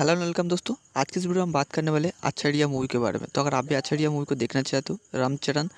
hello welcome दोस्तों आज के इस वीडियो में हम बात करने वाले आचार्य मूवी के बारे में तो अगर आप भी आचार्य मूवी को देखना चाहते हो तो रामचरण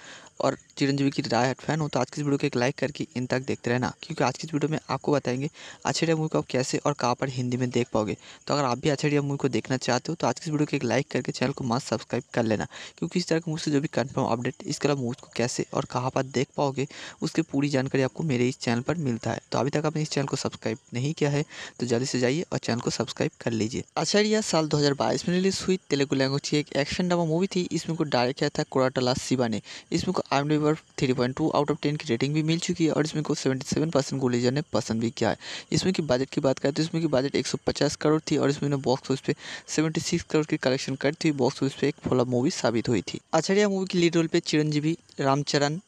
और चिरंजीवी की राय फैन हो तो आज की इस वीडियो को एक लाइक करके इन तक देखते रहना क्योंकि आज की इस वीडियो में आपको बताएंगे आचार्य मूवी को आप कैसे और कहाँ पर हिंदी में देख पाओगे तो अगर आप भी आचार्य मूवी को देखना चाहते हो तो आज की इस वीडियो को एक लाइक करके चैनल को मास्क सब्सक्राइब कर लेना क्योंकि इस तरह के मूवी से जो भी कन्फर्म अपडेट इसके अलावा मूवी को कैसे और कहाँ पर देख पाओगे उसकी पूरी जानकारी आपको मेरे इस चैनल पर मिलता है तो अभी तक आपने इस चैनल को सब्सक्राइब नहीं किया है तो जल्दी से जाइए और चैनल को सब्सक्राइब कर लीजिए आचार्य साल दो बाईस रिलीज हुई तेलुगु लैंग्वेज की एक एक्शन ड्रामा मूवी थी इसमें को डायरेक्ट किया था कोराटाला शिवा ने इसमें को आई एम पर three point two out of ten की रेटिंग भी मिल चुकी है और इसमें को सेवेंटी सेवन परसेंट गोलीजर ने पसंद भी किया है इसमें की बजट की बात करें तो इसमें की बजट एक सौ पचास करोड़ थी और इसमें बॉक्स ऑफिस पे सेवेंटी सिक्स करोड़ की कलेक्शन कर थी बॉक्स ऑफिस पे एक फॉलअप मूवी साबित हुई थी आचार्य मूवी की लीड रोल पे चिरंजीवी रामचरण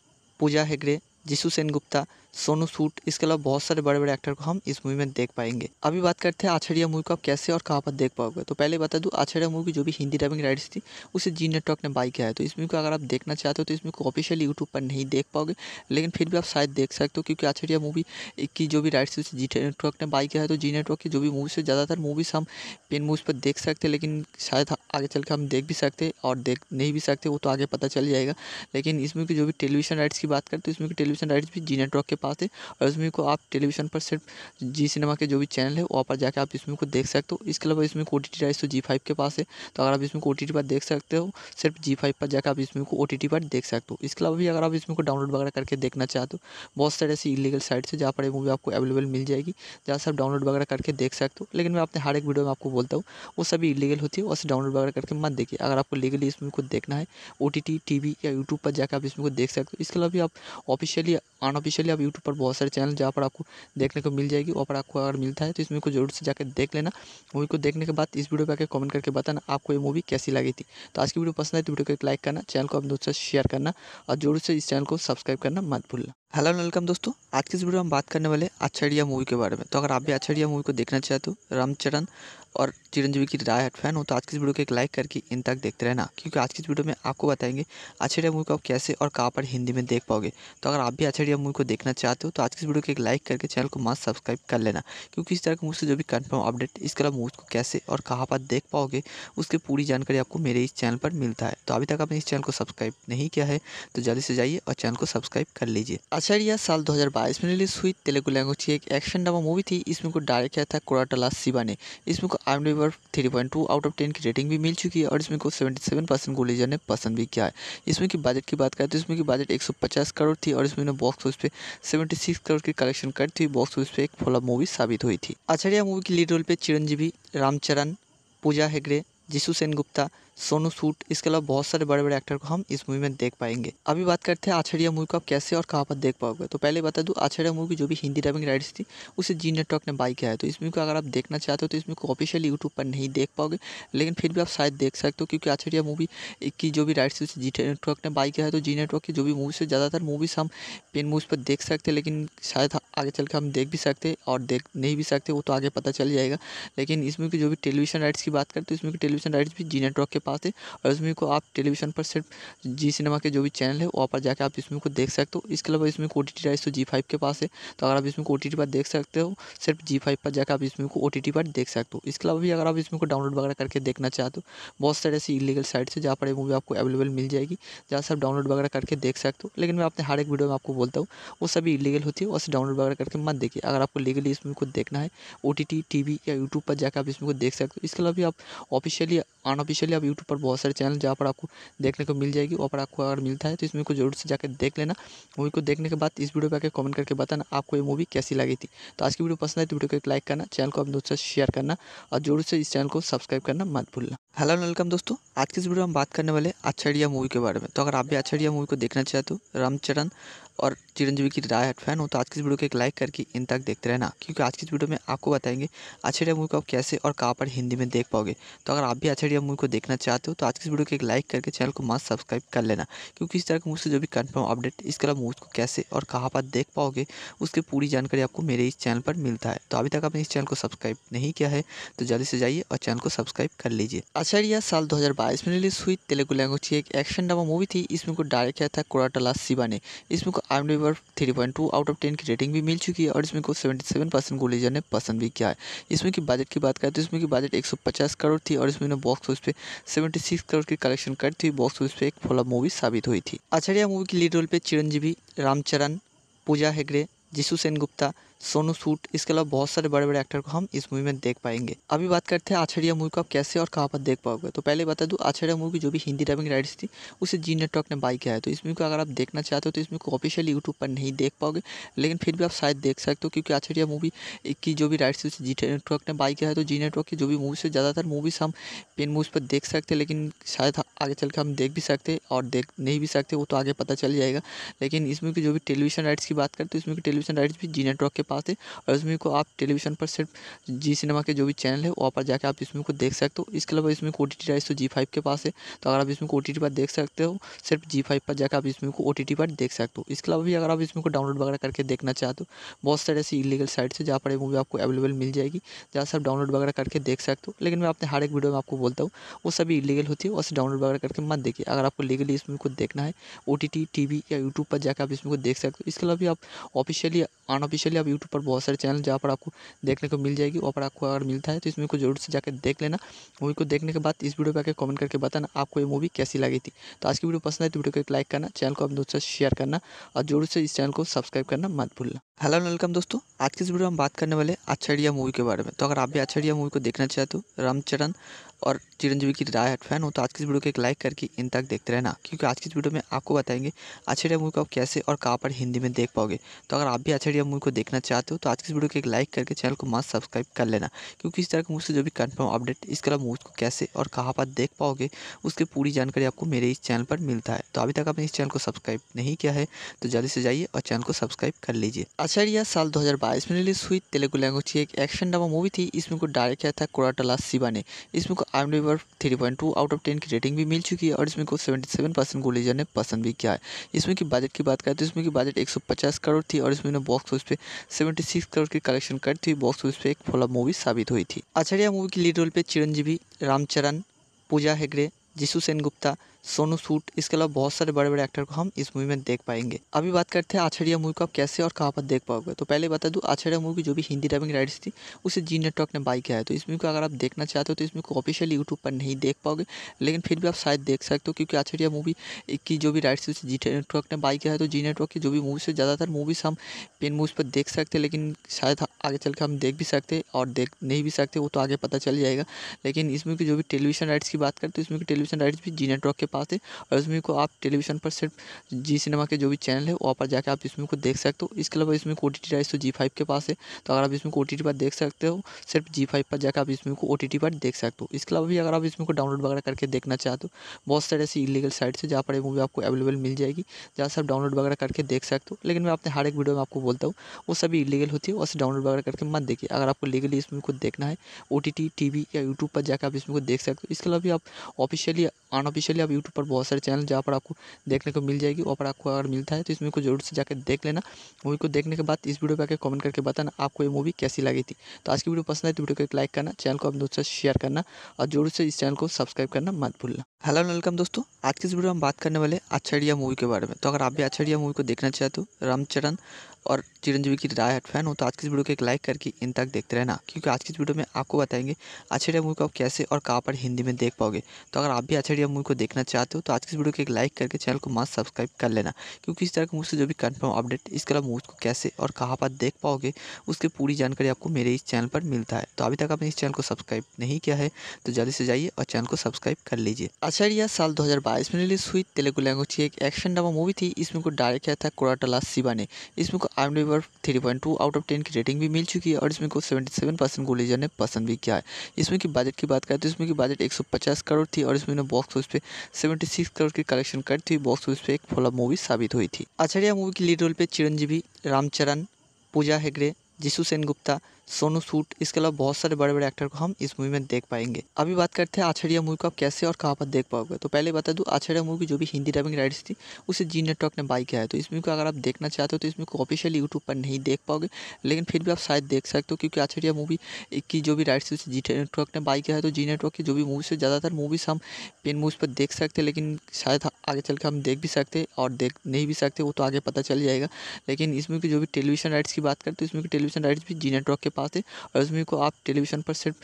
पूजा हेगड़े जिसु सेन गुप्ता सोनू सूट इसके अलावा बहुत सारे बड़े बड़े एक्टर को हम इस मूवी में देख पाएंगे अभी बात करते हैं आछड़िया मूवी को आप कैसे और कहाँ पर देख पाओगे तो पहले बता दूँ आछड़िया मूवी जो भी हिंदी डबिंग राइट्स थी उसे जी नेटवर्क ने बाई किया है तो इस मूवी को अगर आप देखना चाहते हो तो इस मूवी को ऑफिशियली यूट्यूब पर नहीं देख पाओगे लेकिन फिर भी आप शायद देख सकते हो क्योंकि आछड़िया मूवी की जो भी राइट्स थी उसे जी नेटवर्क ने बाई किया है तो जी नेटवर्क की जो भी मूवी से ज़्यादातर मूवीज़ हम पेन मूवीज़ पर देख सकते हैं लेकिन शायद आगे चल के हम देख भी सकते और देख नहीं भी सकते वो तो आगे पता चल जाएगा लेकिन इसमें की जो भी टेलीविजन राइट्स की बात करते तो इसमें की टेलीविजन राइट्स भी जी नेटवर्क के पास है और इस मूवी को आप टेलीविजन पर सिर्फ जी सिनेमा के जो भी चैनल है वहाँ पर जाकर आप इस मूवी को देख सकते हो इसके अलावा इसमें ओ टी टी राइस तो जी फाइव के पास है तो अगर आप इसमें ओ टी टी पर देख सकते हो सिर्फ जी फाइव पर जाकर आप इसमें को ओ टी टी पर देख सकते हो इसके अलावा भी अगर आप इसमें को डाउनलोड वगैरह करके देखना चाहते हो बहुत सारे ऐसी इलीगल साइट्स है जहाँ पर मूवी आपको अवेलेबल मिल जाएगी जहाँ से आप डाउनलोड वगैरह करके देख सकते हो लेकिन मैं अपने हर एक वीडियो में आपको बोलता हूँ वो सभी इलीगल होती है उसे डाउनलोड वगैरह करके मत देखिए अगर आपको लीगली इस मूवी को देखना है O T T T V या यूट्यूब पर जाकर आप इस मूवी को देख सकते हो इसके अलावा भी आप ऑफिशियली अनऑफिशियली आप यूट्यूब पर बहुत सारे चैनल जहाँ पर आपको देखने को मिल जाएगी वहाँ पर आपको अगर मिलता है तो इस मूवी को जरूर से जाकर देख लेना मूवी को देखने के बाद इस वीडियो पर आकर कमेंट करके बताना आपको ये मूवी कैसी लगी थी तो आज की वीडियो पसंद आई तो वीडियो को एक लाइक करना चैनल को अपने दोस्तों से शेयर करना और जरूर से इस चैनल को सब्सक्राइब करना मत भूलना हेलो वेलकम दोस्तों आज की इस वीडियो में हम बात करने वाले अच्छा मूवी के बारे में तो अगर आप भी अच्छा मूवी को देखना चाहते हो रामचरण और चिरंजीवी की हट फैन हो तो आज की इस वीडियो को एक लाइक करके इन तक देखते रहना क्योंकि आज की इस वीडियो में आपको बताएंगे अछड़िया मूवी को आप कैसे और कहाँ पर हिंदी में देख पाओगे तो अगर आप भी अछड़िया मूवी को देखना चाहते हो तो आज की इस वीडियो को एक लाइक करके चैनल को मास्क सब्सक्राइब कर लेना क्योंकि इस तरह की मूव से जो भी कन्फर्म अपडेट इसके अलावा मूवी को कैसे और कहाँ पर देख पाओगे उसकी पूरी जानकारी आपको मेरे इस चैनल पर मिलता है तो अभी तक आपने इस चैनल को सब्सक्राइब नहीं किया है तो जल्दी से जाइए और चैनल को सब्सक्राइब कर लीजिए अछड़िया अच्छा साल दो में रिलीज हुई तेलुगु लैंग्वेज की एक एक्शन डबा मूवी थी इसमें को डायरेक्ट किया था कोराटला शिवा ने इसमें को आई एम रिवर three point two out of ten की रेटिंग भी मिल चुकी है और इसमें को सेवेंटी सेवन परसेंट गोलेजर ने पसंद भी किया है इसमें की बजट की बात करें तो इसमें की बजट एक सौ पचास करोड़ थी और इसमें बॉक्स ऑफिस पे सेवेंटी सिक्स करोड़ की कलेक्शन करती थी बॉक्स ऑफिस पे एक फ्लॉप मूवी साबित हुई थी आचार्य मूवी की लीड रोल पे चिरंजीवी रामचरण पूजा हेगड़े जिसु सेन गुप्ता सोनू सूट इसके अलावा बहुत सारे बड़े बड़े एक्टर को हम इस मूवी में देख पाएंगे अभी बात करते हैं आछड़िया मूवी को आप कैसे और कहाँ पर देख पाओगे तो पहले बता दूँ आछड़िया मूवी जो भी हिंदी डबिंग राइट्स थी उसे जी नेटवर्क ने बाई किया है तो इस मूवी को अगर आप देखना चाहते हो तो इसमें को ऑफिशियल यूट्यूब पर नहीं देख पाओगे लेकिन फिर भी आप शायद देख सकते हो क्योंकि आछड़िया मूवी की जो भी राइट्स थी उसे जी नेटवर्क ने बाई किया है तो जी नेटवर्क की जो भी मूवी से ज़्यादातर मूवीज़ हम पेन मूवीज़ पर देख सकते हैं लेकिन शायद आगे चल के हम देख भी सकते और देख नहीं भी सकते वो तो आगे पता चल जाएगा लेकिन इसमें की जो भी टेलीविजन राइट्स की बात करते हैं तो इसमें की टेलीविजन राइट्स भी जी नेटवर्क के पास थी और इस मूवी को आप टेलीविज़न पर सिर्फ जी सिनेमा के जो भी चैनल है वहाँ पर जाकर आप इस मूवी को देख सकते हो इसके अलावा इसमें ओ टी टी तो जी फाइव के पास है तो अगर आप इसमें ओ टी टी पर देख सकते हो सिर्फ जी फाइव पर जाकर आप इस मूवी को ओ टी टी पर देख सकते हो इसके अलावा भी अगर आप इसमें को डाउनलोड वगैरह करके देखना चाहते हो बहुत सारे ऐसी इलीगल साइट्स है जहाँ पर मूवी आपको अवेलेबल मिल जाएगी जहाँ से आप डाउनलोड वगैरह करके देख सकते हो लेकिन मैं अपने हर एक वीडियो में आपको बोलता हूँ वो सभी इलीगल होती है और डाउनलोड वगैरह करके मत देखिए अगर आपको लीगली इस मूवी को देखना है ओ टी टी टी या यूट्यूब पर जाकर आप इस मूवी को देख सकते हो इसके अलावा भी आप ऑफिशियली अनऑफिशियली आप यूट्यूब पर बहुत सारे चैनल जहाँ पर आपको देखने को मिल जाएगी वहाँ पर आपको अगर मिलता है तो इस को जरूर से जाकर देख लेना मूवी को देखने के बाद इस वीडियो पर आकर कमेंट करके बताना आपको ये मूवी कैसी लगी थी तो आज की वीडियो पसंद आए तो वीडियो को एक लाइक करना चैनल को अपने दोस्तों से शेयर करना और जरूर से इस चैनल को सब्सक्राइब करना मत भूलना हेलो वेलकम दोस्तों आज की इस वीडियो में हम बात करने वाले अच्छाड़िया मूवी के बारे में तो अगर आप भी अच्छाड़िया मूवी को देखना चाहते हो रामचरण और चिरंजीवी की राय फैन हो तो आज की इस वीडियो को एक लाइक करके इन तक देखते रहना क्योंकि आज की इस वीडियो में आपको बताएंगे अछड़िया मूवी को आप कैसे और कहाँ पर हिंदी में देख पाओगे तो अगर आप भी अछड़िया मूवी को देखना चाहते हो तो आज की इस वीडियो को एक लाइक करके चैनल को मास्क सब्सक्राइब कर लेना क्योंकि इस तरह की मूवी से जो भी कन्फर्म अपडेट इसके अलावा मूवी को कैसे और कहाँ पर देख पाओगे उसकी पूरी जानकारी आपको मेरे इस चैनल पर मिलता है तो अभी तक आपने इस चैनल को सब्सक्राइब नहीं किया है तो जल्दी से जाइए और चैनल को सब्सक्राइब कर लीजिए अछड़िया साल 2022 में रिलीज हुई तेलुगु लैंग्वेज की एक एक्शन ड्रामा मूवी थी इसमें को डायरेक्ट किया था कोराटला शिवा ने इसमें को आई रिवर three point two out of ten की रेटिंग भी मिल चुकी है और इसमें को सेवेंटी सेवन परसेंट गोलीजर ने पसंद भी किया है इसमें की बजट की बात करें तो इसमें की बजट एक सौ पचास करोड़ थी और इसमें बॉक्स ऑफिस पे सेवेंटी सिक्स करोड़ की कलेक्शन कर थी बॉक्स ऑफिस पे एक फोला मूवी साबित हुई थी आचार्य मूवी की लीड रोल पे चिरंजीवी रामचरण पूजा हेगड़े जिसु सेन गुप्ता सोनू सूट इसके अलावा बहुत सारे बड़े बड़े एक्टर को हम इस मूवी में देख पाएंगे अभी बात करते हैं आछड़िया मूवी को आप कैसे और कहाँ पर देख पाओगे तो पहले बता दूँ आछड़िया मूवी जो भी हिंदी डबिंग राइट्स थी उसे जी नेटवर्क ने बाई किया है तो इस मूवी को अगर आप देखना चाहते हो तो इस मूवी को ऑफिशियल यूट्यूब पर नहीं देख पाओगे लेकिन फिर भी आप शायद देख सकते हो क्योंकि आछड़िया मूवी की जो भी राइट्स थी उसे जी नेटवर्क ने बाई किया है तो जी नेटवर्क की जो भी मूवीज़ है ज़्यादातर मूवीज़ हम पेन मूवीज़ पर देख सकते हैं लेकिन शायद आगे चल के हम देख भी सकते और देख नहीं भी सकते वो तो आगे पता चल जाएगा लेकिन इसमें की जो भी टेलीविजन राइट्स की बात करें तो इसमें की टेलीविजन राइट्स भी जी नेटवर्क के पास है और इस मूवी को आप टेलीविजन पर सिर्फ जी सिनेमा के जो भी चैनल है वहाँ पर जाकर आप इस मूवी को देख सकते हो इसके अलावा इसमें को ओ टी तो जी फाइव के पास है तो अगर आप इसमें को ओ टी पर देख सकते हो सिर्फ जी फाइव पर जाकर आप इस मूवी को ओ टी पर देख सकते हो इसके अलावा भी अगर आप इस मूवी को डाउनलोड वगैरह करके देखना चाहते हो बहुत सारे ऐसी इलीगल साइट्स है जहाँ पर मूवी आपको अवेलेबल मिल जाएगी जहाँ से आप डाउनलोड वगैरह करके देख सकते हो लेकिन मैं अपने हर एक वीडियो में आपको बोलता हूँ वो सभी इलीगल होती है उसे डाउनलोड वगैरह करके मत देखिए अगर आपको लीगली इस मूवी को देखना है ओ टी या यूट्यूब पर जाकर आप इस मूवी को देख सकते हो इसके अलावा भी आप ऑफिशियली अनऑफिशियली आप यूट्यूब यूट्यूब पर बहुत सारे चैनल जहाँ पर आपको देखने को मिल जाएगी वहाँ पर आपको अगर मिलता है तो इस मूवी को जरूर से जाकर देख लेना मूवी को देखने के बाद इस वीडियो पर आकर कमेंट करके बताना आपको ये मूवी कैसी लगी थी तो आज की वीडियो पसंद आए तो वीडियो को एक लाइक करना चैनल को अपने दोस्तों से शेयर करना और जरूर से इस चैनल को सब्सक्राइब करना मत भूलना हेलो वेलकम दोस्तों आज की इस वीडियो में हम बात करने वाले अच्छा मूवी के बारे में तो अगर आप भी अच्छा मूवी को देखना चाहते हो रामचरण और चिरंजीवी की राय फैन हो तो आज की इस वीडियो को एक लाइक करके इन तक देखते रहना क्योंकि आज की इस वीडियो में आपको बताएंगे अछड़िया मूवी को आप कैसे और कहाँ पर हिंदी में देख पाओगे तो अगर आप भी अछड़िया मूवी को देखना चाहते हो तो आज की इस वीडियो को एक लाइक करके चैनल को मास्क सब्सक्राइब कर लेना क्योंकि इस तरह के मूवी से जो भी कन्फर्म अपडेट इसके अलावा मूव को कैसे और कहाँ पर देख पाओगे उसकी पूरी जानकारी आपको मेरे इस चैनल पर मिलता है तो अभी तक आपने इस चैनल को सब्सक्राइब नहीं किया है तो जल्दी से जाइए और चैनल को सब्सक्राइब कर लीजिए अचारिया साल 2022 में रिलीज हुई तेलुगु लैंग्वेज की एक एक्शन ड्रामा मूवी थी इसमें को डायरेक्ट किया था कोराटला शिवा ने इसमें को आई एम रिवर three point two out of ten की रेटिंग भी मिल चुकी है और इसमें को सेवेंटी सेवन परसेंट को ने पसंद भी किया है इसमें की बजट की बात करें तो इसमें की बजट एक सौ पचास करोड़ थी और इसमें बॉक्स ऑफिस पे सेवेंटी सिक्स करोड़ की कलेक्शन करती थी बॉक्स ऑफिस पे एक फ्लॉप मूवी साबित हुई थी आचार्य मूवी की लीड रोल पे चिरंजीवी रामचरण पूजा हेगड़े जिसू सेन गुप्ता सोनू सूट इसके अलावा बहुत सारे बड़े बड़े एक्टर को हम इस मूवी में देख पाएंगे अभी बात करते हैं आछड़िया मूवी को आप कैसे और कहाँ पर देख पाओगे तो पहले बता दूँ आछड़िया मूवी की जो भी हिंदी डबिंग राइट्स थी उसे जी नेटवर्क ने बाई किया है तो इस मूवी को अगर आप देखना चाहते हो तो इस मूवी को ऑफिशियल यूट्यूब पर नहीं देख पाओगे लेकिन फिर भी आप शायद देख सकते हो क्योंकि आछड़िया मूवी की जो भी राइट्स थी उसे जी नेटवर्क ने बाई किया है तो जी नेटवर्क की जो भी मूवी से ज़्यादातर मूवीज़ हम पेन मूवीज़ पर देख सकते हैं लेकिन शायद आगे चल के हम देख भी सकते और देख नहीं भी सकते वो तो आगे पता चल जाएगा लेकिन इसमें की जो भी टेलीविजन राइट्स की बात करते हैं इसमें की टेलीविजन राइट्स भी जी नेटवर्क के पास है और इस मूवी को आप टेलीविज़न पर सिर्फ जी सिनेमा के जो भी चैनल है वहाँ पर जाकर आप इस मूवी को देख सकते हो इसके अलावा इसमें ओ टी टी राइस तो जी फाइव के पास है तो अगर आप इसमें ओ टी टी पर देख सकते हो सिर्फ जी फाइव पर जाकर आप इसमें को ओ टी टी पर देख सकते हो इसके अलावा भी अगर आप इसमें को डाउनलोड वगैरह करके देखना चाहते हो बहुत सारे ऐसी इलीगल साइट्स है जहाँ पर मूवी आपको अवेलेबल मिल जाएगी जहाँ से आप डाउनलोड वगैरह करके देख सकते हो लेकिन मैं अपने हर एक वीडियो में आपको बोलता हूँ वो सभी इलीगल होती है उसे डाउनलोड वगैरह करके मत देखिए अगर आपको लीगली इस मूवी को देखना है O T T T V या यूट्यूब पर जाकर आप इस मूवी को देख सकते हो इसके अलावा भी आप ऑफिशियली अनऑफिशियली आप यूट्यूब पर बहुत सारे चैनल जहाँ पर आपको देखने को मिल जाएगी वहाँ पर आपको अगर मिलता है तो इस मूवी को जरूर से जाकर देख लेना मूवी को देखने के बाद इस वीडियो पर आकर कमेंट करके बताना आपको ये मूवी कैसी लगी थी तो आज की वीडियो पसंद है तो वीडियो को एक लाइक करना चैनल को अपने दोस्तों से शेयर करना और जरूर से इस चैनल को सब्सक्राइब करना मत भूलना हेलो वेलकम दोस्तों आज की इस वीडियो में हम बात करने वाले अच्छा मूवी के बारे में तो अगर आप भी अच्छा मूवी को देखना चाहते हो रामचरण और चिरंजीवी की डायट फैन हो तो आज की इस वीडियो को एक लाइक करके इन तक देखते रहना क्योंकि आज की इस वीडियो में आपको बताएंगे अछड़िया मूवी को आप कैसे और कहाँ पर हिंदी में देख पाओगे तो अगर आप भी अछड़िया मूवी को देखना चाहते हो तो आज की इस वीडियो को एक लाइक करके चैनल को मास्क सब्सक्राइब कर लेना क्योंकि इस तरह की मूव से जो भी कन्फर्म अपडेट इसके अलावा मूवी को कैसे और कहाँ पर देख पाओगे उसकी पूरी जानकारी आपको मेरे इस चैनल पर मिलता है तो अभी तक आपने इस चैनल को सब्सक्राइब नहीं किया है तो जल्दी से जाइए और चैनल को सब्सक्राइब कर लीजिए अछड़िया साल दो में रिलीज हुई तेलुगु लैंग्वेज की एक एक्शन ड्रामा मूवी थी इसमें को डायरेक्ट किया था कोराटला सिवा ने इसमें को आई और three point two out of ten की रेटिंग भी मिल चुकी है और इसमें को सेवेंटी सेवन परसेंट को ने पसंद भी किया है इसमें की बजट की बात करें तो इसमें की बजट एक सौ पचास करोड़ थी और इसमें बॉक्स ऑफिस पे सेवेंटी सिक्स करोड़ की कलेक्शन कर थी बॉक्स ऑफिस पे एक फ्लॉप मूवी साबित हुई थी आचार्य मूवी की लीड रोल पे चिरंजीवी रामचरण पूजा हेगड़े जिसु सेन गुप्ता सोनू सूट इसके अलावा बहुत सारे बड़े बड़े एक्टर को हम इस मूवी में देख पाएंगे अभी बात करते हैं आछड़िया मूवी को आप कैसे और कहाँ पर देख पाओगे तो पहले बता दूँ आछड़िया मूवी की जो भी हिंदी डबिंग राइट्स थी उसे जी नेटवर्क ने बाई किया है तो इस मूवी को अगर आप देखना चाहते हो तो इस मूवी को ऑफिशियल यूट्यूब पर नहीं देख पाओगे लेकिन फिर भी आप शायद देख सकते हो क्योंकि आछड़िया मूवी की जो भी राइट्स थी उसे जी नेटवर्क ने बाई किया है तो जी नेटवर्क की जो भी मूवीज़ है ज़्यादातर मूवीज़ हम पेन मूवीज़ पर देख सकते हैं लेकिन शायद आगे चल के हम देख भी सकते और देख नहीं भी सकते वो तो आगे पता चल जाएगा लेकिन इसमें की जो भी टेलीविजन राइट्स की बात करें तो इसमें की टेलीविजन राइट्स भी जी नेटवर्क के पास थी और इस मूवी को आप टेलीविज़न पर सिर्फ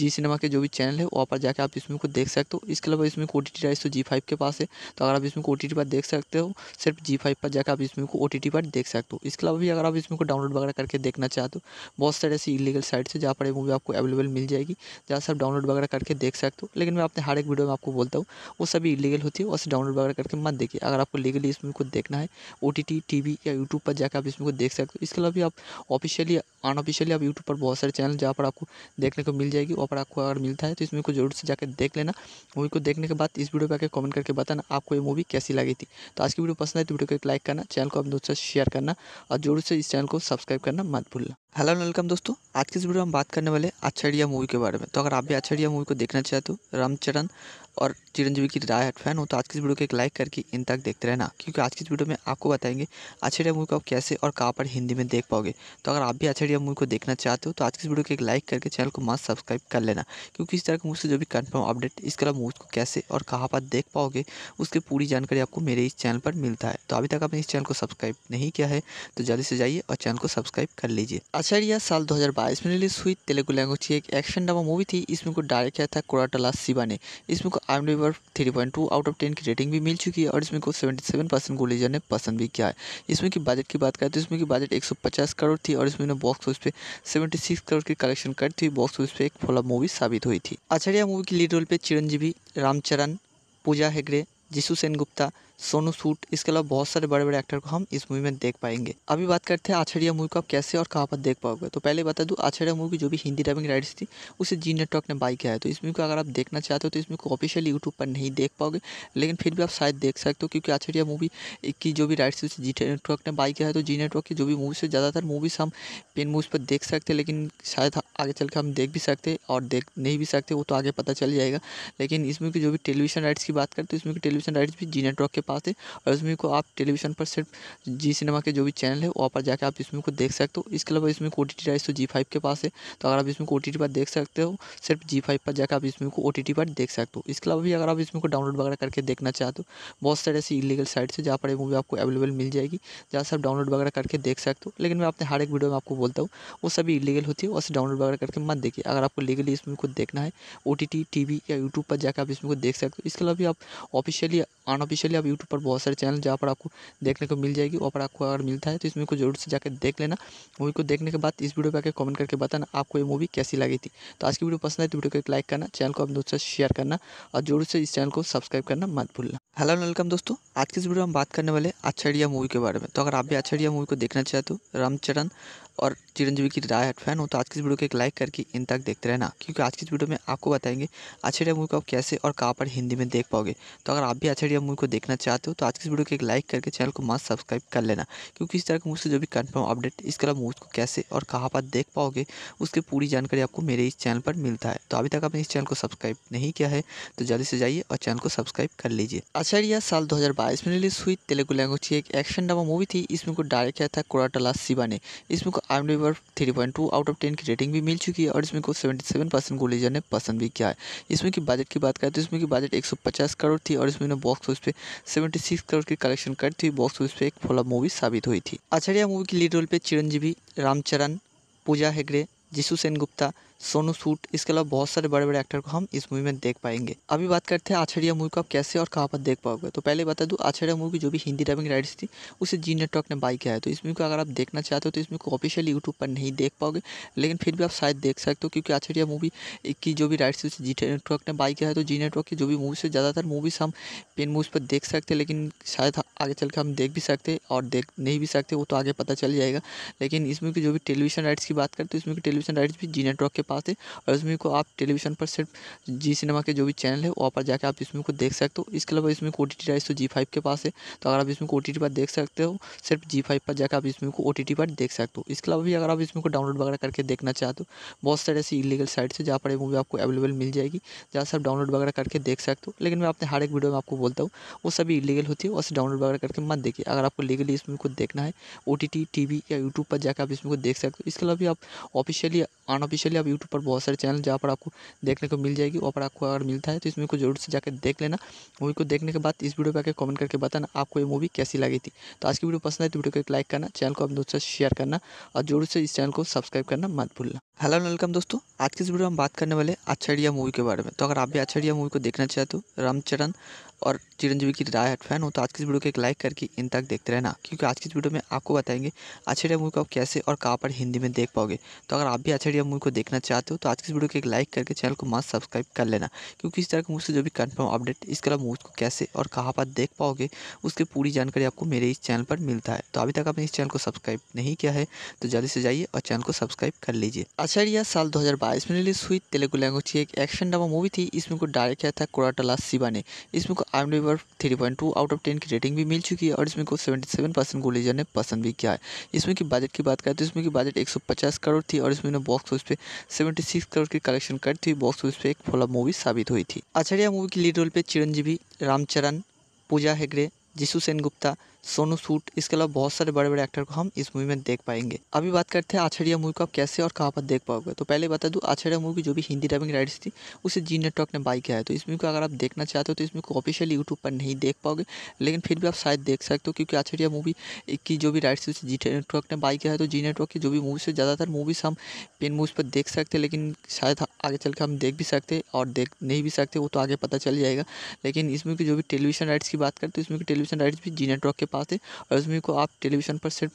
जी सिनेमा के जो भी चैनल है वहाँ पर जाकर आप इस मूवी को देख सकते हो इसके अलावा इसमें ओ टी टी तो जी फाइव के पास है तो अगर आप इसमें ओ टी टी पर देख सकते हो सिर्फ जी फाइव पर जाकर आप इस मूवी को ओ टी टी पर देख सकते हो इसके अलावा भी अगर आप इसमें को डाउनलोड वगैरह करके देखना चाहते हो बहुत सारे ऐसी इलीगल साइट्स है जहाँ पर मूवी आपको अवेलेबल मिल जाएगी जहाँ से आप डाउनलोड वगैरह करके देख सकते हो लेकिन मैं अपने हर एक वीडियो में आपको बोलता हूँ वो सभी इलीगल होती है वैसे डाउनलोड वगैरह करके मत देखिए अगर आपको लीगली इसमें को देखना है ओ टी टी वी या यूट्यूब पर जाकर आप इसमें को देख सकते हो इसके अलावा भी आप ऑफिशियली अनऑफिशियली आप यूट्यूब पर बहुत सारे चैनल जहाँ पर आपको देखने को मिल जाएगी वहाँ पर आपको अगर मिलता है तो इस मूवी को जरूर से जाकर देख लेना मूवी को देखने के बाद इस वीडियो पर आकर कमेंट करके बताना आपको ये मूवी कैसी लगी थी तो आज की वीडियो पसंद आई तो वीडियो को एक लाइक करना चैनल को अपने दोस्तों से शेयर करना और जरूर से इस चैनल को सब्सक्राइब करना मत भूलना हेलो वेलकम दोस्तों आज की इस वीडियो में हम बात करने वाले अच्छा मूवी के बारे में तो अगर आप भी अच्छा मूवी को देखना चाहते हो रामचरण और चिरंजीवी की राय फैन हो तो आज की इस वीडियो को एक लाइक करके इन तक देखते रहना क्योंकि आज की इस वीडियो में आपको बताएंगे अछेड़िया मूवी को आप कैसे और कहाँ पर हिंदी में देख पाओगे तो अगर आप भी अछेड़िया मूवी को देखना चाहते हो तो आज की इस वीडियो को एक लाइक करके चैनल को मास्क सब्सक्राइब कर लेना क्योंकि इस तरह की मूवी से जो भी कन्फर्म अपडेट इसके अलावा मूवी को कैसे और कहाँ पर देख पाओगे उसकी पूरी जानकारी आपको मेरे इस चैनल पर मिलता है तो अभी तक आपने इस चैनल को सब्सक्राइब नहीं किया है तो जल्दी से जाइए और चैनल को सब्सक्राइब कर लीजिए अछेड़िया साल दो में रिलीज हुई तेलुगु लैंग्वेज की एक एक्शन ड्रामा मूवी थी इसमें को डायरेक्ट किया था कोराटला शिवा ने इसमें को आर्मी पर three point two out of ten की रेटिंग भी मिल चुकी है और इसमें को सेवेंटी सेवन परसेंट गोलीजर ने पसंद भी किया है इसमें की बजट की बात करें तो इसमें की बजट एक सौ पचास करोड़ थी और इसमें बॉक्स ऑफिस पे सेवेंटी सिक्स करोड़ की कलेक्शन कर थी बॉक्स ऑफिस पे एक फ्लॉप मूवी साबित हुई थी आचार्य मूवी की लीड रोल पे चिरंजीवी रामचरण पूजा हेगड़े जिशु सेन गुप्ता सोनू सूट इसके अलावा बहुत सारे बड़े बड़े एक्टर को हम इस मूवी में देख पाएंगे अभी बात करते हैं आछड़िया मूवी को आप कैसे और कहाँ पर देख पाओगे तो पहले बता दूँ आछड़िया मूवी जो भी हिंदी डबिंग राइट्स थी उसे जी नेटवर्क ने बाई किया है तो इस मूवी को अगर आप देखना चाहते हो तो इस मूवी को ऑफिशियल यूट्यूब पर नहीं देख पाओगे लेकिन फिर भी आप शायद देख सकते हो क्योंकि आछड़िया मूवी की जो भी राइट्स थी उसे जी नेटवर्क ने बाई किया है तो जी नेटवर्क की जो भी मूवी से ज़्यादातर मूवीज़ हम पेन मूवीज़ पर देख सकते हैं लेकिन शायद आगे चल के हम देख भी सकते और देख नहीं भी सकते वो तो आगे पता चल जाएगा लेकिन इसमें की जो भी टेलीविजन राइट्स की बात करते तो इसमें की टेलीविजन राइट्स भी जी नेटवर्क के पास है और इस मूवी को आप टेलीविजन पर सिर्फ जी सिनेमा के जो भी चैनल है वहाँ पर जाकर आप इस मूवी को देख सकते हो इसके अलावा इसमें ओ टी टी राइस तो जी फाइव के पास है तो अगर आप इसमें ओ टी टी पर देख सकते हो सिर्फ जी फाइव पर जाकर आप इस मूवी को ओ टी टी पर देख सकते हो इसके अलावा भी अगर आप इसमें को डाउनलोड वगैरह करके देखना चाहते हो बहुत सारे ऐसी इलीगल साइट्स है जहाँ पर ये मूवी आपको अवेलेबल मिल जाएगी जहाँ से आप डाउनलोड वगैरह करके देख सकते हो लेकिन मैं अपने हर एक वीडियो में आपको बोलता हूँ वो सभी इलीगल होती है उसे डाउनलोड वगैरह करके मत देखिए अगर आपको लीगली इस मूवी को देखना है O T T T V या यूट्यूब पर जाकर आप इस मूवी को देख सकते हो इसके अलावा भी आप ऑफिशियली अनऑफिशियली अब यूट्यूब पर बहुत सारे चैनल जहाँ पर आपको देखने को मिल जाएगी वहाँ पर आपको अगर मिलता है तो इस मूवी को जरूर से जाकर देख लेना मूवी को देखने के बाद इस वीडियो पर आकर कमेंट करके बताना आपको ये मूवी कैसी लगी थी तो आज की वीडियो पसंद आए तो वीडियो को एक लाइक करना चैनल को अपने दोस्तों से शेयर करना और जरूर से इस चैनल को सब्सक्राइब करना मत भूलना हेलो वेलकम दोस्तों आज की इस वीडियो में हम बात करने वाले आचार्य मूवी के बारे में तो अगर आप भी आचार्य मूवी को देखना चाहते हो रामचरण और चिरंजीवी की राय फैन हो तो आज की इस वीडियो को एक लाइक करके इन तक देखते रहना क्योंकि आज की इस वीडियो में आपको बताएंगे आचार्य मूवी को आप कैसे और कहाँ पर हिंदी में देख पाओगे तो अगर आप भी आचार्य मूवी को देखना चाहते हो तो आज की इस वीडियो को एक लाइक करके चैनल को मास्क सब्सक्राइब कर लेना क्योंकि इस तरह के मुझसे जो भी कन्फर्म अपडेट इसके अलावा मूवी को कैसे और कहाँ पर देख पाओगे उसकी पूरी जानकारी आपको मेरे इस चैनल पर मिलता है तो अभी तक आपने इस चैनल को सब्सक्राइब नहीं किया है तो जल्दी से जाइए और चैनल को सब्सक्राइब कर लीजिए आचार्या साल 2022 में रिलीज हुई तेलुगु लैंग्वेज की एक एक्शन ड्रामा मूवी थी इसमें को डायरेक्ट किया था कोराटला शिवा ने इसमें को I am three point two out of ten की रेटिंग भी मिल चुकी है और इसमें को सेवेंटी सेवन परसेंट गोलीजर ने पसंद भी किया है इसमें की बजट की बात करें तो इसमें की बजट एक सौ पचास करोड़ थी और इसमें बॉक्स ऑफिस पे सेवेंटी सिक्स करोड़ की कलेक्शन करती थी बॉक्स ऑफिस पे एक फ्लॉप मूवी साबित हुई थी आचार्य मूवी की लीड रोल पर चिरंजीवी रामचरण पूजा हेगड़े जिसु सेन गुप्ता सोनू सूट इसके अलावा बहुत सारे बड़े बड़े एक्टर को हम इस मूवी में देख पाएंगे अभी बात करते हैं आछड़िया मूवी को आप कैसे और कहाँ पर देख पाओगे तो पहले बता दूँ आछड़िया मूवी जो भी हिंदी डबिंग राइट्स थी उसे जी नेटवर्क ने बाई किया है तो इस मूवी को अगर आप देखना चाहते हो तो इस मूवी को ऑफिशियल यूट्यूब पर नहीं देख पाओगे लेकिन फिर भी आप शायद देख सकते हो क्योंकि आछड़िया मूवी की जो भी राइट्स थी उसे जी नेटवर्क ने बाई किया है तो जी नेटवर्क की जो भी मूवीज़ है ज़्यादातर मूवीज़ हम पेन मूवीज़ पर देख सकते हैं लेकिन शायद आगे चल के हम देख भी सकते और देख नहीं भी सकते वो तो आगे पता चल जाएगा लेकिन इसमें की जो भी टेलीविजन राइट्स की बात करते हैं तो इसमें की टेलीविजन राइट्स भी जी नेटवर्क के पास है और इस मूवी को आप टेलीविज़न पर सिर्फ जी सिनेमा के जो भी चैनल है वहाँ पर जाकर आप इस मूवी को देख सकते हो इसके अलावा इसमें ओ टी तो जी फाइव के पास है तो अगर आप इसमें ओ टी पर देख सकते हो सिर्फ जी फाइव पर जाकर आप इसमें को ओ टी पर देख सकते हो इसके अलावा भी अगर आप इसमें को डाउनलोड वगैरह करके देखना चाहते हो बहुत सारे ऐसी इलीगल साइट्स है जहाँ पर मूवी आपको अवेलेबल मिल जाएगी जहाँ से आप डाउनलोड वगैरह करके देख सकते हो लेकिन मैं अपने हर एक वीडियो में आपको बोलता हूँ वो सभी इलीगल होती है उसे डाउनलोड वगैरह करके मत देखिए अगर आपको लीगली इसमें को देखना है ओ टी या यूट्यूब पर जाकर आप इसमें को देख सकते हो इसके अलावा भी आप ऑफिशियली अनऑफिशियली आप यूट्यूब पर बहुत सारे चैनल जहाँ पर आपको देखने को मिल जाएगी वहाँ पर आपको अगर मिलता है तो इस मूवी को जरूर से जाकर देख लेना मूवी को देखने के बाद इस वीडियो पर आकर कमेंट करके बताना आपको ये मूवी कैसी लगी थी तो आज की वीडियो पसंद आई तो वीडियो को एक लाइक करना चैनल को अपने दोस्तों से शेयर करना और जरूर से इस चैनल को सब्सक्राइब करना मत भूलना हेलो वेलकम दोस्तों आज की इस वीडियो में हम बात करने वाले अच्छा मूवी के बारे में तो अगर आप भी अच्छा मूवी को देखना चाहते हो रामचरण और चिरंजीवी की डायट फैन हो तो आज की इस वीडियो को एक लाइक करके इन तक देखते रहना क्योंकि आज की इस वीडियो में आपको बताएंगे अछड़िया मूवी को आप कैसे और कहाँ पर हिंदी में देख पाओगे तो अगर आप भी अछड़िया मूवी को देखना चाहते हो तो आज की इस वीडियो को एक लाइक करके चैनल को मस्त सब्सक्राइब कर लेना क्योंकि इस तरह की मूवी से जो भी कन्फर्म अपडेट इसके अलावा मूवी को कैसे और कहाँ पर देख पाओगे उसकी पूरी जानकारी आपको मेरे इस चैनल पर मिलता है तो अभी तक आपने इस चैनल को सब्सक्राइब नहीं किया है तो जल्दी से जाइए और चैनल को सब्सक्राइब कर लीजिए अछड़िया साल 2022 में रिलीज हुई तेलुगु लैंग्वेज की एक एक्शन ड्रामा मूवी थी इसमें को डायरेक्ट किया था कोराटला शिवा ने इसमें को I am डिवर three point two out of ten की रेटिंग भी मिल चुकी है और इसमें को सेवेंटी सेवन परसेंट गोलीजर ने पसंद भी किया है इसमें की बजट की बात करें तो इसमें की बजट एक सौ पचास करोड़ थी और इसमें बॉक्स ऑफिस पे सेवेंटी सिक्स करोड़ की कलेक्शन कर थी बॉक्स ऑफिस पे एक फ्लॉप मूवी साबित हुई थी आचार्य मूवी की लीड रोल पे चिरंजीवी रामचरण पूजा हेगड़े जिसु सेन गुप्ता सोनू सूट इसके अलावा बहुत सारे बड़े बड़े एक्टर को हम इस मूवी में देख पाएंगे अभी बात करते हैं आछड़िया मूवी को आप कैसे और कहाँ पर देख पाओगे तो पहले बता दूँ आछड़िया मूवी जो भी हिंदी डबिंग राइट्स थी उसे जी नेटवर्क ने बाई किया है तो इस मूवी को अगर आप देखना चाहते हो तो इस मूवी को ऑफिशियल यूट्यूब पर नहीं देख पाओगे लेकिन फिर भी आप शायद देख सकते हो क्योंकि आछड़िया मूवी की जो भी राइट्स थी उसे जी नेटवर्क ने बाई किया है तो जी नेटवर्क की जो भी मूवी से ज़्यादातर मूवीज़ हम पेन मूवीज़ पर देख सकते हैं लेकिन शायद हाँ, आगे चल के हम देख भी सकते और देख नहीं भी सकते वो तो आगे पता चल जाएगा लेकिन इसमें की जो भी टेलीविजन राइट्स की बात करें तो इसमें की टेलीविजन राइट्स भी जी नेटवर्क के पास थी और इस मूवी को आप टेलीविज़न पर सिर्फ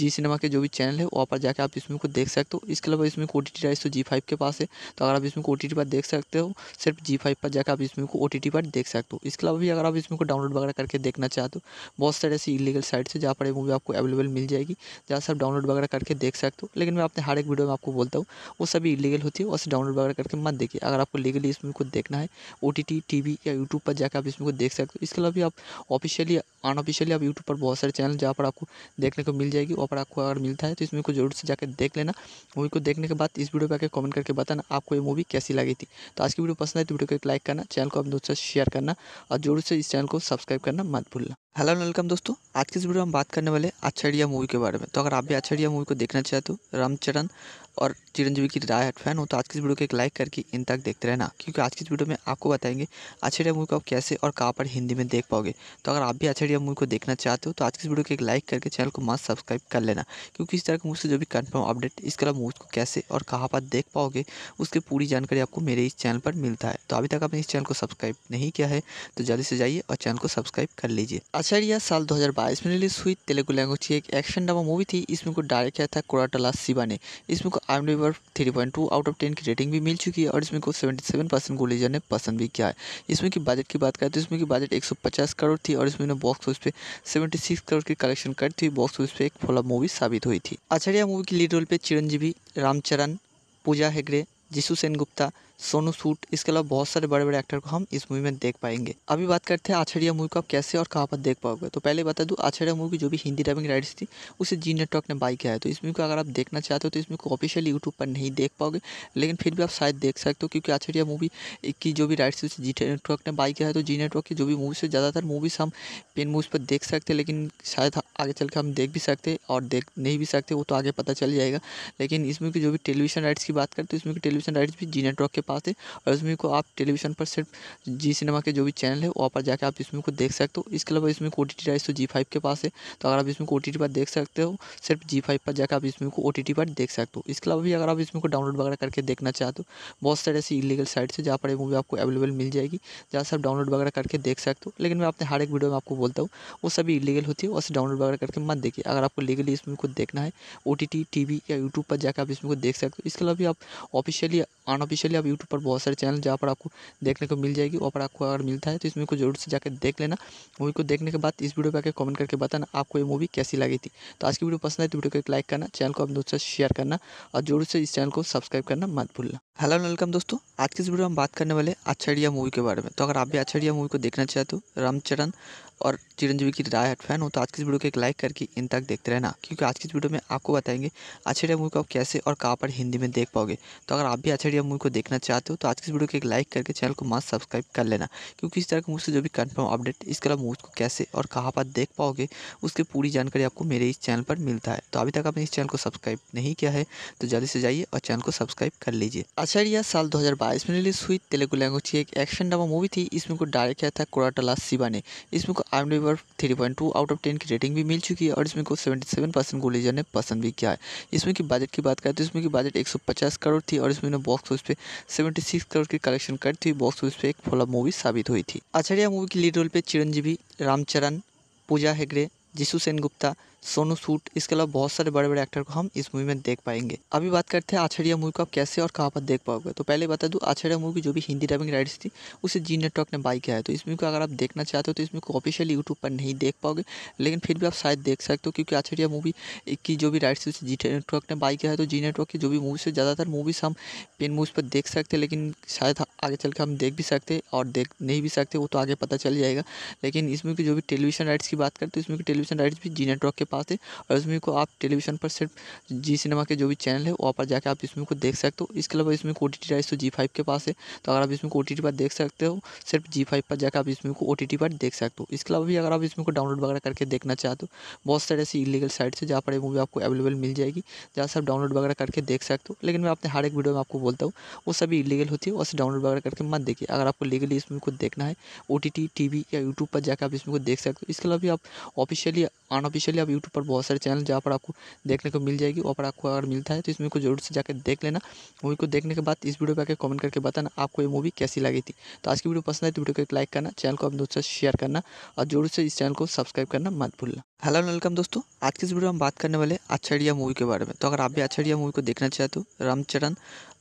जी सिनेमा के जो भी चैनल है वहाँ पर जाकर आप इस मूवी को देख सकते हो इसके अलावा इसमें ओ टी टी तो जी फाइव के पास है तो अगर आप इसमें ओ टी टी पर देख सकते हो सिर्फ जी फाइव पर जाकर आप इस मूवी को ओ टी टी पर देख सकते हो इसके अलावा भी अगर आप इसमें को डाउनलोड वगैरह करके देखना चाहते हो बहुत सारे ऐसी इलीगल साइट्स है जहाँ पर मूवी आपको अवेलेबल मिल जाएगी जहाँ से आप डाउनलोड वगैरह करके देख सकते हो लेकिन मैं अपने हर एक वीडियो में आपको बोलता हूँ वो सभी इलीगल होती है उसे डाउनलोड वगैरह करके मत देखिए अगर आपको लीगली इस मूवी को देखना है O T T T V या यूट्यूब पर जाकर आप इस मूवी को देख सकते हो इसके अलावा भी आप ऑफिशियली अनऑफिशियली आप यूट्यूब पर बहुत सारे चैनल जहाँ पर आपको देखने को मिल जाएगी वहाँ पर आपको अगर मिलता है तो इस मूवी को जरूर से जाकर देख लेना मूवी को देखने के बाद इस वीडियो पर आकर कमेंट करके बताना आपको ये मूवी कैसी लगी थी तो आज की वीडियो पसंद आए तो वीडियो को एक लाइक करना चैनल को अपने दोस्तों से शेयर करना और जरूर से इस चैनल को सब्सक्राइब करना मत भूलना हेलो वेलकम दोस्तों आज की इस वीडियो में हम बात करने वाले अच्छा मूवी के बारे में तो अगर आप भी अच्छा मूवी को देखना चाहते हो रामचरण और चिरंजीवी की हट फैन हो तो आज की इस वीडियो को एक लाइक करके इन तक देखते रहना क्योंकि आज की इस वीडियो में आपको बताएंगे अच्छे मूवी को आप कैसे और कहाँ पर हिंदी में देख पाओगे तो अगर आप भी अच्छे मूवी को देखना चाहते हो तो आज की इस वीडियो को एक लाइक करके चैनल को मास्क सब्सक्राइब कर लेना क्योंकि इस तरह के मुझसे जो भी कन्फर्म अपडेट इसके अलावा मूवी को कैसे और कहाँ पर देख पाओगे उसकी पूरी जानकारी आपको मेरे इस चैनल पर मिलता है तो अभी तक आपने इस चैनल को सब्सक्राइब नहीं किया है तो जल्दी से जाइए और चैनल को सब्सक्राइब कर लीजिए आचार्य साल दो में रिलीज हुई तेलुगु लैंग्वेज की एक एक्शन ड्रामा मूवी थी इसमें को डायरेक्ट किया था कोराटला शिवा ने इसमें को I am three point two out of ten की रेटिंग भी मिल चुकी है और इसमें को सेवेंटी सेवन परसेंट गोलीजर ने पसंद भी किया है इसमें की बजट की बात करें तो इसमें की बजट एक सौ पचास करोड़ थी और इसमें बॉक्स ऑफिस पे सेवेंटी सिक्स करोड़ की कलेक्शन कर थी बॉक्स ऑफिस पे एक फ्लॉप मूवी साबित हुई थी आचार्य मूवी की लीड रोल पे चिरंजीवी रामचरण पूजा हेगड़े जिसु सेन गुप्ता सोनू सूट इसके अलावा बहुत सारे बड़े बड़े एक्टर को हम इस मूवी में देख पाएंगे अभी बात करते हैं आछड़िया मूवी को आप कैसे और कहाँ पर देख पाओगे तो पहले बता दूँ आछड़िया मूवी जो भी हिंदी डबिंग राइट्स थी उसे जी नेटवर्क ने बाई किया है तो इस मूवी को अगर आप देखना चाहते हो तो इस मूवी को ऑफिशियल यूट्यूब पर नहीं देख पाओगे लेकिन फिर भी आप शायद देख सकते हो क्योंकि आछड़िया मूवी की जो भी राइट्स थी उसे जी नेटवर्क ने बाई किया है तो जी नेटवर्क की जो भी मूवी से ज़्यादातर मूवीज़ हम पेन मूवीज़ पर देख सकते हैं लेकिन शायद आगे चल के हम देख भी सकते और देख नहीं भी सकते वो तो आगे पता चल जाएगा लेकिन इसमें की जो भी टेलीविजन राइट्स की बात करते तो इसमें की टेलीविजन राइट्स भी जी नेटवर्क के पास है और इस मूवी को आप टेलीविज़न पर सिर्फ जी सिनेमा के जो भी चैनल है वहाँ पर जाकर आप इस मूवी को देख सकते हो इसके अलावा इसमें ओ टी टी तो जी फाइव के पास है तो अगर आप इसमें ओ टी टी पर देख सकते हो सिर्फ जी फाइव पर जाकर आप इस मूवी को ओ टी टी पर देख सकते हो इसके अलावा भी अगर आप इसमें को डाउनलोड वगैरह करके देखना चाहते हो बहुत सारे ऐसी इलीगल साइट्स है जहाँ पर ये मूवी आपको अवेलेबल मिल जाएगी जहाँ से आप डाउनलोड वगैरह करके देख सकते हो लेकिन मैं अपने हर एक वीडियो में आपको बोलता हूँ वो सभी इलीगल होती है उसे डाउनलोड वगैरह करके मत देखिए अगर आपको लीगली इस मूवी को देखना है O T T T V या यूट्यूब पर जाकर आप इस मूवी को देख सकते हो इसके अलावा भी आप ऑफिशियली अनऑफिशियली आप यूट्यूब पर बहुत सारे चैनल जहाँ पर आपको देखने को मिल जाएगी वहाँ पर आपको अगर मिलता है तो इस मूवी को जरूर से जाकर देख लेना मूवी को देखने के बाद इस वीडियो पर आकर कमेंट करके बताना आपको ये मूवी कैसी लगी थी तो आज की वीडियो पसंद आए तो वीडियो को एक लाइक करना चैनल को अपने दोस्तों से शेयर करना और जरूर से इस चैनल को सब्सक्राइब करना मत भूलना हेलो वेलकम दोस्तों आज की इस वीडियो में हम बात करने वाले अच्छा मूवी के बारे में तो अगर आप भी अच्छा मूवी को देखना चाहते हो रामचरण और चिरंजीवी की राय फैन हो तो आज की इस वीडियो को एक लाइक करके इन तक देखते रहना क्योंकि आज की इस वीडियो में आपको बताएंगे अच्छे मूवी को आप कैसे और कहाँ पर हिंदी में देख पाओगे तो अगर आप भी अच्छे मूवी को देखना चाहते हो तो आज की इस वीडियो को एक लाइक करके चैनल को मास्क सब्सक्राइब कर लेना क्योंकि इस तरह के मुझसे जो भी कन्फर्म अपडेट इसके अलावा मूवी को कैसे और कहाँ पर देख पाओगे उसकी पूरी जानकारी आपको मेरे इस चैनल पर मिलता है तो अभी तक आपने इस चैनल को सब्सक्राइब नहीं किया है तो जल्दी से जाइए और चैनल को सब्सक्राइब कर लीजिए आचार्य साल 2022 में रिलीज हुई तेलुगु लैंग्वेज की एक एक्शन ड्रामा मूवी थी इसमें को डायरेक्ट किया था कोराटला शिवा ने इसमें को I am three point two out of ten की रेटिंग भी मिल चुकी है और इसमें को सेवेंटी सेवन परसेंट गोलीजर ने पसंद भी किया है इसमें की बजट की बात करें तो इसमें की बजट एक सौ पचास करोड़ थी और इसमें बॉक्स ऑफिस पे सेवेंटी सिक्स करोड़ की कलेक्शन कर थी बॉक्स ऑफिस पे एक फ्लॉप मूवी साबित हुई थी आचार्य मूवी की लीड रोल पे चिरंजीवी रामचरण पूजा हेगड़े जिसू सेन गुप्ता सोनू सूट इसके अलावा बहुत सारे बड़े बड़े एक्टर को हम इस मूवी में देख पाएंगे अभी बात करते हैं आछड़िया मूवी को आप कैसे और कहाँ पर देख पाओगे तो पहले बता दूँ आछड़िया मूवी जो भी हिंदी डबिंग राइट्स थी उसे जी नेटवर्क ने बाई किया है तो इस मूवी को अगर आप देखना चाहते हो तो इसमें को ऑफिशियल यूट्यूब पर नहीं देख पाओगे लेकिन फिर भी आप शायद देख सकते हो क्योंकि आछड़िया मूवी की जो भी राइट्स थी उसे जी नेटवर्क ने बाई किया है तो जी नेटवर्क की जो भी मूवी से ज़्यादातर मूवीज़ हम पेन मूवीज़ पर देख सकते हैं लेकिन शायद आगे चल के हम देख भी सकते और देख नहीं भी सकते वो तो आगे पता चल जाएगा लेकिन इसमें की जो भी टेलीविजन राइट्स की बात करते हैं तो इसमें की टेलीविजन राइट्स भी जी नेटवर्क के पास है और इस मूवी को आप टेलीविजन पर सिर्फ जी सिनेमा के जो भी चैनल है वहाँ पर जाकर आप इस मूवी को देख सकते हो इसके अलावा इसमें ओ टी तो जी फाइव के पास है तो अगर आप इसमें ओ टी पर देख सकते हो सिर्फ जी फाइव पर जाकर आप इस मूवी को ओ टी पर देख सकते हो इसके अलावा भी अगर आप इसमें को डाउनलोड वगैरह करके देखना चाहते हो बहुत सारे ऐसी इलीगल साइट्स है जहाँ पर ये मूवी आपको अवेलेबल मिल जाएगी जहाँ से आप डाउनलोड वगैरह करके देख सकते हो लेकिन मैं अपने हर एक वीडियो में आपको बोलता हूँ वो सभी इलीगल होती है उसे डाउनलोड वगैरह करके मत देखिए अगर आपको लीगली इस मूवी को देखना है ओ टी या यूट्यूब पर जाकर आप इस मूवी को देख सकते हो इसके अलावा भी आप ऑफिशियली अनऑफिशियली आप यूट्यूब पर बहुत सारे चैनल जहाँ पर आपको देखने को मिल जाएगी वहाँ पर आपको अगर मिलता है तो इस मूवी को जरूर से जाकर देख लेना मूवी को देखने के बाद इस वीडियो पर आकर कमेंट करके बताना आपको ये मूवी कैसी लगी थी तो आज की वीडियो पसंद आई तो वीडियो को एक लाइक करना चैनल को अपने दोस्तों से शेयर करना और जरूर से इस चैनल को सब्सक्राइब करना मत भूलना हेलो वेलकम दोस्तों आज की इस वीडियो में हम बात करने वाले अच्छा मूवी के बारे में तो अगर आप भी अच्छा मूवी को देखना चाहते हो रामचरण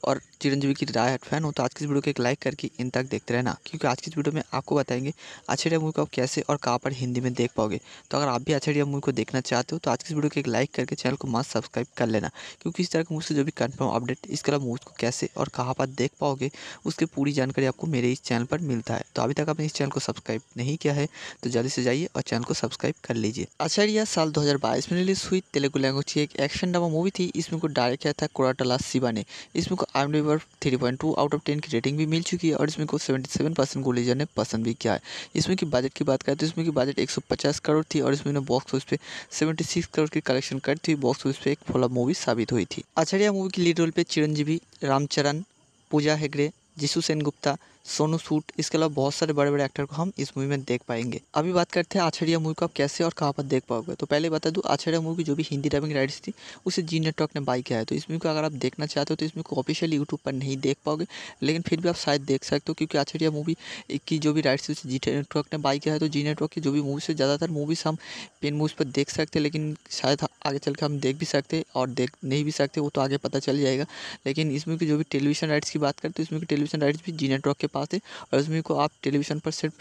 और चिरंजीवी की हट फैन हो तो आज की इस वीडियो को एक लाइक करके इन तक देखते रहना क्योंकि आज की इस वीडियो में आपको बताएंगे अछड़िया मूवी को आप कैसे और कहाँ पर हिंदी में देख पाओगे तो अगर आप भी अछड़िया मूवी को देखना चाहते हो तो आज की इस वीडियो को एक लाइक करके चैनल को मस्त सब्सक्राइब कर लेना क्योंकि इस तरह की मुझसे जो भी कन्फर्म अपडेट इसके अलावा मूवी को कैसे और कहाँ पर देख पाओगे उसकी पूरी जानकारी आपको मेरे इस चैनल पर मिलता है तो अभी तक आपने इस चैनल को सब्सक्राइब नहीं किया है तो जल्दी से जाइए और चैनल को सब्सक्राइब कर लीजिए अछड़िया साल 2022 में रिलीज हुई तेलुगु लैंग्वेज की एक एक्शन ड्रामा मूवी थी इसमें को डायरेक्ट किया था कोराटला शिवा ने इसमें को आई एम रिवर three point two out of ten की रेटिंग भी मिल चुकी है और इसमें को सेवेंटी सेवन परसेंट गोलीजर ने पसंद भी किया है इसमें की बजट की बात करें तो इसमें की बजट एक सौ पचास करोड़ थी और इसमें बॉक्स ऑफिस पे सेवेंटी सिक्स करोड़ की कलेक्शन कर थी बॉक्स ऑफिस पे एक फ्लॉप मूवी साबित हुई थी आचार्य मूवी की लीड रोल पे चिरंजीवी रामचरण पूजा हेगड़े जिसु सेन गुप्ता सोनू सूट इसके अलावा बहुत सारे बड़े बड़े एक्टर को हम इस मूवी में देख पाएंगे अभी बात करते हैं आछड़िया मूवी को आप कैसे और कहाँ पर देख पाओगे तो पहले बता दूँ आछड़िया मूवी जो भी हिंदी डबिंग राइट्स थी उसे जी नेटवर्क ने बाई किया है तो इस मूवी को अगर आप देखना चाहते हो तो इस मूवी को ऑफिशियल यूट्यूब पर नहीं देख पाओगे लेकिन फिर भी आप शायद देख सकते हो क्योंकि आछड़िया मूवी की जो भी राइट्स थी उसे जी नेटवर्क ने बाई किया है तो जी नेटवर्क की जो भी मूवीज़ से ज़्यादातर मूवीज़ हम पेन मूवीज़ पर देख सकते हैं लेकिन शायद हाँ, आगे चल के हम देख भी सकते और देख नहीं भी सकते वो तो आगे पता चल जाएगा लेकिन इसमें की जो भी टेलीविजन राइट्स की बात करें तो इसमें की टेलीविजन राइट्स भी जी नेटवर्क के पास थी और इस मूवी को आप टेलीविजन पर सिर्फ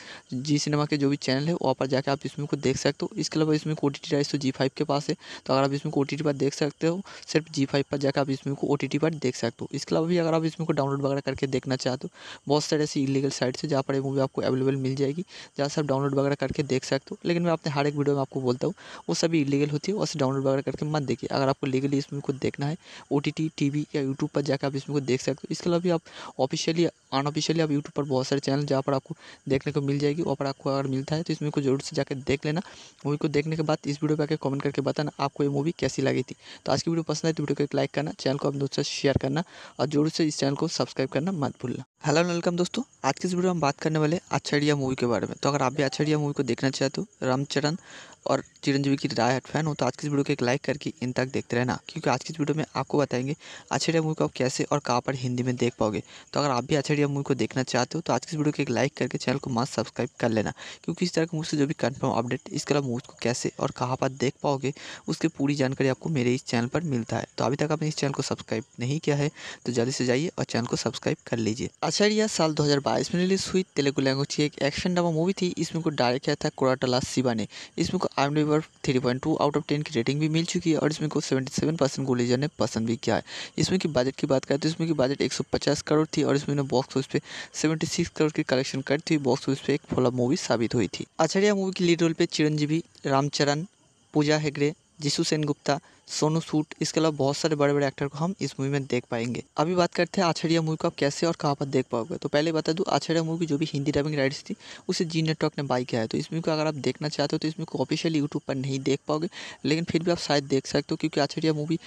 जी सिनेमा के जो भी चैनल है वहाँ पर जाकर आप इस मूवी को देख सकते हो इसके अलावा इसमें ओ टी टी तो जी फाइव के पास है तो अगर आप इसमें ओ टी टी पर देख सकते हो सिर्फ जी फाइव पर जाकर आप इस मूवी को ओ टी टी पर देख सकते हो इसके अलावा भी अगर आप इसमें को डाउनलोड वगैरह करके देखना चाहते हो बहुत सारे ऐसी इलीगल साइट्स है जहाँ पर मूवी आपको अवेलेबल मिल जाएगी जहाँ से आप डाउनलोड वगैरह करके देख सकते हो लेकिन मैं अपने हर एक वीडियो में आपको बोलता हूँ वो सभी इलीगल होती है और डाउनलोड वगैरह करके मत देखिए अगर आपको लीगली इस मूवी को देखना है ओ टी टी वी या यूट्यूब पर जाकर आप इसमें को देख सकते हो इसके अलावा भी आप ऑफिशियली अनऑफिशियली आप यूट्यूब पर बहुत सारे चैनल जहाँ पर आपको देखने को मिल जाएगी वहाँ पर आपको अगर मिलता है तो इस मूवी को जरूर से जाकर देख लेना मूवी को देखने के बाद इस वीडियो पर आकर कमेंट करके बताना आपको ये मूवी कैसी लगी थी तो आज की वीडियो पसंद आए तो वीडियो को एक लाइक करना चैनल को अपने दोस्तों से शेयर करना और जरूर से इस चैनल को सब्सक्राइब करना मत भूलना हेलो वेलकम दोस्तों आज की इस वीडियो में हम बात करने वाले आचार्य मूवी के बारे में तो अगर आप भी आचार्य मूवी को देखना चाहते हो रामचरण और चिरंजीवी की राय हट फैन हो तो आज की इस वीडियो को एक लाइक करके इन तक देखते रहना क्योंकि आज की इस वीडियो में आपको बताएंगे आचार्य मूवी को आप कैसे और कहाँ पर हिंदी में देख पाओगे तो अगर आप भी आचार्य मूवी को देखना चाहते हो तो आज की इस वीडियो को एक लाइक करके चैनल को मास्क सब्सक्राइब कर लेना क्योंकि इस तरह की मूव से जो भी कन्फर्म अपडेट इसके अलावा मूवी को कैसे और कहाँ पर देख पाओगे उसकी पूरी जानकारी आपको मेरे इस चैनल पर मिलता है तो अभी तक आपने इस चैनल को सब्सक्राइब नहीं किया है तो जल्दी से जाइए और चैनल को सब्सक्राइब कर लीजिए आचार्य साल 2022 में रिलीज हुई तेलुगु लैंग्वेज की एक एक्शन ड्रामा मूवी थी इसमें को डायरेक्ट किया था कोराटला शिवा ने इसमें को I am three point two out of ten की रेटिंग भी मिल चुकी है और इसमें को 77 परसेंट गुलेजर ने पसंद भी किया है इसमें की बजट की बात करें तो इसमें की बजट पचास करोड़ थी और इसमें बॉक्स ऑफिस पे सिक्स करोड़ की कलेक्शन करती हुई बॉक्स ऑफिस पे एक फ्लॉप मूवी साबित हुई थी आचार्य मूवी की लीड रोल पे चिरंजीवी रामचरण पूजा हेगड़े जिसु सेन गुप्ता सोनू सूट इसके अलावा बहुत सारे बड़े बड़े एक्टर को हम इस मूवी में देख पाएंगे अभी बात करते हैं आछड़िया मूवी को आप कैसे और कहाँ पर देख पाओगे तो पहले बता दूँ आछड़िया मूवी जो भी हिंदी डबिंग राइट्स थी उसे जी नेटवर्क ने बाई किया है तो इस मूवी को अगर आप देखना चाहते हो तो इस मूवी को ऑफिशियल यूट्यूब पर नहीं देख पाओगे लेकिन फिर भी आप शायद देख सकते हो क्योंकि आछड़िया मूवी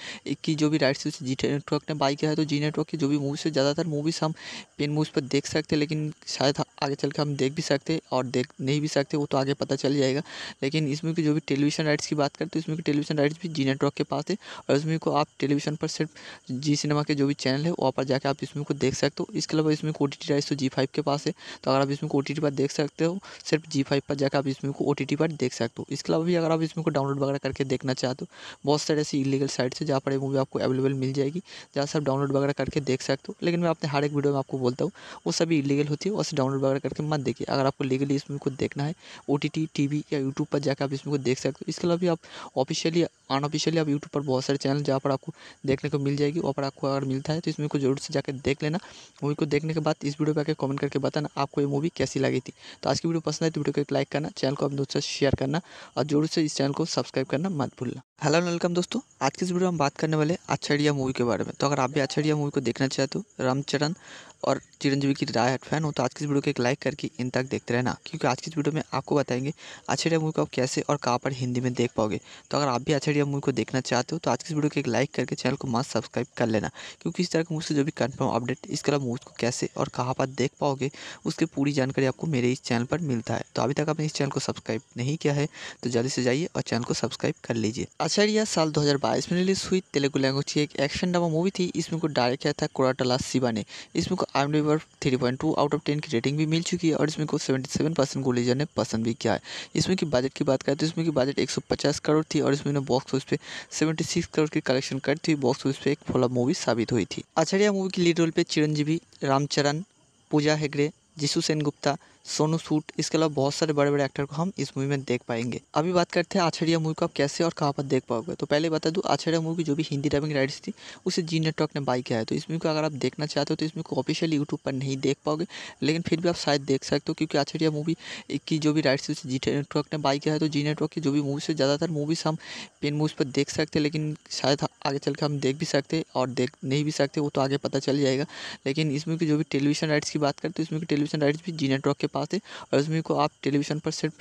की जो भी राइट्स थी उसे जी नेटवर्क ने बाई किया है तो जी नेटवर्क की जो भी मूवी से ज़्यादातर मूवीज़ हम पेन मूवीज़ पर देख सकते हैं लेकिन शायद आगे चल के हम देख भी सकते और देख नहीं भी सकते वो तो आगे पता चल जाएगा लेकिन इसमें की जो भी टेलीविजन राइट्स की बात करें तो इसमें की टेलीविजन राइट्स भी जी नेटवर्क के पास पास थी और इस मूवी को आप टेलीविज़न पर सिर्फ जी सिनेमा के जो भी चैनल है वहाँ पर जाकर आप इस मूवी को देख सकते हो इसके अलावा इसमें ओ टी टी तो जी फाइव के पास है तो अगर आप इसमें ओ टी टी पर देख सकते हो सिर्फ जी फाइव पर जाकर आप इस मूवी को ओ टी टी पर देख सकते हो इसके अलावा भी अगर आप इसमें को डाउनलोड वगैरह करके देखना चाहते हो बहुत सारे ऐसी इलीगल साइट्स है जहाँ पर ये मूवी आपको अवेलेबल मिल जाएगी जहाँ से आप डाउनलोड वगैरह करके देख सकते हो लेकिन मैं अपने हर एक वीडियो में आपको बोलता हूँ वो सभी इलीगल होती है उसे डाउनलोड वगैरह करके मत देखिए अगर आपको लीगली इस मूवी को देखना है O T T T V या यूट्यूब पर जाकर आप इस मूवी को देख सकते हो इसके अलावा भी आप ऑफिशियली अनऑफिशियली आप यूट्यूब पर बहुत सारे चैनल जहाँ पर आपको देखने को मिल जाएगी वहाँ पर आपको अगर मिलता है तो इस मूवी को जरूर से जाकर देख लेना मूवी को देखने के बाद इस वीडियो पर आकर कमेंट करके बताना आपको ये मूवी कैसी लगी थी तो आज की वीडियो पसंद आए तो वीडियो को एक लाइक करना चैनल को अपने दोस्तों से शेयर करना और जरूर से इस चैनल को सब्सक्राइब करना मत भूलना हेलो वेलकम दोस्तों आज की इस वीडियो में हम बात करने वाले अच्छाड़िया मूवी के बारे में तो अगर आप भी अच्छाड़िया मूवी को देखना चाहते हो रामचरण और चिरंजीवी की राय फैन हो तो आज की इस वीडियो को एक लाइक करके इन तक देखते रहना क्योंकि आज की इस वीडियो में आपको बताएंगे अछड़िया मूवी को आप कैसे और कहाँ पर हिंदी में देख पाओगे तो अगर आप भी अछड़िया मूवी को देखना चाहते हो तो आज की इस वीडियो को एक लाइक करके चैनल को मास्क सब्सक्राइब कर लेना क्योंकि इस तरह के मुझसे जो भी कन्फर्म अपडेट इसके अलावा मूवी को कैसे और कहाँ पर देख पाओगे उसकी पूरी जानकारी आपको मेरे इस चैनल पर मिलता है तो अभी तक आपने इस चैनल को सब्सक्राइब नहीं किया है तो जल्दी से जाइए और चैनल को सब्सक्राइब कर लीजिए अछड़िया साल दो में रिलीज हुई तेलुगु लैंग्वेज की एक एक्शन ड्रामा मूवी थी इसमें को डायरेक्ट किया था कोराटला शिवा ने इसमें को आई फाइव और three point two out of ten की रेटिंग भी मिल चुकी है और इसमें को सेवेंटी सेवन परसेंट गोलेजर ने पसंद भी किया है इसमें की बजट की बात करें तो इसमें की बजट एक सौ पचास करोड़ थी और इसमें बॉक्स ऑफिस पे सेवेंटी सिक्स करोड़ की कलेक्शन करती थी बॉक्स ऑफिस पे एक फ्लॉप मूवी साबित हुई थी आचार्य मूवी की लीड रोल पे चिरंजीवी रामचरण पूजा हेगड़े जिसू गुप्ता सोनू सूट इसके अलावा बहुत सारे बड़े बड़े एक्टर को हम इस मूवी में देख पाएंगे अभी बात करते हैं आछड़िया मूवी को आप कैसे और कहाँ पर देख पाओगे तो पहले बता दूँ आछड़िया मूवी जो भी हिंदी डबिंग राइट्स थी उसे जी नेटवर्क ने बाई किया है तो इस मूवी को अगर आप देखना चाहते हो तो इसमें को ऑफिशियल यूट्यूब पर नहीं देख पाओगे लेकिन फिर भी आप शायद देख सकते हो क्योंकि आछड़िया मूवी की जो भी राइट्स थी उसे जी नेटवर्क ने बाई किया है तो जी नेटवर्क की जो भी मूवी से ज़्यादातर मूवीज़ हम पेन मूवीज़ पर देख सकते हैं लेकिन शायद आगे चल के हम देख भी सकते और देख नहीं भी सकते वो तो आगे पता चल जाएगा लेकिन इसमें की जो भी टेलीविजन राइट्स की बात करते तो इसमें की टेलीविजन राइट्स भी जी नेटवर्क के पास है और इस मूवी को आप टेलीविजन पर सिर्फ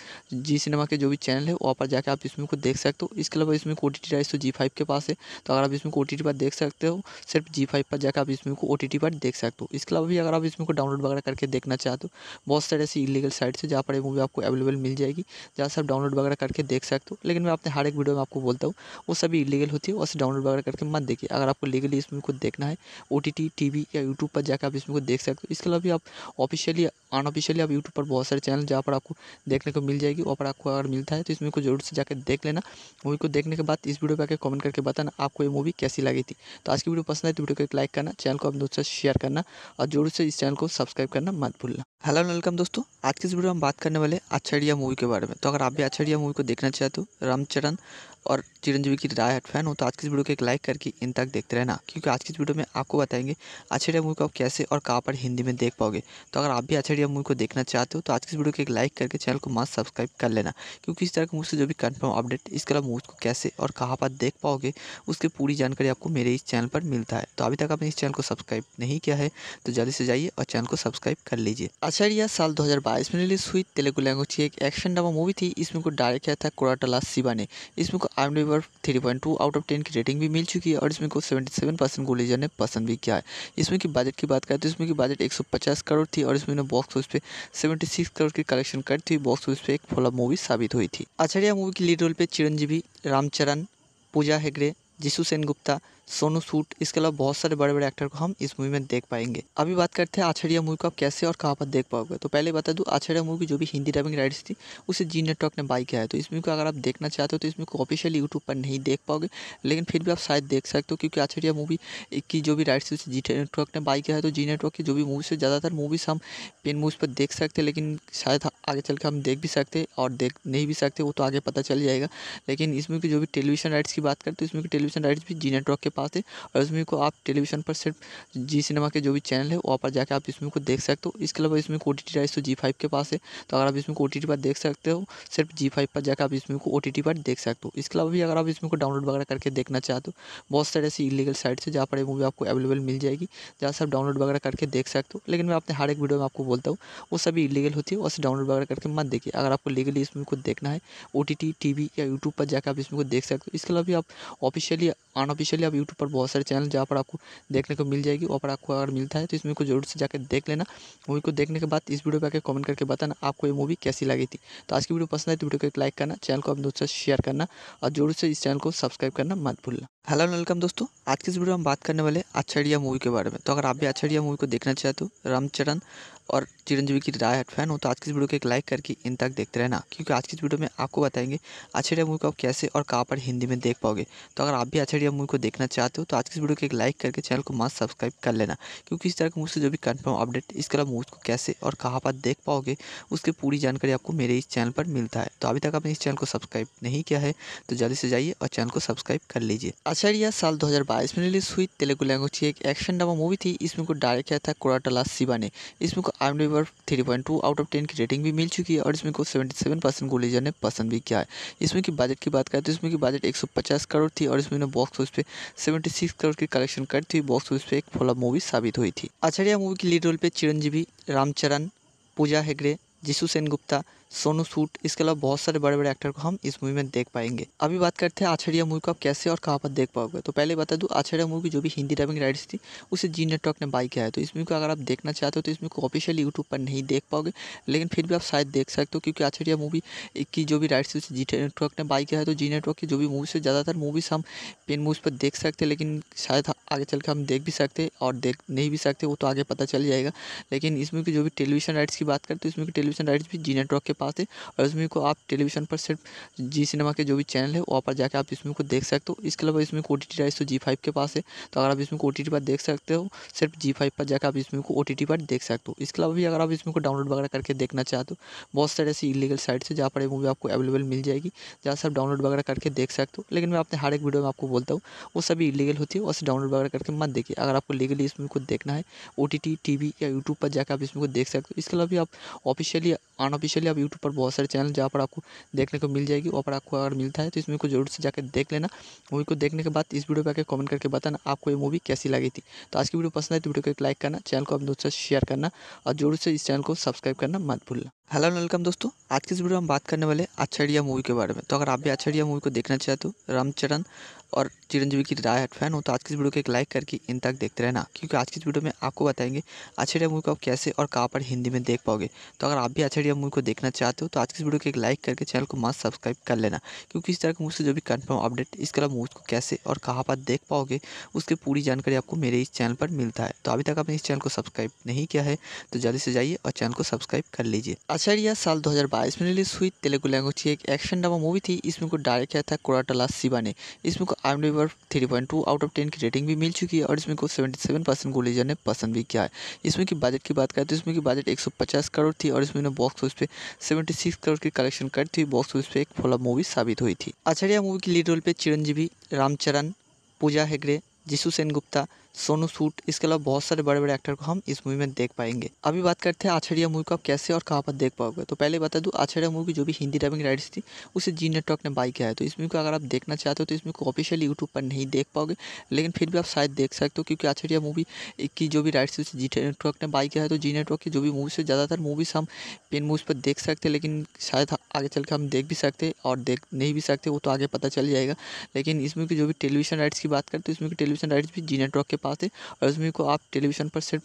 जी सिनेमा के जो भी चैनल है वहाँ पर जाकर आप इस मूवी को देख सकते हो इसके अलावा इसमें ओ टी राइस तो जी फाइव के पास है तो अगर आप इसमें ओ टी पर देख सकते हो सिर्फ जी फाइव पर जाकर आप इस मूवी को ओ टी पर देख सकते हो इसके अलावा भी अगर आप इसमें को डाउनलोड वगैरह करके देखना चाहते हो बहुत सारे ऐसी इलीगल साइट्स है जहाँ पर मूवी आपको अवेलेबल मिल जाएगी जहाँ से आप डाउनलोड वगैरह करके देख सकते हो लेकिन मैं अपने हर एक वीडियो में आपको बोलता हूँ वो सभी इलीगल होती है उसे डाउनलोड वगैरह करके मत देखिए अगर आपको लीगली इसमें को देखना है ओ टी टी वी या यूट्यूब पर जाकर आप इसमें को देख सकते हो इसके अलावा भी आप ऑफिशियली अनऑफिशियली आप यूट्यूब पर बहुत सारे चैनल जहाँ पर आपको देखने को मिल जाएगी वहाँ पर आपको अगर मिलता है तो इस मूवी को जरूर से जाकर देख लेना मूवी को देखने के बाद इस वीडियो पर आकर कमेंट करके बताना आपको ये मूवी कैसी लगी थी तो आज की वीडियो पसंद आई तो वीडियो को एक लाइक करना चैनल को अपने दोस्तों से शेयर करना और जरूर से इस चैनल को सब्सक्राइब करना मत भूलना हेलो वेलकम दोस्तों आज की इस वीडियो में हम बात करने वाले अच्छा मूवी के बारे में तो अगर आप भी अच्छा मूवी को देखना चाहते हो रामचरण और चिरंजीवी की हट फैन हो तो आज की इस वीडियो को एक लाइक करके इन तक देखते रहना क्योंकि आज की इस वीडियो में आपको बताएंगे डिया मूवी को आप कैसे और कहाँ पर हिंदी में देख पाओगे तो अगर आप भी डिया मूवी को देखना चाहते हो तो आज की इस वीडियो को एक लाइक करके चैनल को मस्त सब्सक्राइब कर लेना क्योंकि इस तरह की मूव से जो भी कन्फर्म अपडेट इसके अलावा मूवी को कैसे और कहाँ पर देख पाओगे उसकी पूरी जानकारी आपको मेरे इस चैनल पर मिलता है तो अभी तक आपने इस चैनल को सब्सक्राइब नहीं किया है तो जल्दी से जाइए और चैनल को सब्सक्राइब कर लीजिए अछड़िया अच्छा साल दो में रिलीज हुई तेलुगु लैंग्वेज की एक एक्शन ड्रामा मूवी थी इसमें को डायरेक्ट किया था कोराटला सिवा ने इसमें को आई एम रिवर three point two out of ten की रेटिंग भी मिल चुकी है और इसमें को सेवेंटी सेवन परसेंट गोलीजर ने पसंद भी किया है इसमें की बजट की बात करें तो इसमें की बजट एक सौ पचास करोड़ थी और इसमें बॉक्स ऑफिस पे सेवेंटी सिक्स करोड़ की कलेक्शन करती थी बॉक्स ऑफिस पे एक फ्लॉप मूवी साबित हुई थी आचार्य मूवी की लीड रोल पे चिरंजीवी रामचरण पूजा हेगड़े जिसु सेन गुप्ता सोनू सूट इसके अलावा बहुत सारे बड़े बड़े एक्टर को हम इस मूवी में देख पाएंगे अभी बात करते हैं आछड़िया मूवी को आप कैसे और कहाँ पर देख पाओगे तो पहले बता दूँ आछड़िया मूवी जो भी हिंदी डबिंग राइट्स थी उसे जी नेटवर्क ने बाई किया है तो इस मूवी को अगर आप देखना चाहते हो तो इस मूवी को ऑफिशियल यूट्यूब पर नहीं देख पाओगे लेकिन फिर भी आप शायद देख सकते हो क्योंकि आछड़िया मूवी की जो भी राइट्स थी उसे जी नेटवर्क ने बाई किया है तो जी नेटवर्क की जो भी मूवीज़ है ज़्यादातर मूवीज़ हम पेन मूवीज़ पर देख सकते हैं लेकिन शायद हाँ, आगे चल के हम देख भी सकते और देख नहीं भी सकते वो तो आगे पता चल जाएगा लेकिन इसमें की जो भी टेलीविजन राइट्स की बात करें तो इसमें की टेलीविजन राइट्स भी जी नेटवर्क के पास थी और इस मूवी को आप टेलीविज़न पर सिर्फ जी सिनेमा के जो भी चैनल है वहाँ पर जाकर आप इस मूवी को देख सकते हो इसके अलावा इसमें ओ टी टी तो जी फाइव के पास है तो अगर आप इसमें ओ टी टी पर देख सकते हो सिर्फ जी फाइव पर जाकर आप इस मूवी को ओ टी टी पर देख सकते हो इसके अलावा भी अगर आप इस मूवी को डाउनलोड वगैरह करके देखना चाहते हो बहुत सारे ऐसी इलीगल साइट्स है जहाँ पर ये मूवी आपको अवेलेबल मिल जाएगी जहाँ से आप डाउनलोड वगैरह करके देख सकते हो लेकिन मैं अपने हर एक वीडियो में आपको बोलता हूँ वो सभी इलीगल होती है उसे डाउनलोड वगैरह करके मत देखिए अगर आपको लीगली इस मूवी को देखना है O T T T V या यूट्यूब पर जाकर आप इस मूवी को देख सकते हो इसके अलावा भी आप ऑफिशियली अनऑफिशियली अब यूट्यूब पर बहुत सारे चैनल जहाँ पर आपको देखने को मिल जाएगी वहाँ पर आपको अगर मिलता है तो इस मूवी को जरूर से जाकर देख लेना मूवी को देखने के बाद इस वीडियो पर आकर कमेंट करके बताना आपको ये मूवी कैसी लगी थी तो आज की वीडियो पसंद आई तो वीडियो को एक लाइक करना चैनल को अपने दोस्तों से शेयर करना और जरूर से इस चैनल को सब्सक्राइब करना मत भूलना हेलो वेलकम दोस्तों आज की इस वीडियो में हम बात करने वाले अच्छाड़िया मूवी के बारे में तो अगर आप भी अच्छाड़िया मूवी को देखना चाहते हो रामचरण और चिरंजीवी की हट फैन हो तो आज की इस वीडियो को एक लाइक करके इन तक देखते रहना क्योंकि आज की इस वीडियो में आपको बताएंगे आचार्य मूवी को आप कैसे और कहाँ पर हिंदी में देख पाओगे तो अगर आप भी आचार्य मूवी को देखना चाहते हो तो आज की इस वीडियो को एक लाइक करके चैनल को मास्क सब्सक्राइब कर लेना क्योंकि इस तरह की मूवी से जो भी कन्फर्म अपडेट इसके अलावा मूवी को कैसे और कहाँ पर देख पाओगे उसकी पूरी जानकारी आपको मेरे इस चैनल पर मिलता है तो अभी तक आपने इस चैनल को सब्सक्राइब नहीं किया है तो जल्दी से जाइए और चैनल को सब्सक्राइब कर लीजिए आचार्य साल दो में रिलीज हुई तेलुगु लैंग्वेज की एक एक्शन ड्रामा मूवी थी इसमें को डायरेक्ट किया था कोराटला शिवा ने इसमें को I am three point two out of ten की रेटिंग भी मिल चुकी है और इसमें को सेवेंटी सेवन परसेंट को ने पसंद भी किया है इसमें की बजट की बात करें तो इसमें की बजट एक सौ पचास करोड़ थी और इसमें बॉक्स ऑफिस पे सेवेंटी सिक्स करोड़ की कलेक्शन करी थी बॉक्स ऑफिस पे एक फॉलोअप मूवी साबित हुई थी आचार्य मूवी की लीड रोल पे चिरंजीवी रामचरण पूजा हेगड़े जिशु सेन गुप्ता सोनू सूट इसके अलावा बहुत सारे बड़े बड़े एक्टर को हम इस मूवी में देख पाएंगे अभी बात करते हैं आछड़िया मूवी को आप कैसे और कहाँ पर देख पाओगे तो पहले बता दूँ आछड़िया मूवी जो भी हिंदी डबिंग राइट्स थी उसे जी नेटवर्क ने बाई किया है तो इस मूवी को अगर आप देखना चाहते हो तो इस मूवी को ऑफिशियल यूट्यूब पर नहीं देख पाओगे लेकिन फिर भी आप शायद देख सकते हो क्योंकि आछड़िया मूवी की जो भी राइट्स थी उसे जी नेटवर्क ने बाई किया है तो जी नेटवर्क की जो भी मूवीज़ है ज़्यादातर मूवीज़ हम पेन मूवीज़ पर देख सकते हैं लेकिन शायद आगे चल के हम देख भी सकते और देख नहीं भी सकते वो तो आगे पता चल जाएगा लेकिन इसमें की जो भी टेलीविजन राइट्स की बात करें तो इसमें की टेलीविजन राइट्स भी जी नेटवर्क के पास है और इस मूवी को आप टेलीविजन पर सिर्फ जी सिनेमा के जो भी चैनल है वहाँ पर जाकर आप इस मूवी को देख सकते हो इसके अलावा इसमें ओ टी टी राइस तो जी फाइव के पास है तो अगर आप इसमें ओ टी टी पर देख सकते हो सिर्फ जी फाइव पर जाकर आप इसमें को ओ टी टी पर देख सकते हो इसके अलावा भी अगर आप इसमें को डाउनलोड वगैरह करके देखना चाहते हो बहुत सारे ऐसी इलीगल साइट्स है जहाँ पर ये मूवी आपको अवेलेबल मिल जाएगी जहाँ से आप डाउनलोड वगैरह करके देख सकते हो लेकिन मैं अपने हर एक वीडियो में आपको बोलता हूँ वो सभी इलीगल होती है उसे डाउनलोड वगैरह करके मत देखिए अगर आपको लीगली इस मूवी को देखना है ओ टी या यूट्यूब पर जाकर आप इस मूवी को देख सकते हो इसके अलावा भी आप ऑफिशियली अनऑफिशियली आप यूट्यूब पर बहुत सारे चैनल जहाँ पर आपको देखने को मिल जाएगी वहाँ पर आपको अगर मिलता है तो इस मूवी को जरूर से जाकर देख लेना मूवी को देखने के बाद इस वीडियो पर आकर कमेंट करके बताना आपको ये मूवी कैसी लगी थी तो आज की वीडियो पसंद है तो वीडियो को एक लाइक करना चैनल को अपने दोस्तों से शेयर करना और जरूर से इस चैनल को सब्सक्राइब करना मत भूलना हेलो वेलकम दोस्तों आज की इस वीडियो में हम बात करने वाले आचार्या मूवी के बारे में तो अगर आप भी आचार्या मूवी को देखना चाहते हो रामचरण और चिरंजीवी की राय फैन हो तो आज की इस वीडियो को एक लाइक करके इन तक देखते रहना क्योंकि आज की इस वीडियो में आपको बताएंगे आचार्या मूवी को आप कैसे और कहाँ पर हिंदी में देख पाओगे तो अगर आप भी आचार्या मूवी को देखना चाहते हो तो आज की इस वीडियो को एक लाइक करके चैनल को मास्क सब्सक्राइब कर लेना क्योंकि इस तरह के मूवी से जो भी कन्फर्म अपडेट इसके अलावा मूवी को कैसे और कहाँ पर देख पाओगे उसकी पूरी जानकारी आपको मेरे इस चैनल पर मिलता है तो अभी तक आपने इस चैनल को सब्सक्राइब नहीं किया है तो जल्दी से जाइए और चैनल को सब्सक्राइब कर लीजिए आचारिया साल 2022 में रिलीज हुई तेलुगु लैंग्वेज की एक एक्शन ड्रामा मूवी थी इसमें को डायरेक्ट किया था कोराटला शिवा ने इसमें को आई एम पर three point two out of ten की रेटिंग भी मिल चुकी है और इसमें को सेवेंटी सेवन परसेंट गोलीजर ने पसंद भी किया है इसमें की बजट की बात करें तो इसमें की बजट पचास करोड़ थी और इसमें बॉक्स ऑफिस पे सिक्स करोड़ की कलेक्शन करती हुई बॉक्स ऑफिस पे एक फ्लॉप मूवी साबित हुई थी आचार्य मूवी की लीड रोल पर चिरंजीवी रामचरण पूजा हेगड़े जिशु सेन गुप्ता सोनू सूट इसके अलावा बहुत सारे बड़े बड़े एक्टर को हम इस मूवी में देख पाएंगे अभी बात करते हैं आछड़िया मूवी को आप कैसे और कहाँ पर देख पाओगे तो पहले बता दूँ आछड़िया मूवी जो भी हिंदी डबिंग राइट्स थी उसे जी नेटवर्क ने बाई किया है तो इस मूवी को अगर आप देखना चाहते हो तो इस मूवी को ऑफिशियली यूट्यूब पर नहीं देख पाओगे लेकिन फिर भी आप शायद देख सकते हो क्योंकि आछड़िया मूवी की जो भी राइट्स थी उसे जी नेटवर्क ने बाई किया है तो जी नेटवर्क की जो भी मूवी से ज़्यादातर मूवीज़ हम पेन मूवीज़ पर देख सकते हैं लेकिन शायद आगे चल के हम देख भी सकते और देख नहीं भी सकते वो तो आगे पता चल जाएगा लेकिन इसमें की जो भी टेलीविजन राइट्स की बात करते तो इसमें की टेलीविजन राइट्स भी जी नेटवर्क के पास है और इस मूवी को आप टेलीविजन पर सिर्फ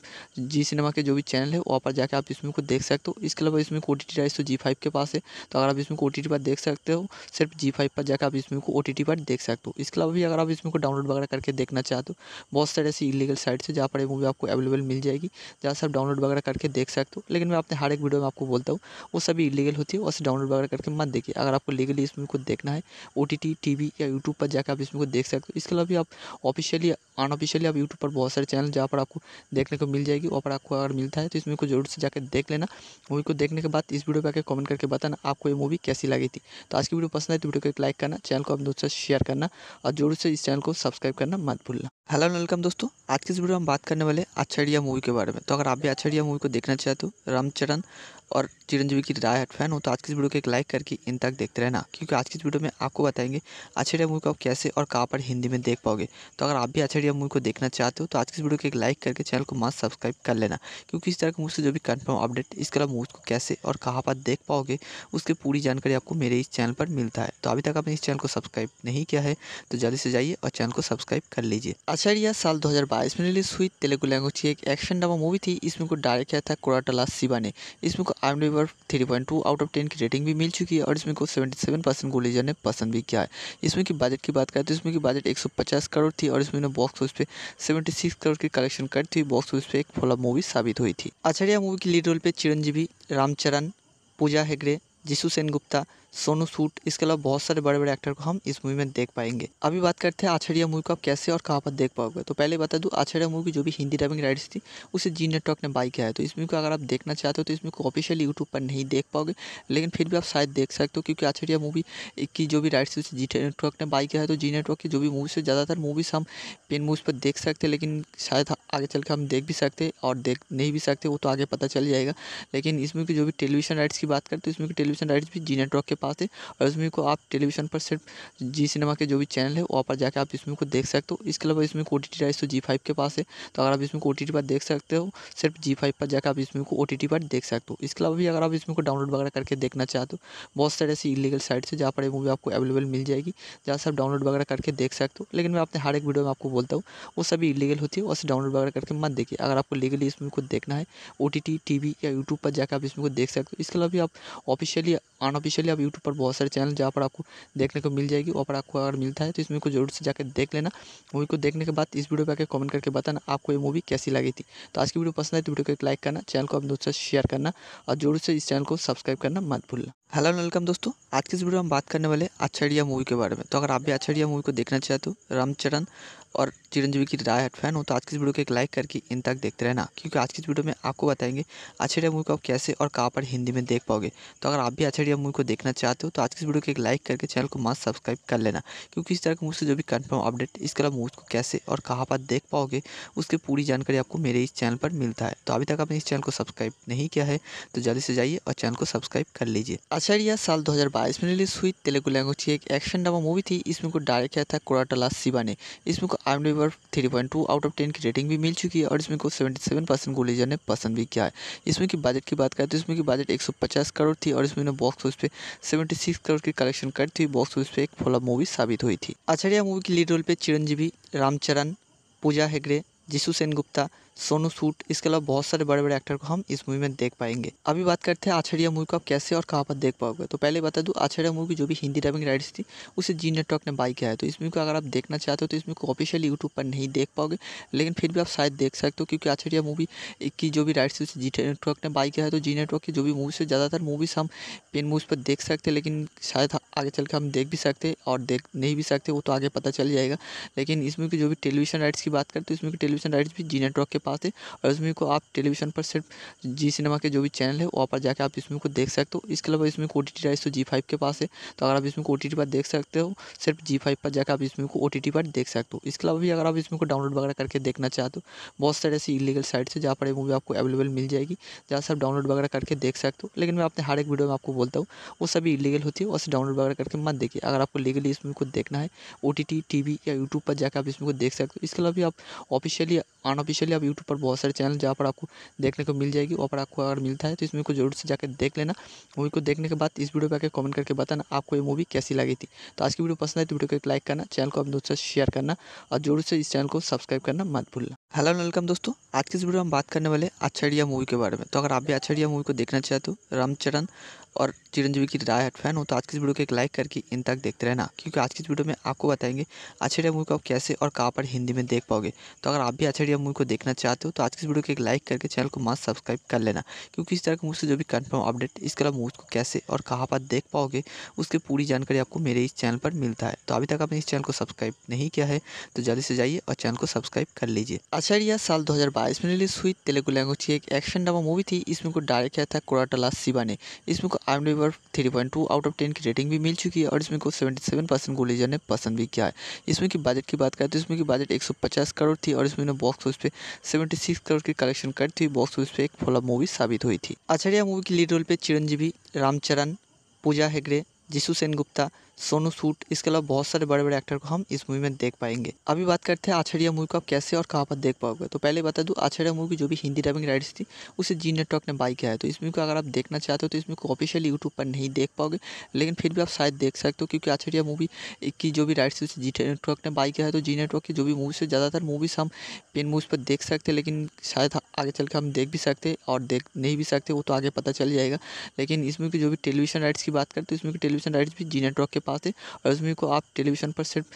जी सिनेमा के जो भी चैनल है वहाँ पर जाकर आप इस मूवी को देख सकते हो इसके अलावा इसमें ओ टी टी राइस तो जी फाइव के पास है तो अगर आप इसमें ओ टी टी पर देख सकते हो सिर्फ जी फाइव पर जाकर आप इसमें को ओ टी टी पर देख सकते हो इसके अलावा भी अगर आप इसमें को डाउनलोड वगैरह करके देखना चाहते हो बहुत सारे ऐसी इलीगल साइट्स है जहाँ पर मूवी आपको अवेलेबल मिल जाएगी जहाँ से आप डाउनलोड वगैरह करके देख सकते हो लेकिन मैं अपने हर एक वीडियो में आपको बोलता हूँ वो सभी इलीगल होती है उसे डाउनलोड वगैरह करके मत देखिए अगर आपको लीगली इस मूवी को देखना है O T T T V या यूट्यूब पर जाकर आप इस मूवी को देख सकते हो इसके अलावा भी आप ऑफिशियली अनऑफिशियली आप यूट्यूब पर बहुत सारे चैनल जहाँ पर आपको देखने को मिल जाएगी वहाँ पर आपको अगर मिलता है तो इस मूवी को जरूर से जाकर देख लेना मूवी को देखने के बाद इस वीडियो पर आकर कमेंट करके बताना आपको ये मूवी कैसी लगी थी तो आज की वीडियो पसंद आई तो वीडियो को एक लाइक करना चैनल को अपने दोस्तों से शेयर करना और जरूर से इस चैनल को सब्सक्राइब करना मत भूलना हेलो वेलकम दोस्तों आज की इस वीडियो में हम बात करने वाले अच्छा मूवी के बारे में तो अगर आप भी अच्छा मूवी को देखना चाहते हो रामचरण और चिरंजीवी की हट फैन हो तो आज की इस वीडियो को एक लाइक करके इन तक देखते रहना क्योंकि आज की इस वीडियो में आपको बताएंगे अछड़िया मूवी को आप कैसे और कहाँ पर हिंदी में देख पाओगे तो अगर आप भी अछड़िया मूवी को देखना चाहते हो तो आज की इस वीडियो को एक लाइक करके चैनल को मास्क सब्सक्राइब कर लेना क्योंकि इस तरह की मूव से जो भी कन्फर्म अपडेट इसके अलावा मूवी को कैसे और कहाँ पर देख पाओगे उसकी पूरी जानकारी आपको मेरे इस चैनल पर मिलता है तो अभी तक आपने इस चैनल को सब्सक्राइब नहीं किया है तो जल्दी से जाइए और चैनल को सब्सक्राइब कर लीजिए अछड़िया साल दो में रिलीज हुई तेलुगु लैंग्वेज की एक एक्शन डबा मूवी थी इसमें को डायरेक्ट किया था कोराटला शिवा ने इसमें को आई एम रिवर three point two out of ten की रेटिंग भी मिल चुकी है और इसमें को सेवेंटी सेवन परसेंट गोलेजर ने पसंद भी किया है इसमें की बजट की बात करें तो इसमें की बजट एक सौ पचास करोड़ थी और इसमें बॉक्स ऑफिस पे सेवेंटी सिक्स करोड़ की कलेक्शन करती थी बॉक्स ऑफिस पे एक फ्लॉप मूवी साबित हुई थी आचार्य मूवी की लीड रोल पे चिरंजीवी रामचरण पूजा हेगड़े जिसु सेन गुप्ता सोनू सूट इसके अलावा बहुत सारे बड़े बड़े एक्टर को हम इस मूवी में देख पाएंगे अभी बात करते हैं आछड़िया मूवी को आप कैसे और कहाँ पर देख पाओगे तो पहले बता दूँ आछड़िया मूवी जो भी हिंदी डबिंग राइट्स थी उसे जी नेटवर्क ने बाई किया है तो इस मूवी को अगर आप देखना चाहते हो तो इसमें को ऑफिशियल यूट्यूब पर नहीं देख पाओगे लेकिन फिर भी आप शायद देख सकते हो क्योंकि आछड़िया मूवी की जो भी राइट्स थी उसे जी नेटवर्क ने बाई किया है तो जी नेटवर्क की जो भी मूवी से ज़्यादातर मूवीज़ हम पेन मूवीज़ पर देख सकते हैं लेकिन शायद आगे चल के हम देख भी सकते और देख नहीं भी सकते वो तो आगे पता चल जाएगा लेकिन इसमें की जो भी टेलीविजन राइट्स की बात करें तो इसमें की टेलीविजन राइट्स भी जी नेटवर्क के पास थी और इस मूवी को आप टेलीविज़न पर सिर्फ जी सिनेमा के जो भी चैनल है वहाँ पर जाकर आप इस मूवी को देख सकते हो इसके अलावा इसमें O T T Zee five के पास है तो अगर आप इसमें ओ टी टी पर देख सकते हो सिर्फ जी फाइव पर जाकर आप इस मूवी को ओ टी पर देख सकते हो इसके अलावा भी अगर आप इसमें को डाउनलोड वगैरह करके देखना चाहते हो बहुत सारे ऐसी इलीगल साइट्स है जहाँ पर मूवी आपको अवेलेबल मिल जाएगी जहाँ से आप डाउनलोड वगैरह करके देख सकते हो लेकिन मैं अपने हर एक वीडियो में आपको बोलता हूँ वो सभी इलीगल होती है उसे डाउनलोड वगैरह करके मत देखिए अगर आपको लीगली इस मूवी को देखना है O T T T V या यूट्यूब पर जाकर आप इस मूवी को देख सकते हो इसके अलावा भी आप ऑफिशियली अनऑफिशियली आप यूट्यूब पर बहुत सारे चैनल जहाँ पर आपको देखने को मिल जाएगी वहाँ पर आपको अगर मिलता है तो इस को जरूर से जाकर देख लेना मूवी को देखने के बाद इस वीडियो पर आकर कमेंट करके बताना आपको ये मूवी कैसी लगी थी तो आज की वीडियो पसंद आए तो वीडियो को एक लाइक करना चैनल को अपने दोस्तों से शेयर करना और जरूर से इस चैनल को सब्सक्राइब करना मत भूलना हेलो एंड वेलकम दोस्तों आज की इस वीडियो में हम बात करने वाले आचार्य मूवी के बारे में तो अगर आप भी आचार्य मूवी को देखना चाहते हो तो रामचरण और चिरंजीवी की राय हट फैन हो तो आज की इस वीडियो को एक लाइक करके इन तक देखते रहना क्योंकि आज की इस वीडियो में आपको बताएंगे आचार्य मूवी को आप कैसे और कहाँ पर हिंदी में देख पाओगे तो अगर आप भी आचार्य मूवी को देखना चाहते हो तो आज की इस वीडियो को एक लाइक करके चैनल को मास्क सब्सक्राइब कर लेना क्योंकि इस तरह की मूवी से जो भी कन्फर्म अपडेट इसके अलावा मूवी को कैसे और कहाँ पर देख पाओगे उसकी पूरी जानकारी आपको मेरे इस चैनल पर मिलता है तो अभी तक आपने इस चैनल को सब्सक्राइब नहीं किया है तो जल्दी से जाइए और चैनल को सब्सक्राइब कर लीजिए आचार्य साल 2022 में रिलीज हुई तेलुगु लैंग्वेज की एक एक्शन ड्रामा मूवी थी इसमें को डायरेक्ट किया था कोराटला शिवा ने इसमें को आर्म रिवर three point two out of ten की रेटिंग भी मिल चुकी है और इसमें को 77 परसेंट लेजर ने पसंद भी किया है इसमें की बजट की बात करें तो इसमें की बजट पचास करोड़ थी और इसमें बॉक्स ऑफिस पे सिक्स करोड़ की कलेक्शन कर थी बॉक्स ऑफिस पे एक फ्लॉप मूवी साबित हुई थी आचार्य मूवी की लीड रोल पे चिरंजीवी रामचरण पूजा हेगड़े जिसु सेन गुप्ता सोनू सूट इसके अलावा बहुत सारे बड़े बड़े एक्टर को हम इस मूवी में देख पाएंगे अभी बात करते हैं आछड़िया मूवी को आप कैसे और कहाँ पर देख पाओगे तो पहले बता दूँ आछड़िया मूवी जो भी हिंदी डबिंग राइट्स थी उसे जी नेटवर्क ने बाई किया है तो इस मूवी को अगर आप देखना चाहते हो तो इस मूवी को ऑफिशियल यूट्यूब पर नहीं देख पाओगे लेकिन फिर भी आप शायद देख सकते हो क्योंकि आछड़िया मूवी की जो भी राइट्स थी उसे जी नेटवर्क ने बाई किया है तो जी नेटवर्क की जो भी मूवीज़ है ज़्यादातर मूवीज़ हम पेन मूवीज़ पर देख सकते हैं लेकिन शायद आगे चल के हम देख भी सकते और देख नहीं भी सकते वो तो आगे पता चल जाएगा लेकिन इसमें की जो भी टेलीविजन राइट्स की बात करें तो इसमें की टेलीविजन राइट्स भी जी नेटवर्क के पास है और इस मूवी को आप टेलीविजन पर सिर्फ जी सिनेमा के जो भी चैनल है वहाँ पर जाकर आप इस मूवी को देख सकते हो इसके अलावा इसमें ओ टी टी राइस तो जी फाइव के पास है तो अगर आप इसमें ओ टी टी पर देख सकते हो सिर्फ जी फाइव पर जाकर आप इसमें को ओ टी टी पर देख सकते हो इसके अलावा भी अगर आप इसमें को डाउनलोड वगैरह करके देखना चाहते हो बहुत सारे ऐसी इलीगल साइट्स है जहाँ पर ये मूवी आपको अवेलेबल मिल जाएगी जहाँ से आप डाउनलोड वगैरह करके देख सकते हो लेकिन मैं अपने हर एक वीडियो में आपको बोलता हूँ वो सभी इलीगल होती है उसे डाउनलोड वगैरह करके मत देखिए अगर आपको लीगली इस मूवी को देखना है ओ टी या यूट्यूब पर जाकर आप इस मूवी को देख सकते हो इसके अलावा भी आप ऑफिशियली अनऑफिशियली आप यूट्यूब पर बहुत सारे चैनल जहाँ पर आपको देखने को मिल जाएगी वहाँ पर आपको अगर मिलता है तो इस मूवी को जरूर से जाकर देख लेना मूवी को देखने के बाद इस वीडियो पर आकर कमेंट करके बताना आपको ये मूवी कैसी लगी थी तो आज की वीडियो पसंद आए तो वीडियो को एक लाइक करना चैनल को अपने दोस्तों से शेयर करना और जरूर से इस चैनल को सब्सक्राइब करना मत भूलना हेलो वेलकम दोस्तों आज की इस वीडियो में हम बात करने वाले अच्छा मूवी के बारे में तो अगर आप भी अच्छा मूवी को देखना चाहते हो रामचरण और चिरंजीवी की राय फैन हो तो आज की इस वीडियो को एक लाइक करके इन तक देखते रहना क्योंकि आज की इस वीडियो में आपको बताएंगे अच्छे मूवी को आप कैसे और कहाँ पर हिंदी में देख पाओगे तो अगर आप भी अच्छे मूवी को देखना चाहते हो तो आज की इस वीडियो को एक लाइक करके चैनल को मास्क सब्सक्राइब कर लेना क्योंकि इस तरह के मुझसे जो भी कन्फर्म अपडेट इसके अलावा मूवी को कैसे और कहाँ पर देख पाओगे उसकी पूरी जानकारी आपको मेरे इस चैनल पर मिलता है तो अभी तक आपने इस चैनल को सब्सक्राइब नहीं किया है तो जल्दी से जाइए और चैनल को सब्सक्राइब कर लीजिए आचार्य साल दो में रिलीज हुई तेलुगु लैंग्वेज की एक एक्शन ड्रामा मूवी थी इसमें को डायरेक्ट किया था कोराटला शिवा ने इसमें को I am three point two out of ten की रेटिंग भी मिल चुकी है और इसमें को सेवेंटी सेवन परसेंट गोलीजर ने पसंद भी किया है इसमें की बजट की बात करें तो इसमें की बजट एक सौ पचास करोड़ थी और इसमें बॉक्स ऑफिस पे सेवेंटी सिक्स करोड़ की कलेक्शन करी थी बॉक्स ऑफिस पे एक फॉलोअप मूवी साबित हुई थी आचार्य मूवी की लीड रोल पे चिरंजीवी रामचरण पूजा हेगड़े जिशु सेन गुप्ता सोनू सूट इसके अलावा बहुत सारे बड़े बड़े एक्टर को हम इस मूवी में देख पाएंगे अभी बात करते हैं आछड़िया मूवी को आप कैसे और कहाँ पर देख पाओगे तो पहले बता दूँ आछड़िया मूवी जो भी हिंदी डबिंग राइट्स थी उसे जी नेटवर्क ने बाई किया है तो इस मूवी को अगर आप देखना चाहते हो तो इस मूवी को ऑफिशियल यूट्यूब पर नहीं देख पाओगे लेकिन फिर भी आप शायद देख सकते हो क्योंकि आछड़िया मूवी की जो भी राइट्स थी उसे जी नेटवर्क ने बाई किया है तो जी नेटवर्क की जो भी मूवी से ज़्यादातर मूवीज़ हम पेन मूवीज़ पर देख सकते हैं लेकिन शायद आगे चल के हम देख भी सकते और देख नहीं भी सकते वो तो आगे पता चल जाएगा लेकिन इसमें की जो भी टेलीविजन राइट्स की बात करते तो इसमें की टेलीविजन राइट्स भी जी नेटवर्क के पास है और इस मूवी को आप टेलीविजन पर सिर्फ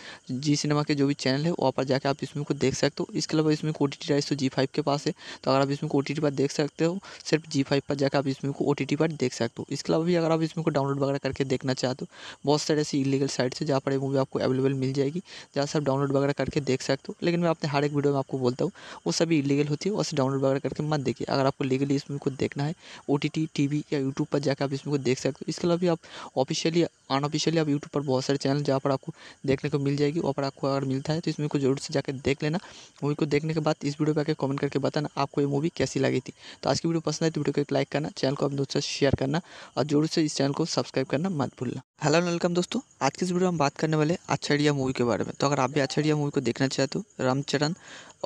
जी सिनेमा के जो भी चैनल है वहाँ पर जाकर आप इस मूवी को देख सकते हो इसके अलावा इसमें ओ टी तो जी फाइव के पास है तो अगर आप इसमें ओ टी पर देख सकते हो सिर्फ जी फाइव पर जाकर आप इस मूवी को ओ टी पर देख सकते हो इसके अलावा भी अगर आप इसमें को डाउनलोड वगैरह करके देखना चाहते हो बहुत सारे ऐसी इलीगल साइट्स है जहाँ पर मूवी आपको अवेलेबल मिल जाएगी जहाँ से आप डाउनलोड वगैरह करके देख सकते हो लेकिन मैं अपने हर एक वीडियो में आपको बोलता हूँ वो सभी इलीगल होती है उसे डाउनलोड वगैरह करके मत देखिए अगर आपको लीगली इस मूवी को देखना है ओ टी या यूट्यूब पर जाकर आप इस मूवी को देख सकते हो इसके अलावा भी आप ऑफिशियली अनऑफिशियली आप यूट्यूब यूट्यूब पर बहुत सारे चैनल जहाँ पर आपको देखने को मिल जाएगी वहाँ पर आपको अगर मिलता है तो इस मूवी को जरूर से जाकर देख लेना मूवी को देखने के बाद इस वीडियो पर आकर कमेंट करके बताना आपको ये मूवी कैसी लगी थी तो आज की वीडियो पसंद आई तो वीडियो को एक लाइक करना चैनल को अपने दोस्तों से शेयर करना और जरूर से इस चैनल को सब्सक्राइब करना मत भूलना हेलो वेलकम दोस्तों आज के इस वीडियो में हम बात करने वाले अच्छा मूवी के बारे में तो अगर आप भी अच्छा मूवी को देखना चाहते हो रामचरण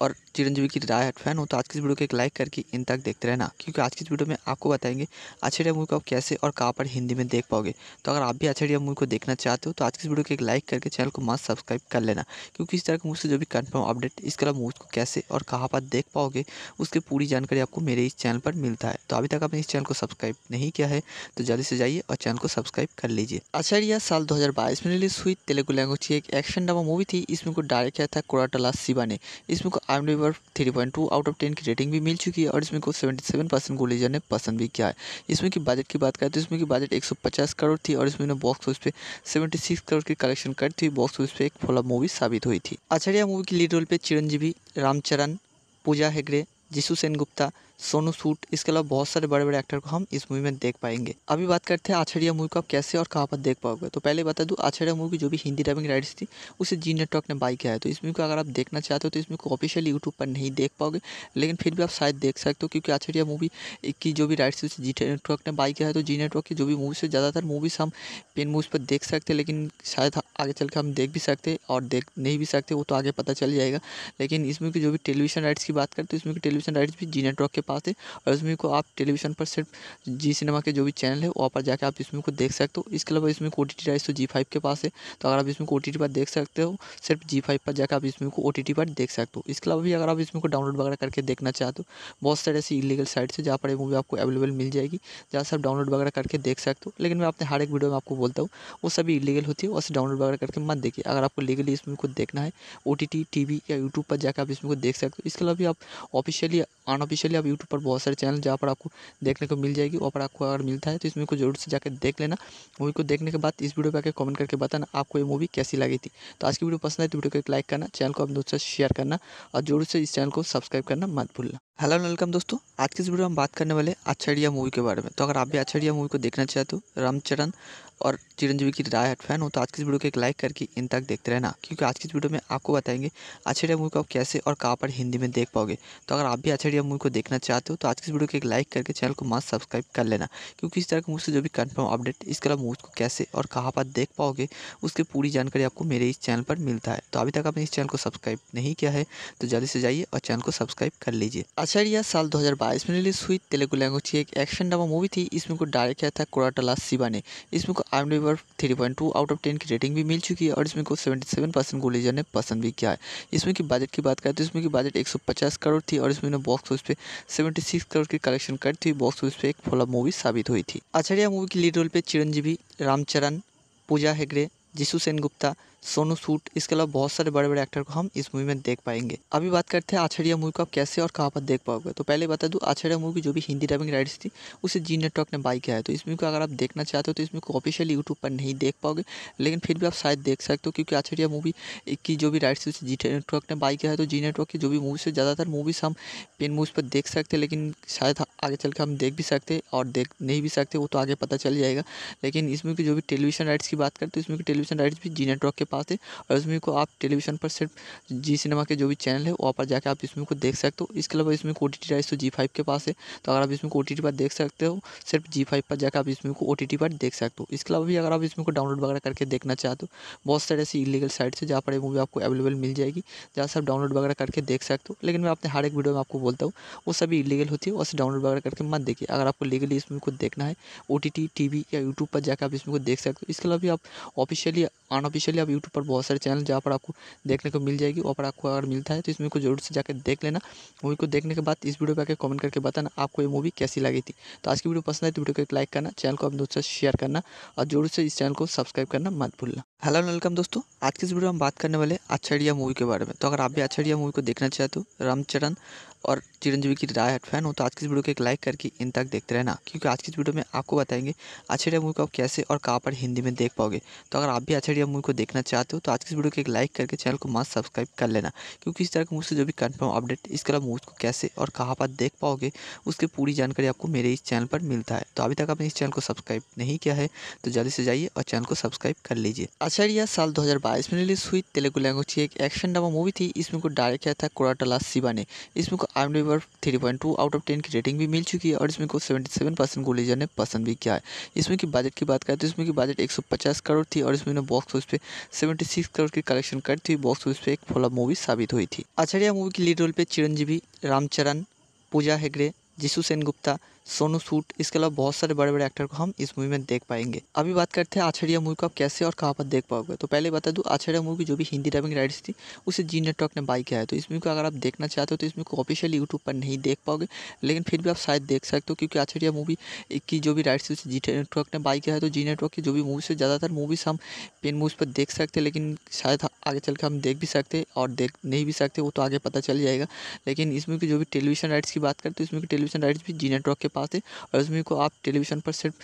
और चिरंजीवी की राय फैन हो तो आज की इस वीडियो को एक लाइक करके इन तक देखते रहना क्योंकि आज की इस वीडियो में आपको बताएंगे अछड़िया मूवी को आप कैसे और कहाँ पर हिंदी में देख पाओगे तो अगर आप भी अछड़िया मूवी को देखना चाहते हो तो आज की इस वीडियो को एक लाइक करके चैनल को मास्क सब्सक्राइब कर लेना क्योंकि इस तरह के मूवी से जो भी कन्फर्म अपडेट इस अलावा मूवी को कैसे और कहाँ पर देख पाओगे उसकी पूरी जानकारी आपको मेरे इस चैनल पर मिलता है तो अभी तक आपने इस चैनल को सब्सक्राइब नहीं किया है तो जल्दी से जाइए और चैनल को सब्सक्राइब कर लीजिए अछड़िया साल 2022 में रिलीज हुई तेलुगु लैंग्वेज की एक एक्शन ड्रामा मूवी थी इसमें को डायरेक्ट किया था कोराटला शिवा ने इसमें को आई एम रिवर three point two out of ten की रेटिंग भी मिल चुकी है और इसमें को सेवेंटी सेवन परसेंट गोलेजर ने पसंद भी किया है इसमें की बजट की बात करें तो इसमें की बजट एक सौ पचास करोड़ थी और इसमें बॉक्स ऑफिस पे सेवेंटी सिक्स करोड़ की कलेक्शन कर थी बॉक्स ऑफिस पे एक फ्लॉप मूवी साबित हुई थी आचार्य मूवी की लीड रोल पे चिरंजीवी रामचरण पूजा हेगड़े जिसु गुप्ता सोनू सूट इसके अलावा बहुत सारे बड़े बड़े एक्टर को हम इस मूवी में देख पाएंगे अभी बात करते हैं आछड़िया मूवी को आप कैसे और कहाँ पर देख पाओगे तो पहले बता दूँ आछड़िया मूवी की जो भी हिंदी डबिंग राइट्स थी उसे जी नेटवर्क ने बाई किया है तो इस मूवी को अगर आप देखना चाहते हो तो इस मूवी को ऑफिशियली यूट्यूब पर नहीं देख पाओगे लेकिन फिर भी आप शायद देख सकते हो क्योंकि आछड़िया मूवी की जो भी राइट्स थी उसे जी नेटवर्क ने बाई किया है तो जी नेटवर्क की जो भी मूवीज़ है ज़्यादातर मूवीज़ हम पेन मूवीज़ पर देख सकते हैं लेकिन शायद आगे चल के हम देख भी सकते और देख नहीं भी सकते वो तो आगे पता चल जाएगा लेकिन इसमें की जो भी टेलीविजन राइट्स की बात करें तो इसमें की टेलीविजन राइट्स भी जी नेटवर्क के पास थी और इस मूवी को आप टेलीविज़न पर सिर्फ जी सिनेमा के जो भी चैनल है वहाँ पर जाकर आप इस मूवी को देख सकते हो इसके अलावा इसमें ओ टी टी राइस तो जी फाइव के पास है तो अगर आप इसमें ओ टी टी पर देख सकते हो सिर्फ जी फाइव पर जाकर आप इस मूवी को ओ टी टी पर देख सकते हो इसके अलावा भी अगर आप इसमें को डाउनलोड वगैरह करके देखना चाहते हो बहुत सारे ऐसी इलीगल साइट्स से जहाँ पर मूवी आपको अवेलेबल मिल जाएगी जहाँ से आप डाउनलोड वगैरह करके देख सकते हो लेकिन मैं अपने हर एक वीडियो में आपको बोलता हूँ वो सभी इलीगल होती है उसे डाउनलोड वगैरह करके मत देखिए अगर आपको लीगली इस मूवी को देखना है O T T T V या यूट्यूब पर जाकर आप इस मूवी को देख सकते हो इसके अलावा भी आप ऑफिशियली अनऑफिशियली अब यूट्यूब पर बहुत सारे चैनल जहाँ पर आपको देखने को मिल जाएगी वहाँ पर आपको अगर मिलता है तो इस मूवी को जरूर से जाकर देख लेना मूवी को देखने के बाद इस वीडियो पर आकर कमेंट करके बताना आपको ये मूवी कैसी लगी थी तो आज की वीडियो पसंद आए तो वीडियो को एक लाइक करना चैनल को अपने दोस्तों से शेयर करना और जरूर से इस चैनल को सब्सक्राइब करना मत भूलना हेलो वेलकम दोस्तों आज की इस वीडियो में हम बात करने वाले अच्छा मूवी के बारे में तो अगर आप भी अच्छा मूवी को देखना चाहते हो रामचरण और चिरंजीवी की हट फैन हो तो आज की इस वीडियो को एक लाइक करके इन तक देखते रहना क्योंकि आज की इस वीडियो में आपको बताएंगे अछड़िया मूवी को आप कैसे और कहाँ पर हिंदी में देख पाओगे तो अगर आप भी अछड़िया मूवी को देखना चाहते हो तो आज की इस वीडियो को एक लाइक करके चैनल को मास्क सब्सक्राइब कर लेना क्योंकि इस तरह की मूवी से जो भी कन्फर्म अपडेट इसके अलावा मूवी को कैसे और कहाँ पर देख पाओगे उसकी पूरी जानकारी आपको मेरे इस चैनल पर मिलता है तो अभी तक आपने इस चैनल को सब्सक्राइब नहीं किया है तो जल्दी से जाइए और चैनल को सब्सक्राइब कर लीजिए अछड़िया साल दो में रिलीज हुई तेलुगु लैंग्वेज की एक एक्शन ड्रामा मूवी थी इसमें को डायरेक्ट किया था कोराटला शिवा ने इसमें को आई एम डीवर three point two out of ten की रेटिंग भी मिल चुकी है और इसमें को सेवेंटी सेवन परसेंट गुलेजर ने पसंद भी किया है इसमें की बजट की बात करें तो इसमें की बजट एक सौ पचास करोड़ थी और इसमें बॉक्स ऑफिस पे सेवेंटी सिक्स करोड़ की कलेक्शन करती थी बॉक्स ऑफिस पे एक फ्लॉप मूवी साबित हुई थी आचार्य मूवी की लीड रोल पे चिरंजीवी रामचरण पूजा हेगड़े जिसु सेन गुप्ता सोनू सूट इसके अलावा बहुत सारे बड़े बड़े एक्टर को हम इस मूवी में देख पाएंगे अभी बात करते हैं आछड़िया मूवी को आप कैसे और कहाँ पर देख पाओगे तो पहले बता दूँ आछड़िया मूवी जो भी हिंदी डबिंग राइट्स थी उसे जी नेटवर्क ने बाई किया है तो इस मूवी को अगर आप देखना चाहते हो तो इस मूवी को ऑफिशियल यूट्यूब पर नहीं देख पाओगे लेकिन फिर भी आप शायद देख सकते हो क्योंकि आछड़िया मूवी की जो भी राइट्स थी उसे जी नेटवर्क ने बाई किया है तो जी नेटवर्क की जो भी मूवी से ज़्यादातर मूवीज़ हम पेन मूवीज़ पर देख सकते हैं लेकिन शायद आगे चल के हम देख भी सकते और देख नहीं भी सकते वो तो आगे पता चल जाएगा लेकिन इस मूवी की जो भी टेलीविजन राइट्स की बात करें तो इसमें की टेलीविजन राइट्स भी जी नेटवर्क के पास थी और इस मूवी को आप टेलीविज़न पर सिर्फ जी सिनेमा के जो भी चैनल है वहाँ पर जाकर आप इस मूवी को देख सकते हो इसके अलावा इसमें O T T Zee five के पास है तो अगर आप इसमें ओ टी टी पर देख सकते हो सिर्फ जी फाइव पर जाकर आप इस मूवी को ओ टी टी पर देख सकते हो इसके अलावा भी अगर आप इसमें को डाउनलोड वगैरह करके देखना चाहते हो बहुत सारे ऐसी इलीगल साइट्स है जहाँ पर मूवी आपको अवेलेबल मिल जाएगी जहाँ से आप डाउनलोड वगैरह करके देख सकते हो लेकिन मैं अपने हर एक वीडियो में आपको बोलता हूँ वो सभी इलीगल होती है उसे डाउनलोड वगैरह करके मत देखिए अगर आपको लीगली इस मूवी को देखना है O T T T V या यूट्यूब पर जाकर आप इस मूवी को देख सकते हो इसके अलावा भी आप ऑफिशियली अनऑफिशियली अब यूट्यूब पर बहुत सारे चैनल जहाँ पर आपको देखने को मिल जाएगी वहाँ पर आपको अगर मिलता है तो इस मूवी को जरूर से जाकर देख लेना मूवी को देखने के बाद इस वीडियो पर आकर कमेंट करके बताना आपको ये मूवी कैसी लगी थी तो आज की वीडियो पसंद आए तो वीडियो को एक लाइक करना चैनल को अपने दोस्तों से शेयर करना और जरूर से इस चैनल को सब्सक्राइब करना मत भूलना हेलो वेलकम दोस्तों आज की इस वीडियो में हम बात करने वाले अच्छा मूवी के बारे में तो अगर आप भी अच्छा मूवी को देखना चाहते हो रामचरण और चिरंजीवी की राय फैन हो तो आज की इस वीडियो को एक लाइक करके इन तक देखते रहना क्योंकि आज की इस वीडियो में आपको बताएंगे अच्छे मूवी को आप कैसे और कहाँ पर हिंदी में देख पाओगे तो अगर आप भी अच्छे मूवी को देखना चाहते हो तो आज की इस वीडियो को एक लाइक करके चैनल को मास्क सब्सक्राइब कर लेना क्योंकि इस तरह के मुझसे जो भी कन्फर्म अपडेट इसके अलावा मूवी को कैसे और कहाँ पर देख पाओगे उसकी पूरी जानकारी आपको मेरे इस चैनल पर मिलता है तो अभी तक आपने इस चैनल को सब्सक्राइब नहीं किया है तो जल्दी से जाइए और चैनल को सब्सक्राइब कर लीजिए अचारिया साल 2022 में रिलीज हुई तेलुगु लैंग्वेज की एक एक्शन ड्रामा मूवी थी इसमें को डायरेक्ट किया था कोराटला शिवा ने इसमें को I am three point two out of ten की रेटिंग भी मिल चुकी है और इसमें को सेवेंटी सेवन परसेंट गोलीजर ने पसंद भी किया है इसमें की बजट की बात करें तो इसमें की बजट एक सौ पचास करोड़ थी और इसमें बॉक्स ऑफिस पे सेवेंटी सिक्स करोड़ की कलेक्शन कर थी बॉक्स ऑफिस पे एक फॉलोअप मूवी साबित हुई थी आचार्य मूवी की लीड रोल पे चिरंजीवी रामचरण पूजा हेगड़े जिसू सेन गुप्ता सोनू सूट इसके अलावा बहुत सारे बड़े बड़े एक्टर को हम इस मूवी में देख पाएंगे अभी बात करते हैं आछड़िया मूवी को आप कैसे और कहाँ पर देख पाओगे तो पहले बता दूँ आछड़िया मूवी जो भी हिंदी डबिंग राइट्स थी उसे जी नेटवर्क ने बाई किया है तो इस मूवी को अगर आप देखना चाहते हो तो इस मूवी को ऑफिशियल यूट्यूब पर नहीं देख पाओगे लेकिन फिर भी आप शायद देख सकते हो क्योंकि आछड़िया मूवी की जो भी राइट्स थी उसे जी नेटवर्क ने बाई किया है तो जी नेटवर्क की जो भी मूवी से ज़्यादातर मूवीज़ हम पेन मूवीज़ पर देख सकते हैं लेकिन शायद आगे चल के हम देख भी सकते और देख नहीं भी सकते वो तो आगे पता चल जाएगा लेकिन इसमें की जो भी टेलीविजन राइट्स की बात करते हैं इसमें की टेलीविजन राइट्स भी जी नेटवर्क के पास है और इस मूवी को आप टेलीविज़न पर सिर्फ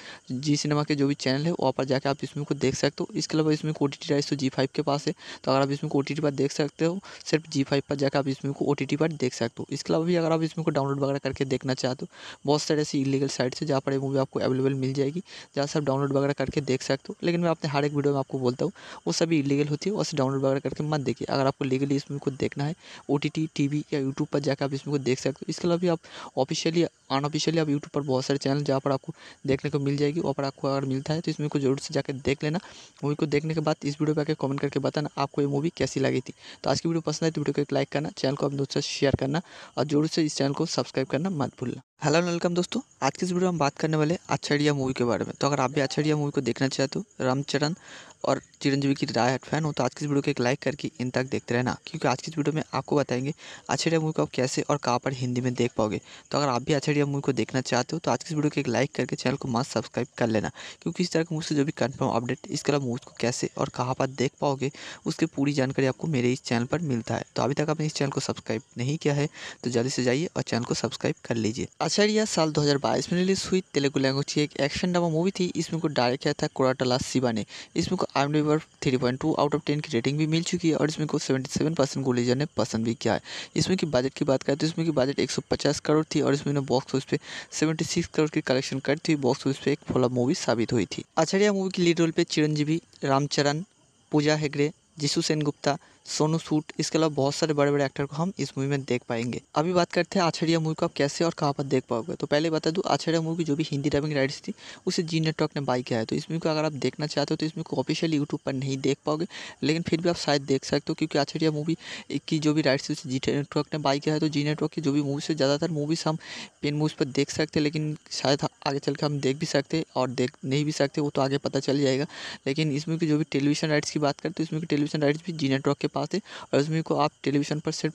जी सिनेमा के जो भी चैनल है वहाँ पर जाकर आप इस मूवी को देख सकते हो इसके अलावा इसमें ओ टी तो जी फाइव के पास है तो अगर आप इसमें ओ टी पर देख सकते हो सिर्फ जी फाइव पर जाकर आप इसमें को ओ टी पर देख सकते हो इसके अलावा भी अगर आप इसमें को डाउनलोड वगैरह करके देखना चाहते हो बहुत सारे ऐसी इलीगल साइट्स है जहाँ पर मूवी आपको अवेलेबल मिल जाएगी जहाँ से आप डाउनलोड वगैरह करके देख सकते हो लेकिन मैं अपने हर एक वीडियो में आपको बोलता हूँ वो सभी इलीगल होती है उसे डाउनलोड वगैरह करके मत देखिए अगर आपको लीगली इसमें को देखना है ओ टी या यूट्यूब पर जाकर आप इसमें को देख सकते हो इसके अलावा भी आप ऑफिशियली अनऑफिशियली आप यूट्यूब पर बहुत सारे चैनल जहाँ पर आपको देखने को मिल जाएगी वहाँ पर आपको अगर मिलता है तो इस को जरूर से जाकर देख लेना मूवी को देखने के बाद इस वीडियो पर आकर कमेंट करके बताना आपको ये मूवी कैसी लगी थी तो आज की वीडियो पसंद आई तो वीडियो को एक लाइक करना चैनल को अपने दोस्तों से शेयर करना और जरूर से इस चैनल को सब्सक्राइब करना मत भूलना हेलो वेलकम दोस्तों आज की इस वीडियो में हम बात करने वाले अच्छा मूवी के बारे में तो अगर आप भी अच्छा मूवी को देखना चाहते हो रामचरण और चिरंजीवी की डायट फैन हो तो आज की इस वीडियो को एक लाइक करके इन तक देखते रहना क्योंकि आज की इस वीडियो में आपको बताएंगे डिया मूवी को आप कैसे और कहाँ पर हिंदी में देख पाओगे तो अगर आप भी डिया मूवी को देखना चाहते हो तो आज की इस वीडियो को एक लाइक करके चैनल को मास्क सब्सक्राइब कर लेना क्योंकि इस तरह के मूवी से जो भी कन्फर्म अपडेट इसके अलावा मूवी को कैसे और कहाँ पर देख पाओगे उसकी पूरी जानकारी आपको मेरे इस चैनल पर मिलता है तो अभी तक आपने इस चैनल को सब्सक्राइब नहीं किया है तो जल्दी से जाइए और चैनल को सब्सक्राइब कर लीजिए अछड़िया साल 2022 में रिलीज हुई तेलुगु लैंग्वेज की एक एक्शन ड्रामा मूवी थी इसमें को डायरेक्ट किया था कोराटला शिवा ने इसमें को I am डिवर three point two out of ten की रेटिंग भी मिल चुकी है और इसमें को सेवेंटी सेवन परसेंट गोलीजर ने पसंद भी किया है इसमें की बजट की बात करें तो इसमें की बजट एक सौ पचास करोड़ थी और इसमें बॉक्स ऑफिस पे सेवेंटी सिक्स करोड़ की कलेक्शन कर थी बॉक्स ऑफिस पे एक फ्लॉप मूवी साबित हुई थी आचार्य मूवी की लीड रोल पे चिरंजीवी रामचरण पूजा हेगड़े जिसु सेन गुप्ता सोनू सूट इसके अलावा बहुत सारे बड़े बड़े एक्टर को हम इस मूवी में देख पाएंगे अभी बात करते हैं आछड़िया मूवी को आप कैसे और कहाँ पर देख पाओगे तो पहले बता दूँ आछड़िया मूवी जो भी हिंदी डबिंग राइट्स थी उसे जी नेटवर्क ने बाई किया है तो इस मूवी को अगर आप देखना चाहते हो तो इस मूवी को ऑफिशियल यूट्यूब पर नहीं देख पाओगे लेकिन फिर भी आप शायद देख सकते हो क्योंकि आछड़िया मूवी की जो भी राइट्स थी उसे जी नेटवर्क ने बाई किया है तो जी नेटवर्क की जो भी मूवीज़ है ज़्यादातर मूवीज़ हम पेन मूवीज़ पर देख सकते हैं लेकिन शायद हाँ, आगे चल के हम देख भी सकते और देख नहीं भी सकते वो तो आगे पता चल जाएगा लेकिन इसमें की जो भी टेलीविजन राइट्स की बात करें तो इसमें की टेलीविजन राइट्स भी जी नेटवर्क के पास थी और इस मूवी को आप टेलीविजन पर सिर्फ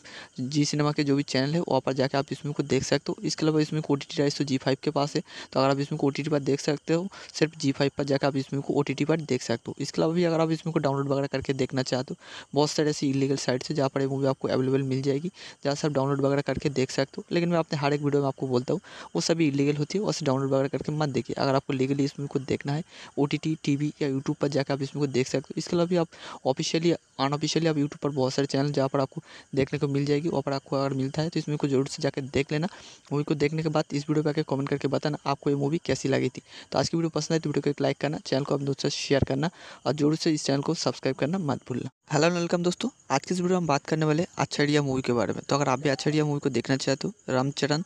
जी सिनेमा के जो भी चैनल है वहाँ पर जाकर आप इस मूवी को देख सकते हो इसके अलावा इसमें ओ टी टी तो जी फाइव के पास है तो अगर आप इसमें ओ टी टी पर देख सकते हो सिर्फ जी फाइव पर जाकर आप इस मूवी को ओ टी टी पर देख सकते हो इसके अलावा भी अगर आप इसमें को डाउनलोड वगैरह करके देखना चाहते हो बहुत सारे ऐसी इलीगल साइट्स है जहाँ पर ये मूवी आपको अवेलेबल मिल जाएगी जहाँ से आप डाउनलोड वगैरह करके देख सकते हो लेकिन मैं अपने हर एक वीडियो में आपको बोलता हूँ वो सभी इलीगल होती है उसे डाउनलोड वगैरह करके मत देखिए अगर आपको लीगली इस मूवी को देखना है O T T T V या यूट्यूब पर जाकर आप इस मूवी को देख सकते हो इसके अलावा भी आप ऑफिशियली अनऑफिशियली आप यूट्यूब पर बहुत सारे चैनल जहाँ पर आपको देखने को मिल जाएगी वहाँ पर आपको अगर मिलता है तो इस मूवी को जरूर से जाकर देख लेना मूवी को देखने के बाद इस वीडियो पर आकर कमेंट करके बताना आपको ये मूवी कैसी लगी थी तो आज की वीडियो पसंद आए तो वीडियो को एक लाइक करना चैनल को अपने दोस्तों से शेयर करना और जरूर से इस चैनल को सब्सक्राइब करना मत भूलना हेलो वेलकम दोस्तों आज की इस वीडियो में हम बात करने वाले अच्छा मूवी के बारे में तो अगर आप भी अच्छा मूवी को देखना चाहते हो रामचरण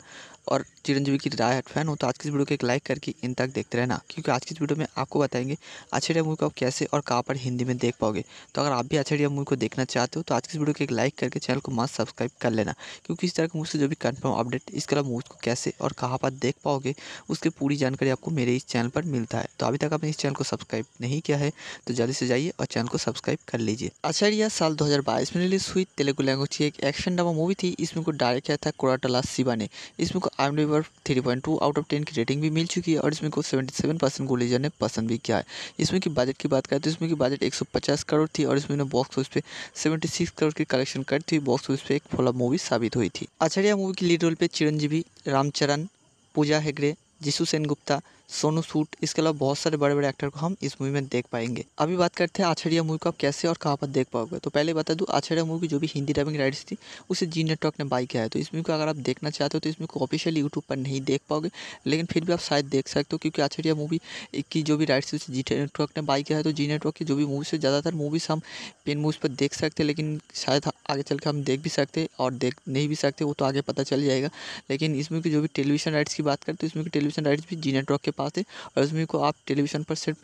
और चिरंजीवी की हट फैन हो तो आज की इस वीडियो को एक लाइक करके इन तक देखते रहना क्योंकि आज की इस वीडियो में आपको बताएंगे अच्छे मूवी को आप कैसे और कहाँ पर हिंदी में देख पाओगे तो अगर आप भी अच्छे मूवी को देखना चाहते हो तो आज की इस वीडियो को एक लाइक करके चैनल को मास्क सब्सक्राइब कर लेना क्योंकि इस तरह के मुझसे जो भी कन्फर्म अपडेट इसके अलावा मूवी को कैसे और कहाँ पर देख पाओगे उसकी पूरी जानकारी आपको मेरे इस चैनल पर मिलता है तो अभी तक आपने इस चैनल को सब्सक्राइब नहीं किया है तो जल्दी से जाइए और चैनल को सब्सक्राइब कर लीजिए आचार्य साल दो में रिलीज हुई तेलुगु लैंग्वेज की एक एक्शन डबा मूवी थी इसमें को डायरेक्ट किया था कोराटला शिवा ने इसमें को I am three point two out of ten की रेटिंग भी मिल चुकी है और इसमें को सेवेंटी सेवन परसेंट गोलीजर ने पसंद भी किया है इसमें की बजट की बात करें तो इसमें की बजट एक सौ पचास करोड़ थी और इसमें बॉक्स ऑफिस पे सेवेंटी सिक्स करोड़ की कलेक्शन कर थी बॉक्स ऑफिस पे एक फ्लॉप मूवी साबित हुई थी आचार्य मूवी की लीड रोल पे चिरंजीवी रामचरण पूजा हेगड़े जिसु सेन गुप्ता सोनू सूट इसके अलावा बहुत सारे बड़े बड़े एक्टर को हम इस मूवी में देख पाएंगे अभी बात करते हैं आछड़िया मूवी को आप कैसे और कहाँ पर देख पाओगे तो पहले बता दूँ आछड़िया मूवी जो भी हिंदी डबिंग राइट्स थी उसे जी नेटवर्क ने बाई किया है तो इस मूवी को अगर आप देखना चाहते हो तो इस मूवी को ऑफिशियल यूट्यूब पर नहीं देख पाओगे लेकिन फिर भी आप शायद देख सकते हो क्योंकि आछड़िया मूवी की जो भी राइट्स थी उसे जी नेटवर्क ने बाई किया है तो जी नेटवर्क की जो भी मूवी से ज़्यादातर मूवीज़ हम पेन मूवीज़ पर देख सकते हैं लेकिन शायद आगे चल के हम देख भी सकते और देख नहीं भी सकते वो तो आगे पता चल जाएगा लेकिन इसमें की जो भी टेलीविजन राइट्स की बात करते तो इसमें की टेलीविजन राइट्स भी जी नेटवर्क के पास थी और इस मूवी को आप टेलीविज़न पर सिर्फ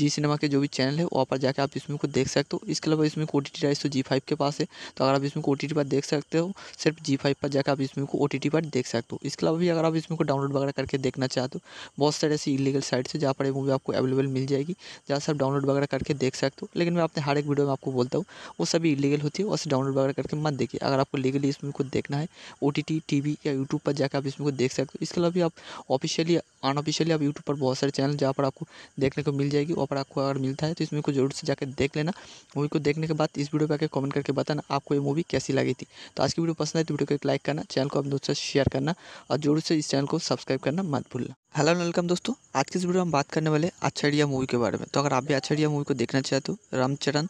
जी सिनेमा के जो भी चैनल है वहाँ पर जाकर आप इस मूवी को देख सकते हो इसके अलावा इसमें O T T Zee five के पास है तो अगर आप इसमें ओ टी टी पर देख सकते हो सिर्फ जी फाइव पर जाकर आप इस मूवी को ओ टी टी पर देख सकते हो इसके अलावा भी अगर आप इसमें को डाउनलोड वगैरह करके देखना चाहते हो बहुत सारे ऐसी इलीगल साइट्स है जहाँ पर ये मूवी आपको अवेलेबल मिल जाएगी जहाँ से आप डाउनलोड वगैरह करके देख सकते हो लेकिन मैं अपने हर एक वीडियो में आपको बोलता हूँ वो सभी इलीगल होती है उसे डाउनलोड वगैरह करके मत देखिए अगर आपको लीगली इस मूवी को देखना है O T T T V या यूट्यूब पर जाकर आप इस मूवी को देख सकते हो इसके अलावा भी आप ऑफिशियली अनऑफिशियली आप यूट्यूब पर बहुत सारे चैनल जहाँ पर आपको देखने को मिल जाएगी वहाँ पर आपको अगर मिलता है तो इस मूवी को जरूर से जाकर देख लेना मूवी को देखने के बाद इस वीडियो पर आकर कमेंट करके बताना आपको ये मूवी कैसी लगी थी तो आज की वीडियो पसंद आए तो वीडियो को एक लाइक करना चैनल को अपने दोस्तों से शेयर करना और जरूर से इस चैनल को सब्सक्राइब करना मत भूलना हेलो वेलकम दोस्तों आज की इस वीडियो में हम बात करने वाले अच्छा मूवी के बारे में तो अगर आप भी अच्छा मूवी को देखना चाहते हो रामचरण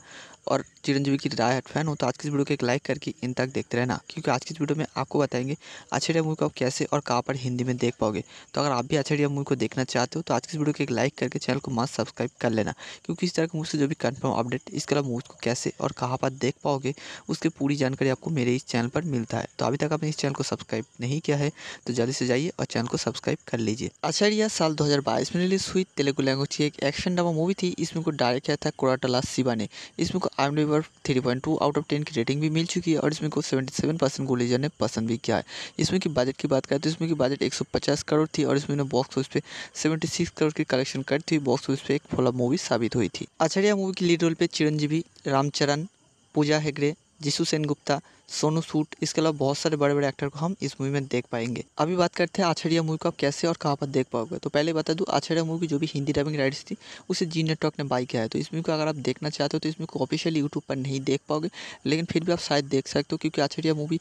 और चिरंजीवी की राय फैन हो तो आज की इस वीडियो को एक लाइक करके इन तक देखते रहना क्योंकि आज की इस वीडियो में आपको बताएंगे अच्छे मूवी को आप कैसे और कहाँ पर हिंदी में देख पाओगे तो अगर आप भी अच्छे मूवी को देखना चाहते हो तो आज की इस वीडियो को एक लाइक करके चैनल को मास्क सब्सक्राइब कर लेना क्योंकि इस तरह के मुझसे जो भी कन्फर्म अपडेट इसके अलावा मूवी को कैसे और कहाँ पर देख पाओगे उसकी पूरी जानकारी आपको मेरे इस चैनल पर मिलता है तो अभी तक आपने इस चैनल को सब्सक्राइब नहीं किया है तो जल्दी से जाइए और चैनल को सब्सक्राइब कर लीजिए आचार्य साल 2022 में रिलीज हुई तेलुगु लैंग्वेज की एक एक्शन ड्रामा मूवी थी इसमें को डायरेक्ट किया था कोराटला शिवा ने इसमें को I am three point two out of ten की रेटिंग भी मिल चुकी है और इसमें को सेवेंटी सेवन परसेंट गोलीजर ने पसंद भी किया है इसमें की बजट की बात करें तो इसमें की बजट एक सौ पचास करोड़ थी और इसमें बॉक्स ऑफिस पे सेवेंटी सिक्स करोड़ की कलेक्शन कर थी बॉक्स ऑफिस पे एक फ्लॉप मूवी साबित हुई थी आचार्य मूवी की लीड रोल पे चिरंजीवी रामचरण पूजा हेगड़े जिसू सेन गुप्ता सोनू सूट इसके अलावा बहुत सारे बड़े बड़े एक्टर को हम इस मूवी में देख पाएंगे अभी बात करते हैं आछड़िया मूवी को आप कैसे और कहाँ पर देख पाओगे तो पहले बता दूँ आछड़िया मूवी जो भी हिंदी डबिंग राइट्स थी उसे जी नेटवर्क ने बाई किया है तो इस मूवी को अगर आप देखना चाहते हो तो इसमें को ऑफिशियल यूट्यूब पर नहीं देख पाओगे लेकिन फिर भी आप शायद देख सकते हो क्योंकि आछड़िया मूवी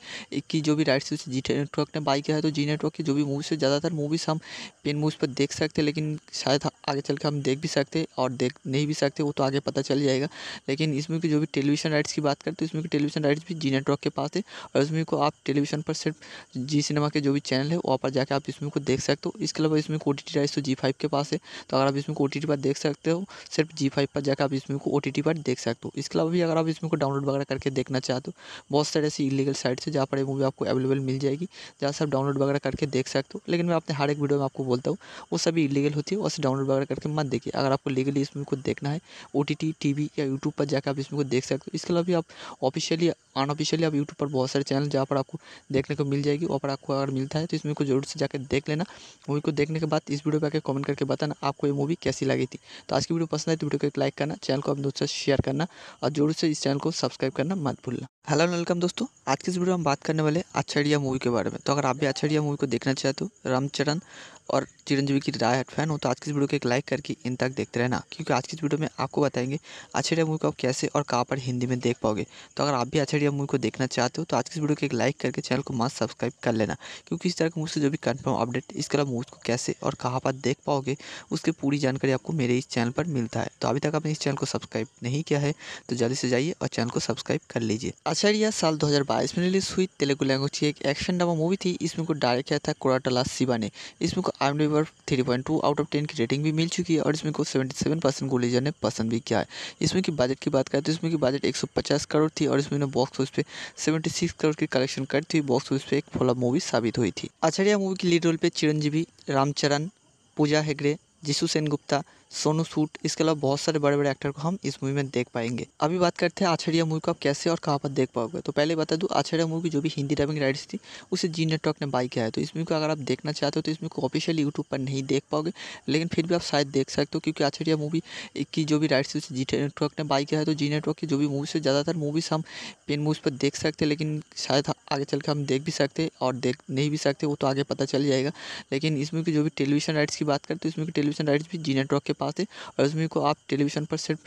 की जो भी राइट्स थी उसे जी नेटवर्क ने बाई किया है तो जी नेटवर्क की जो भी मूवी से ज़्यादातर मूवीज़ हम पेन मूवीज़ पर देख सकते हैं लेकिन शायद आगे चल के हम देख भी सकते और देख नहीं भी सकते वो तो आगे पता चल जाएगा लेकिन इसमें की जो भी टेलीविजन राइट्स की बात करते हैं तो इसमें की टेलीविजन राइट्स भी जी नेटवर्क के पास है और इस मूवी को आप टेलीविजन पर सिर्फ जी सिनेमा के जो भी चैनल है वहाँ पर जाकर आप इस मूवी को देख सकते हो इसके अलावा इसमें ओ टी टी तो जी फाइव के पास है तो अगर आप इसमें ओ टी टी पर देख सकते हो सिर्फ जी फाइव पर जाकर आप इस मूवी को ओ टी टी पर देख सकते हो इसके अलावा भी अगर आप इसमें को डाउनलोड वगैरह करके देखना चाहते हो बहुत सारे ऐसी इलीगल साइट्स है जहाँ पर ये मूवी आपको अवेलेबल मिल जाएगी जहाँ से आप डाउनलोड वगैरह करके देख सकते हो लेकिन मैं अपने हर एक वीडियो में आपको बोलता हूँ वो सभी इलीगल होती है उसे डाउनलोड वगैरह करके मत देखिए अगर आपको लीगली इस मूवी को देखना है ओ टी टी टी या यूट्यूब पर जाकर आप इस मूवी को देख सकते हो इसके अलावा भी आप ऑफिशियली अनऑफिशियली आप यूट्यूब पर बहुत सारे चैनल जहाँ पर आपको देखने को मिल जाएगी वहाँ पर आपको अगर मिलता है तो इस मूवी को जरूर से जाकर देख लेना मूवी को देखने के बाद इस वीडियो पर आकर कमेंट करके बताना आपको ये मूवी कैसी लगी थी तो आज की वीडियो पसंद आई तो वीडियो को एक लाइक करना चैनल को अपने दोस्तों से शेयर करना और जरूर से इस चैनल को सब्सक्राइब करना मत भूलना हेलो वेलकम दोस्तों आज की इस वीडियो में हम बात करने वाले अच्छा मूवी के बारे में तो अगर आप भी अच्छा मूवी को देखना चाहते हो रामचरण और चिरंजीवी की हट फैन हो तो आज की इस वीडियो को एक लाइक करके इन तक देखते रहना क्योंकि आज की इस वीडियो में आपको बताएंगे अछड़िया मूवी को आप कैसे और कहाँ पर हिंदी में देख पाओगे तो अगर आप भी अछड़िया मूवी को देखना चाहते हो तो आज की इस वीडियो को एक लाइक करके चैनल को मास्क सब्सक्राइब कर लेना क्योंकि इस तरह की मुझसे जो भी कन्फर्म अपडेट इसके अलावा मूवी को कैसे और कहाँ पर देख पाओगे उसकी पूरी जानकारी आपको मेरे इस चैनल पर मिलता है तो अभी तक आपने इस चैनल को सब्सक्राइब नहीं किया है तो जल्दी से जाइए और चैनल को सब्सक्राइब कर लीजिए अछड़िया अच्छा साल 2022 में रिलीज हुई तेलुगु लैंग्वेज की एक एक्शन ड्रामा मूवी थी इसमें को डायरेक्ट किया था कोराटला शिवा ने इसमें को आई एम रिवर three point two out of ten की रेटिंग भी मिल चुकी है और इसमें को सेवेंटी सेवन परसेंट गोलीजर ने पसंद भी किया है इसमें की बजट की बात करें तो इसमें की बजट एक सौ पचास करोड़ थी और इसमें बॉक्स ऑफिस पे सेवेंटी सिक्स करोड़ की कलेक्शन कर थी बॉक्स ऑफिस पे एक फ्लॉप मूवी साबित हुई थी आचार्य मूवी की लीड रोल पे चिरंजीवी रामचरण पूजा हेगड़े जिसु सेन गुप्ता सोनू सूट इसके अलावा बहुत सारे बड़े बड़े एक्टर को हम इस मूवी में देख पाएंगे अभी बात करते हैं आछड़िया मूवी को आप कैसे और कहाँ पर देख पाओगे तो पहले बता दूँ आछड़िया मूवी जो भी हिंदी डबिंग राइट्स थी उसे जी नेटवर्क ने बाई किया है तो इस मूवी को अगर आप देखना चाहते हो तो इस मूवी को ऑफिशियल यूट्यूब पर नहीं देख पाओगे लेकिन फिर भी आप शायद देख सकते हो क्योंकि आछड़िया मूवी की जो भी राइट्स थी उसे जी नेटवर्क ने बाई किया है तो जी नेटवर्क की जो भी मूवीज़ से ज़्यादातर मूवीज़ हम पेन मूवीज़ पर देख सकते हैं लेकिन शायद हाँ, आगे चल के हम देख भी सकते और देख नहीं भी सकते वो तो आगे पता चल जाएगा लेकिन इसमें की जो भी टेलीविजन राइट्स की बात करें तो इसमें की टेलीविजन राइट्स भी जी नेटवर्क के पास थी और इस मूवी को आप टेलीविज़न पर सिर्फ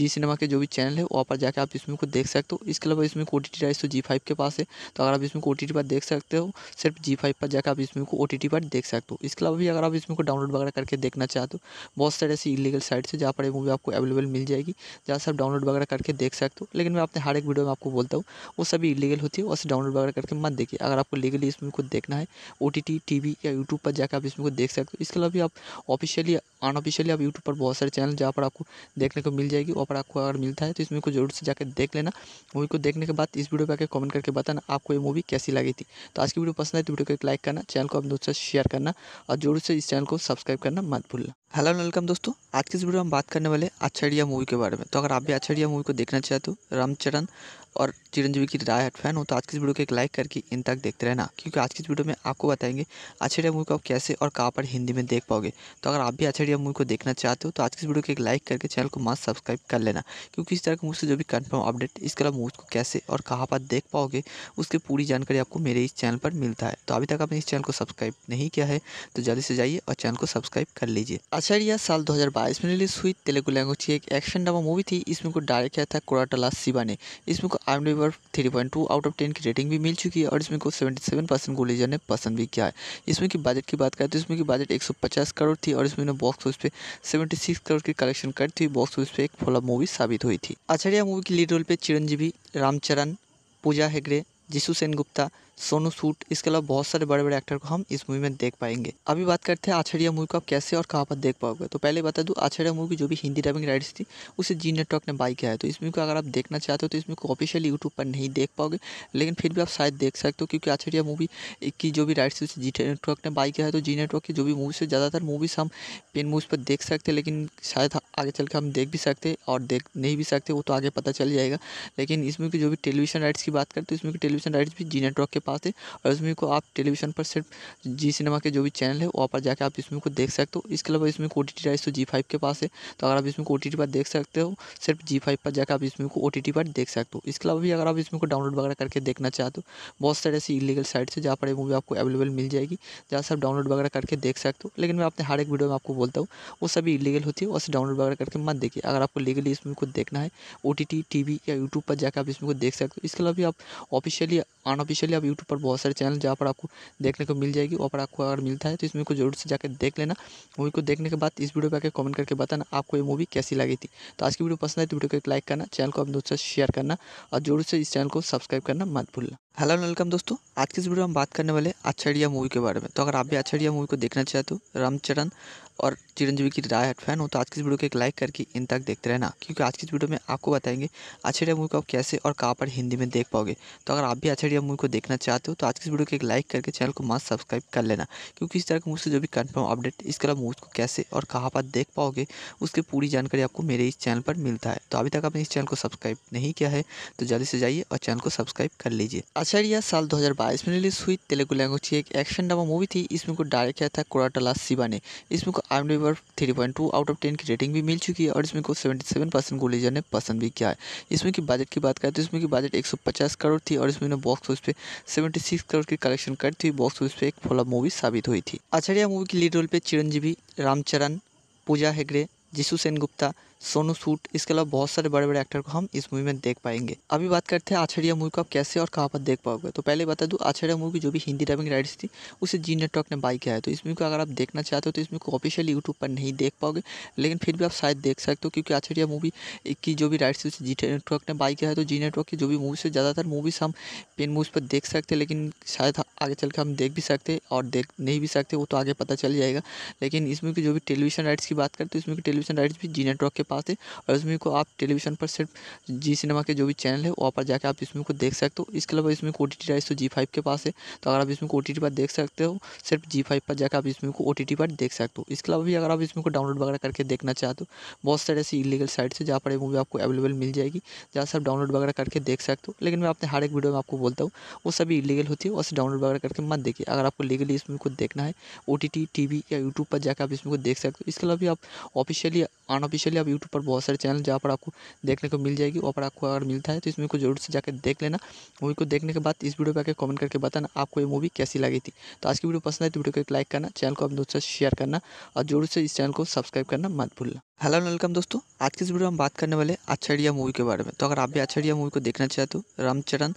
जी सिनेमा के जो भी चैनल है वहाँ पर जाकर आप इस मूवी को देख सकते हो इसके अलावा इसमें ओ टी टी तो जी फाइव के पास है तो अगर आप इसमें ओ टी टी पर देख सकते हो सिर्फ जी फाइव पर जाकर आप इस मूवी को ओ टी टी पर देख सकते हो इसके अलावा भी अगर आप इसमें को डाउनलोड वगैरह करके देखना चाहते हो बहुत सारे ऐसी इलीगल साइट्स है जहाँ पर ये मूवी आपको अवेलेबल मिल जाएगी जहाँ से आप डाउनलोड वगैरह करके देख सकते हो लेकिन मैं अपने हर एक वीडियो में आपको बोलता हूँ वो सभी इलीगल होती है और डाउनलोड वगैरह करके मत देखिए अगर आपको लीगली इस मूवी को देखना है ओ टी टी वी या यूट्यूब पर जाकर आप इसमें को देख सकते हो इसके अलावा भी आप ऑफिशियली अनऑफिशियली आप यूट्यूब पर बहुत सारे चैनल जहाँ पर आपको देखने को मिल जाएगी वहाँ पर आपको अगर मिलता है तो इस को जरूर से जाकर देख लेना मूवी को देखने के बाद इस वीडियो पर आकर कमेंट करके बताना आपको ये मूवी कैसी लगी थी तो आज की वीडियो पसंद आए तो वीडियो को एक लाइक करना चैनल को अपने दोस्तों से शेयर करना और जरूर से इस चैनल को सब्सक्राइब करना मत भूलना हेलो वेलकम दोस्तों आज की इस वीडियो में हम बात करने वाले आचार्य मूवी के बारे में तो अगर आप भी आचार्य मूवी को देखना चाहते हो रामचरण और चिरंजीवी की राय हट फैन हो तो आज की इस वीडियो को एक लाइक करके इन तक देखते रहना क्योंकि आज की इस वीडियो में आपको बताएंगे आचार्य मूवी को आप कैसे और कहाँ पर हिंदी में देख पाओगे तो अगर आप भी आचार्य मूवी को देखना चाहते हो तो आज की इस वीडियो को एक लाइक करके चैनल को मास्क सब्सक्राइब कर लेना क्योंकि इस तरह की मूवी से जो भी कन्फर्म अपडेट इसके अलावा मूवी को कैसे और कहाँ पर देख पाओगे उसकी पूरी जानकारी आपको मेरे इस चैनल पर मिलता है तो अभी तक आपने इस चैनल को सब्सक्राइब नहीं किया है तो जल्दी से जाइए और चैनल को सब्सक्राइब कर लीजिए आचार्य साल 2022 में रिलीज हुई तेलुगु लैंग्वेज की एक एक्शन ड्रामा मूवी थी इसमें को डायरेक्ट किया था कोराटाला शिवा ने इसमें को आर्म रिवर three point two out of ten की रेटिंग भी मिल चुकी है और इसमें को 77 परसेंट गुलेजर ने पसंद भी किया है इसमें की बजट की बात करें तो इसमें की बजट पचास करोड़ थी और इसमें बॉक्स ऑफिस पे सिक्स करोड़ की कलेक्शन करती हुई बॉक्स ऑफिस पे एक फ्लॉप मूवी साबित हुई थी आचार्य मूवी की लीड रोल पे चिरंजीवी रामचरण पूजा हेगड़े जिसु सेन गुप्ता सोनू सूट इसके अलावा बहुत सारे बड़े बड़े एक्टर को हम इस मूवी में देख पाएंगे अभी बात करते हैं आछड़िया मूवी को आप कैसे और कहाँ पर देख पाओगे तो पहले बता दूँ आछड़िया मूवी जो भी हिंदी डबिंग राइट्स थी उसे जी नेटवर्क ने बाई किया है तो इस मूवी को अगर आप देखना चाहते हो तो इस मूवी को ऑफिशियल यूट्यूब पर नहीं देख पाओगे लेकिन फिर भी आप शायद देख सकते हो क्योंकि आछड़िया मूवी की जो भी राइट्स थी उसे जी नेटवर्क ने बाई किया है तो जी नेटवर्क की जो भी मूवीज़ से ज़्यादातर मूवीज़ हम पेन मूवीज़ पर देख सकते हैं लेकिन शायद आगे चल के हम देख भी सकते और देख नहीं भी सकते वो तो आगे पता चल जाएगा लेकिन इसमें की जो भी टेलीविजन राइट्स की बात करें तो इसमें की टेलीविजन राइट्स भी जी नेटवर्क के पास थी और इस मूवी को आप टेलीविज़न पर सिर्फ जी सिनेमा के जो भी चैनल है वहाँ पर जाकर आप इस मूवी को देख सकते हो इसके अलावा इसमें O T T Zee five के पास है तो अगर आप इसमें ओ टी टी पर देख सकते हो सिर्फ जी फाइव पर जाकर आप इस मूवी को ओ टी टी पर देख सकते हो इसके अलावा भी अगर आप इसमें को डाउनलोड वगैरह करके देखना चाहते हो बहुत सारे ऐसी इलीगल साइट्स है जहाँ पर मूवी आपको अवेलेबल मिल जाएगी जहाँ से आप डाउनलोड वगैरह करके देख सकते हो लेकिन मैं अपने हर एक वीडियो में आपको बोलता हूँ वो सभी इलीगल होती है उसे डाउनलोड वगैरह करके मत देखिए अगर आपको लीगली इस मूवी को देखना है O T T T V या यूट्यूब पर जाकर आप इस मूवी को देख सकते हो इसके अलावा भी आप ऑफिशियली अनऑफिशियली आप यूट्यूब पर बहुत सारे चैनल जहाँ पर आपको देखने को मिल जाएगी वहाँ पर आपको अगर मिलता है तो इस मूवी को जरूर से जाकर देख लेना मूवी को देखने के बाद इस वीडियो पर आकर कमेंट करके बताना आपको ये मूवी कैसी लगी थी तो आज की वीडियो पसंद आई तो वीडियो को एक लाइक करना चैनल को अपने दोस्तों से शेयर करना और जरूर से इस चैनल को सब्सक्राइब करना मत भूलना हेलो वेलकम दोस्तों आज की इस वीडियो में हम बात करने वाले अच्छाड़िया मूवी के बारे में तो अगर आप भी अच्छाड़िया मूवी को देखना चाहते हो तो रामचरण और चिरंजीवी की राय फैन हो तो आज की इस वीडियो को एक लाइक करके इन तक देखते रहना क्योंकि आज की इस वीडियो में आपको बताएंगे अच्छाड़िया मूवी को आप कैसे और कहाँ पर हिंदी में देख पाओगे तो अगर आप भी अच्छा मूवी को देखना चाहते हो तो आज की इस वीडियो को एक लाइक करके चैनल को मास्क सब्सक्राइब कर लेना क्योंकि इस तरह के मुझसे जो भी कन्फर्म अपडेट इसके अलावा मूव को कैसे और कहाँ पर देख पाओगे उसकी पूरी जानकारी आपको मेरे इस चैनल पर मिलता है तो अभी तक आपने इस चैनल को सब्सक्राइब नहीं किया है तो जल्दी से जाइए और चैनल को सब्सक्राइब कर लीजिए आचार्य साल दो में रिलीज हुई तेलुगु लैंग्वेज की एक एक्शन ड्रामा मूवी थी इसमें को डायरेक्ट किया था कोराटला शिवा ने इसमें को आई पर three point two out of ten की रेटिंग भी मिल चुकी है और इसमें को सेवेंटी सेवन परसेंट गोलीजर ने पसंद भी किया है इसमें की बजट की बात करें तो इसमें की बजट एक सौ पचास करोड़ थी और इसमें बॉक्स ऑफिस पे सेवेंटी सिक्स करोड़ की कलेक्शन करती हुई बॉक्स ऑफिस पे एक फ्लॉप मूवी साबित हुई थी आचार्य मूवी की लीड रोल पे चिरंजीवी रामचरण पूजा हेगड़े जिसु गुप्ता सोनू सूट इसके अलावा बहुत सारे बड़े बड़े एक्टर को हम इस मूवी में देख पाएंगे अभी बात करते हैं आछड़िया मूवी को आप कैसे और कहाँ पर देख पाओगे तो पहले बता दूँ आछड़िया मूवी जो भी हिंदी डबिंग राइट्स थी उसे जी नेटवर्क ने बाई किया है तो इस मूवी को अगर आप देखना चाहते हो तो इसमें को ऑफिशियल यूट्यूब पर नहीं देख पाओगे लेकिन फिर भी आप शायद देख सकते हो क्योंकि आछड़िया मूवी की जो भी राइट्स थी उसे जी नेटवर्क ने बाई किया है तो जी नेटवर्क की जो भी मूवी से ज़्यादातर मूवीज़ हम पेन मूवीज़ पर देख सकते हैं लेकिन शायद आगे चल के हम देख भी सकते और देख नहीं भी सकते वो तो आगे पता चल जाएगा लेकिन इसमें की जो भी टेलीविजन राइट्स की बात करें तो इसमें की टेलीविजन राइट्स भी जी नेटवर्क के पास है और इस मूवी को आप टेलीविजन पर सिर्फ जी सिनेमा के जो भी चैनल है वहाँ पर जाकर आप इस मूवी को देख सकते हो इसके अलावा इसमें ओ टी राइस तो जी फाइव के पास है तो अगर आप इसमें ओ टी पर देख सकते हो सिर्फ जी फाइव पर जाकर आप इस मूवी को ओ टी पर देख सकते हो इसके अलावा भी अगर आप इसमें को डाउनलोड वगैरह करके देखना चाहते हो बहुत सारे ऐसी इलीगल साइट्स है जहाँ पर ये मूवी आपको अवेलेबल मिल जाएगी जहाँ से आप डाउनलोड वगैरह करके देख सकते हो लेकिन मैं अपने हर एक वीडियो में आपको बोलता हूँ वो सभी इलीगल होती है उसे डाउनलोड वगैरह करके मत देखिए अगर आपको लीगली इसमें को देखना है ओ टी या यूट्यूब पर जाकर आप इसमें को देख सकते हो इसके अलावा भी आप ऑफिशियली अनऑफिशियली आप यूट्यूब पर बहुत सारे चैनल जहाँ पर आपको देखने को मिल जाएगी वहाँ पर आपको अगर मिलता है तो इस मूवी को जरूर से जाकर देख लेना मूवी को देखने के बाद इस वीडियो पर आकर कमेंट करके बताना आपको ये मूवी कैसी लगी थी तो आज की वीडियो पसंद आई तो वीडियो को एक लाइक करना चैनल को अपने दोस्तों से शेयर करना और जरूर से इस चैनल को सब्सक्राइब करना मत भूलना हेलो वेलकम दोस्तों आज की इस वीडियो में हम बात करने वाले अच्छा मूवी के बारे में तो अगर आप भी अच्छा मूवी को देखना चाहते हो रामचरण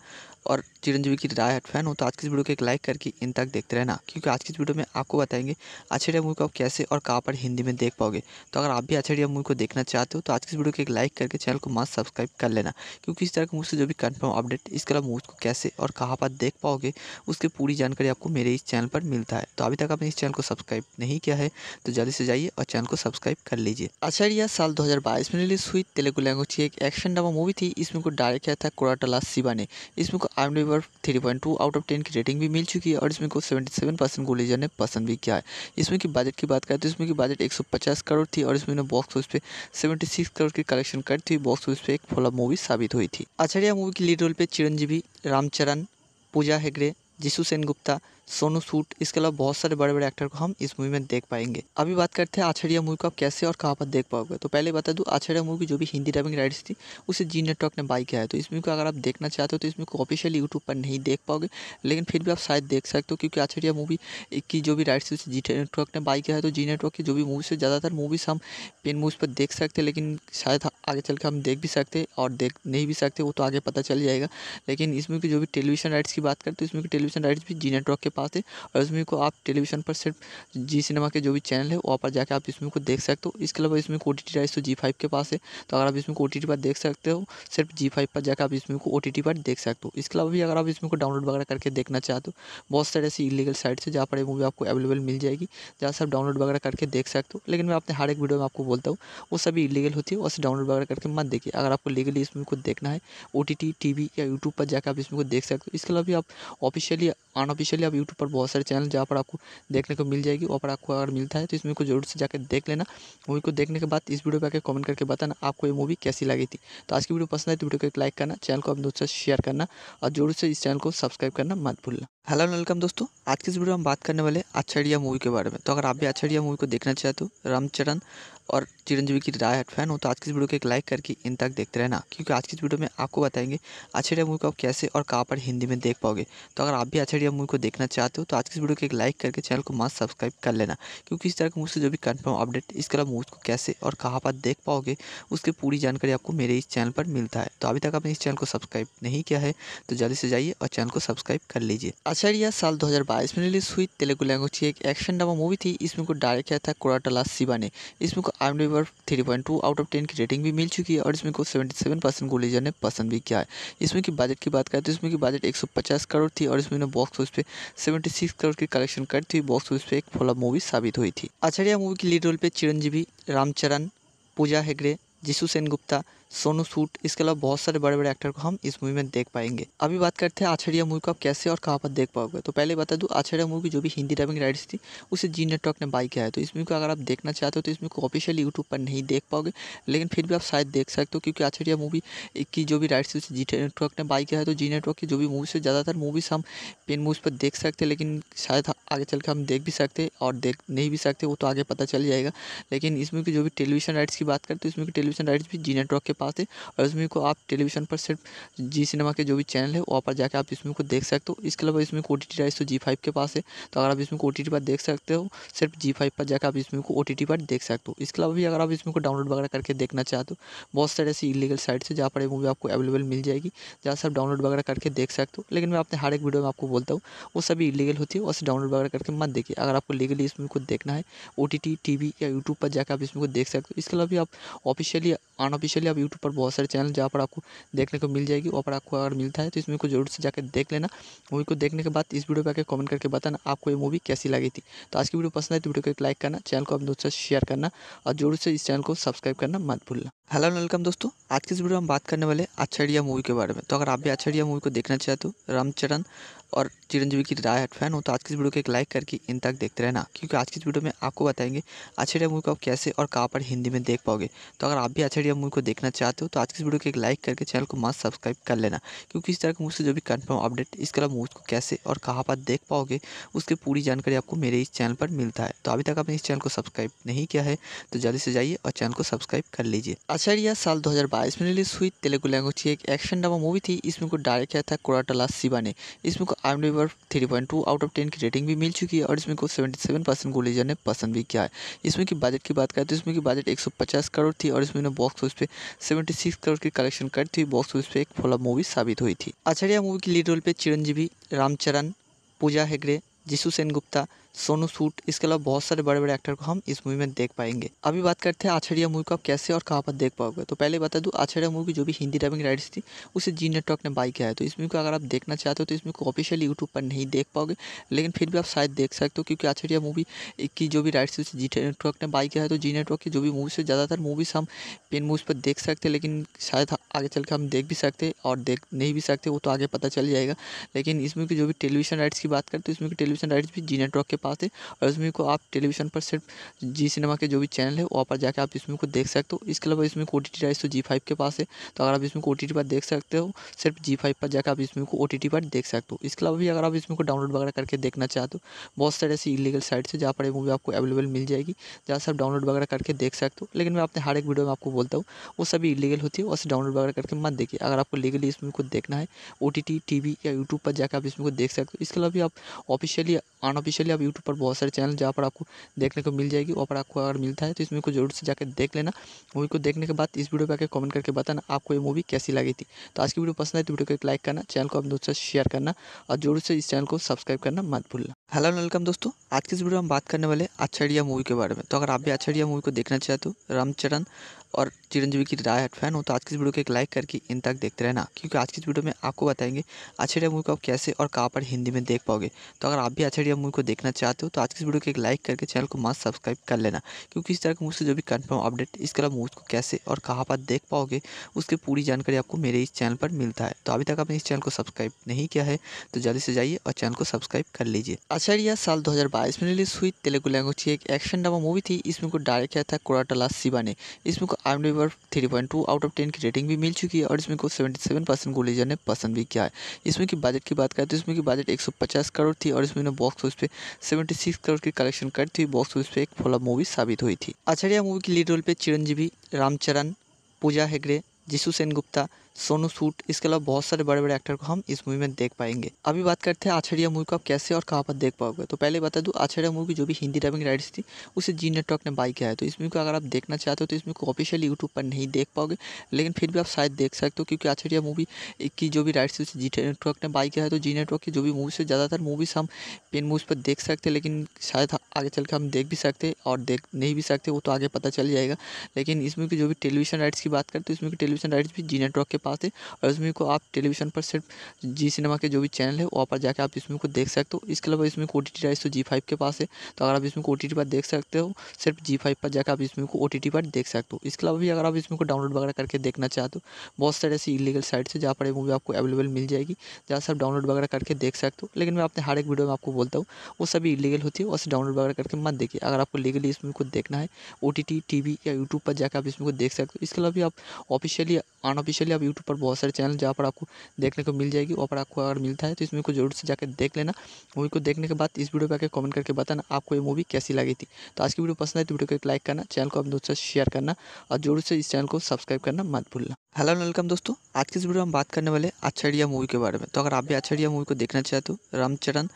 और चिरंजीवी की हट फैन हो तो आज की इस वीडियो को एक लाइक करके इन तक देखते रहना क्योंकि आज की इस वीडियो में आपको बताएंगे डिया मूवी को आप कैसे और कहाँ पर हिंदी में देख पाओगे तो अगर आप भी डिया मूवी को देखना चाहते हो तो आज की इस वीडियो को एक लाइक करके चैनल को मस्त सब्सक्राइब कर लेना क्योंकि इस तरह की से जो भी कन्फर्म अपडेट इसके अलावा मूवी को कैसे और कहाँ पर देख पाओगे उसकी पूरी जानकारी आपको मेरे इस चैनल पर मिलता है तो अभी तक आपने इस चैनल को सब्सक्राइब नहीं किया है तो जल्दी से जाइए और चैनल को सब्सक्राइब कर लीजिए अछड़िया अच्छा साल दो में रिलीज हुई तेलुगु लैंग्वेज की एक एक्शन ड्रामा मूवी थी इसमें को डायरेक्ट किया था कोराटला सिवा ने इसमें को आई एम रिवर three point two out of ten की रेटिंग भी मिल चुकी है और इसमें को सेवेंटी सेवन परसेंट गोलीजर ने पसंद भी किया है इसमें की बजट की बात करें तो इसमें की बजट एक सौ पचास करोड़ थी और इसमें बॉक्स ऑफिस पे सेवेंटी सिक्स करोड़ की कलेक्शन करती थी बॉक्स ऑफिस पे एक फ्लॉप मूवी साबित हुई थी आचार्य मूवी की लीड रोल पे चिरंजीवी रामचरण पूजा हेगड़े जिसु सेन गुप्ता सोनू सूट इसके अलावा बहुत सारे बड़े बड़े एक्टर को हम इस मूवी में देख पाएंगे अभी बात करते हैं आछड़िया मूवी को आप कैसे और कहाँ पर देख पाओगे तो पहले बता दूँ आछड़िया मूवी जो भी हिंदी डबिंग राइट्स थी उसे जी नेटवर्क ने बाई किया है तो इस मूवी को अगर आप देखना चाहते हो तो इस मूवी को ऑफिशियल यूट्यूब पर नहीं देख पाओगे लेकिन फिर भी आप शायद देख सकते हो क्योंकि आछड़िया मूवी की जो भी राइट्स थी उसे जी नेटवर्क ने बाई किया है तो जी नेटवर्क की जो भी मूवीज़ है ज़्यादातर मूवीज़ हम पेन मूवीज़ पर देख सकते हैं लेकिन शायद हाँ, आगे चल के हम देख भी सकते और देख नहीं भी सकते वो तो आगे पता चल जाएगा लेकिन इसमें की जो भी टेलीविजन राइट्स की बात करें तो इसमें की टेलीविजन राइट्स भी जी नेटवर्क के पास थी और इस मूवी को आप टेलीविज़न पर सिर्फ जी सिनेमा के जो भी चैनल है वहाँ पर जाकर आप इस मूवी को देख सकते हो इसके अलावा इसमें ओ टी टी तो जी फाइव के पास है तो अगर आप इसमें ओ टी टी पर देख सकते हो सिर्फ जी फाइव पर जाकर आप इस मूवी को ओ टी टी पर देख सकते हो इसके अलावा भी अगर आप इसमें को डाउनलोड वगैरह करके देखना चाहते हो बहुत सारे ऐसी इलीगल साइट्स है जहाँ पर ये मूवी आपको अवेलेबल मिल जाएगी जहाँ से आप डाउनलोड वगैरह करके देख सकते हो लेकिन मैं अपने हर एक वीडियो में आपको बोलता हूँ वो सभी इलीगल होती है उसे डाउनलोड वगैरह करके मत देखिए अगर आपको लीगली इस मूवी को देखना है ओ टी टी वी या यूट्यूब पर जाकर आप इस मूवी को देख सकते हो इसके अलावा भी आप ऑफिशियली अनऑफिशियली आप यूट्यूब पर बहुत सारे चैनल जहाँ पर आपको देखने को मिल जाएगी वहाँ पर आपको अगर मिलता है तो इस मूवी को जरूर से जाकर देख लेना मूवी को देखने के बाद इस वीडियो पर आकर कमेंट करके बताना आपको ये मूवी कैसी लगी थी तो आज की वीडियो पसंद आई तो वीडियो को एक लाइक करना चैनल को अपने दोस्तों से शेयर करना और जरूर से इस चैनल को सब्सक्राइब करना मत भूलना हेलो वेलकम दोस्तों आज की इस वीडियो में हम बात करने वाले अच्छाड़िया मूवी के बारे में तो अगर आप भी अच्छाड़िया मूवी को देखना चाहते हो रामचरण और चिरंजीवी की हट फैन हो तो आज की इस वीडियो को एक लाइक करके इन तक देखते रहना क्योंकि आज की इस वीडियो में आपको बताएंगे आचार्य मूवी को आप कैसे और कहाँ पर हिंदी में देख पाओगे तो अगर आप भी आचार्य मूवी को देखना चाहते हो तो आज की इस वीडियो को एक लाइक करके चैनल को मास्क सब्सक्राइब कर लेना क्योंकि इस तरह की मूवी से जो भी कन्फर्म अपडेट इसके अलावा मूवी को कैसे और कहाँ पर देख पाओगे उसकी पूरी जानकारी आपको मेरे इस चैनल पर मिलता है तो अभी तक आपने इस चैनल को सब्सक्राइब नहीं किया है तो जल्दी से जाइए और चैनल को सब्सक्राइब कर लीजिए आचार्य साल दो में रिलीज हुई तेलुगु लैंग्वेज की एक एक्शन ड्रामा मूवी थी इसमें को डायरेक्ट किया था कोराटला शिवा ने इसमें को I am three point two out of ten की रेटिंग भी मिल चुकी है और इसमें को सेवेंटी सेवन परसेंट गोलेजर ने पसंद भी किया है इसमें की बजट की बात करें तो इसमें की बजट एक सौ पचास करोड़ थी और इसमें बॉक्स ऑफिस पे सेवेंटी सिक्स करोड़ की कलेक्शन कर थी बॉक्स ऑफिस पे एक फॉलोअप मूवी साबित हुई थी आचार्य मूवी की लीड रोल पे चिरंजीवी रामचरण पूजा हेगड़े जिशु सेन गुप्ता सोनू सूट इसके अलावा बहुत सारे बड़े बड़े एक्टर को हम इस मूवी में देख पाएंगे अभी बात करते हैं आछड़िया मूवी को आप कैसे और कहाँ पर देख पाओगे तो पहले बता दूँ आछड़िया मूवी जो भी हिंदी डबिंग राइट्स थी उसे जी नेटवर्क ने बाई किया है तो इस मूवी को अगर आप देखना चाहते हो तो इस मूवी को ऑफिशियल यूट्यूब पर नहीं देख पाओगे लेकिन फिर भी आप शायद देख सकते हो क्योंकि आछड़िया मूवी की जो भी राइट्स थी उसे जी नेटवर्क ने बाई किया है तो जी नेटवर्क की जो भी मूवीज़ है ज़्यादातर मूवीज़ हम पेन मूवीज़ पर देख सकते हैं लेकिन शायद आगे चल के हम देख भी सकते और देख नहीं भी सकते वो तो आगे पता चल जाएगा लेकिन इसमें की जो भी टेलीविजन राइट्स की बात करें तो इसमें की टेलीविजन राइट्स भी जी नेटवर्क के पास पास है और इस मूवी को आप टेलीविज़न पर सिर्फ जी सिनेमा के जो भी चैनल है वहाँ पर जाकर आप इस मूवी को देख सकते हो इसके अलावा इसमें ओ टी टी राइस तो जी फाइव के पास है तो अगर आप इसमें ओ टी टी पर देख सकते हो सिर्फ जी फाइव पर जाकर आप इस मूवी को ओ टी टी पर देख सकते हो इसके अलावा भी अगर आप इस मूवी को डाउनलोड वगैरह करके देखना चाहते हो बहुत सारे ऐसी इलीगल साइट्स है जहाँ पर ये मूवी आपको अवेलेबल मिल जाएगी जहाँ से आप डाउनलोड वगैरह करके देख सकते हो लेकिन मैं अपने हर एक वीडियो में आपको बोलता हूँ वो सभी इलीगल होती है उसे डाउनलोड वगैरह करके मत देखिए अगर आपको लीगली इस मूवी को देखना है ओ टी वी या यूट्यूब पर जाकर आप इस मूवी को देख सकते हो इसके अलावा भी आप ऑफिशियली अनऑफिशियली आप यूट्यूब यूट्यूब पर बहुत सारे चैनल जहाँ पर आपको देखने को मिल जाएगी वहाँ पर आपको अगर मिलता है तो इस मूवी को जरूर से जाकर देख लेना मूवी को देखने के बाद इस वीडियो पर आकर कमेंट करके बताना आपको ये मूवी कैसी लगी थी तो आज की वीडियो पसंद है तो वीडियो को एक लाइक करना चैनल को अपने दोस्तों से शेयर करना और जरूर से इस चैनल को सब्सक्राइब करना मत भूलना हेलो वेलकम दोस्तों आज की इस वीडियो में हम बात करने वाले अच्छा मूवी के बारे में तो अगर आप भी अच्छा मूवी को देखना चाहते हो रामचरण और चिरंजीवी की राय फैन हो तो आज की इस वीडियो को एक लाइक करके इन तक देखते रहना क्योंकि आज की इस वीडियो में आपको बताएंगे अच्छे मूवी को आप कैसे और कहाँ पर हिंदी में देख पाओगे तो अगर आप भी अच्छे मूवी को देखना चाहते हो तो आज की इस वीडियो को एक लाइक करके चैनल को मास्क सब्सक्राइब कर लेना क्योंकि इस तरह के मुझसे जो भी कन्फर्म अपडेट इसके अलावा मूवीज़ को कैसे और कहाँ पर देख पाओगे उसकी पूरी जानकारी आपको मेरे इस चैनल पर मिलता है तो अभी तक आपने इस चैनल को सब्सक्राइब नहीं किया है तो जल्दी से जाइए और चैनल को सब्सक्राइब कर लीजिए आचार्य साल 2022 में रिलीज हुई तेलुगु लैंग्वेज की एक एक्शन ड्रामा मूवी थी इसमें को डायरेक्ट किया था कोराटला शिवा ने इसमें को I am डिवर three point two out of ten की रेटिंग भी मिल चुकी है और इसमें को सेवेंटी सेवन परसेंट गोलीजर ने पसंद भी किया है इसमें की बजट की बात करें तो इसमें की बजट एक सौ पचास करोड़ थी और इसमें बॉक्स ऑफिस पे सेवेंटी सिक्स करोड़ की कलेक्शन कर थी बॉक्स ऑफिस पे एक फ्लॉप मूवी साबित हुई थी आचार्य मूवी की लीड रोल पे चिरंजीवी रामचरण पूजा हेगड़े जिसू सेन गुप्ता सोनू सूट इसके अलावा बहुत सारे बड़े बड़े एक्टर को हम इस मूवी में देख पाएंगे अभी बात करते हैं आछड़िया मूवी को आप कैसे और कहाँ पर देख पाओगे तो पहले बता दूँ आछड़िया मूवी जो भी हिंदी डबिंग राइट्स थी उसे जी नेटवर्क ने बाई किया है तो इस मूवी को अगर आप देखना चाहते हो तो इस मूवी को ऑफिशियली यूट्यूब पर नहीं देख पाओगे लेकिन फिर भी आप शायद देख सकते हो क्योंकि आछड़िया मूवी की जो भी राइट्स थी उसे जी नेटवर्क ने बाई किया है तो जी नेटवर्क की जो भी मूवी से ज़्यादातर मूवीज़ हम पेन मूवीज़ पर देख सकते हैं लेकिन शायद आगे चल के हम देख भी सकते और देख नहीं भी सकते वो तो आगे पता चल जाएगा लेकिन इसमें की जो भी टेलीविजन राइट्स की बात करें तो इसमें की टेलीविजन राइट्स भी जी नेटवर्क के पास है और इस मूवी को आप टेलीविजन पर सिर्फ जी सिनेमा के जो भी चैनल है वहाँ पर जाकर आप इस मूवी को देख सकते हो इसके अलावा इसमें ओ टी टी राइस तो जी फाइव के पास है तो अगर आप इसमें ओ टी टी पर देख सकते हो सिर्फ जी फाइव पर जाकर आप इसमें को ओ टी टी पर देख सकते हो इसके अलावा भी अगर आप इसमें को डाउनलोड वगैरह करके देखना चाहते हो बहुत सारे ऐसी इलीगल साइट्स है जहाँ पर मूवी आपको अवेलेबल मिल जाएगी जहाँ से आप डाउनलोड वगैरह करके देख सकते हो लेकिन मैं अपने हर एक वीडियो में आपको बोलता हूँ वो सभी इलीगल होती है उसे डाउनलोड वगैरह करके मत देखिए अगर आपको लीगली इस मूवी को देखना है O T T T V या यूट्यूब पर जाकर आप इस मूवी को देख सकते हो इसके अलावा भी आप ऑफिशियली अनऑफिशियली आप यूट्यूब पर बहुत सारे चैनल जहाँ पर आपको देखने को मिल जाएगी वहाँ पर आपको अगर मिलता है तो इस मूवी को जरूर से जाकर देख लेना मूवी को देखने के बाद इस वीडियो पर आकर कमेंट करके बताना आपको ये मूवी कैसी लगी थी तो आज की वीडियो पसंद आई तो वीडियो को एक लाइक करना चैनल को अपने दोस्तों से शेयर करना और जरूर से इस चैनल को सब्सक्राइब करना मत भूलना हेलो वेलकम दोस्तों आज की इस वीडियो में हम बात करने वाले अच्छा मूवी के बारे में तो अगर आप भी अच्छा मूवी को देखना चाहते हो रामचरण और चिरंजीवी की हट फैन हो तो आज की इस वीडियो को एक लाइक करके इन तक देखते रहना क्योंकि आज की इस वीडियो में आपको बताएंगे अछड़िया मूवी को आप कैसे और कहाँ पर हिंदी में देख पाओगे तो अगर आप भी अछड़िया मूवी को देखना चाहते हो तो आज की इस वीडियो को एक लाइक करके चैनल को मास्क सब्सक्राइब कर लेना क्योंकि इस तरह के मूवी से जो भी कन्फर्म अपडेट इसके अलावा मूवी को कैसे और कहाँ पर देख पाओगे उसकी पूरी जानकारी आपको मेरे इस चैनल पर मिलता है तो अभी तक आपने इस चैनल को सब्सक्राइब नहीं किया है तो जल्दी से जाइए और चैनल को सब्सक्राइब कर लीजिए अछड़िया साल 2022 में रिलीज हुई तेलुगु लैंग्वेज की एक एक्शन ड्रामा मूवी थी इसमें को डायरेक्ट किया था कोराटला शिवा ने इसमें को आई एम रिवर three point two out of ten की रेटिंग भी मिल चुकी है और इसमें को सेवेंटी सेवन परसेंट गोलीजर ने पसंद भी किया है इसमें की बजट की बात करें तो इसमें की बजट एक सौ पचास करोड़ थी और इसमें बॉक्स ऑफिस पे सेवेंटी सिक्स करोड़ की कलेक्शन करती थी बॉक्स ऑफिस पे एक फ्लॉप मूवी साबित हुई थी आचार्य मूवी की लीड रोल पे चिरंजीवी रामचरण पूजा हेगड़े जिसु सेन गुप्ता सोनू सूट इसके अलावा बहुत सारे बड़े बड़े एक्टर को हम इस मूवी में देख पाएंगे अभी बात करते हैं आछड़िया मूवी को आप कैसे और कहाँ पर देख पाओगे तो पहले बता दूँ आछड़िया मूवी जो भी हिंदी डबिंग राइट्स थी उसे जी नेटवर्क ने बाई किया है तो इस मूवी को अगर आप देखना चाहते हो तो इस मूवी को ऑफिशियली यूट्यूब पर नहीं देख पाओगे लेकिन फिर भी आप शायद देख सकते हो क्योंकि आछड़िया मूवी की जो भी राइट्स थी उसे जी नेटवर्क ने बाई किया है तो जी नेटवर्क की जो भी मूवी से ज़्यादातर मूवीज़ हम पेन मूवीज़ पर देख सकते हैं लेकिन शायद आगे चल के हम देख भी सकते और देख नहीं भी सकते वो तो आगे पता चल जाएगा लेकिन इसमें की जो भी टेलीविजन राइट्स की बात करते हैं इसमें की टेलीविजन राइट्स भी जी नेटवर्क के पास है और इस मूवी को आप टेलीविज़न पर सिर्फ जी सिनेमा के जो भी चैनल है वहाँ पर जाकर आप इस मूवी को देख सकते हो इसके अलावा इसमें ओ टी टी तो जी फाइव के पास है तो अगर आप इसमें ओ टी टी पर देख सकते हो सिर्फ जी फाइव पर जाकर आप इस मूवी को ओ टी टी पर देख सकते हो इसके अलावा भी अगर आप इसमें को डाउनलोड वगैरह करके देखना चाहते हो बहुत सारे ऐसी इलीगल साइट्स है जहाँ पर मूवी आपको अवेलेबल मिल जाएगी जहाँ से आप डाउनलोड वगैरह करके देख सकते हो लेकिन मैं अपने हर एक वीडियो में आपको बोलता हूँ वो सभी इलीगल होती है उसे डाउनलोड वगैरह करके मत देखिए अगर आपको लीगली इस मूवी को देखना है ओ टी टी टी या यूट्यूब पर जाकर आप इस मूवी को देख सकते हो इसके अलावा भी आप ऑफिशियली अनऑफिशियली आप यूट्यूब पर बहुत सारे चैनल जहाँ पर आपको देखने को मिल जाएगी वहाँ पर आपको अगर मिलता है तो इस मूवी को जरूर से जाकर देख लेना मूवी को देखने के बाद इस वीडियो पर आकर कमेंट करके बताना आपको ये मूवी कैसी लगी थी तो आज की वीडियो पसंद आए तो वीडियो को एक लाइक करना चैनल को अपने दोस्तों से शेयर करना और जरूर से इस चैनल को सब्सक्राइब करना मत भूलना हेलो वेलकम दोस्तों आज की इस वीडियो में हम बात करने वाले अच्छा मूवी के बारे में तो अगर आप भी अच्छा मूवी को देखना चाहते हो रामचरण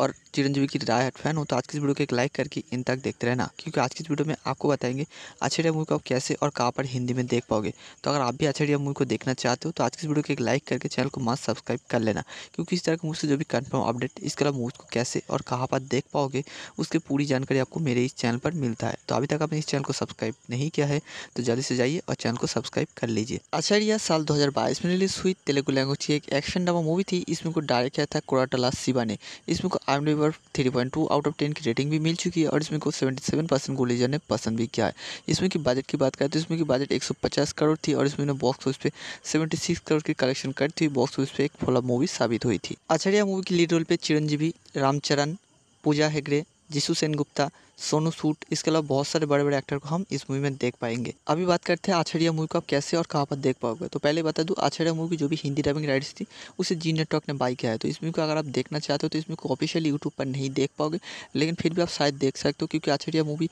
और चिरंजीवी की राय फैन हो तो आज की इस वीडियो को एक लाइक करके इन तक देखते रहना क्योंकि आज की इस वीडियो में आपको बताएंगे अछड़िया मूवी को आप कैसे और कहाँ पर हिंदी में देख पाओगे तो अगर आप भी अछड़िया मूवी को देखना चाहते हो तो आज की इस वीडियो को एक लाइक करके चैनल को मास्क सब्सक्राइब कर लेना क्योंकि इस तरह की मूव से जो भी कन्फर्म अपडेट इसके अलावा मूवी को कैसे और कहाँ पर देख पाओगे उसकी पूरी जानकारी आपको मेरे इस चैनल पर मिलता है तो अभी तक आपने इस चैनल को सब्सक्राइब नहीं किया है तो जल्दी से जाइए और चैनल को सब्सक्राइब कर लीजिए अछड़िया साल दो में रिलीज हुई तेलुगु लैंग्वेज की एक एक्शन डबा मूवी थी इसमें को डायरेक्ट किया था कोराटला शिवा ने इसमें को आई एम डीवर three point two out of ten की रेटिंग भी मिल चुकी है और इसमें को सेवेंटी सेवन परसेंट को ने पसंद भी किया है इसमें की बजट की बात करें तो इसमें की बजट एक सौ पचास करोड़ थी और इसमें बॉक्स ऑफिस पे सेवेंटी सिक्स करोड़ की कलेक्शन करती थी बॉक्स ऑफिस पे एक फ्लॉप मूवी साबित हुई थी आचार्य मूवी की लीड रोल पे चिरंजीवी रामचरण पूजा हेगड़े जिसु सेन गुप्ता सोनू सूट इसके अलावा बहुत सारे बड़े बड़े एक्टर को हम इस मूवी में देख पाएंगे अभी बात करते हैं आछड़िया मूवी को आप कैसे और कहाँ पर देख पाओगे तो पहले बता दूँ आछड़िया मूवी की जो भी हिंदी डबिंग राइट्स थी उसे जी नेटवर्क ने बाई किया है तो इस मूवी को अगर आप देखना चाहते हो तो इस मूवी को ऑफिशियल यूट्यूब पर नहीं देख पाओगे लेकिन फिर भी आप शायद देख सकते हो क्योंकि आछड़िया मूवी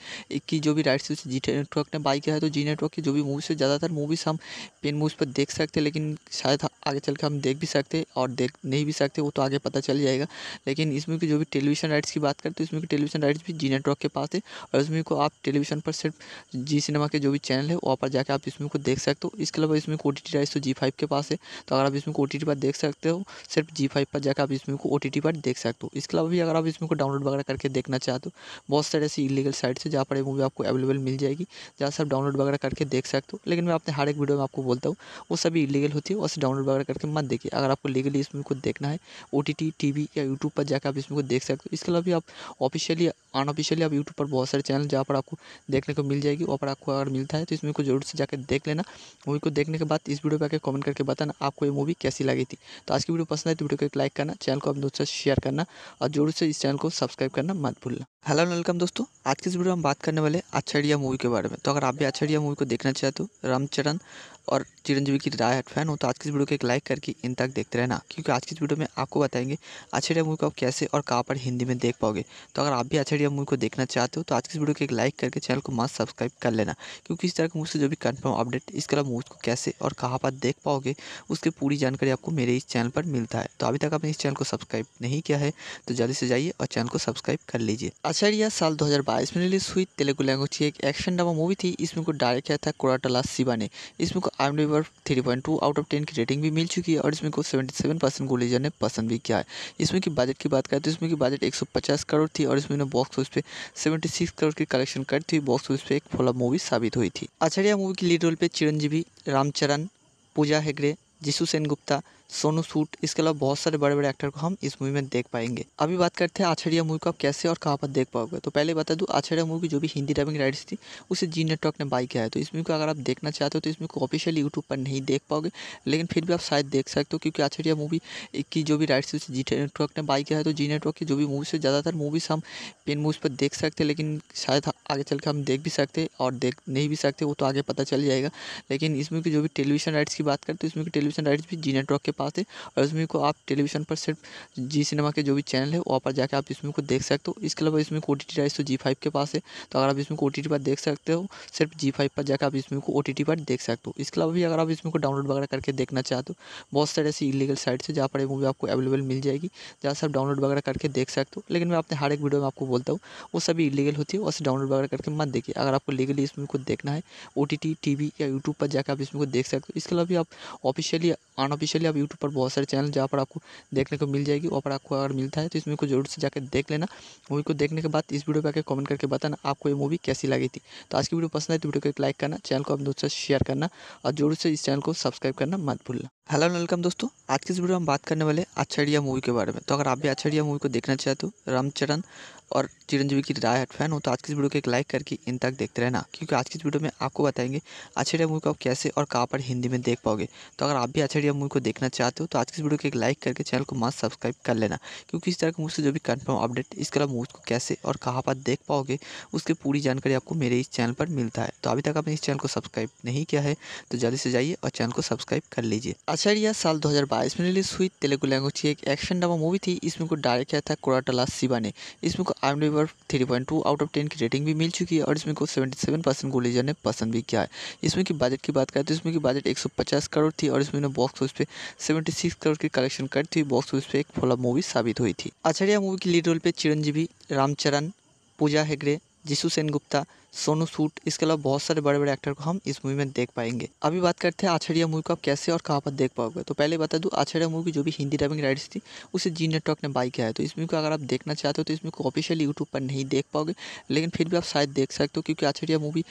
की जो भी राइट्स थी उसे जी नेटवर्क ने बाई किया है तो जी नेटवर्क की जो भी मूवी से ज़्यादातर मूवीज़ हम पेन मूवीज़ पर देख सकते हैं लेकिन शायद आगे चल के हम देख भी सकते और देख नहीं भी सकते वो तो आगे पता चल जाएगा लेकिन इसमें की जो भी टेलीविजन राइट्स की बात करें तो इसमें की टेलीविजन राइट्स भी जी नेटवर्क के पास है और इस मूवी को आप टेलीविज़न पर सिर्फ जी सिनेमा के जो भी चैनल है वहाँ पर जाकर आप इस मूवी को देख सकते हो इसके अलावा इसमें ओ टी टी तो जी फाइव के पास है तो अगर आप इसमें ओ टी टी पर देख सकते हो सिर्फ जी फाइव पर जाकर आप इस मूवी को ओ टी टी पर देख सकते हो इसके अलावा भी अगर आप इस मूवी को डाउनलोड वगैरह करके देखना चाहते हो बहुत सारे ऐसी इलीगल साइट्स है जहाँ पर मूवी आपको अवेलेबल मिल जाएगी जहाँ से आप डाउनलोड वगैरह करके देख सकते हो लेकिन मैं अपने हर एक वीडियो में आपको बोलता हूँ वो सभी इलीगल होती है उसे डाउनलोड वगैरह करके मत देखिए अगर आपको लीगली इस मूवी को देखना है ओ टी या यूट्यूब पर जाकर आप इस मूवी को देख सकते हो इसके अलावा भी आप ऑफिशियली अनऑफिशियली आप यूट्यूब पर बहुत सारे चैनल जहाँ पर आपको देखने को मिल जाएगी वहाँ पर आपको अगर मिलता है तो इस मूवी को जरूर से जाकर देख लेना मूवी को देखने के बाद इस वीडियो पर आकर कमेंट करके बताना आपको ये मूवी कैसी लगी थी तो आज की वीडियो पसंद आई तो वीडियो को एक लाइक करना चैनल को अपने दोस्तों से शेयर करना और जरूर से इस चैनल को सब्सक्राइब करना मत भूलना हेलो वेलकम दोस्तों आज की इस वीडियो में हम बात करने वाले अच्छा मूवी के बारे में तो अगर आप भी अच्छा मूवी को देखना चाहते हो रामचरण और चिरंजीवी की राय फैन हो तो आज की इस वीडियो को एक लाइक करके इन तक देखते रहना क्योंकि आज की इस वीडियो में आपको बताएंगे अच्छे मूवी को आप कैसे और कहाँ पर हिंदी में देख पाओगे तो अगर आप भी अच्छे मूवी को देखना चाहते हो तो आज की इस वीडियो को एक लाइक करके चैनल को मास्क सब्सक्राइब कर लेना क्योंकि इस तरह के मुझसे जो भी कन्फर्म अपडेट इसके अलावा मूवी को कैसे और कहाँ पर देख पाओगे उसकी पूरी जानकारी आपको मेरे इस चैनल पर मिलता है तो अभी तक आपने इस चैनल को सब्सक्राइब नहीं किया है तो जल्दी से जाइए और चैनल को सब्सक्राइब कर लीजिए आचार्य साल 2022 में रिलीज हुई तेलुगु लैंग्वेज की एक एक्शन ड्रामा मूवी थी इसमें को डायरेक्ट किया था कोराटला शिवा ने इसमें को I am three point two out of ten की रेटिंग भी मिल चुकी है और इसमें को सेवेंटी सेवन परसेंट को ने पसंद भी किया है इसमें की बजट की बात करें तो इसमें की बजट एक सौ पचास करोड़ थी और इसमें बॉक्स ऑफिस पे सेवेंटी सिक्स करोड़ की कलेक्शन करी थी बॉक्स ऑफिस पे एक फॉलोअप मूवी साबित हुई थी आचार्य मूवी की लीड रोल पे चिरंजीवी रामचरण पूजा हेगड़े जिशु सेन गुप्ता सोनू सूट इसके अलावा बहुत सारे बड़े बड़े एक्टर को हम इस मूवी में देख पाएंगे अभी बात करते हैं आछड़िया मूवी को आप कैसे और कहाँ पर देख पाओगे तो पहले बता दूँ आछड़िया मूवी जो भी हिंदी डबिंग राइट्स थी उसे जी नेटवर्क ने बाई किया है तो इस मूवी को अगर आप देखना चाहते हो तो इस मूवी को ऑफिशियल यूट्यूब पर नहीं देख पाओगे लेकिन फिर भी आप शायद देख सकते हो क्योंकि आछड़िया मूवी की जो भी राइट्स थी उसे जी नेटवर्क ने बाई किया है तो जी नेटवर्क की जो भी मूवी से ज़्यादातर मूवीज़ हम पेन मूवीज़ पर देख सकते हैं लेकिन शायद आगे चल के हम देख भी सकते और देख नहीं भी सकते वो तो आगे पता चल जाएगा लेकिन इसमें की जो भी टेलीविजन राइट्स की बात करते तो इसमें की टेलीविजन राइट्स भी जी नेटवर्क के पास है और इस मूवी को आप टेलीविजन पर सिर्फ जी सिनेमा के जो भी चैनल है वहाँ पर जाकर आप इस मूवी को देख सकते हो इसके अलावा इसमें ओ टी तो जी फाइव के पास है तो अगर आप इसमें ओ टी पर देख सकते हो सिर्फ जी फाइव पर जाकर आप इसमें को ओ टी पर देख सकते हो इसके अलावा भी अगर आप इसमें को डाउनलोड वगैरह करके देखना चाहते हो बहुत सारे ऐसी इलीगल साइट्स है जहाँ पर मूवी आपको अवेलेबल मिल जाएगी जहाँ से आप डाउनलोड वगैरह करके देख सकते हो लेकिन मैं अपने हर एक वीडियो में आपको बोलता हूँ वो सभी इलीगल होती है उसे डाउनलोड वगैरह करके मत देखिए अगर आपको लीगली इस मूवी को देखना है ओ टी या यूट्यूब पर जाकर आप इसमें को देख सकते हो इसके अलावा भी आप ऑफिशियली अनऑफिशियली आप यूट्यूब यूट्यूब पर बहुत सारे चैनल जहाँ पर आपको देखने को मिल जाएगी वहाँ पर आपको अगर मिलता है तो इस मूवी को जरूर से जाकर देख लेना मूवी को देखने के बाद इस वीडियो पर आकर कमेंट करके बताना आपको ये मूवी कैसी लगी थी तो आज की वीडियो पसंद आई तो वीडियो को एक लाइक करना चैनल को अपने दोस्तों से शेयर करना और जरूर से इस चैनल को सब्सक्राइब करना मत भूलना हेलो वेलकम दोस्तों आज की इस वीडियो में हम बात करने वाले अच्छा मूवी के बारे में तो अगर आप भी अच्छा मूवी को देखना चाहते हो रामचरण और चिरंजीवी की राय फैन हो तो आज की इस वीडियो को एक लाइक करके इन तक देखते रहना क्योंकि आज की इस वीडियो में आपको बताएंगे अछड़िया मूवी को आप कैसे और कहाँ पर हिंदी में देख पाओगे तो अगर आप भी अछड़िया मूवी को देखना चाहते हो तो आज की इस वीडियो को एक लाइक करके चैनल को मास्क सब्सक्राइब कर लेना क्योंकि इस तरह के मूवी से जो भी कन्फर्म अपडेट इस अलावा मूवी को कैसे और कहाँ पर देख पाओगे उसकी पूरी जानकारी आपको मेरे इस चैनल पर मिलता है तो अभी तक आपने इस चैनल को सब्सक्राइब नहीं किया है तो जल्दी से जाइए और चैनल को सब्सक्राइब कर लीजिए अछड़िया साल 2022 में रिलीज हुई तेलुगु लैंग्वेज की एक एक्शन ड्रामा मूवी थी इसमें को डायरेक्ट किया था कोराटला शिवा ने इसमें को आई एम रिवर three point two out of ten की रेटिंग भी मिल चुकी है और इसमें को सेवेंटी सेवन परसेंट को ने पसंद भी किया है इसमें की बजट की बात करें तो इसमें की बजट एक सौ पचास करोड़ थी और इसमें बॉक्स ऑफिस पे सेवेंटी सिक्स करोड़ की कलेक्शन करती थी बॉक्स ऑफिस पे एक फ्लॉप मूवी साबित हुई थी आचार्य मूवी की लीड रोल पे चिरंजीवी रामचरण पूजा हेगड़े जिसु गुप्ता सोनू सूट इसके अलावा बहुत सारे बड़े बड़े एक्टर को हम इस मूवी में देख पाएंगे अभी बात करते हैं आछड़िया मूवी को आप कैसे और कहाँ पर देख पाओगे तो पहले बता दूँ आछड़िया मूवी जो भी हिंदी डबिंग राइट्स थी उसे जी नेटवर्क ने बाई किया है तो इस मूवी को अगर आप देखना चाहते हो तो इस मूवी को ऑफिशियल यूट्यूब पर नहीं देख पाओगे लेकिन फिर भी आप शायद देख सकते हो क्योंकि आछड़िया मूवी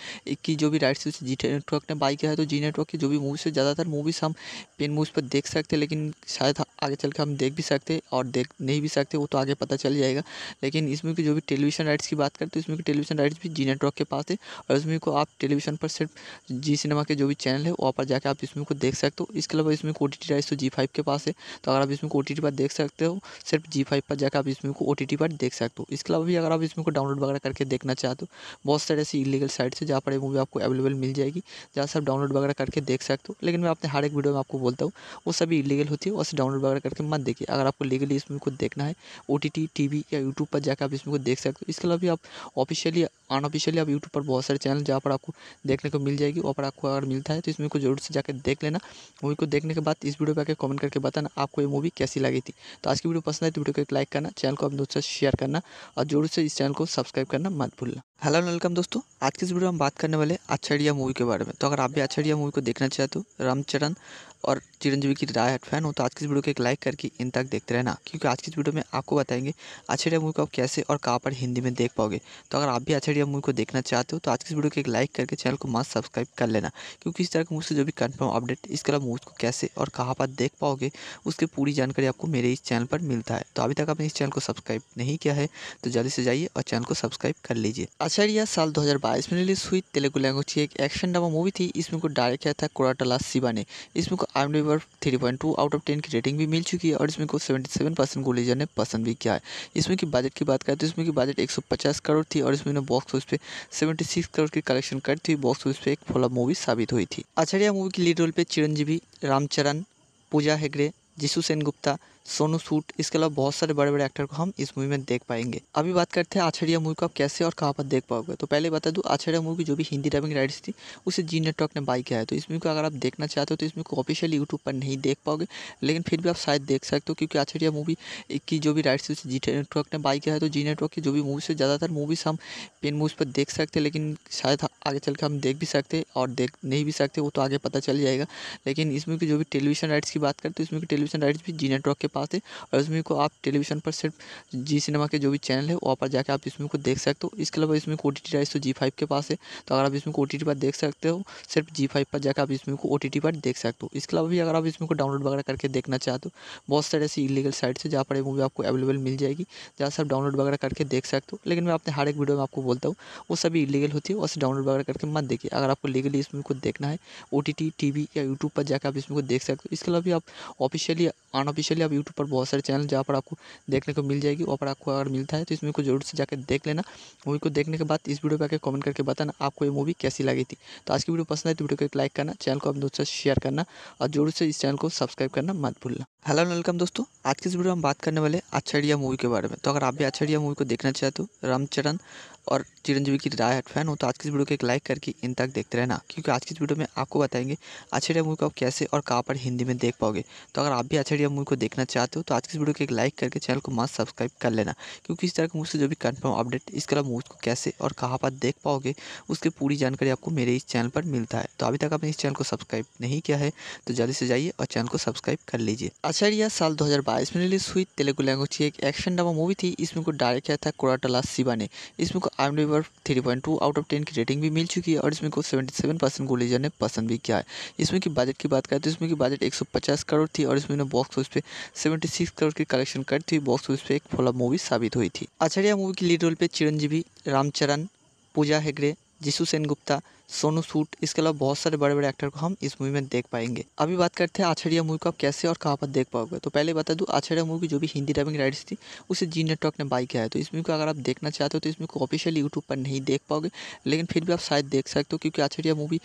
की जो भी राइट्स थी उसे जी नेटवर्क ने बाई किया है तो जी नेटवर्क की जो भी मूवी से ज़्यादातर मूवीज़ हम पेन मूवीज़ पर देख सकते हैं लेकिन शायद आगे चल के हम देख भी सकते और देख नहीं भी सकते वो तो आगे पता चल जाएगा लेकिन इस मूवी की जो भी टेलीविजन राइट्स की बात करें तो इसमें की टेलीविजन राइट्स भी जी नेटवर्क के पास थी और इस मूवी को आप टेलीविज़न पर सिर्फ जी सिनेमा के जो भी चैनल है वहाँ पर जाकर आप इस मूवी को देख सकते हो इसके अलावा इसमें ओ टी टी राइस तो जी फाइव के पास है तो अगर आप इसमें ओ टी टी पर देख सकते हो सिर्फ जी फाइव पर जाकर आप इस मूवी को ओ टी टी पर देख सकते हो इसके अलावा भी अगर आप इसमें को डाउनलोड वगैरह करके देखना चाहते हो बहुत सारे ऐसी इलीगल साइट है जहाँ पर मूवी आपको अवेलेबल मिल जाएगी जहाँ से आप डाउनलोड वगैरह करके देख सकते हो लेकिन मैं अपने हर एक वीडियो में आपको बोलता हूँ वो सभी इलीगल होती है उसे डाउनलोड वगैरह करके मत देखिए अगर आपको लीगली इस मूवी को देखना है O T T T V या यूट्यूब पर जाकर आप इस मूवी को देख सकते हो इसके अलावा भी आप ऑफिशियली अनऑफिशियली आप यूट्यूब पर बहुत सारे चैनल जहाँ पर आपको देखने को मिल जाएगी वहाँ पर आपको अगर मिलता है तो इस मूवी को जरूर से जाकर देख लेना मूवी को देखने के बाद इस वीडियो पर आकर कमेंट करके बताना आपको ये मूवी कैसी लगी थी तो आज की वीडियो पसंद आए तो वीडियो को एक लाइक करना चैनल को अपने दोस्तों से शेयर करना और जरूर से इस चैनल को सब्सक्राइब करना मत भूलना हेलो वेलकम दोस्तों आज की इस वीडियो में हम बात करने वाले अच्छा मूवी के बारे में तो अगर आप भी अच्छा मूवी को देखना चाहते हो रामचरण और चिरंजीवी की हट फैन हो तो आज की इस वीडियो को एक लाइक करके इन तक देखते रहना क्योंकि आज की इस वीडियो में आपको बताएंगे अछड़िया मूवी को आप कैसे और कहाँ पर हिंदी में देख पाओगे तो अगर आप भी अछड़िया मूवी को देखना चाहते हो तो आज की इस वीडियो को एक लाइक करके चैनल को मास्क सब्सक्राइब कर लेना क्योंकि इस तरह की मूवी से जो भी कन्फर्म अपडेट इसके अलावा मूवी को कैसे और कहाँ पर देख पाओगे उसकी पूरी जानकारी आपको मेरे इस चैनल पर मिलता है तो अभी तक आपने इस चैनल को सब्सक्राइब नहीं किया है तो जल्दी से जाइए और चैनल को सब्सक्राइब कर लीजिए अछड़िया साल दो में रिलीज हुई तेलुगु लैंग्वेज की एक एक्शन ड्रामा मूवी थी इसमें को डायरेक्ट किया था कोराटला शिवा ने इसमें को आई एम डीवर three point two out of ten की रेटिंग भी मिल चुकी है और इसमें को सेवेंटी सेवन परसेंट गोलेजर ने पसंद भी किया है इसमें की बजट की बात करें तो इसमें की बजट एक सौ पचास करोड़ थी और इसमें बॉक्स ऑफिस पे सेवेंटी सिक्स करोड़ की कलेक्शन करती थी बॉक्स ऑफिस पे एक फ्लॉप मूवी साबित हुई थी आचार्य मूवी की लीड रोल पे चिरंजीवी रामचरण पूजा हेगड़े जिसु सेन गुप्ता सोनू सूट इसके अलावा बहुत सारे बड़े बड़े एक्टर को हम इस मूवी में देख पाएंगे अभी बात करते हैं आछड़िया मूवी को आप कैसे और कहाँ पर देख पाओगे तो पहले बता दूँ आछड़िया मूवी जो भी हिंदी डबिंग राइट्स थी उसे जी नेटवर्क ने बाई किया है तो इस मूवी को अगर आप देखना चाहते हो तो इस मूवी को ऑफिशियल यूट्यूब पर नहीं देख पाओगे लेकिन फिर भी आप शायद देख सकते हो क्योंकि आछड़िया मूवी की जो भी राइट्स थी उसे जी नेटवर्क ने बाई किया है तो जी नेटवर्क की जो भी मूवीज़ है ज़्यादातर मूवीज़ हम पेन मूवीज़ पर देख सकते हैं लेकिन शायद आगे चल के हम देख भी सकते और देख नहीं भी सकते वो तो आगे पता चल जाएगा लेकिन इसमें की जो भी टेलीविजन राइट्स की बात करें तो इसमें की टेलीविजन राइट्स भी जी नेटवर्क के पास है और इस मूवी को आप टेलीविज़न पर सिर्फ जी सिनेमा के जो भी चैनल है वहाँ पर जाकर आप इस मूवी को देख सकते हो इसके अलावा इसमें ओ टी टी तो जी फाइव के पास है तो अगर आप इसमें ओ टी टी पर देख सकते हो सिर्फ जी फाइव पर जाकर आप इस मूवी को ओ टी टी पर देख सकते हो इसके अलावा भी अगर आप इसमें को डाउनलोड वगैरह करके देखना चाहते हो बहुत सारे ऐसी इलीगल साइट्स है जहाँ पर ये मूवी आपको अवेलेबल मिल जाएगी जहाँ से आप डाउनलोड वगैरह करके देख सकते हो लेकिन मैं अपने हर एक वीडियो में आपको बोलता हूँ वो सभी इलीगल होती है उसे डाउनलोड वगैरह करके मत देखिए अगर आपको लीगली इस मूवी को देखना है ओ टी टी वी या यूट्यूब पर जाकर आप इस मूवी को देख सकते हो इसके अलावा भी आप ऑफिशियली अनऑफिशियली आप यूट्यूब पर बहुत सारे चैनल जहाँ पर आपको देखने को मिल जाएगी वहाँ पर आपको अगर मिलता है तो इस मूवी को जरूर से जाकर देख लेना मूवी को देखने के बाद इस वीडियो पर आकर कमेंट करके बताना आपको ये मूवी कैसी लगी थी तो आज की वीडियो पसंद आए तो वीडियो को एक लाइक करना चैनल को अपने दोस्तों से शेयर करना और जरूर से इस चैनल को सब्सक्राइब करना मत भूलना हेलो वेलकम दोस्तों आज की इस वीडियो में हम बात करने वाले अच्छा मूवी के बारे में तो अगर आप भी अच्छा मूवी को देखना चाहते हो रामचरण और चिरंजीवी की राय फैन हो तो आज की इस वीडियो को एक लाइक करके इन तक देखते रहना क्योंकि आज की इस वीडियो में आपको बताएंगे अच्छे मूवी को आप कैसे और कहाँ पर हिंदी में देख पाओगे तो अगर आप भी अच्छे मूवी को देखना चाहते हो तो आज की इस वीडियो को एक लाइक करके चैनल को मास्क सब्सक्राइब कर लेना क्योंकि इस तरह के मुझसे जो भी कन्फर्म अपडेट इसके अलावा मूवी को कैसे और कहाँ पर देख पाओगे उसकी पूरी जानकारी आपको मेरे इस चैनल पर मिलता है तो अभी तक आपने इस चैनल को सब्सक्राइब नहीं किया है तो जल्दी से जाइए और चैनल को सब्सक्राइब कर लीजिए अचारिया साल 2022 में रिलीज हुई तेलुगु लैंग्वेज की एक एक्शन ड्रामा मूवी थी इसमें को डायरेक्ट किया था कोराटला शिवा ने इसमें को I am three point two out of ten की रेटिंग भी मिल चुकी है और इसमें को सेवेंटी सेवन परसेंट गोलीजर ने पसंद भी किया है इसमें की बजट की बात करें तो इसमें की बजट एक सौ पचास करोड़ थी और इसमें बॉक्स ऑफिस पे सेवेंटी सिक्स करोड़ की कलेक्शन कर थी बॉक्स ऑफिस पे एक फ्लॉप मूवी साबित हुई थी आचार्य मूवी की लीड रोल पे चिरंजीवी रामचरण पूजा हेगड़े जिसू सेन गुप्ता सोनू सूट इसके अलावा बहुत सारे बड़े बड़े एक्टर को हम इस मूवी में देख पाएंगे अभी बात करते हैं आछड़िया मूवी को आप कैसे और कहाँ पर देख पाओगे तो पहले बता दूँ आछड़िया मूवी जो भी हिंदी डबिंग राइट्स थी उसे जी नेटवर्क ने बाई किया है तो इस मूवी को अगर आप देखना चाहते हो तो इस मूवी को ऑफिशियल यूट्यूब पर नहीं देख पाओगे लेकिन फिर भी आप शायद देख सकते हो क्योंकि आछड़िया मूवी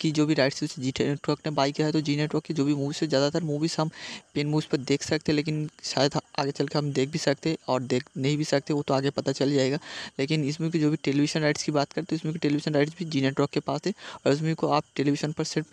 की जो भी राइट्स थी उसे जी नेटवर्क ने बाई किया है तो जी नेटवर्क की जो भी मूवी से ज़्यादातर मूवीज़ हम पेन मूवीज़ पर देख सकते हैं लेकिन शायद आगे चल के हम देख भी सकते और देख नहीं भी सकते वो तो आगे पता चल जाएगा लेकिन इसमें की जो भी टेलीविजन राइट्स की बात करते हैं इसमें की टेलीविजन राइट्स भी जी नेटवर्क के पास है और इस मूवी को आप टेलीविज़न पर सिर्फ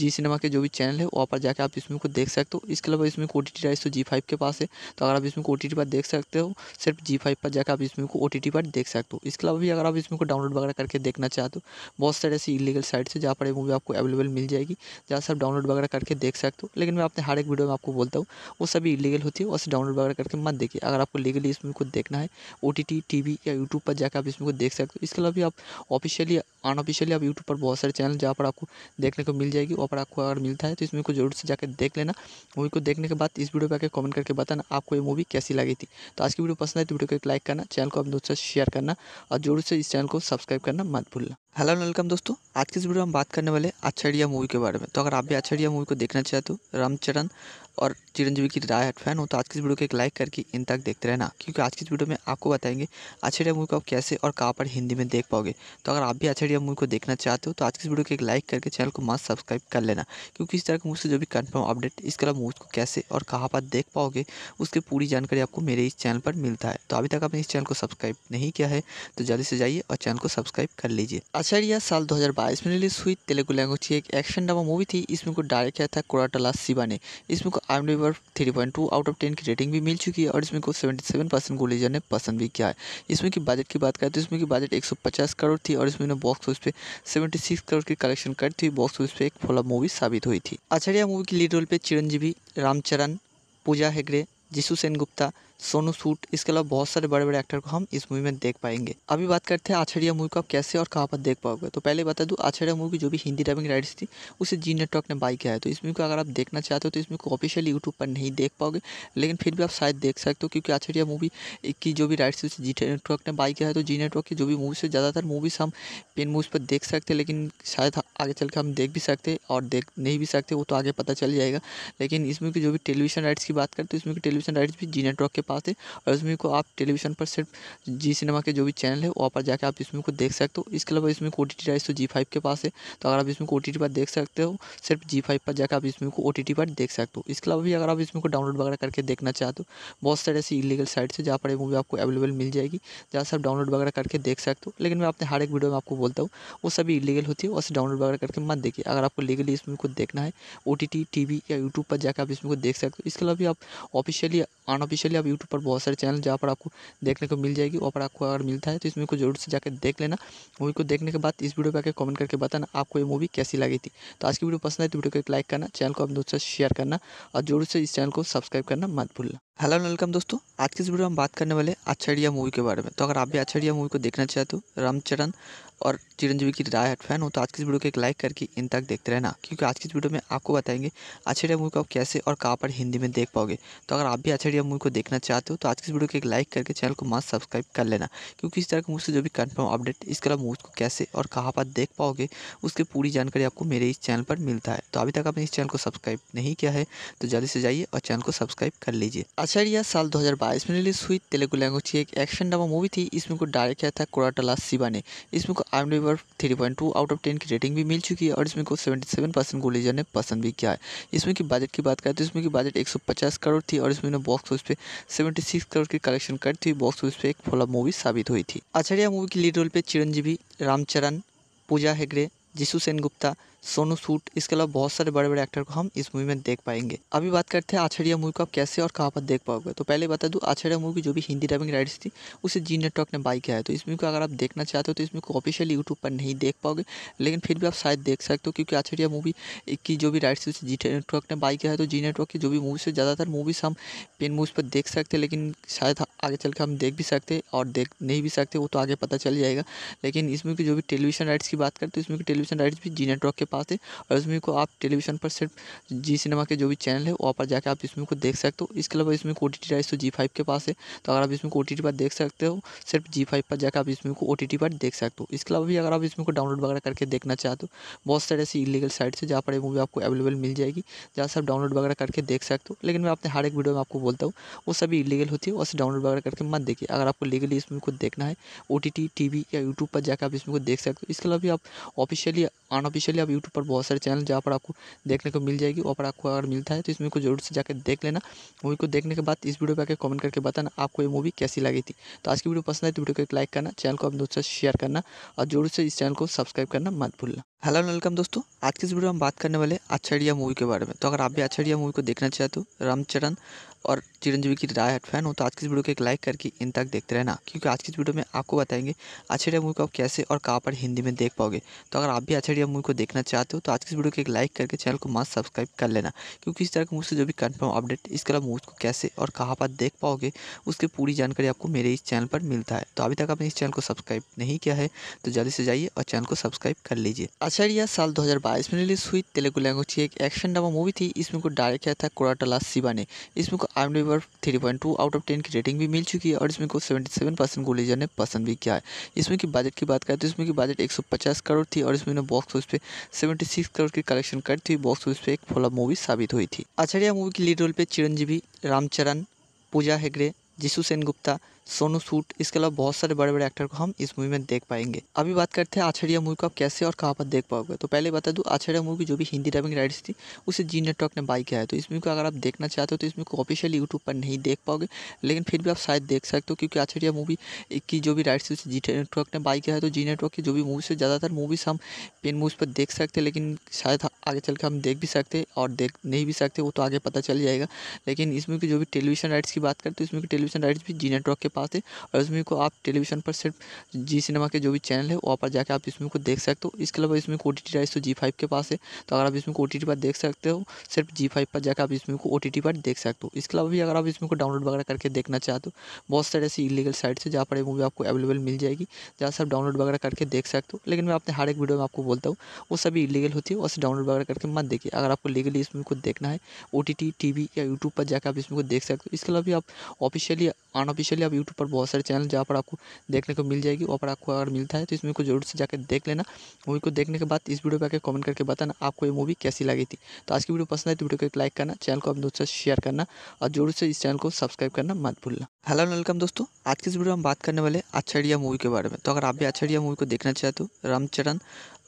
जी सिनेमा के जो भी चैनल है वहाँ पर जाकर आप इस मूवी को देख सकते हो इसके अलावा इसमें ओ टी तो जी फाइव के पास है तो अगर आप इसमें ओ टी पर देख सकते हो सिर्फ जी फाइव पर जाकर आप इसमें को ओ टी पर देख सकते हो इसके अलावा भी अगर आप इसमें को डाउनलोड वगैरह करके देखना चाहते हो बहुत सारे ऐसी इलीगल साइट्स है जहाँ पर मूवी आपको अवेलेबल मिल जाएगी जहाँ से आप डाउनलोड वगैरह करके देख सकते हो लेकिन मैं अपने हर एक वीडियो में आपको बोलता हूँ वो सभी इलीगल होती है उसे डाउनलोड वगैरह करके मत देखिए अगर आपको लीगली इसमें को देखना है ओ टी या यूट्यूब पर जाकर आप इसमें को देख सकते हो इसके अलावा भी आप ऑफिशियली अनऑफिशियली आप यूट्यूब पर बहुत सारे चैनल जहाँ पर आपको देखने को मिल जाएगी वहाँ पर आपको अगर मिलता है तो इस मूवी को जरूर से जाकर देख लेना मूवी को देखने के बाद इस वीडियो पर आकर कमेंट करके बताना आपको ये मूवी कैसी लगी थी तो आज की वीडियो पसंद आई तो वीडियो को एक लाइक करना चैनल को अपने दोस्तों से शेयर करना और जरूर से इस चैनल को सब्सक्राइब करना मत भूलना हेलो वेलकम दोस्तों आज की इस वीडियो में हम बात करने वाले आचार्य मूवी के बारे में तो अगर आप भी आचार्य मूवी को देखना चाहते हो तो रामचरण और चिरंजीवी की राय फैन हो तो आज की इस वीडियो को एक लाइक करके इन तक देखते रहना क्योंकि आज की इस वीडियो में आपको बताएंगे आचार्य मूवी को आप कैसे और कहाँ पर हिंदी में देख पाओगे तो अगर आप भी आचार्य मूवी को देखना चाहते हो तो आज की इस वीडियो को एक लाइक करके चैनल को मास्क सब्सक्राइब कर लेना क्योंकि इस तरह के मूवी से जो भी कन्फर्म अपडेट इसके अलावा मूवी को कैसे और कहाँ पर देख पाओगे उसकी पूरी जानकारी आपको मेरे इस चैनल पर मिलता है तो अभी तक आपने इस चैनल को सब्सक्राइब नहीं किया है तो जल्दी से जाइए और चैनल को सब्सक्राइब कर लीजिए आचारिया साल 2022 में रिलीज हुई तेलुगु लैंग्वेज की एक एक्शन ड्रामा मूवी थी इसमें को डायरेक्ट किया था कोराटला शिवा ने इसमें को I am three point two out of ten की रेटिंग भी मिल चुकी है और इसमें को सेवेंटी सेवन परसेंट गोलीजर ने पसंद भी किया है इसमें की बजट की बात करें तो इसमें की बजट एक करोड़ थी और इसमें बॉक्स ऑफिस पे सेवेंटी करोड़ की कलेक्शन करती हुई बॉक्स ऑफिस पे एक फ्लॉप मूवी साबित हुई थी आचार्य मूवी की लीड रोल पे चिरंजीवी रामचरण पूजा हेगड़े जिसु सेन गुप्ता सोनू सूट इसके अलावा बहुत सारे बड़े बड़े एक्टर को हम इस मूवी में देख पाएंगे अभी बात करते हैं आछड़िया मूवी को आप कैसे और कहाँ पर देख पाओगे तो पहले बता दूँ आछड़िया मूवी जो भी हिंदी डबिंग राइट्स थी उसे जी नेटवर्क ने बाई किया है तो इस मूवी को अगर आप देखना चाहते हो तो इस मूवी को ऑफिशियली यूट्यूब पर नहीं देख पाओगे लेकिन फिर भी आप शायद देख सकते हो क्योंकि आछड़िया मूवी की जो भी राइट्स थी उसे जी नेटवर्क ने बाई किया है तो जी नेटवर्क की जो भी मूवी से ज़्यादातर मूवीज़ हम पेन मूवीज़ पर देख सकते हैं लेकिन शायद हाँ, आगे चल के हम देख भी सकते और देख नहीं भी सकते वो तो आगे पता चल जाएगा लेकिन इसमें की जो भी टेलीविजन राइट्स की बात करें तो इसमें की टेलीविजन राइट्स भी जी नेटवर्क के पास थी और इस मूवी को आप टेलीविजन पर सिर्फ जी सिनेमा के जो भी चैनल है वहाँ पर जाकर आप इस मूवी को देख सकते हो इसके अलावा इसमें ओ टी टी तो जी फाइव के पास है तो अगर आप इसमें ओ टी टी पर देख सकते हो सिर्फ जी फाइव पर जाकर आप इस मूवी को ओ टी टी पर देख सकते हो इसके अलावा भी अगर आप इसमें को डाउनलोड वगैरह करके देखना चाहते हो बहुत सारे ऐसी इलीगल साइट्स है जहाँ पर मूवी आपको अवेलेबल मिल जाएगी जहाँ से आप डाउनलोड वगैरह करके देख सकते हो लेकिन मैं अपने हर एक वीडियो में आपको बोलता हूँ वो सभी इलीगल होती है उसे डाउनलोड वगैरह करके मत देखिए अगर आपको लीगली इस मूवी को देखना है O T T T V या यूट्यूब पर जाकर आप इस मूवी को देख सकते हो इसके अलावा भी आप ऑफिशियली अनऑफिशियली आप यूट्यूब पर बहुत सारे चैनल जहाँ पर आपको देखने को मिल जाएगी वहाँ पर आपको अगर मिलता है तो इस मूवी को जरूर से जाकर देख लेना मूवी को देखने के बाद इस वीडियो पर आकर कमेंट करके बताना आपको ये मूवी कैसी लगी थी तो आज की वीडियो पसंद आए तो वीडियो को एक लाइक करना चैनल को अपने दोस्तों से शेयर करना और जरूर से इस चैनल को सब्सक्राइब करना मत भूलना हेलो वेलकम दोस्तों आज की इस वीडियो में हम बात करने वाले अच्छा मूवी के बारे में तो अगर आप भी अच्छा मूवी को देखना चाहते हो रामचरण और चिरंजीवी की हट फैन हो तो आज की इस वीडियो को एक लाइक करके इन तक देखते रहना क्योंकि आज की इस वीडियो में आपको बताएंगे अच्छे मूवी को आप कैसे और कहाँ पर हिंदी में देख पाओगे तो अगर आप भी अच्छे मूवी को देखना चाहते हो तो आज की इस वीडियो को एक लाइक करके चैनल को मास्क सब्सक्राइब कर लेना क्योंकि इस तरह के मुझसे जो भी कन्फर्म अपडेट इसके अलावा मूवी को कैसे और कहाँ पर देख पाओगे उसकी पूरी जानकारी आपको मेरे इस चैनल पर मिलता है तो अभी तक आपने इस चैनल को सब्सक्राइब नहीं किया है तो जल्दी से जाइए और चैनल को सब्सक्राइब कर लीजिए आचार्य साल दो में रिलीज हुई तेलुगु लैंग्वेज की एक एक्शन डबा मूवी थी इसमें को डायरेक्ट किया था कोराटला शिवा ने इसमें को आई एम डीवर three point two out of ten की रेटिंग भी मिल चुकी है और इसमें को सेवेंटी सेवन परसेंट गोलीजर ने पसंद भी किया है इसमें की बजट की बात करें तो इसमें की बजट एक सौ पचास करोड़ थी और इसमें बॉक्स ऑफिस पे सेवेंटी सिक्स करोड़ की कलेक्शन कर थी बॉक्स ऑफिस पे एक फ्लॉप मूवी साबित हुई थी आचार्य मूवी की लीड रोल पे चिरंजीवी रामचरण पूजा हेगड़े जिसु सेन गुप्ता सोनू सूट इसके अलावा बहुत सारे बड़े बड़े एक्टर को हम इस मूवी में देख पाएंगे अभी बात करते हैं आछड़िया मूवी को आप कैसे और कहाँ पर देख पाओगे तो पहले बता दूँ आछड़िया मूवी जो भी हिंदी डबिंग राइट्स थी उसे जी नेटवर्क ने बाई किया है तो इस मूवी को अगर आप देखना चाहते हो तो इस मूवी को ऑफिशियल यूट्यूब पर नहीं देख पाओगे लेकिन फिर भी आप शायद देख सकते हो क्योंकि आछड़िया मूवी की जो भी राइट्स थी उसे जी नेटवर्क ने बाई किया है तो जी नेटवर्क की जो भी मूवी से ज़्यादातर मूवीज़ हम पेन मूवीज़ पर देख सकते हैं लेकिन शायद आगे चल के हम देख भी सकते और देख नहीं भी सकते वो तो आगे पता चल जाएगा लेकिन इसमें की जो भी टेलीविजन राइट्स की बात करते तो इसमें की टेलीविजन राइट्स भी जी नेटवर्क के पास पास है और इस मूवी को आप टेलीविज़न पर सिर्फ जी सिनेमा के जो भी चैनल है वहाँ पर जाकर आप इस मूवी को देख सकते हो इसके अलावा इसमें O T T Zee five के पास है तो अगर आप इसमें ओ टी टी पर देख सकते हो सिर्फ जी फाइव पर जाकर आप इस मूवी को ओ टी टी पर देख सकते हो इसके अलावा भी अगर आप इसमें को डाउनलोड वगैरह करके देखना चाहते हो बहुत सारे ऐसी इलीगल साइट्स है जहाँ पर ये मूवी आपको अवेलेबल मिल जाएगी जहाँ से आप डाउनलोड वगैरह करके देख सकते हो लेकिन मैं अपने हर एक वीडियो में आपको बोलता हूँ वो सभी इलीगल होती है उसे डाउनलोड वगैरह करके मत देखिए अगर आपको लीगली इस मूवी को देखना है ओ टी टी वी या यूट्यूब पर जाकर आप इस मूवी को देख सकते हो इसके अलावा भी आप ऑफिशियली अनऑफिशियली आप यूट्यूब पर बहुत सारे चैनल जहाँ पर आपको देखने को मिल जाएगी वहाँ पर आपको अगर मिलता है तो इस मूवी को जरूर से जाकर देख लेना मूवी को देखने के बाद इस वीडियो पर आकर कमेंट करके बताना आपको ये मूवी कैसी लगी थी तो आज की वीडियो पसंद आए तो वीडियो को एक लाइक करना चैनल को अपने दोस्तों से शेयर करना और जरूर से इस चैनल को सब्सक्राइब करना मत भूलना हेलो वेलकम दोस्तों आज की इस वीडियो में हम बात करने वाले अच्छा मूवी के बारे में तो अगर आप भी अच्छा मूवी को देखना चाहते हो रामचरण और चिरंजीवी की राय फैन हो तो आज की इस वीडियो को एक लाइक करके इन तक देखते रहना क्योंकि आज की इस वीडियो में आपको बताएंगे अच्छे मूवी को आप कैसे और कहाँ पर हिंदी में देख पाओगे तो अगर आप भी अच्छे मूवी को देखना चाहते हो तो आज की इस वीडियो को एक लाइक करके चैनल को मास्क सब्सक्राइब कर लेना क्योंकि इस तरह के मुझसे जो भी कन्फर्म अपडेट इसके अलावा मूवी को कैसे और कहाँ पर देख पाओगे उसकी पूरी जानकारी आपको मेरे इस चैनल पर मिलता है तो अभी तक आपने इस चैनल को सब्सक्राइब नहीं किया है तो जल्दी से जाइए और चैनल को सब्सक्राइब कर लीजिए आचार्य साल 2022 में रिलीज हुई तेलुगु लैंग्वेज की एक एक्शन ड्रामा मूवी थी इसमें को डायरेक्ट किया था कोराटला शिवा ने इसमें को I am three point two out of ten की रेटिंग भी मिल चुकी है और इसमें को सेवेंटी सेवन परसेंट गोलीजर ने पसंद भी किया है इसमें की बजट की बात करें तो इसमें की बजट एक सौ पचास करोड़ थी और इसमें बॉक्स ऑफिस पे सेवेंटी सिक्स करोड़ की कलेक्शन कर थी बॉक्स ऑफिस पे एक फ्लॉप मूवी साबित हुई थी आचार्य मूवी की लीड रोल पे चिरंजीवी रामचरण पूजा हेगड़े जिसू सेन गुप्ता सोनू सूट इसके अलावा बहुत सारे बड़े बड़े एक्टर को हम इस मूवी में देख पाएंगे अभी बात करते हैं आछड़िया मूवी को आप कैसे और कहाँ पर देख पाओगे तो पहले बता दूँ आछड़िया मूवी जो भी हिंदी डबिंग राइट्स थी उसे जी नेटवर्क ने बाई किया है तो इस मूवी को अगर आप देखना चाहते हो तो इसमें को ऑफिशियल यूट्यूब पर नहीं देख पाओगे लेकिन फिर भी आप शायद देख सकते हो क्योंकि आछड़िया मूवी की जो भी राइट्स थी उसे जी नेटवर्क ने बाई किया है तो जी नेटवर्क की जो भी मूवी से ज़्यादातर मूवीज़ हम पेन मूवीज़ पर देख सकते हैं लेकिन शायद आगे चल के हम देख भी सकते और देख नहीं भी सकते वो तो आगे पता चल जाएगा लेकिन इसमें की जो भी टेलीविजन राइट्स की बात करते हैं तो इसमें की टेलीविजन राइट्स भी जी नेटवर्क के पास है और इस मूवी को आप टेलीविजन पर सिर्फ जी सिनेमा के जो भी चैनल है वहाँ पर जाकर आप इस मूवी को देख सकते हो इसके अलावा इसमें ओ टी टी तो जी फाइव के पास है तो अगर आप इसमें ओ टी टी पर देख सकते हो सिर्फ जी फाइव पर जाकर आप इस मूवी को ओ टी टी पर देख सकते हो इसके अलावा भी अगर आप इसमें को डाउनलोड वगैरह करके देखना चाहते हो बहुत सारे ऐसी इलीगल साइट्स है जहाँ पर ये मूवी आपको अवेलेबल मिल जाएगी जहाँ से आप डाउनलोड वगैरह करके देख सकते हो लेकिन मैं अपने हर एक वीडियो में आपको बोलता हूँ वो सभी इलीगल होती है उसे डाउनलोड वगैरह करके मत देखिए अगर आपको लीगली इस मूवी को देखना है O T T T V या यूट्यूब पर जाकर आप इसमें को देख सकते हो इसके अलावा भी आप ऑफिशियली अनऑफिशियली आप यूट्यूब पर बहुत सारे चैनल जहाँ पर आपको देखने को मिल जाएगी वहाँ पर आपको अगर मिलता है तो इस मूवी को जरूर से जाकर देख लेना मूवी को देखने के बाद इस वीडियो पर आकर कमेंट करके बताना आपको ये मूवी कैसी लगी थी तो आज की वीडियो पसंद आई तो वीडियो को एक लाइक करना चैनल को अपने दोस्तों से शेयर करना और जरूर से इस चैनल को सब्सक्राइब करना मत भूलना हेलो वेलकम दोस्तों आज की इस वीडियो में हम बात करने वाले अच्छा मूवी के बारे में तो अगर आप भी अच्छा मूवी को देखना चाहते हो रामचरण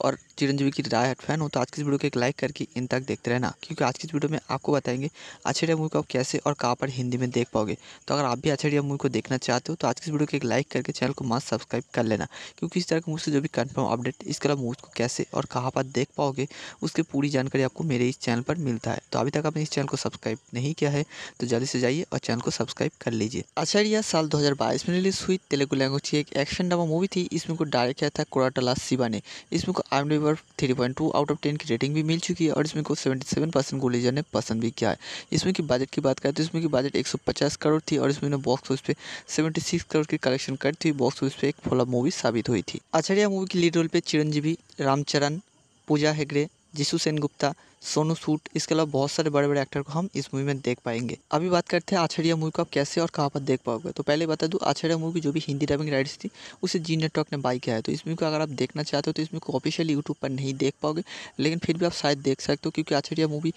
और चिरंजीवी की हट फैन हो तो आज की इस वीडियो को एक लाइक करके इन तक देखते रहना क्योंकि आज की इस वीडियो में आपको बताएंगे अछड़िया मूवी को आप कैसे और कहाँ पर हिंदी में देख पाओगे तो अगर आप भी अछड़िया मूवी को देखना चाहते हो तो आज की इस वीडियो को एक लाइक करके चैनल को मास्क सब्सक्राइब कर लेना क्योंकि इस तरह की से जो भी कन्फर्म अपडेट इसके अलावा मूवी को कैसे और कहाँ पर देख पाओगे उसकी पूरी जानकारी आपको मेरे इस चैनल पर मिलता है तो अभी तक आपने इस चैनल को सब्सक्राइब नहीं किया है तो जल्दी से जाइए और चैनल को सब्सक्राइब कर लीजिए अछड़िया साल 2022 में रिलीज हुई तेलुगु लैंग्वेज की एक एक्शन ड्रामा मूवी थी इसमें को डायरेक्ट किया था कोराटला सिवा ने इसमें को आई पर three point two out of ten की रेटिंग भी मिल चुकी है और इसमें को सेवेंटी सेवन परसेंट को ने पसंद भी किया है इसमें की बजट की बात करें तो इसमें की बजट एक सौ पचास करोड़ थी और इसमें बॉक्स ऑफिस पे सेवेंटी सिक्स करोड़ की कलेक्शन कर थी बॉक्स ऑफिस पे एक फ्लॉप मूवी साबित हुई थी आचार्य मूवी की लीड रोल पे चिरंजीवी रामचरण पूजा हेगड़े जिसु सेन गुप्ता सोनू सूट इसके अलावा बहुत सारे बड़े बड़े एक्टर को हम इस मूवी में देख पाएंगे अभी बात करते हैं आछड़िया मूवी को आप कैसे और कहाँ पर देख पाओगे तो पहले बता दूँ आछड़िया मूवी जो भी हिंदी डबिंग राइट्स थी उसे जी नेटवर्क ने बाई किया है तो इस मूवी को अगर आप देखना चाहते हो तो इस मूवी को ऑफिशियल यूट्यूब पर नहीं देख पाओगे लेकिन फिर भी आप शायद देख सकते हो क्योंकि आछड़िया मूवी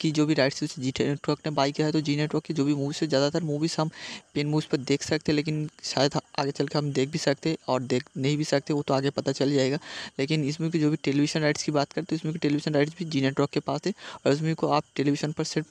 की जो भी राइट्स थी उसे जी नेटवर्क ने बाई किया है तो जी नेटवर्क की जो भी मूवीज़ से ज़्यादातर मूवीज़ हम पेन मूवीज़ पर देख सकते हैं लेकिन शायद हाँ, आगे चल के हम देख भी सकते और देख नहीं भी सकते वो तो आगे पता चल जाएगा लेकिन इसमें की जो भी टेलीविजन राइट्स की बात करें तो इसमें की टेलीविजन राइट्स भी जी नेटवर्क के पास थी और इस मूवी को आप टेलीविज़न पर सिर्फ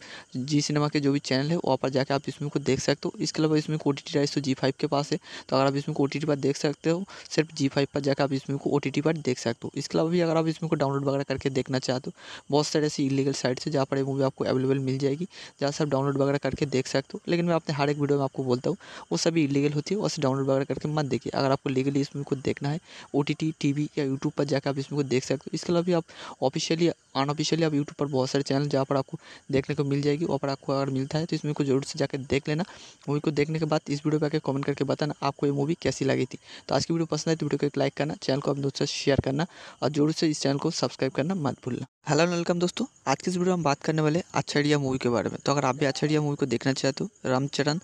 जी सिनेमा के जो भी चैनल है वहाँ पर जाकर आप इस मूवी को देख सकते हो इसके अलावा इसमें ओ टी टी तो जी फाइव के पास है तो अगर आप इसमें ओ टी टी पर देख सकते हो सिर्फ जी फाइव पर जाकर आप इस मूवी को ओ टी टी पर देख सकते हो इसके अलावा भी अगर आप इसमें को डाउनलोड वगैरह करके देखना चाहते हो बहुत सारे ऐसी इलीगल साइट्स है जहाँ पर ये मूवी आपको अवेलेबल मिल जाएगी जहाँ से आप डाउनलोड वगैरह करके देख सकते हो लेकिन मैं अपने हर एक वीडियो में आपको बोलता हूँ वो सभी इलीगल होती है उसे डाउनलोड वगैरह करके मत देखिए अगर आपको लीगली इस मूवी को देखना है ओ टी टी वी या यूट्यूब पर जाकर आप इस मूवी को देख सकते हो इसके अलावा भी आप ऑफिशियली अनऑफिशियली आप यूट्यूब पर बहुत सारे चैनल जहाँ पर आपको देखने को मिल जाएगी वहाँ पर आपको अगर मिलता है तो इस मूवी को जरूर से जाकर देख लेना मूवी को देखने के बाद इस वीडियो पर आकर कमेंट करके बताना आपको ये मूवी कैसी लगी थी तो आज की वीडियो पसंद आए तो वीडियो को एक लाइक करना चैनल को अपने दोस्तों से शेयर करना और जरूर से इस चैनल को सब्सक्राइब करना मत भूलना हेलो वेलकम दोस्तों आज की इस वीडियो में हम बात करने वाले अच्छा मूवी के बारे में तो अगर आप भी अच्छा मूवी को देखना चाहते हो रामचरण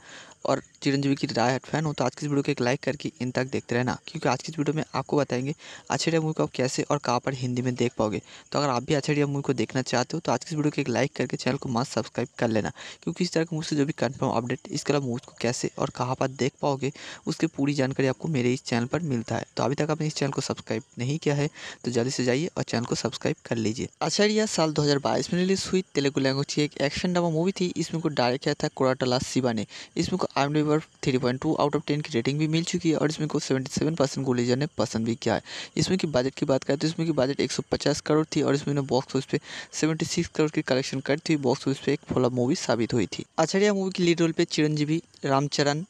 और चिरंजीवी की डायट फैन हो तो आज की इस वीडियो को एक लाइक करके इन तक देखते रहना क्योंकि आज की इस वीडियो में आपको बताएंगे अच्छे मूवी को आप कैसे और कहाँ पर हिंदी में देख पाओगे तो अगर आप भी अच्छे मूवी को देखना चाहते हो तो आज की इस वीडियो को एक लाइक करके चैनल को मास्क सब्सक्राइब कर लेना क्योंकि इस तरह के मुझसे जो भी कन्फर्म अपडेट इसके अलावा मूवी को कैसे और कहाँ पर देख पाओगे उसकी पूरी जानकारी आपको मेरे इस चैनल पर मिलता है तो अभी तक आपने इस चैनल को सब्सक्राइब नहीं किया है तो जल्दी से जाइए और चैनल को सब्सक्राइब कर लीजिए आचार्य साल दो में रिलीज हुई तेलुगु लैंग्वेज की एक एक्शन ड्रामा मूवी थी इसमें को डायरेक्ट किया था कोराटला शिवा ने इसमें को आर्मी बार three point two out of ten की रेटिंग भी मिल चुकी है और इसमें को सेवेंटी सेवन परसेंट गुलेजर ने पसंद भी किया है इसमें की बजट की बात करें तो इसमें की बजट एक सौ पचास करोड़ थी और इसमें बॉक्स ऑफिस पे सेवेंटी सिक्स करोड़ की कलेक्शन करती थी बॉक्स ऑफिस पे एक फ्लॉप मूवी साबित हुई थी आचार्य मूवी की लीड रोल पे चिरंजीवी रामचरण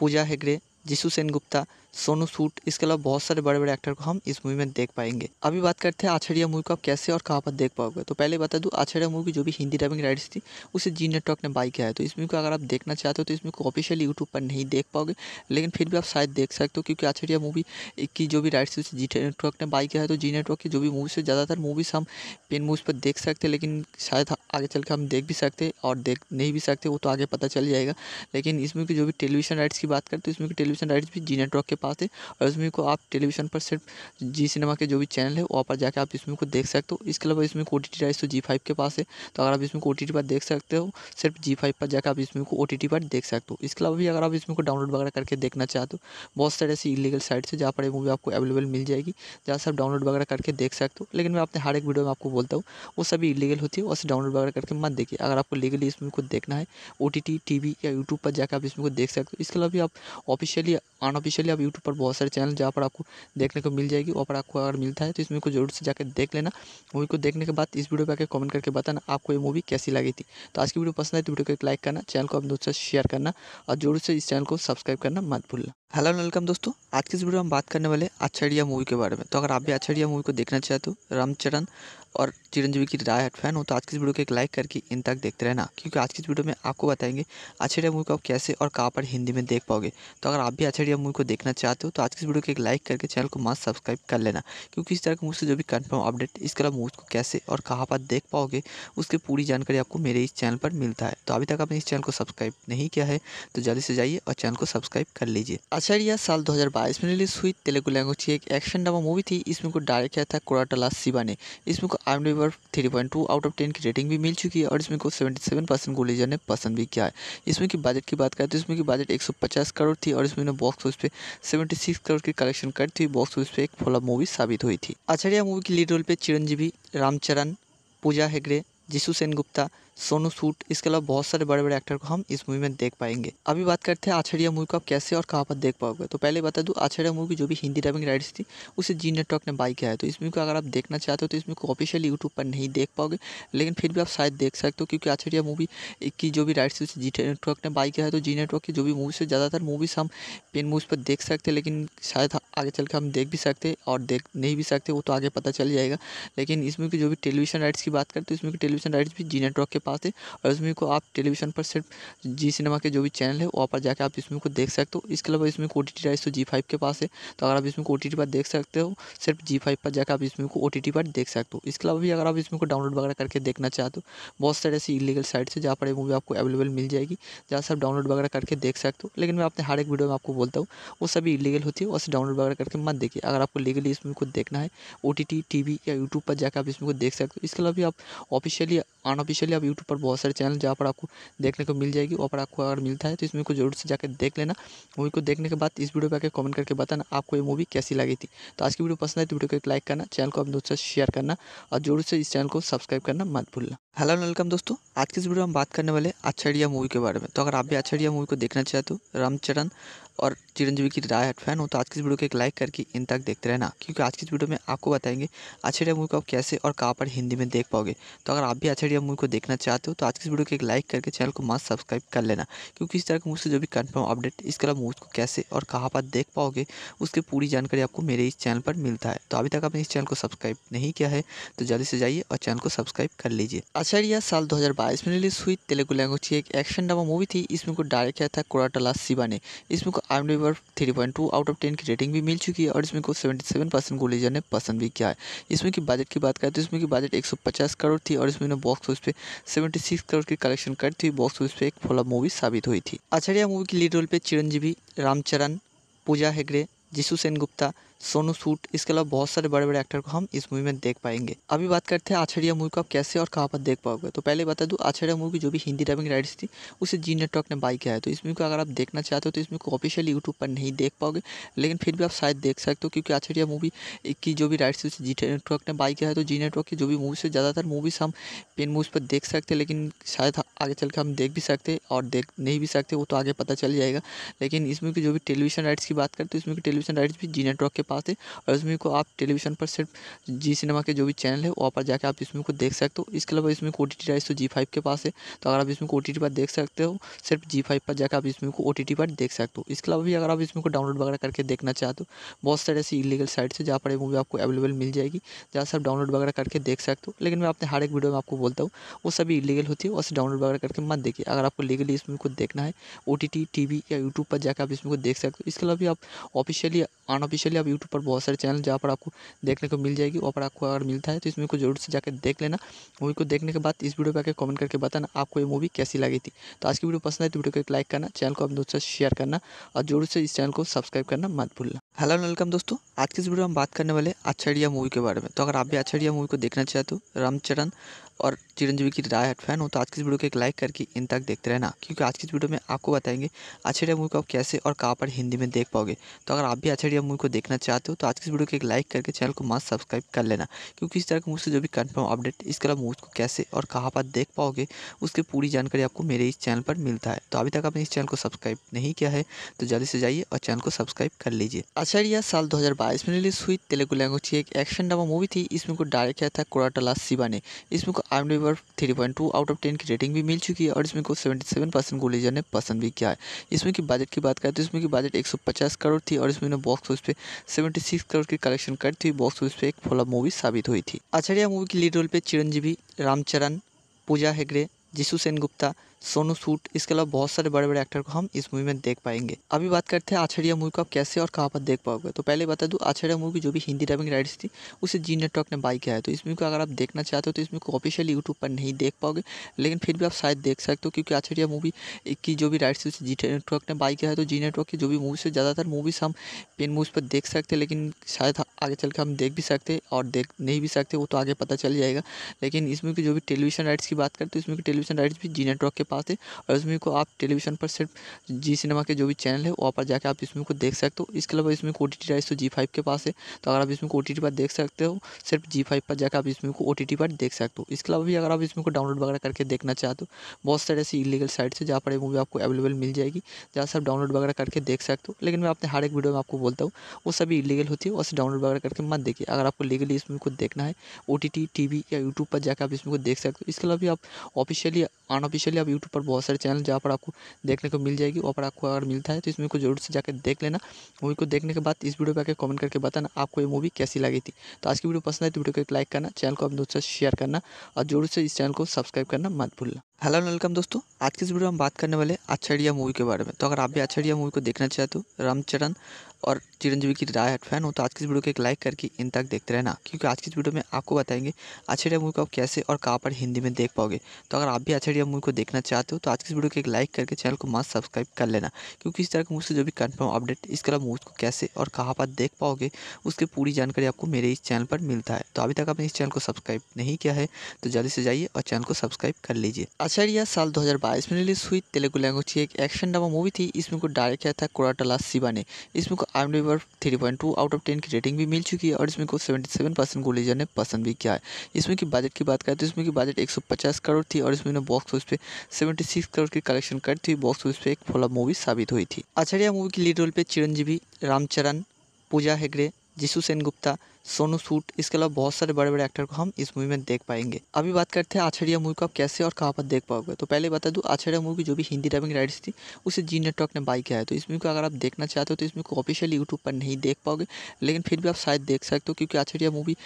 पूजा हेगड़े जिसु सेन गुप्ता सोनू सूट इसके अलावा बहुत सारे बड़े बड़े एक्टर को हम इस मूवी में देख पाएंगे अभी बात करते हैं आछड़िया मूवी को आप कैसे और कहाँ पर देख पाओगे तो पहले बता दूँ आछड़िया मूवी जो भी हिंदी डबिंग राइट्स थी उसे जी नेटवर्क ने बाई किया है तो इस मूवी को अगर आप देखना चाहते हो तो इस मूवी को ऑफिशियल यूट्यूब पर नहीं देख पाओगे लेकिन फिर भी आप शायद देख सकते हो क्योंकि आछड़िया मूवी की जो भी राइट्स थी उसे जी नेटवर्क ने बाई किया है तो जी नेटवर्क की जो भी मूवी से ज़्यादातर मूवीज़ हम पेन मूवीज़ पर देख सकते हैं लेकिन शायद आगे चल के हम देख भी सकते और देख नहीं भी सकते वो तो आगे पता चल जाएगा लेकिन इसमें की जो भी टेलीविजन राइट्स की बात करें तो इसमें की टेलीविजन राइट्स भी जी नेटवर्क के पास पास है और इस मूवी को आप टेलीविज़न पर सिर्फ जी सिनेमा के जो भी चैनल है वहाँ पर जाकर आप इस मूवी को देख सकते हो इसके अलावा इसमें ओ टी टी तो जी फाइव के पास है तो अगर आप इसमें ओ टी टी पर देख सकते हो सिर्फ जी फाइव पर जाकर आप इस मूवी को ओ टी टी पर देख सकते हो इसके अलावा भी अगर आप इसमें को डाउनलोड वगैरह करके देखना चाहते हो बहुत सारे ऐसी इलीगल साइट्स है जहाँ पर मूवी आपको अवेलेबल मिल जाएगी जहाँ से आप डाउनलोड वगैरह करके देख सकते हो लेकिन मैं अपने हर एक वीडियो में आपको बोलता हूँ वो सभी इलीगल होती है उसे डाउनलोड वगैरह करके मत देखिए अगर आपको लीगली इस मूवी को देखना है O T T T V या यूट्यूब पर जाकर आप इस मूवी को देख सकते हो इसके अलावा भी आप ऑफिशियली अनऑफिशियली आप यूट्यूब पर बहुत सारे चैनल जहाँ पर आपको देखने को मिल जाएगी वहाँ पर आपको अगर मिलता है तो इस मूवी को जरूर से जाकर देख लेना मूवी को देखने के बाद इस वीडियो पर आकर कमेंट करके बताना आपको ये मूवी कैसी लगी थी तो आज की वीडियो पसंद आए तो वीडियो को एक लाइक करना चैनल को अपने दोस्तों से शेयर करना और जरूर से इस चैनल को सब्सक्राइब करना मत भूलना हेलो वेलकम दोस्तों आज की इस वीडियो में हम बात करने वाले अच्छा मूवी के बारे में तो अगर आप भी अच्छा मूवी को देखना चाहते हो रामचरण और चिरंजीवी की राय फैन हो तो आज की इस वीडियो को एक लाइक करके इन तक देखते रहना क्योंकि आज की इस वीडियो में आपको बताएंगे अच्छे मूवी को आप कैसे और कहाँ पर हिंदी में देख पाओगे तो अगर आप भी अच्छे मूवी को देखना चाहते हो तो आज की इस वीडियो को एक लाइक करके चैनल को मास्क सब्सक्राइब कर लेना क्योंकि इस तरह के मुझसे जो भी कन्फर्म अपडेट इसके अलावा मूवी को कैसे और कहाँ पर देख पाओगे उसकी पूरी जानकारी आपको मेरे इस चैनल पर मिलता है तो अभी तक आपने इस चैनल को सब्सक्राइब नहीं किया है तो जल्दी से जाइए और चैनल को सब्सक्राइब कर लीजिए आचार्य साल 2022 में रिलीज हुई तेलुगु लैंग्वेज की एक एक्शन ड्रामा मूवी थी इसमें को डायरेक्ट किया था कोराटला शिवा ने इसमें को I am three point two out of ten की रेटिंग भी मिल चुकी है और इसमें को सेवेंटी सेवन परसेंट गोलीजर ने पसंद भी किया है इसमें की बजट की बात करें तो इसमें की बजट एक सौ पचास करोड़ थी और इसमें बॉक्स ऑफिस पे सेवेंटी सिक्स करोड़ की कलेक्शन करती थी बॉक्स ऑफिस पे एक फ्लॉप मूवी साबित हुई थी आचार्य मूवी की लीड रोल पे चिरंजीवी रामचरण पूजा हेगड़े जिसु गुप्ता सोनू सूट इसके अलावा बहुत सारे बड़े बड़े एक्टर को हम इस मूवी में देख पाएंगे अभी बात करते हैं आछड़िया मूवी को आप कैसे और कहाँ पर देख पाओगे तो पहले बता दूँ आछड़िया मूवी जो भी हिंदी डबिंग राइट्स थी उसे जी नेटवर्क ने बाई किया है तो इस मूवी को अगर आप देखना चाहते हो तो इसमें को ऑफिशियल यूट्यूब पर नहीं देख पाओगे लेकिन फिर भी आप शायद देख सकते हो क्योंकि आछड़िया मूवी की जो भी राइट्स थी उसे जी नेटवर्क ने बाई किया है तो जी नेटवर्क की जो भी मूवी से ज़्यादातर मूवीज़ हम पेन मूवीज़ पर देख सकते हैं लेकिन शायद आगे चल के हम देख भी सकते और देख नहीं भी सकते वो तो आगे पता चल जाएगा लेकिन इसमें की जो भी टेलीविजन राइट्स की बात करते हैं तो इसमें की टेलीविजन राइट्स भी जी नेटवर्क के पास है और इस मूवी को आप टेलीविजन पर सिर्फ जी सिनेमा के जो भी चैनल है वहाँ पर जाकर आप इस मूवी को देख सकते हो इसके अलावा इसमें ओ टी तो जी फाइव के पास है तो अगर आप इसमें ओ टी पर देख सकते हो सिर्फ जी फाइव पर जाकर आप इस मूवी को ओ टी पर देख सकते हो इसके अलावा भी अगर आप इसमें को डाउनलोड वगैरह करके देखना चाहते हो बहुत सारे ऐसी इलीगल साइट्स है जहाँ पर ये मूवी आपको अवेलेबल मिल जाएगी जहाँ से आप डाउनलोड वगैरह करके देख सकते हो लेकिन मैं अपने हर एक वीडियो में आपको बोलता हूँ वो सभी इलीगल होती है उसे डाउनलोड वगैरह करके मत देखिए अगर आपको लीगली इसमें को देखना है ओ टी या यूट्यूब पर जाकर आप इसमें को देख सकते हो इसके अलावा भी आप ऑफिशियली अनऑफिशियली आप यूट्यूब पर बहुत सारे चैनल जहाँ पर आपको देखने को मिल जाएगी वहाँ पर आपको अगर मिलता है तो इस मूवी को जरूर से जाकर देख लेना मूवी को देखने के बाद इस वीडियो पर आकर कमेंट करके बताना आपको ये मूवी कैसी लगी थी तो आज की वीडियो पसंद आई तो वीडियो को एक लाइक करना चैनल को अपने दोस्तों से शेयर करना और जरूर से इस चैनल को सब्सक्राइब करना मत भूलना हेलो वेलकम दोस्तों आज की इस वीडियो में हम बात करने वाले अच्छा मूवी के बारे में तो अगर आप भी अच्छा मूवी को देखना चाहते हो रामचरण और चिरंजीवी की हट फैन हो तो आज की इस वीडियो को एक लाइक करके इन तक देखते रहना क्योंकि आज की इस वीडियो में आपको बताएंगे डिया मूवी को आप कैसे और कहाँ पर हिंदी में देख पाओगे तो अगर आप भी डिया मूवी को देखना चाहते हो तो आज की इस वीडियो को एक लाइक करके चैनल को मस्त सब्सक्राइब कर लेना क्योंकि इस तरह की से जो भी कन्फर्म अपडेट इसके अलावा मूवी को कैसे और कहाँ पर देख पाओगे उसकी पूरी जानकारी आपको मेरे इस चैनल पर मिलता है तो अभी तक आपने इस चैनल को सब्सक्राइब नहीं किया है तो जल्दी से जाइए और चैनल को सब्सक्राइब कर लीजिए अछड़िया अच्छा साल दो में रिलीज हुई तेलुगु लैंग्वेज की एक एक्शन डबा मूवी थी इसमें को डायरेक्ट किया था कोराटला शिवा ने इसमें को आई एम रिवर three point two out of ten की रेटिंग भी मिल चुकी है और इसमें को सेवेंटी सेवन परसेंट गोलेजर ने पसंद भी किया है इसमें की बजट की बात करें तो इसमें की बजट एक सौ पचास करोड़ थी और इसमें बॉक्स ऑफिस पे सेवेंटी सिक्स करोड़ की कलेक्शन करती थी बॉक्स ऑफिस पे एक फ्लॉप मूवी साबित हुई थी आचार्य मूवी की लीड रोल पे चिरंजीवी रामचरण पूजा हेगड़े जिसु सेन गुप्ता सोनू सूट इसके अलावा बहुत सारे बड़े बड़े एक्टर को हम इस मूवी में देख पाएंगे अभी बात करते हैं आछड़िया मूवी को आप कैसे और कहाँ पर देख पाओगे तो पहले बता दूँ आछड़िया मूवी जो भी हिंदी डबिंग राइट्स थी उसे जी नेटवर्क ने बाई किया है तो इस मूवी को अगर आप देखना चाहते हो तो इस मूवी को ऑफिशियल यूट्यूब पर नहीं देख पाओगे लेकिन फिर भी आप शायद देख सकते हो क्योंकि आछड़िया मूवी की जो भी राइट्स थी उसे जी नेटवर्क ने बाई किया है तो जी नेटवर्क की जो भी मूवी से ज़्यादातर मूवीज़ हम पेन मूवीज़ पर देख सकते हैं लेकिन शायद हाँ, आगे चल के हम देख भी सकते और देख नहीं भी सकते वो तो आगे पता चल जाएगा लेकिन इसमें की जो भी टेलीविजन राइट्स की बात करें तो इसमें की टेलीविजन राइट्स भी जी नेटवर्क के पास थी और इस मूवी को आप टेलीविज़न पर सिर्फ जी सिनेमा के जो भी चैनल है वहाँ पर जाकर आप इस मूवी को देख सकते हो इसके अलावा इसमें O T T Zee five के पास है तो अगर आप इसमें ओ टी टी पर देख सकते हो सिर्फ जी फाइव पर जाकर आप इस मूवी को ओ टी टी पर देख सकते हो इसके अलावा भी अगर आप इसमें को डाउनलोड वगैरह करके देखना चाहते हो बहुत सारे ऐसी इलीगल साइट्स है जहाँ पर ये मूवी आपको अवेलेबल मिल जाएगी जहाँ से आप डाउनलोड वगैरह करके देख सकते हो लेकिन मैं अपने हर एक वीडियो में आपको बोलता हूँ वो सभी इलीगल होती है उसे डाउनलोड वगैरह करके मत देखिए अगर आपको लीगली इस मूवी को देखना है ओ टी टी वी या यूट्यूब पर जाकर आप इस मूवी को देख सकते हो इसके अलावा भी आप ऑफिशियली अनऑफिशियली आप यूट्यूब पर बहुत सारे चैनल जहाँ पर आपको देखने को मिल जाएगी वहाँ पर आपको अगर मिलता है तो इस मूवी को जरूर से जाकर देख लेना मूवी को देखने के बाद इस वीडियो पर आकर कमेंट करके बताना आपको ये मूवी कैसी लगी थी तो आज की वीडियो पसंद आई तो वीडियो को एक लाइक करना चैनल को अपने दोस्तों से शेयर करना और जरूर से इस चैनल को सब्सक्राइब करना मत भूलना हेलो वेलकम दोस्तों आज की इस वीडियो में हम बात करने वाले अच्छा मूवी के बारे में तो अगर आप भी अच्छा मूवी को देखना चाहते हो रामचरण और चिरंजीवी की हट फैन हो तो आज की इस वीडियो को एक लाइक करके इन तक देखते रहना क्योंकि आज की इस वीडियो में आपको बताएंगे डिया मूवी को आप कैसे और कहाँ पर हिंदी में देख पाओगे तो अगर आप भी डिया मूवी को देखना चाहते हो तो आज की इस वीडियो को एक लाइक करके चैनल को मास्क सब्सक्राइब कर लेना क्योंकि इस तरह की मूव से जो भी कन्फर्म अपडेट इसके अलावा मूवी को कैसे और कहाँ पर देख पाओगे उसकी पूरी जानकारी आपको मेरे इस चैनल पर मिलता है तो अभी तक आपने इस चैनल को सब्सक्राइब नहीं किया है तो जल्दी से जाइए और चैनल को सब्सक्राइब कर लीजिए अछड़िया साल दो में रिलीज हुई तेलुगु लैंग्वेज की एक एक्शन ड्रामा मूवी थी इसमें को डायरेक्ट किया था कोराटला शिवा ने इसमें को आई एम रिवर three point two out of ten की रेटिंग भी मिल चुकी है और इसमें को सेवेंटी सेवन परसेंट गोलेजर ने पसंद भी किया है इसमें की बजट की बात करें तो इसमें की बजट एक सौ पचास करोड़ थी और इसमें बॉक्स ऑफिस पे सेवेंटी सिक्स करोड़ की कलेक्शन करती थी बॉक्स ऑफिस पे एक फ्लॉप मूवी साबित हुई थी आचार्य मूवी की लीड रोल पे चिरंजीवी रामचरण पूजा हेगड़े जिसु सेन गुप्ता सोनू सूट इसके अलावा बहुत सारे बड़े बड़े एक्टर को हम इस मूवी में देख पाएंगे अभी बात करते हैं आछड़िया मूवी को आप कैसे और कहाँ पर देख पाओगे तो पहले बता दूँ आछड़िया मूवी की जो भी हिंदी डबिंग राइट्स थी उसे जी नेटवर्क ने बाई किया है तो इस मूवी को अगर आप देखना चाहते हो तो इस मूवी को ऑफिशियल यूट्यूब पर नहीं देख पाओगे लेकिन फिर भी आप शायद देख सकते हो क्योंकि आछड़िया मूवी की जो भी राइट्स थी उसे जी नेटवर्क ने बाई किया है तो जी नेटवर्क की जो भी मूवीज़ है ज़्यादातर मूवीज़ हम पेन मूवीज़ पर देख सकते हैं लेकिन शायद आगे चल के हम देख भी सकते और देख नहीं भी सकते वो तो आगे पता चल जाएगा लेकिन इसमें की जो भी टेलीविजन राइट्स की बात करें तो इसमें की टेलीविजन राइट्स भी जी नेटवर्क के पास थी और इस मूवी को आप टेलीविज़न पर सिर्फ जी सिनेमा के जो भी चैनल है वहाँ पर जाकर आप इस मूवी को देख सकते हो इसके अलावा इसमें ओ टी टी तो जी फाइव के पास है तो अगर आप इसमें ओ टी टी पर देख सकते हो सिर्फ जी फाइव पर जाकर आप इस मूवी को ओ टी टी पर देख सकते हो इसके अलावा भी अगर आप इस मूवी को डाउनलोड वगैरह करके देखना चाहते हो बहुत सारे ऐसी इलीगल साइट्स है जहाँ पर मूवी आपको अवेलेबल मिल जाएगी जहाँ से आप डाउनलोड वगैरह करके देख सकते हो लेकिन मैं अपने हर एक वीडियो में आपको बोलता हूँ वो सभी इलीगल होती है उसे डाउनलोड वगैरह करके मत देखिए अगर आपको लीगली इस मूवी को देखना है ओ टी टी वी या यूट्यूब पर जाकर आप इस मूवी को देख सकते हो इसके अलावा भी आप ऑफिशियली अनऑफिशियली आप यूट्यूब पर बहुत सारे चैनल जहाँ पर आपको देखने को मिल जाएगी वहाँ पर आपको अगर मिलता है तो इस मूवी को जरूर से जाकर देख लेना मूवी को देखने के बाद इस वीडियो पर आकर कमेंट करके बताना आपको ये मूवी कैसी लगी थी तो आज की वीडियो पसंद आए तो वीडियो को एक लाइक करना चैनल को अपने दोस्तों से शेयर करना और जरूर से इस चैनल को सब्सक्राइब करना मत भूलना हेलो वेलकम दोस्तों आज की इस वीडियो में हम बात करने वाले आचार्य मूवी के बारे में तो अगर आप भी आचार्य मूवी को देखना चाहते हो तो रामचरण और चिरंजीवी की राय फैन हो तो आज की इस वीडियो को एक लाइक करके इन तक देखते रहना क्योंकि आज की इस वीडियो में आपको बताएंगे आचार्य मूवी को आप कैसे और कहाँ पर हिंदी में देख पाओगे तो अगर आप भी आचार्य मूवी को देखना चाहते हो तो आज की इस वीडियो को एक लाइक करके चैनल को मास्क सब्सक्राइब कर लेना क्योंकि इस तरह की मूवी से जो भी कन्फर्म अपडेट इसके अलावा मूवी को कैसे और कहाँ पर देख पाओगे उसकी पूरी जानकारी आपको मेरे इस चैनल पर मिलता है तो अभी तक आपने इस चैनल को सब्सक्राइब नहीं किया है तो जल्दी से जाइए और चैनल को सब्सक्राइब कर लीजिए आचारिया साल 2022 में रिलीज हुई तेलुगु लैंग्वेज की एक एक्शन ड्रामा मूवी थी इसमें को डायरेक्ट किया था कोराटला शिवा ने इसमें को आई एम पर three point two out of ten की रेटिंग भी मिल चुकी है और इसमें को सेवेंटी सेवन परसेंट लेजर ने पसंद भी किया है इसमें की बजट की बात करें तो इसमें की बजट एक सौ पचास करोड़ थी और इसमें बॉक्स ऑफिस पे सेवेंटी सिक्स करोड़ की कलेक्शन करती थी बॉक्स ऑफिस पे एक फ्लॉप मूवी साबित हुई थी आचार्य मूवी की लीड रोल पे चिरंजीवी रामचरण पूजा हेगड़े जिसु सेन गुप्ता सोनू सूट इसके अलावा बहुत सारे बड़े बड़े एक्टर को हम इस मूवी में देख पाएंगे अभी बात करते हैं आछड़िया मूवी को आप कैसे और कहाँ पर देख पाओगे तो पहले बता दूँ आछड़िया मूवी जो भी हिंदी डबिंग राइट्स थी उसे जी नेटवर्क ने बाई किया है तो इस मूवी को अगर आप देखना चाहते हो तो इस मूवी को ऑफिशियली यूट्यूब पर नहीं देख पाओगे लेकिन फिर भी आप शायद देख सकते हो क्योंकि आछड़िया मूवी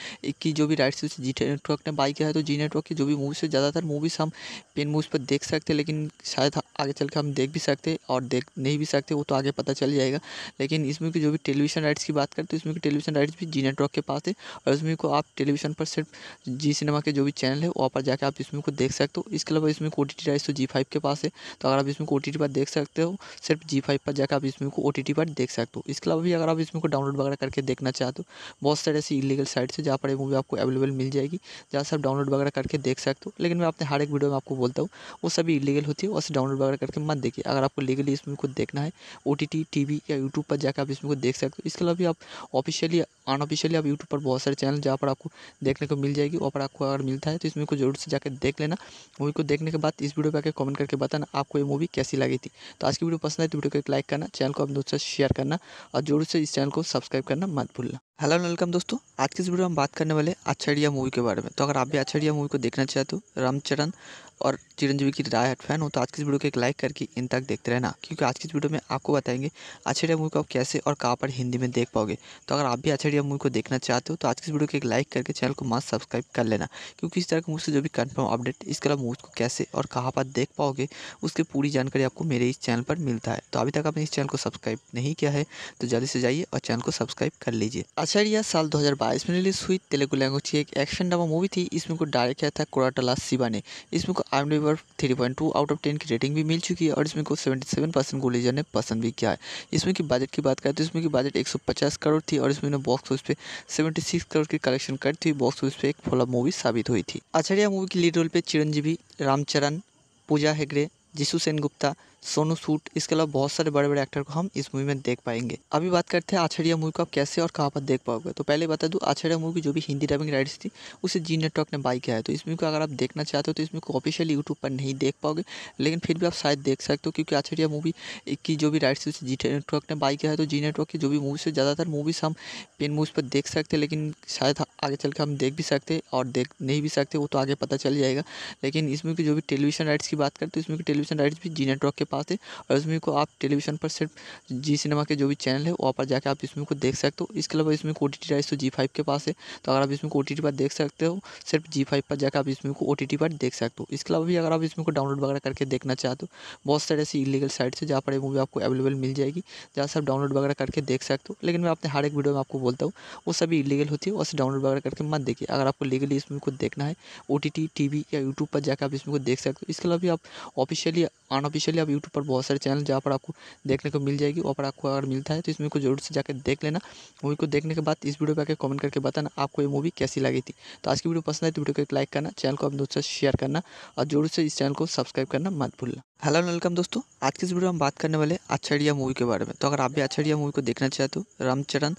की जो भी राइट्स थी उसे जी नेटवर्क ने बाई किया है तो जी नेटवर्क की जो भी मूवी से ज़्यादातर मूवीज़ हम पेन मूवीज़ पर देख सकते हैं लेकिन शायद आगे चल के हम देख भी सकते और देख नहीं भी सकते वो तो आगे पता चल जाएगा लेकिन इसमें की जो भी टेलीविजन राइट्स की बात करें तो इसमें की टेलीविजन राइट्स भी जी नेटवर्क के के पास है और इस मूवी को आप टेलीविज़न पर सिर्फ जी सिनेमा के जो भी चैनल है वहाँ पर जाकर आप इस मूवी को देख सकते हो इसके अलावा इसमें ओ टी तो जी फाइव के पास है तो अगर आप इसमें ओ टी पर देख सकते हो सिर्फ जी फाइव पर जाकर आप इसमें को ओ टी पर देख सकते हो इसके अलावा भी अगर आप इसमें को डाउनलोड वगैरह करके देखना चाहते हो बहुत सारे ऐसी इलीगल साइट्स है जहाँ पर ये मूवी आपको अवेलेबल मिल जाएगी जहाँ से आप डाउनलोड वगैरह करके देख सकते हो लेकिन मैं अपने हर एक वीडियो में आपको बोलता हूँ वो सभी इलीगल होती है उसे डाउनलोड वगैरह करके मत देखिए अगर आपको लीगली इसमें को देखना है ओ टी या यूट्यूब पर जाकर आप इसमें को देख सकते हो इसके अलावा भी आप ऑफिशियली अनऑफिशियली आप यूट्यूब पर बहुत सारे चैनल जहाँ पर आपको देखने को मिल जाएगी वहाँ पर आपको अगर मिलता है तो इस मूवी को जरूर से जाकर देख लेना मूवी को देखने के बाद इस वीडियो पर आकर कमेंट करके बताना आपको ये मूवी कैसी लगी थी तो आज की वीडियो पसंद आई तो वीडियो को एक लाइक करना चैनल को अपने दोस्तों से शेयर करना और जरूर से इस चैनल को सब्सक्राइब करना मत भूलना हेलो वेलकम दोस्तों आज की इस वीडियो में हम बात करने वाले अच्छा मूवी के बारे में तो अगर आप भी अच्छा मूवी को देखना चाहते हो रामचरण और चिरंजीवी की हट फैन हो तो आज की इस वीडियो को एक लाइक करके इन तक देखते रहना क्योंकि आज की इस वीडियो में आपको बताएंगे अछड़िया मूवी को आप कैसे और कहाँ पर हिंदी में देख पाओगे तो अगर आप भी अछड़िया मूवी को देखना चाहते हो तो आज की इस वीडियो को एक लाइक करके चैनल को मास्क सब्सक्राइब कर लेना क्योंकि इस तरह के मूवी से जो भी कन्फर्म अपडेट इसके अलावा मूवी को कैसे और कहाँ पर देख पाओगे उसकी पूरी जानकारी आपको मेरे इस चैनल पर मिलता है तो अभी तक आपने इस चैनल को सब्सक्राइब नहीं किया है तो जल्दी से जाइए और चैनल को सब्सक्राइब कर लीजिए अछड़िया साल 2022 में रिलीज हुई तेलुगु लैंग्वेज की एक एक्शन ड्रामा मूवी थी इसमें को डायरेक्ट किया था कोराटला शिवा ने इसमें को आई एम रिवर three point two out of ten की रेटिंग भी मिल चुकी है और इसमें को सेवेंटी सेवन परसेंट गोलीजर ने पसंद भी किया है इसमें की बजट की बात करें तो इसमें की बजट एक सौ पचास करोड़ थी और इसमें बॉक्स ऑफिस पे सेवेंटी सिक्स करोड़ की कलेक्शन करती थी बॉक्स ऑफिस पे एक फ्लॉप मूवी साबित हुई थी आचार्य मूवी की लीड रोल पे चिरंजीवी रामचरण पूजा हेगड़े जिसु सेन गुप्ता सोनू सूट इसके अलावा बहुत सारे बड़े बड़े एक्टर को हम इस मूवी में देख पाएंगे अभी बात करते हैं आछड़िया मूवी को आप कैसे और कहाँ पर देख पाओगे तो पहले बता दूँ आछड़िया मूवी जो भी हिंदी डबिंग राइट्स थी उसे जी नेटवर्क ने बाई किया है तो इस मूवी को अगर आप देखना चाहते हो तो इस मूवी को ऑफिशियली यूट्यूब पर नहीं देख पाओगे लेकिन फिर भी आप शायद देख सकते हो क्योंकि आछड़िया मूवी की जो भी राइट्स थी उसे जी नेटवर्क ने बाई किया है तो जी नेटवर्क की जो भी मूवी से ज़्यादातर मूवीज़ हम पेन मूवीज़ पर देख सकते हैं लेकिन शायद आगे चल के हम देख भी सकते और देख नहीं भी सकते वो तो आगे पता चल जाएगा लेकिन इसमें की जो भी टेलीविजन राइट्स की बात करते तो इसमें की टेलीविजन राइट्स भी जी नेटवर्क के पास है और इस मूवी को आप टेलीविज़न पर सिर्फ जी सिनेमा के जो भी चैनल है वहाँ पर जाकर आप इस मूवी को देख सकते हो इसके अलावा इसमें ओ टी टी राइस तो जी फाइव के पास है तो अगर आप इसमें ओ टी टी पर देख सकते हो सिर्फ जी फाइव पर जाकर आप इस मूवी को ओ टी टी पर देख सकते हो इसके अलावा भी अगर आप इसमें को डाउनलोड वगैरह करके देखना चाहते हो बहुत सारे ऐसी इलीगल साइट्स है जहाँ पर मूवी आपको अवेलेबल मिल जाएगी जहाँ से आप डाउनलोड वगैरह करके देख सकते हो लेकिन मैं अपने हर एक वीडियो में आपको बोलता हूँ वो सभी इलीगल होती है उसे डाउनलोड वगैरह करके मत देखिए अगर आपको लीगली इस मूवी को देखना है ओ टी टी वी या यूट्यूब पर जाकर आप इस मूवी को देख सकते हो इसके अलावा भी आप ऑफिशियली अनऑफिशियली आप यूट्यूब पर बहुत सारे चैनल जहाँ पर आपको देखने को मिल जाएगी वहाँ पर आपको अगर मिलता है तो इस मूवी को जरूर से जाकर देख लेना मूवी को देखने के बाद इस वीडियो पर आकर कमेंट करके बताना आपको ये मूवी कैसी लगी थी तो आज की वीडियो पसंद आए तो वीडियो को एक लाइक करना चैनल को अपने दोस्तों से शेयर करना और जरूर से इस चैनल को सब्सक्राइब करना मत भूलना हेलो वेलकम दोस्तों आज की इस वीडियो में हम बात करने वाले अच्छा मूवी के बारे में तो अगर आप भी अच्छा मूवी को देखना चाहते हो रामचरण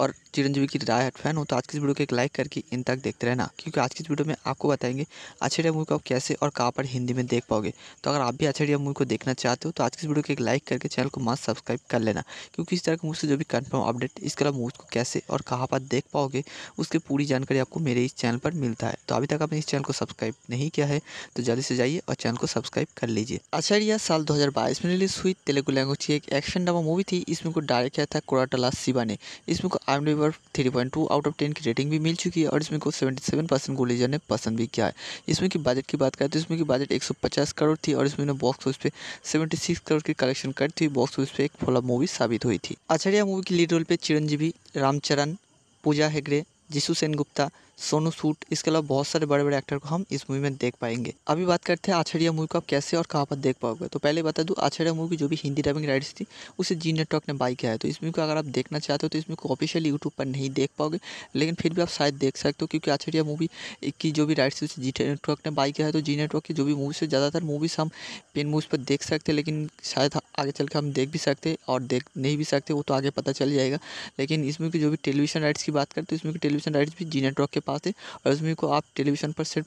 और चिरंजीवी की राय फैन हो तो आज की इस वीडियो को एक लाइक करके इन तक देखते रहना क्योंकि आज की इस वीडियो में आपको बताएंगे अछड़िया मूवी को आप कैसे और कहाँ पर हिंदी में देख पाओगे तो अगर आप भी अछड़िया मूवी को देखना चाहते हो तो आज की इस वीडियो को एक लाइक करके चैनल को मास्क सब्सक्राइब कर लेना क्योंकि इस तरह की मूव से जो भी कन्फर्म अपडेट इसके अलावा मूवी को कैसे और कहाँ पर देख पाओगे उसकी पूरी जानकारी आपको मेरे इस चैनल पर मिलता है तो अभी तक आपने इस चैनल को सब्सक्राइब नहीं किया है तो जल्दी से जाइए और चैनल को सब्सक्राइब कर लीजिए अछड़िया साल दो में रिलीज हुई तेलुगु लैंग्वेज की एक एक्शन डबा मूवी थी इसमें को डायरेक्ट किया था कोराटला शिवा ने इसमें को आई एम डीवर three point two out of ten की रेटिंग भी मिल चुकी है और इसमें को सेवेंटी सेवन परसेंट गोलेजर ने पसंद भी किया है इसमें की बजट की बात करें तो इसमें की बजट एक सौ पचास करोड़ थी और इसमें बॉक्स ऑफिस पे सेवेंटी सिक्स करोड़ की कलेक्शन करती थी बॉक्स ऑफिस पे एक फ्लॉप मूवी साबित हुई थी आचार्य मूवी की लीड रोल पे चिरंजीवी रामचरण पूजा हेगड़े जिसु सेन गुप्ता सोनू सूट इसके अलावा बहुत सारे बड़े बड़े एक्टर को हम इस मूवी में देख पाएंगे अभी बात करते हैं आछड़िया मूवी को आप कैसे और कहाँ पर देख पाओगे तो पहले बता दूँ आछड़िया मूवी की जो भी हिंदी डबिंग राइट्स थी उसे जी नेटवर्क ने बाई किया है तो इस मूवी को अगर आप देखना चाहते हो तो इस मूवी को ऑफिशियल यूट्यूब पर नहीं देख पाओगे लेकिन फिर भी आप शायद देख सकते हो क्योंकि आछड़िया मूवी की जो भी राइट्स थी उसे जी नेटवर्क ने बाई किया है तो जी नेटवर्क की जो भी मूवी से ज़्यादातर मूवीज़ हम पेन मूवीज़ पर देख सकते हैं लेकिन शायद आगे चल के हम देख भी सकते और देख नहीं भी सकते वो तो आगे पता चल जाएगा लेकिन इसमें की जो भी टेलीविजन राइट्स की बात करें तो इसमें की टेलीविजन राइट्स भी जी नेटवर्क के पास है और इस मूवी को आप टेलीविज़न पर सिर्फ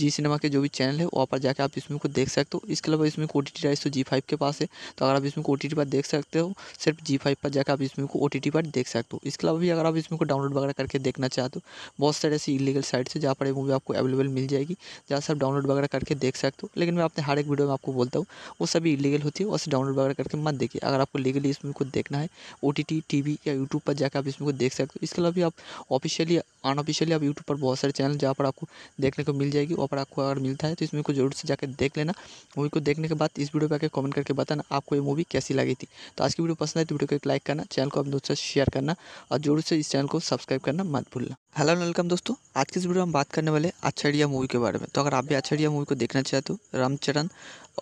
जी सिनेमा के जो भी चैनल है वहाँ पर जाकर आप इस मूवी को देख सकते हो इसके अलावा इसमें ओ टी टी तो जी फाइव के पास है तो अगर आप इसमें ओ टी टी पर देख सकते हो सिर्फ जी फाइव पर जाकर आप इस मूवी को ओ टी टी पर देख सकते हो इसके अलावा भी अगर आप इस मूवी को डाउनलोड वगैरह करके देखना चाहते हो बहुत सारे ऐसी इलीगल साइट्स है जहाँ पर मूवी आपको अवेलेबल मिल जाएगी जहाँ से आप डाउनलोड वगैरह करके देख सकते हो लेकिन मैं अपने हर एक वीडियो में आपको बोलता हूँ वो सभी इलीगल होती है वैसे डाउनलोड वगैरह करके मत देखिए अगर आपको लीगली इसमें को देखना है ओ टी टी वी या यूट्यूब पर जाकर आप इसमें को देख सकते हो इसके अलावा भी आप ऑफिशियली अनऑफिशियली आप यूट्यूब पर बहुत सारे चैनल जहाँ पर आपको देखने को मिल जाएगी वहाँ पर आपको अगर मिलता है तो इस मूवी को जरूर से जाकर देख लेना मूवी को देखने के बाद इस वीडियो पर आकर कमेंट करके बताना आपको ये मूवी कैसी लगी थी तो आज की वीडियो पसंद आई तो वीडियो को एक लाइक करना चैनल को अपने दोस्तों से शेयर करना और जरूर से इस चैनल को सब्सक्राइब करना मत भूलना हेलो वेलकम दोस्तों आज की इस वीडियो में हम बात करने वाले अच्छा मूवी के बारे में तो अगर आप भी अच्छा मूवी को देखना चाहते हो तो रामचरण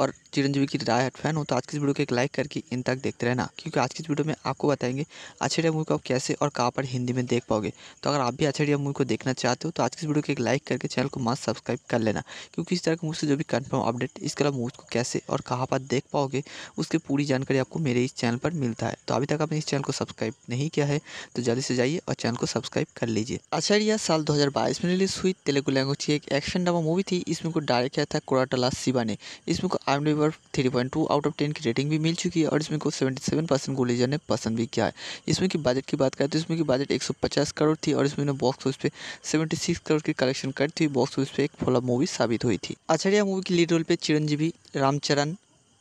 और चिरंजीवी की राय फैन हो तो आज की इस वीडियो को एक लाइक करके इन तक देखते रहना क्योंकि आज की इस वीडियो में आपको बताएंगे अच्छे मूवी को आप कैसे और कहाँ पर हिंदी में देख पाओगे तो अगर आप भी अच्छे मूवी को देखना चाहते हो तो आज की इस वीडियो को एक लाइक करके चैनल को मास्क सब्सक्राइब कर लेना क्योंकि इस तरह के मुझसे जो भी कन्फर्म अपडेट इसके अलावा मूवी को कैसे और कहाँ पर देख पाओगे उसकी पूरी जानकारी आपको मेरे इस चैनल पर मिलता है तो अभी तक आपने इस चैनल को सब्सक्राइब नहीं किया है तो जल्दी से जाइए और चैनल को सब्सक्राइब कर लीजिए आचार्य साल दो में रिलीज हुई तेलुगु लैंग्वेज की एक एक्शन ड्रामा मूवी थी इसमें को डायरेक्ट किया था कोराटला शिवा ने इसमें को आई पर three point two out of ten की रेटिंग भी मिल चुकी है और इसमें को सेवेंटी सेवन परसेंट गोलीजर ने पसंद भी किया है इसमें की बजट की बात करें तो इसमें की बजट एक सौ पचास करोड़ थी और इसमें बॉक्स ऑफिस पे सेवेंटी सिक्स करोड़ की कलेक्शन कर थी बॉक्स ऑफिस पे एक फ्लॉप मूवी साबित हुई थी आचार्य मूवी की लीड रोल पे चिरंजीवी रामचरण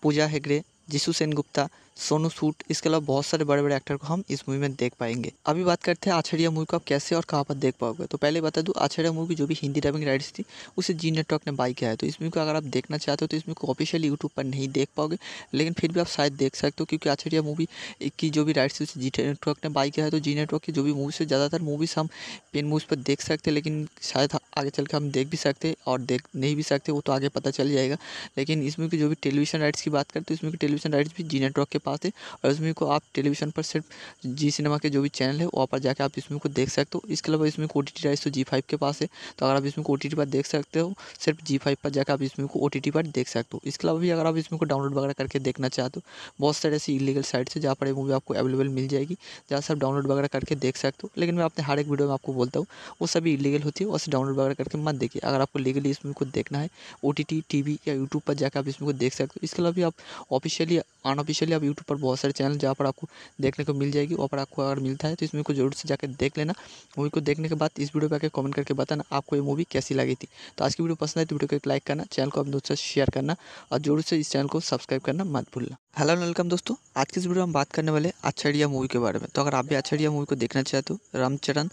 पूजा हेगड़े जिसु सेन गुप्ता सोनू सूट इसके अलावा बहुत सारे बड़े बड़े एक्टर को हम इस मूवी में देख पाएंगे अभी बात करते हैं आछड़िया मूवी को आप कैसे और कहाँ पर देख पाओगे तो पहले बता दूँ आछड़िया मूवी जो भी हिंदी डबिंग राइट्स थी उसे जी नेटवर्क ने बाई किया है तो इस मूवी को अगर आप देखना चाहते हो तो इस मूवी को ऑफिशियली यूट्यूब पर नहीं देख पाओगे लेकिन फिर भी आप शायद देख सकते हो क्योंकि आछड़िया मूवी की जो भी राइट्स थी उसे जी नेटवर्क ने बाई किया है तो जी नेटवर्क की जो भी मूवी से ज़्यादातर मूवीज़ हम पेन मूवीज़ पर देख सकते हैं लेकिन शायद आगे चल के हम देख भी सकते और देख नहीं भी सकते वो तो आगे पता चल जाएगा लेकिन इसमें की जो भी टेलीविजन राइट्स की बात करें तो इसमें की टेलीविजन राइट्स भी जी नेटवर्क के पास है और इस मूवी को आप टेलीविजन पर सिर्फ जी सिनेमा के जो भी चैनल है वहाँ पर जाकर आप इस मूवी को देख सकते हो इसके अलावा इसमें ओ टी तो जी फाइव के पास है तो अगर आप इसमें ओ टी पर देख सकते हो सिर्फ जी फाइव पर जाकर आप इसमें को ओ टी पर देख सकते हो इसके अलावा भी अगर आप इसमें को डाउनलोड वगैरह करके देखना चाहते हो बहुत सारे ऐसी इलीगल साइट्स है जहाँ पर मूवी आपको अवेलेबल मिल जाएगी जहाँ से आप डाउनलोड वगैरह करके देख सकते हो लेकिन मैं अपने हर एक वीडियो में आपको बोलता हूँ वो सभी इलीगल होती है उसे डाउनलोड वगैरह करके मत देखिए अगर आपको लीगली इस मूवी को देखना है ओ टी टी वी या यूट्यूब पर जाकर आप इस मूवी को देख सकते हो इसके अलावा भी आप ऑफिशियली अनऑफिशियली आप यूट्यूब पर बहुत सारे चैनल जहाँ पर आपको देखने को मिल जाएगी वहाँ पर आपको अगर मिलता है तो इस मूवी को जरूर से जाकर देख लेना मूवी को देखने के बाद इस वीडियो पर आकर कमेंट करके बताना आपको ये मूवी कैसी लगी थी तो आज की वीडियो पसंद आई तो वीडियो को एक लाइक करना चैनल को अपने दोस्तों से शेयर करना और जरूर से इस चैनल को सब्सक्राइब करना मत भूलना हेलो वेलकम दोस्तों आज की इस वीडियो में हम बात करने वाले अच्छा मूवी के बारे में तो अगर आप भी अच्छा मूवी को देखना चाहते हो रामचरण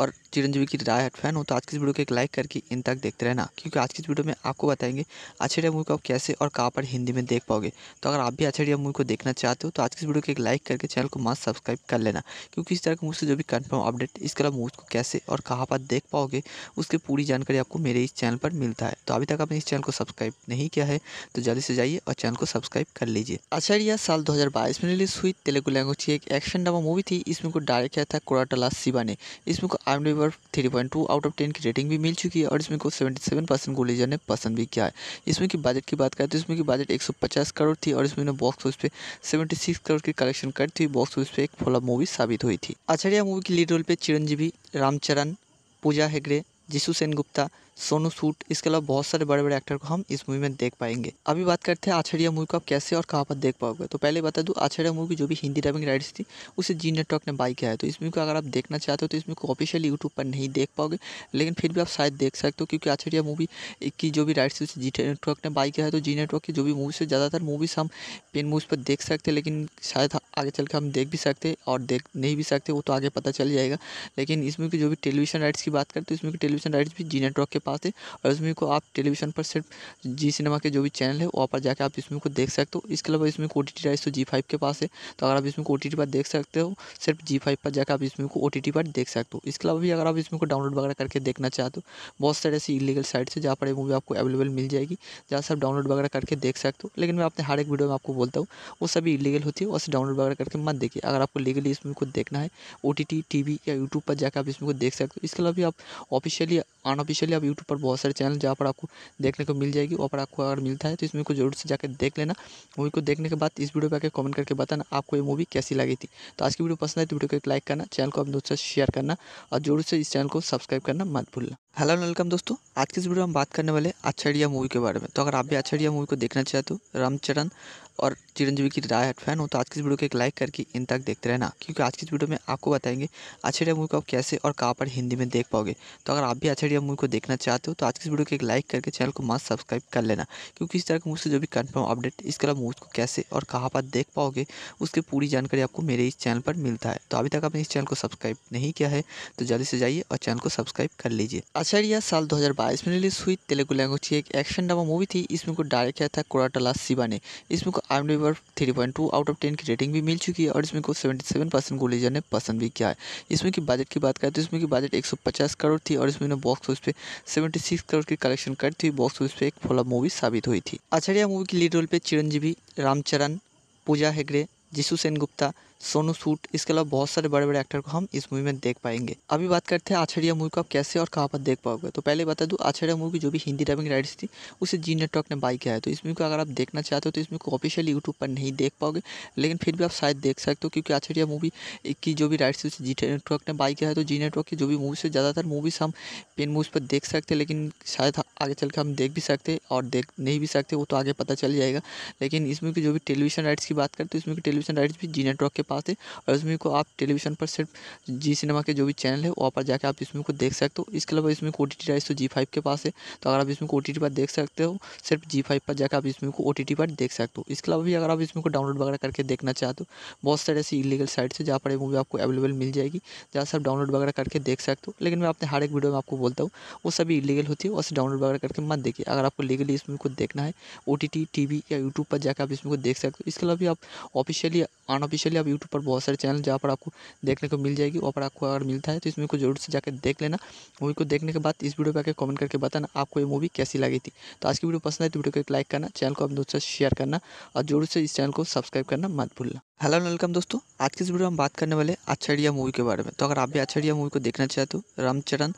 और चिरंजीवी की डायट फैन हो तो आज की इस वीडियो को एक लाइक करके इन तक देखते रहना क्योंकि आज की इस वीडियो में आपको बताएंगे अछड़िया मूवी को आप कैसे और कहाँ पर हिंदी में देख पाओगे तो अगर आप भी अछड़िया मूवी को देखना चाहते हो तो आज की इस वीडियो को एक लाइक करके चैनल को मास्क सब्सक्राइब कर लेना क्योंकि इस तरह की मूवी से जो भी कन्फर्म अपडेट इसके अलावा मूवी को कैसे और कहाँ पर देख पाओगे उसकी पूरी जानकारी आपको मेरे इस चैनल पर मिलता है तो अभी तक आपने इस चैनल को सब्सक्राइब नहीं किया है तो जल्दी से जाइए और चैनल को सब्सक्राइब कर लीजिए अछड़िया साल 2022 में रिलीज हुई तेलुगु लैंग्वेज की एक एक्शन ड्रामा मूवी थी इसमें को डायरेक्ट किया था कोराटला सिवा ने इसमें को आई पर three point two out of ten की रेटिंग भी मिल चुकी है और इसमें को सेवेंटी सेवन परसेंट गोलेजर ने पसंद भी किया है इसमें की बजट की बात करें तो इसमें की बजट एक सौ पचास करोड़ थी और इसमें बॉक्स ऑफिस पे सेवेंटी सिक्स करोड़ की कलेक्शन कर थी बॉक्स ऑफिस पे एक फ्लॉप मूवी साबित हुई थी आचार्य मूवी की लीड रोल पे चिरंजीवी रामचरण पूजा हेगड़े जिसु गुप्ता सोनू सूट इसके अलावा बहुत सारे बड़े बड़े एक्टर को हम इस मूवी में देख पाएंगे अभी बात करते हैं आछड़िया मूवी को आप कैसे और कहाँ पर देख पाओगे तो पहले बता दूँ आछड़िया मूवी की जो भी हिंदी डबिंग राइट्स थी उसे जी नेटवर्क ने बाई किया है तो इस मूवी को अगर आप देखना चाहते हो तो इस मूवी को ऑफिशियल यूट्यूब पर नहीं देख पाओगे लेकिन फिर भी आप शायद देख सकते हो क्योंकि आछड़िया मूवी की जो भी राइट्स थी उसे जी नेटवर्क ने बाई किया है तो जी नेटवर्क की जो भी मूवी से ज़्यादातर मूवीज़ हम पेन मूवीज़ पर देख सकते हैं लेकिन शायद आगे चल के हम देख भी सकते और देख नहीं भी सकते वो तो आगे पता चल जाएगा लेकिन इस मूवी की जो भी टेलीविजन राइट्स की बात करें तो इस मूवी की टेलीविजन राइट्स भी जी नेटवर्क के पास थी और इस मूवी को आप टेलीविज़न पर सिर्फ जी सिनेमा के जो भी चैनल है वहाँ पर जाकर आप इस मूवी को देख सकते हो इसके अलावा इसमें O T T rights Zee five के पास है तो अगर आप इसमें ओ टी टी पर देख सकते हो सिर्फ जी फाइव पर जाकर आप इस मूवी को ओ टी पर देख सकते हो इसके अलावा भी अगर आप इसमें को डाउनलोड वगैरह करके देखना चाहते हो बहुत सारे ऐसी इलीगल साइट्स है जहाँ पर मूवी आपको अवेलेबल मिल जाएगी जहाँ से आप डाउनलोड वगैरह करके देख सकते हो लेकिन मैं अपने हर एक वीडियो में आपको बोलता हूँ वो सभी इलीगल होती है उसे डाउनलोड वगैरह करके मत देखिए अगर आपको लीगली इस मूवी को देखना है ओ टी टी वी या यूट्यूब पर जाकर आप इस मूवी को देख सकते हो इसके अलावा भी आप ऑफिशियली अनऑफिशियली अब यूट्यूब पर बहुत सारे चैनल जहाँ पर आपको देखने को मिल जाएगी वहाँ पर आपको अगर मिलता है तो इस मूवी को जरूर से जाकर देख लेना मूवी को देखने के बाद इस वीडियो पर आकर कमेंट करके बताना आपको ये मूवी कैसी लगी थी तो आज की वीडियो पसंद आए तो वीडियो को एक लाइक करना चैनल को अपने दोस्तों से शेयर करना और जरूर से इस चैनल को सब्सक्राइब करना मत भूलना हेलो वेलकम दोस्तों आज की इस वीडियो में हम बात करने वाले अच्छा मूवी के बारे में तो अगर आप भी अच्छा मूवी को देखना चाहते हो रामचरण और चिरंजीवी की राय फैन हो तो आज की इस वीडियो को एक लाइक करके इन तक देखते रहना क्योंकि आज की इस वीडियो में आपको बताएंगे अछड़िया मूवी को आप कैसे और कहाँ पर हिंदी में देख पाओगे तो अगर आप भी अछड़िया मूवी को देखना चाहते हो तो आज की इस वीडियो को एक लाइक करके चैनल को मास्क सब्सक्राइब कर लेना क्योंकि इस तरह की मूवी से जो भी कन्फर्म अपडेट इसके अलावा मूवी को कैसे और कहाँ पर देख पाओगे उसकी पूरी जानकारी आपको मेरे इस चैनल पर मिलता है तो अभी तक आपने इस चैनल को सब्सक्राइब नहीं किया है तो जल्दी से जाइए और चैनल को सब्सक्राइब कर लीजिए आचार्य अच्छा साल दो में रिलीज हुई तेलुगु लैंग्वेज की एक एक्शन ड्रामा मूवी थी इसमें को डायरेक्ट किया था कोराटला शिवा ने इसमें को आई एम डीवर three point two out of ten की रेटिंग भी मिल चुकी है और इसमें को सेवेंटी सेवन परसेंट गोलीजर ने पसंद भी किया है इसमें की बजट की बात करें तो इसमें की बजट एक सौ पचास करोड़ थी और इसमें बॉक्स ऑफिस पे सेवेंटी सिक्स करोड़ की कलेक्शन करती थी बॉक्स ऑफिस पे एक फ्लॉप मूवी साबित हुई थी आचार्य मूवी की लीड रोल पे चिरंजीवी रामचरण पूजा हेगड़े जिसु सेन गुप्ता सोनू सूट इसके अलावा बहुत सारे बड़े बड़े एक्टर को हम इस मूवी में देख पाएंगे अभी बात करते हैं आछड़िया मूवी को आप कैसे और कहाँ पर देख पाओगे तो पहले बता दूँ आछड़िया मूवी जो भी हिंदी डबिंग राइट्स थी उसे जी नेटवर्क ने बाई किया है तो इस मूवी को अगर आप देखना चाहते हो तो इस मूवी को ऑफिशियल यूट्यूब पर नहीं देख पाओगे लेकिन फिर भी आप शायद देख सकते हो क्योंकि आछड़िया मूवी की जो भी राइट्स थी उसे जी नेटवर्क ने बाई किया है तो जी नेटवर्क की जो भी मूवीज़ है ज़्यादातर मूवीज़ हम पेन मूवीज़ पर देख सकते हैं लेकिन शायद आगे चल के हम देख भी सकते और देख नहीं भी सकते वो तो आगे पता चल जाएगा लेकिन इसमें की जो भी टेलीविजन राइट्स की बात करें तो इसमें की टेलीविजन राइट्स भी जी नेटवर्क के पास है और इस मूवी को आप टेलीविज़न पर सिर्फ जी सिनेमा के जो भी चैनल है वहाँ पर जाकर आप इस मूवी को देख सकते हो इसके अलावा इसमें O T T Zee five के पास है तो अगर आप इसमें ओ टी टी पर देख सकते हो सिर्फ जी फाइव पर जाकर आप इस मूवी को ओ टी टी पर देख सकते हो इसके अलावा भी अगर आप इसमें को डाउनलोड वगैरह करके देखना चाहते हो बहुत सारे ऐसी इलीगल साइट्स है जहाँ पर मूवी आपको अवेलेबल मिल जाएगी जहाँ से आप डाउनलोड वगैरह करके देख सकते हो लेकिन मैं अपने हर एक वीडियो में आपको बोलता हूँ वो सभी इलीगल होती है उसे डाउनलोड वगैरह करके मत देखिए अगर आपको लीगली इस मूवी को देखना है ओ टी टी वी या यूट्यूब पर जाकर आप इस मूवी को देख सकते हो इसके अलावा भी आप ऑफिशियली अनऑफिशियली आप यूट्यूब पर बहुत सारे चैनल जहाँ पर आपको देखने को मिल जाएगी वहाँ पर आपको अगर मिलता है तो इस मूवी को जरूर से जाकर देख लेना मूवी को देखने के बाद इस वीडियो पर आकर कमेंट करके बताना आपको ये मूवी कैसी लगी थी तो आज की वीडियो पसंद आई तो वीडियो को एक लाइक करना चैनल को अपने दोस्तों से शेयर करना और जरूर से इस चैनल को सब्सक्राइब करना मत भूलना हेलो वेलकम दोस्तों आज की इस वीडियो में हम बात करने वाले अच्छा मूवी के बारे में तो अगर आप भी अच्छा मूवी को देखना चाहते हो रामचरण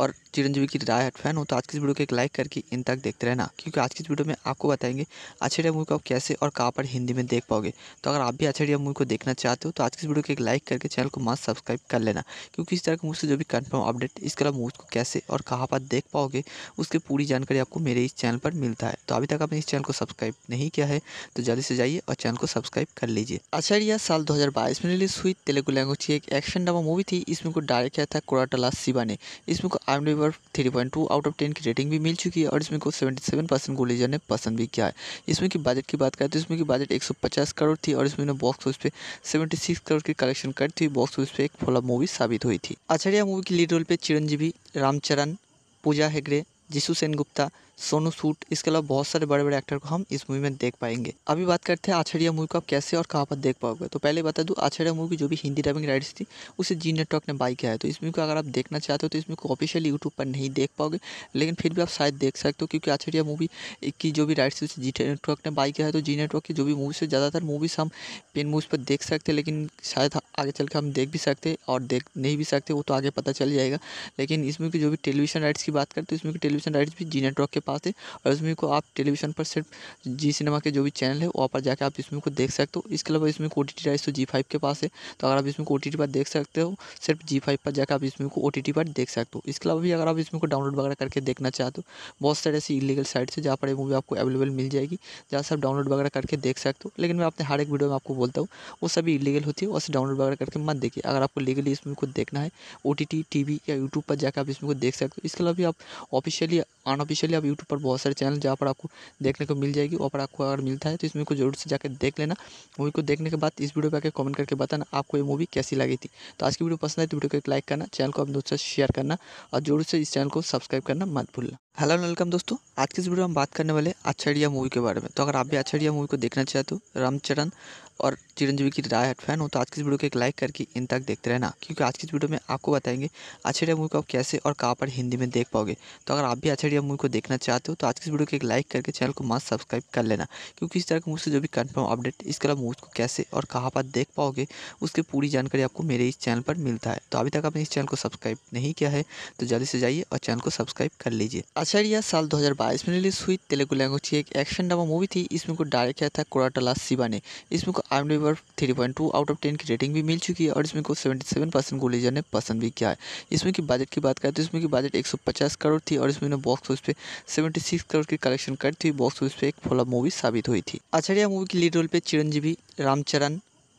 और चिरंजीवी की राय फैन हो तो आज की इस वीडियो को एक लाइक करके इन तक देखते रहना क्योंकि आज की इस वीडियो में आपको बताएंगे अच्छे मूवी को आप कैसे और कहाँ पर हिंदी में देख पाओगे तो अगर आप भी अच्छे मूवी को देखना चाहते हो तो आज की इस वीडियो को एक लाइक करके चैनल को मास्क सब्सक्राइब कर लेना क्योंकि इस तरह के मुझसे जो भी कन्फर्म अपडेट इसके अलावा मूवी को कैसे और कहाँ पर देख पाओगे उसकी पूरी जानकारी आपको मेरे इस चैनल पर मिलता है तो अभी तक आपने इस चैनल को सब्सक्राइब नहीं किया है तो जल्दी से जाइए और चैनल को सब्सक्राइब कर लीजिए आचार्य साल दो में रिलीज हुई तेलुगु लैंग्वेज की एक एक्शन ड्रामा मूवी थी इसमें को डायरेक्ट किया था कोराटला शिवा ने इसमें को I am three point two out of ten की रेटिंग भी मिल चुकी है और इसमें को सेवेंटी सेवन परसेंट गोलीजर ने पसंद भी किया है इसमें की बजट की बात करें तो इसमें की बजट एक सौ पचास करोड़ थी और इसमें बॉक्स ऑफिस पे सेवेंटी सिक्स करोड़ की कलेक्शन कर थी बॉक्स ऑफिस पे एक फॉलोअप मूवी साबित हुई थी आचार्य मूवी की लीड रोल पे चिरंजीवी रामचरण पूजा हेगड़े जिसु सेन गुप्ता सोनू सूट इसके अलावा बहुत सारे बड़े बड़े एक्टर को हम इस मूवी में देख पाएंगे अभी बात करते हैं आछड़िया मूवी को आप कैसे और कहाँ पर देख पाओगे तो पहले बता दूँ आछड़िया मूवी जो भी हिंदी डबिंग राइट्स थी उसे जी नेटवर्क ने बाई किया है तो इस मूवी को अगर आप देखना चाहते हो तो इस मूवी को ऑफिशियल यूट्यूब पर नहीं देख पाओगे लेकिन फिर भी आप शायद देख सकते हो क्योंकि आछड़िया मूवी की जो भी राइट्स थी उसे जी नेटवर्क ने बाई किया है तो जी नेटवर्क की जो भी मूवी से ज़्यादातर मूवीज़ हम पेन मूवीज़ पर देख सकते हैं लेकिन शायद आगे चल के हम देख भी सकते और देख नहीं भी सकते वो तो आगे पता चल जाएगा लेकिन इसमें की जो भी टेलीविजन राइट्स की बात करते तो इसमें की टेलीविजन राइट्स भी जी नेटवर्क के पास है और इस मूवी को आप टेलीविज़न पर सिर्फ जी सिनेमा के जो भी चैनल है वहाँ पर जाकर आप इस मूवी को देख सकते हो इसके अलावा इसमें ओ टी तो जी फाइव के पास है तो अगर आप इसमें ओ टी पर देख सकते हो सिर्फ जी फाइव पर जाकर आप इसमें को ओ टी पर देख सकते हो इसके अलावा भी अगर आप इसमें को डाउनलोड वगैरह करके देखना चाहते हो बहुत सारे ऐसी इलीगल साइट्स है जहाँ पर मूवी आपको अवेलेबल मिल जाएगी जहाँ से आप डाउनलोड वगैरह करके देख सकते हो लेकिन मैं अपने हर एक वीडियो में आपको बोलता हूँ वो सभी इलीगल होती है उसे डाउनलोड वगैरह करके मत देखिए अगर आपको लीगली इस मूवी को देखना है ओ टी या यूट्यूब पर जाकर आप इसमें को देख सकते हो इसके अलावा भी आप ऑफिशियली अनऑफिशियली आप यूट्यूब यूट्यूब पर बहुत सारे चैनल जहाँ पर आपको देखने को मिल जाएगी वहाँ पर आपको अगर मिलता है तो इस को जरूर से जाकर देख लेना मूवी को देखने के बाद इस वीडियो पर आकर कमेंट करके बताना आपको ये मूवी कैसी लगी थी तो आज की वीडियो पसंद आई तो वीडियो को एक लाइक करना चैनल को अपने दोस्तों से शेयर करना और जरूर से इस चैनल को सब्सक्राइब करना मत भूलना हेलो वेलकम दोस्तों आज की इस वीडियो में हम बात करने वाले अच्छा मूवी के बारे में तो अगर आप भी अच्छा मूवी को देखना चाहते हो रामचरण और चिरंजीवी की डायट फैन हो तो आज की इस वीडियो को एक लाइक करके इन तक देखते रहना क्योंकि आज की इस वीडियो में आपको बताएंगे अछड़िया मूवी को आप कैसे और कहाँ पर हिंदी में देख पाओगे तो अगर आप भी अछड़िया मूवी को देखना चाहते हो तो आज की इस वीडियो को एक लाइक करके चैनल को मस्त सब्सक्राइब कर लेना क्योंकि इस तरह की मूवी से जो भी कन्फर्म अपडेट इसके अलावा मूवी को कैसे और कहाँ पर देख पाओगे उसकी पूरी जानकारी आपको मेरे इस चैनल पर मिलता है तो अभी तक आपने इस चैनल को सब्सक्राइब नहीं किया है तो जल्दी से जाइए और चैनल को सब्सक्राइब कर लीजिए अछड़िया साल 2022 में रिलीज हुई तेलुगु लैंग्वेज की एक एक्शन ड्रामा मूवी थी इसमें को डायरेक्ट किया था कोराटला शिवा ने इसमें को I am डिवर three point two out of ten की रेटिंग भी मिल चुकी है और इसमें को सेवेंटी सेवन परसेंट को ने पसंद भी किया है इसमें की बजट की बात करें तो इसमें की बजट एक सौ पचास करोड़ थी और इसमें बॉक्स ऑफिस पे सेवेंटी सिक्स करोड़ की कलेक्शन कर थी बॉक्स ऑफिस पे एक फ्लॉप मूवी साबित हुई थी आचार्य मूवी की लीड रोल पे चिरंजीवी रामचरण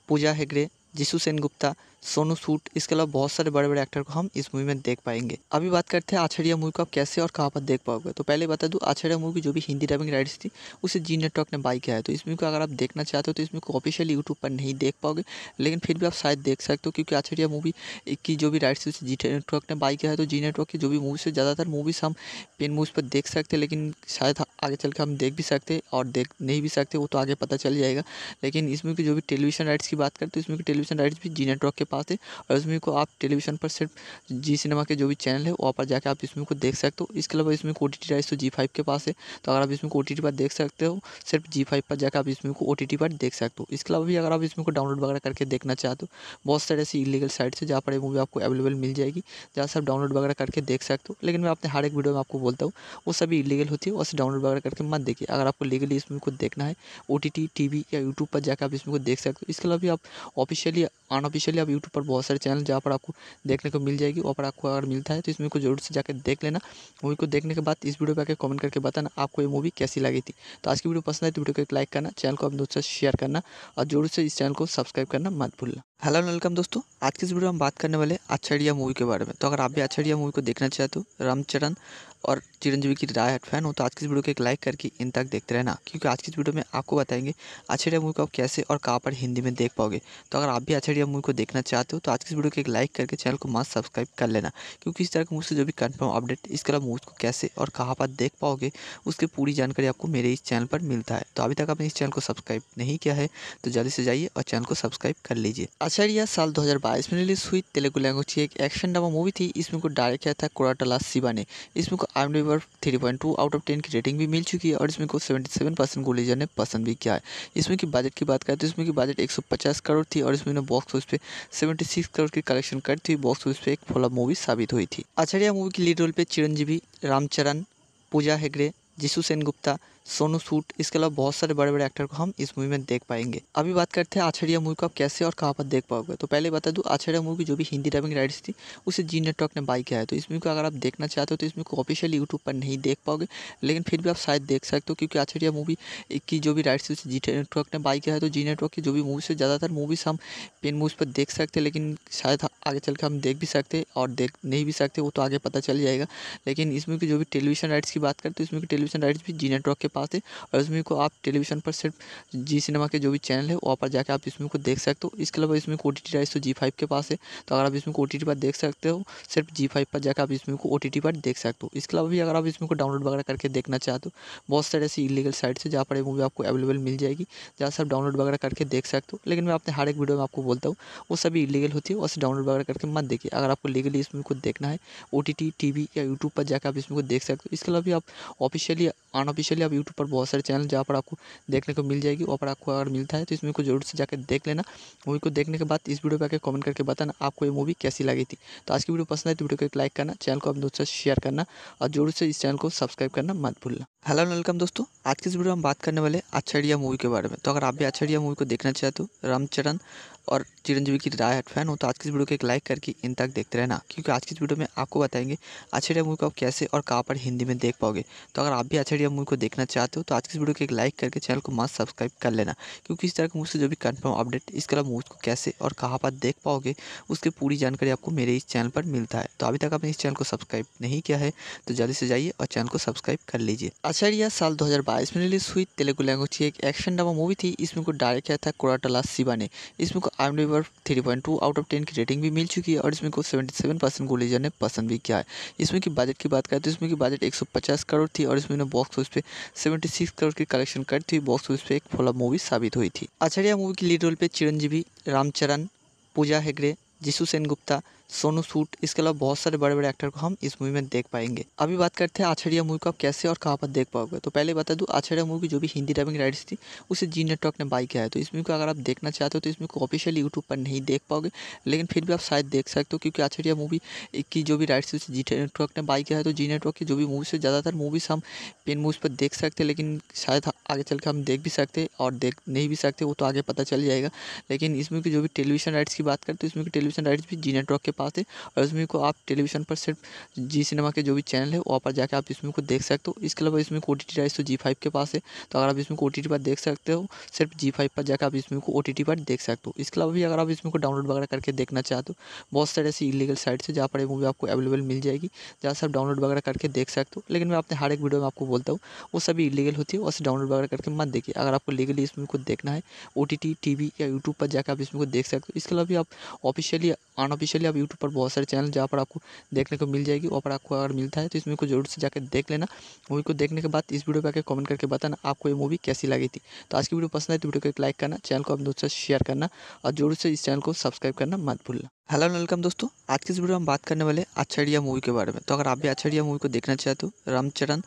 पूजा हेगड़े जिसु सेन गुप्ता सोनू सूट इसके अलावा बहुत सारे बड़े बड़े एक्टर को हम इस मूवी में देख पाएंगे अभी बात करते हैं आछड़िया मूवी को आप कैसे और कहाँ पर देख पाओगे तो पहले बता दूँ आछड़िया मूवी जो भी हिंदी डबिंग राइट्स थी उसे जी नेटवर्क ने बाई किया है तो इस मूवी को अगर आप देखना चाहते हो तो इस मूवी को ऑफिशियली यूट्यूब पर नहीं देख पाओगे लेकिन फिर भी आप शायद देख सकते हो क्योंकि आछड़िया मूवी की जो भी राइट्स थी उसे जी नेटवर्क ने बाई किया है तो जी नेटवर्क की जो भी मूवी से ज़्यादातर मूवीज़ हम पेन मूवीज़ पर देख सकते हैं लेकिन शायद हाँ, आगे चल के हम देख भी सकते और देख नहीं भी सकते वो तो आगे पता चल जाएगा लेकिन इसमें की जो भी टेलीविजन राइट्स की बात करें तो इसमें की टेलीविजन राइट्स भी जी नेटवर्क के पास थी और इस मूवी को आप टेलीविज़न पर सिर्फ जी सिनेमा के जो भी चैनल है वहाँ पर जाकर आप इस मूवी को देख सकते हो इसके अलावा इसमें ओ टी टी तो जी फाइव के पास है तो अगर आप इसमें ओ टी टी पर देख सकते हो सिर्फ जी फाइव पर जाकर आप इस मूवी को ओ टी टी पर देख सकते हो इसके अलावा भी अगर आप इसमें को डाउनलोड वगैरह करके देखना चाहते हो बहुत सारे ऐसी इलीगल साइट्स है जहाँ पर ये मूवी आपको अवेलेबल मिल जाएगी जहाँ से आप डाउनलोड वगैरह करके देख सकते हो लेकिन मैं अपने हर एक वीडियो में आपको बोलता हूँ वो सभी इलीगल होती है उसे डाउनलोड वगैरह करके मत देखिए अगर आपको लीगली इस मूवी को देखना है O T T T V या यूट्यूब पर जाकर आप इस मूवी को देख सकते हो इसके अलावा भी आप ऑफिशियली अनऑफिशियली आप यूट्यूब पर बहुत सारे चैनल जहाँ पर आपको देखने को मिल जाएगी वहाँ पर आपको अगर मिलता है तो इस मूवी को जरूर से जाकर देख लेना मूवी को देखने के बाद इस वीडियो पर आकर कमेंट करके बताना आपको ये मूवी कैसी लगी थी तो आज की वीडियो पसंद आए तो वीडियो को एक लाइक करना चैनल को अपने दोस्तों से शेयर करना और जरूर से इस चैनल को सब्सक्राइब करना मत भूलना हेलो वेलकम दोस्तों आज की इस वीडियो में हम बात करने वाले अच्छा मूवी के बारे में तो अगर आप भी अच्छा मूवी को देखना चाहते हो रामचरण और चिरंजीवी की राय फैन हो तो आज की इस वीडियो को एक लाइक करके इन तक देखते रहना क्योंकि आज की इस वीडियो में आपको बताएंगे अच्छे मूवी को आप कैसे और कहाँ पर हिंदी में देख पाओगे तो अगर आप भी अच्छे मूवी को देखना चाहते हो तो आज की इस वीडियो को एक लाइक करके चैनल को मास्क सब्सक्राइब कर लेना क्योंकि इस तरह के मुझसे जो भी कन्फर्म अपडेट इसके अलावा मूवी को कैसे और कहाँ पर देख पाओगे उसकी पूरी जानकारी आपको मेरे इस चैनल पर मिलता है तो अभी तक आपने इस चैनल को सब्सक्राइब नहीं किया है तो जल्दी से जाइए और चैनल को सब्सक्राइब कर लीजिए आचार्य साल दो में रिलीज हुई तेलुगु लैंग्वेज की एक एक्शन ड्रामा मूवी थी इसमें को डायरेक्ट किया था कोराटला शिवा ने इसमें को आई एम डीवर three point two out of ten की रेटिंग भी मिल चुकी है और इसमें को सेवेंटी सेवन परसेंट गोलीजर ने पसंद भी किया है इसमें की बजट की बात करें तो इसमें की बजट एक सौ पचास करोड़ थी और इसमें बॉक्स ऑफिस पे सेवेंटी सिक्स करोड़ की कलेक्शन करती थी बॉक्स ऑफिस पे एक फॉलोअप मूवी साबित हुई थी आचार्य मूवी की लीड रोल पे चिरंजीवी रामचरण पूजा हेगड़े जिसु सेन गुप्ता सोनू सूट इसके अलावा बहुत सारे बड़े बड़े एक्टर को हम इस मूवी में देख पाएंगे अभी बात करते हैं आछड़िया मूवी को आप कैसे और कहाँ पर देख पाओगे तो पहले बता दूँ आछड़िया मूवी जो भी हिंदी डबिंग राइट्स थी उसे जी नेटवर्क ने बाई किया है तो इस मूवी को अगर आप देखना चाहते हो तो इस मूवी को ऑफिशियल यूट्यूब पर नहीं देख पाओगे लेकिन फिर भी आप शायद देख सकते हो क्योंकि आछड़िया मूवी की जो भी राइट्स थी उसे जी नेटवर्क ने बाई किया है तो जी नेटवर्क की जो भी मूवी से ज़्यादातर मूवीज़ हम पेन मूवीज़ पर देख सकते हैं लेकिन शायद आगे चल के हम देख भी सकते और देख नहीं भी सकते वो तो आगे पता चल जाएगा लेकिन इस मूवी की जो भी टेलीविजन राइट्स की बात करें तो इसमें की टेलीविजन राइट्स भी जी नेटवर्क के पास थी और इस मूवी को आप टेलीविज़न पर सिर्फ जी सिनेमा के जो भी चैनल है वहाँ पर जाकर आप इस मूवी को देख सकते हो इसके अलावा इसमें ओ टी टी तो जी फाइव के पास है तो अगर आप इसमें ओ टी टी पर देख सकते हो सिर्फ जी फाइव पर जाकर आप इस मूवी को ओ टी टी पर देख सकते हो इसके अलावा भी अगर आप इसमें को डाउनलोड वगैरह करके देखना चाहते हो बहुत सारे ऐसी इलीगल साइट्स है जहाँ पर ये मूवी आपको अवेलेबल मिल जाएगी जहाँ से आप डाउनलोड वगैरह करके देख सकते हो लेकिन मैं अपने हर एक वीडियो में आपको बोलता हूँ वो सभी इलीगल होती है उसे डाउनलोड वगैरह करके मत देखिए अगर आपको लीगली इस मूवी को देखना है O T T T V या यूट्यूब पर जाकर आप इस मूवी को देख सकते हो इसके अलावा भी आप ऑफिशियली अनऑफिशियली आप यूट्यूब पर बहुत सारे चैनल जहाँ पर आपको देखने को मिल जाएगी वहाँ पर आपको अगर मिलता है तो इस मूवी को जरूर से जाकर देख लेना मूवी को देखने के बाद इस वीडियो पर आकर कमेंट करके बताना आपको ये मूवी कैसी लगी थी तो आज की वीडियो पसंद आए तो वीडियो को एक लाइक करना चैनल को अपने दोस्तों से शेयर करना और जरूर से इस चैनल को सब्सक्राइब करना मत भूलना हेलो वेलकम दोस्तों आज की इस वीडियो में हम बात करने वाले अच्छा मूवी के बारे में तो अगर आप भी अच्छा मूवी को देखना चाहते हो रामचरण और चिरंजीवी की राय फैन हो तो आज की इस वीडियो को एक लाइक करके इन तक देखते रहना क्योंकि आज की इस वीडियो में आपको बताएंगे अच्छे मूवी को आप कैसे और कहाँ पर हिंदी में देख पाओगे तो अगर आप भी अच्छे मूवी को देखना चाहते हो तो आज की इस वीडियो को एक लाइक करके चैनल को मास्क सब्सक्राइब कर लेना क्योंकि इस तरह के मुझसे जो भी कन्फर्म अपडेट इसके अलावा मूवी को कैसे और कहाँ पर देख पाओगे उसकी पूरी जानकारी आपको मेरे इस चैनल पर मिलता है तो अभी तक आपने इस चैनल को सब्सक्राइब नहीं किया है तो जल्दी से जाइए और चैनल को सब्सक्राइब कर लीजिए आचार्य साल 2022 में रिलीज हुई तेलुगु लैंग्वेज की एक एक्शन ड्रामा मूवी थी इसमें को डायरेक्ट किया था कोराटला शिवा ने इसमें को I am डिवर three point two out of ten की रेटिंग भी मिल चुकी है और इसमें को सेवेंटी सेवन परसेंट गोलीजर ने पसंद भी किया है इसमें की बजट की बात करें तो इसमें की बजट एक सौ पचास करोड़ थी और इसमें बॉक्स ऑफिस पे सेवेंटी सिक्स करोड़ की कलेक्शन कर थी बॉक्स ऑफिस पे एक फ्लॉप मूवी साबित हुई थी आचार्य मूवी की लीड रोल पे चिरंजीवी रामचरण पूजा हेगड़े जिसू सेन गुप्ता सोनू सूट इसके अलावा बहुत सारे बड़े बड़े एक्टर को हम इस मूवी में देख पाएंगे अभी बात करते हैं आछड़िया मूवी को आप कैसे और कहाँ पर देख पाओगे तो पहले बता दूँ आछड़िया मूवी जो भी हिंदी डबिंग राइट्स थी उसे जी नेटवर्क ने बाई किया है तो इस मूवी को अगर आप देखना चाहते हो तो इसमें को ऑफिशियली यूट्यूब पर नहीं देख पाओगे लेकिन फिर भी आप शायद देख सकते हो क्योंकि आछड़िया मूवी की जो भी राइट्स थी उसे जी नेटवर्क ने बाई किया है तो जी नेटवर्क की जो भी मूवी से ज़्यादातर मूवीज़ हम पेन मूवीज़ पर देख सकते हैं लेकिन शायद आगे चल के हम देख भी सकते और देख नहीं भी सकते वो तो आगे पता चल जाएगा लेकिन इसमें की जो भी टेलीविजन राइट्स की बात करते हो तो इसमें की टेलीविजन राइट्स भी जी नेटवर्क के पास है और इस मूवी को आप टेलीविज़न पर सिर्फ जी सिनेमा के जो भी चैनल है वहाँ पर जाकर आप इस मूवी को देख सकते हो इसके अलावा इसमें ओ टी तो जी फाइव के पास है तो अगर आप इसमें ओ टी पर देख सकते हो सिर्फ जी फाइव पर जाकर आप इस मूवी को ओ टी पर देख सकते हो इसके अलावा भी अगर आप इसमें को डाउनलोड वगैरह करके देखना चाहते हो बहुत सारे ऐसी इलीगल साइट्स है जहाँ पर मूवी आपको अवेलेबल मिल जाएगी जहाँ से आप डाउनलोड वगैरह करके देख सकते हो लेकिन मैं अपने हर एक वीडियो में आपको बोलता हूँ वो सभी इलीगल होती है उसे डाउनलोड वगैरह करके मत देखिए अगर आपको लीगली इस मूवी को देखना है ओ टी या यूट्यूब पर जाकर आप इस मूवी को देख सकते हो इसके अलावा भी आप ऑफिशियली अनऑफिशियली आप यूट्यूब पर बहुत सारे चैनल जहाँ पर आपको देखने को मिल जाएगी वहाँ पर आपको अगर मिलता है तो इस मूवी को जरूर से जाकर देख लेना मूवी को देखने के बाद इस वीडियो पर आकर कमेंट करके बताना आपको ये मूवी कैसी लगी थी तो आज की वीडियो पसंद आई तो वीडियो को एक लाइक करना चैनल को अपने दोस्तों से शेयर करना और जरूर से इस चैनल को सब्सक्राइब करना मत भूलना हेलो वेलकम दोस्तों आज की इस वीडियो में हम बात करने वाले आचार्य मूवी के बारे में तो अगर आप भी आचार्य मूवी को देखना चाहते हो तो रामचरण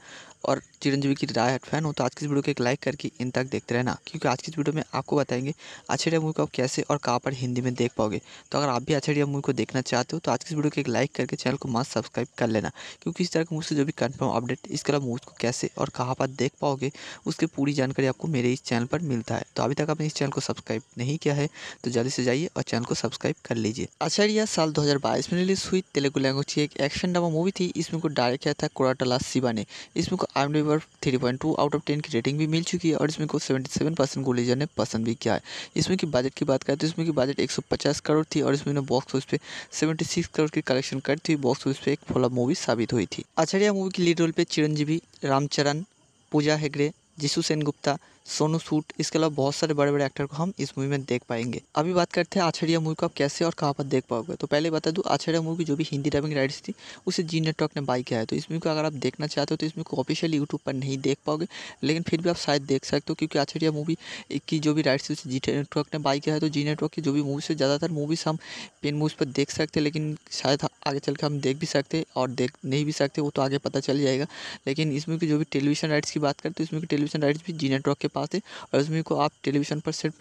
और चिरंजीवी की राय हट फैन हो तो आज की इस वीडियो को एक लाइक करके इन तक देखते रहना क्योंकि आज की इस वीडियो में आपको बताएंगे आचार्य मूवी को आप कैसे और कहाँ पर हिंदी में देख पाओगे तो अगर आप भी आचार्य मूवी को देखना चाहते हो तो आज की इस वीडियो को एक लाइक करके चैनल को मास्क सब्सक्राइब कर लेना क्योंकि इस तरह की मुझसे जो भी कन्फर्म अपडेट इसके अलावा मूवी को कैसे और कहाँ पर देख पाओगे उसकी पूरी जानकारी आपको मेरे इस चैनल पर मिलता है तो अभी तक आपने इस चैनल को सब्सक्राइब नहीं किया है तो जल्दी से जाइए और चैनल को सब्सक्राइब कर लीजिए आचार्य साल 2022 में रिलीज हुई तेलुगु लैंग्वेज की एक एक्शन ड्रामा मूवी थी इसमें को डायरेक्ट किया था कोराटला शिवा ने इसमें को आई M D three point two out of ten की रेटिंग भी मिल चुकी है और इसमें को 77 परसेंट गोलीजर ने पसंद भी किया है इसमें की बजट की बात करें तो इसमें की बजट एक करोड़ थी और इसमें बॉक्स ऑफिस पे सेवेंटी करोड़ की कलेक्शन करती हुई बॉक्स ऑफिस पे एक फ्लॉप मूवी साबित हुई थी आचार्या मूवी की लीड रोल पे चिरंजीवी रामचरण पूजा हेगड़े जिसु गुप्ता सोनू सूट इसके अलावा बहुत सारे बड़े बड़े एक्टर को हम इस मूवी में देख पाएंगे अभी बात करते हैं आछड़िया मूवी को आप कैसे और कहाँ पर देख पाओगे तो पहले बता दूँ आछड़िया मूवी जो भी हिंदी डबिंग राइट्स थी उसे जी नेटवर्क ने बाई किया है तो इस मूवी को अगर आप देखना चाहते हो तो इस मूवी को ऑफिशियल यूट्यूब पर नहीं देख पाओगे लेकिन फिर भी आप शायद देख सकते हो क्योंकि आछड़िया मूवी की जो भी राइट्स थी उसे जी नेटवर्क ने बाई किया है तो जी नेटवर्क की जो भी मूवीज़ है ज़्यादातर मूवीज़ हम पेन मूवीज़ पर देख सकते हैं लेकिन शायद हाँ, आगे चल के हम देख भी सकते और देख नहीं भी सकते वो तो आगे पता चल जाएगा लेकिन इसमें की जो भी टेलीविजन राइट्स की बात करें तो इसमें की टेलीविजन राइट्स भी जी नेटवर्क के पास थी और इस मूवी को आप टेलीविज़न पर सिर्फ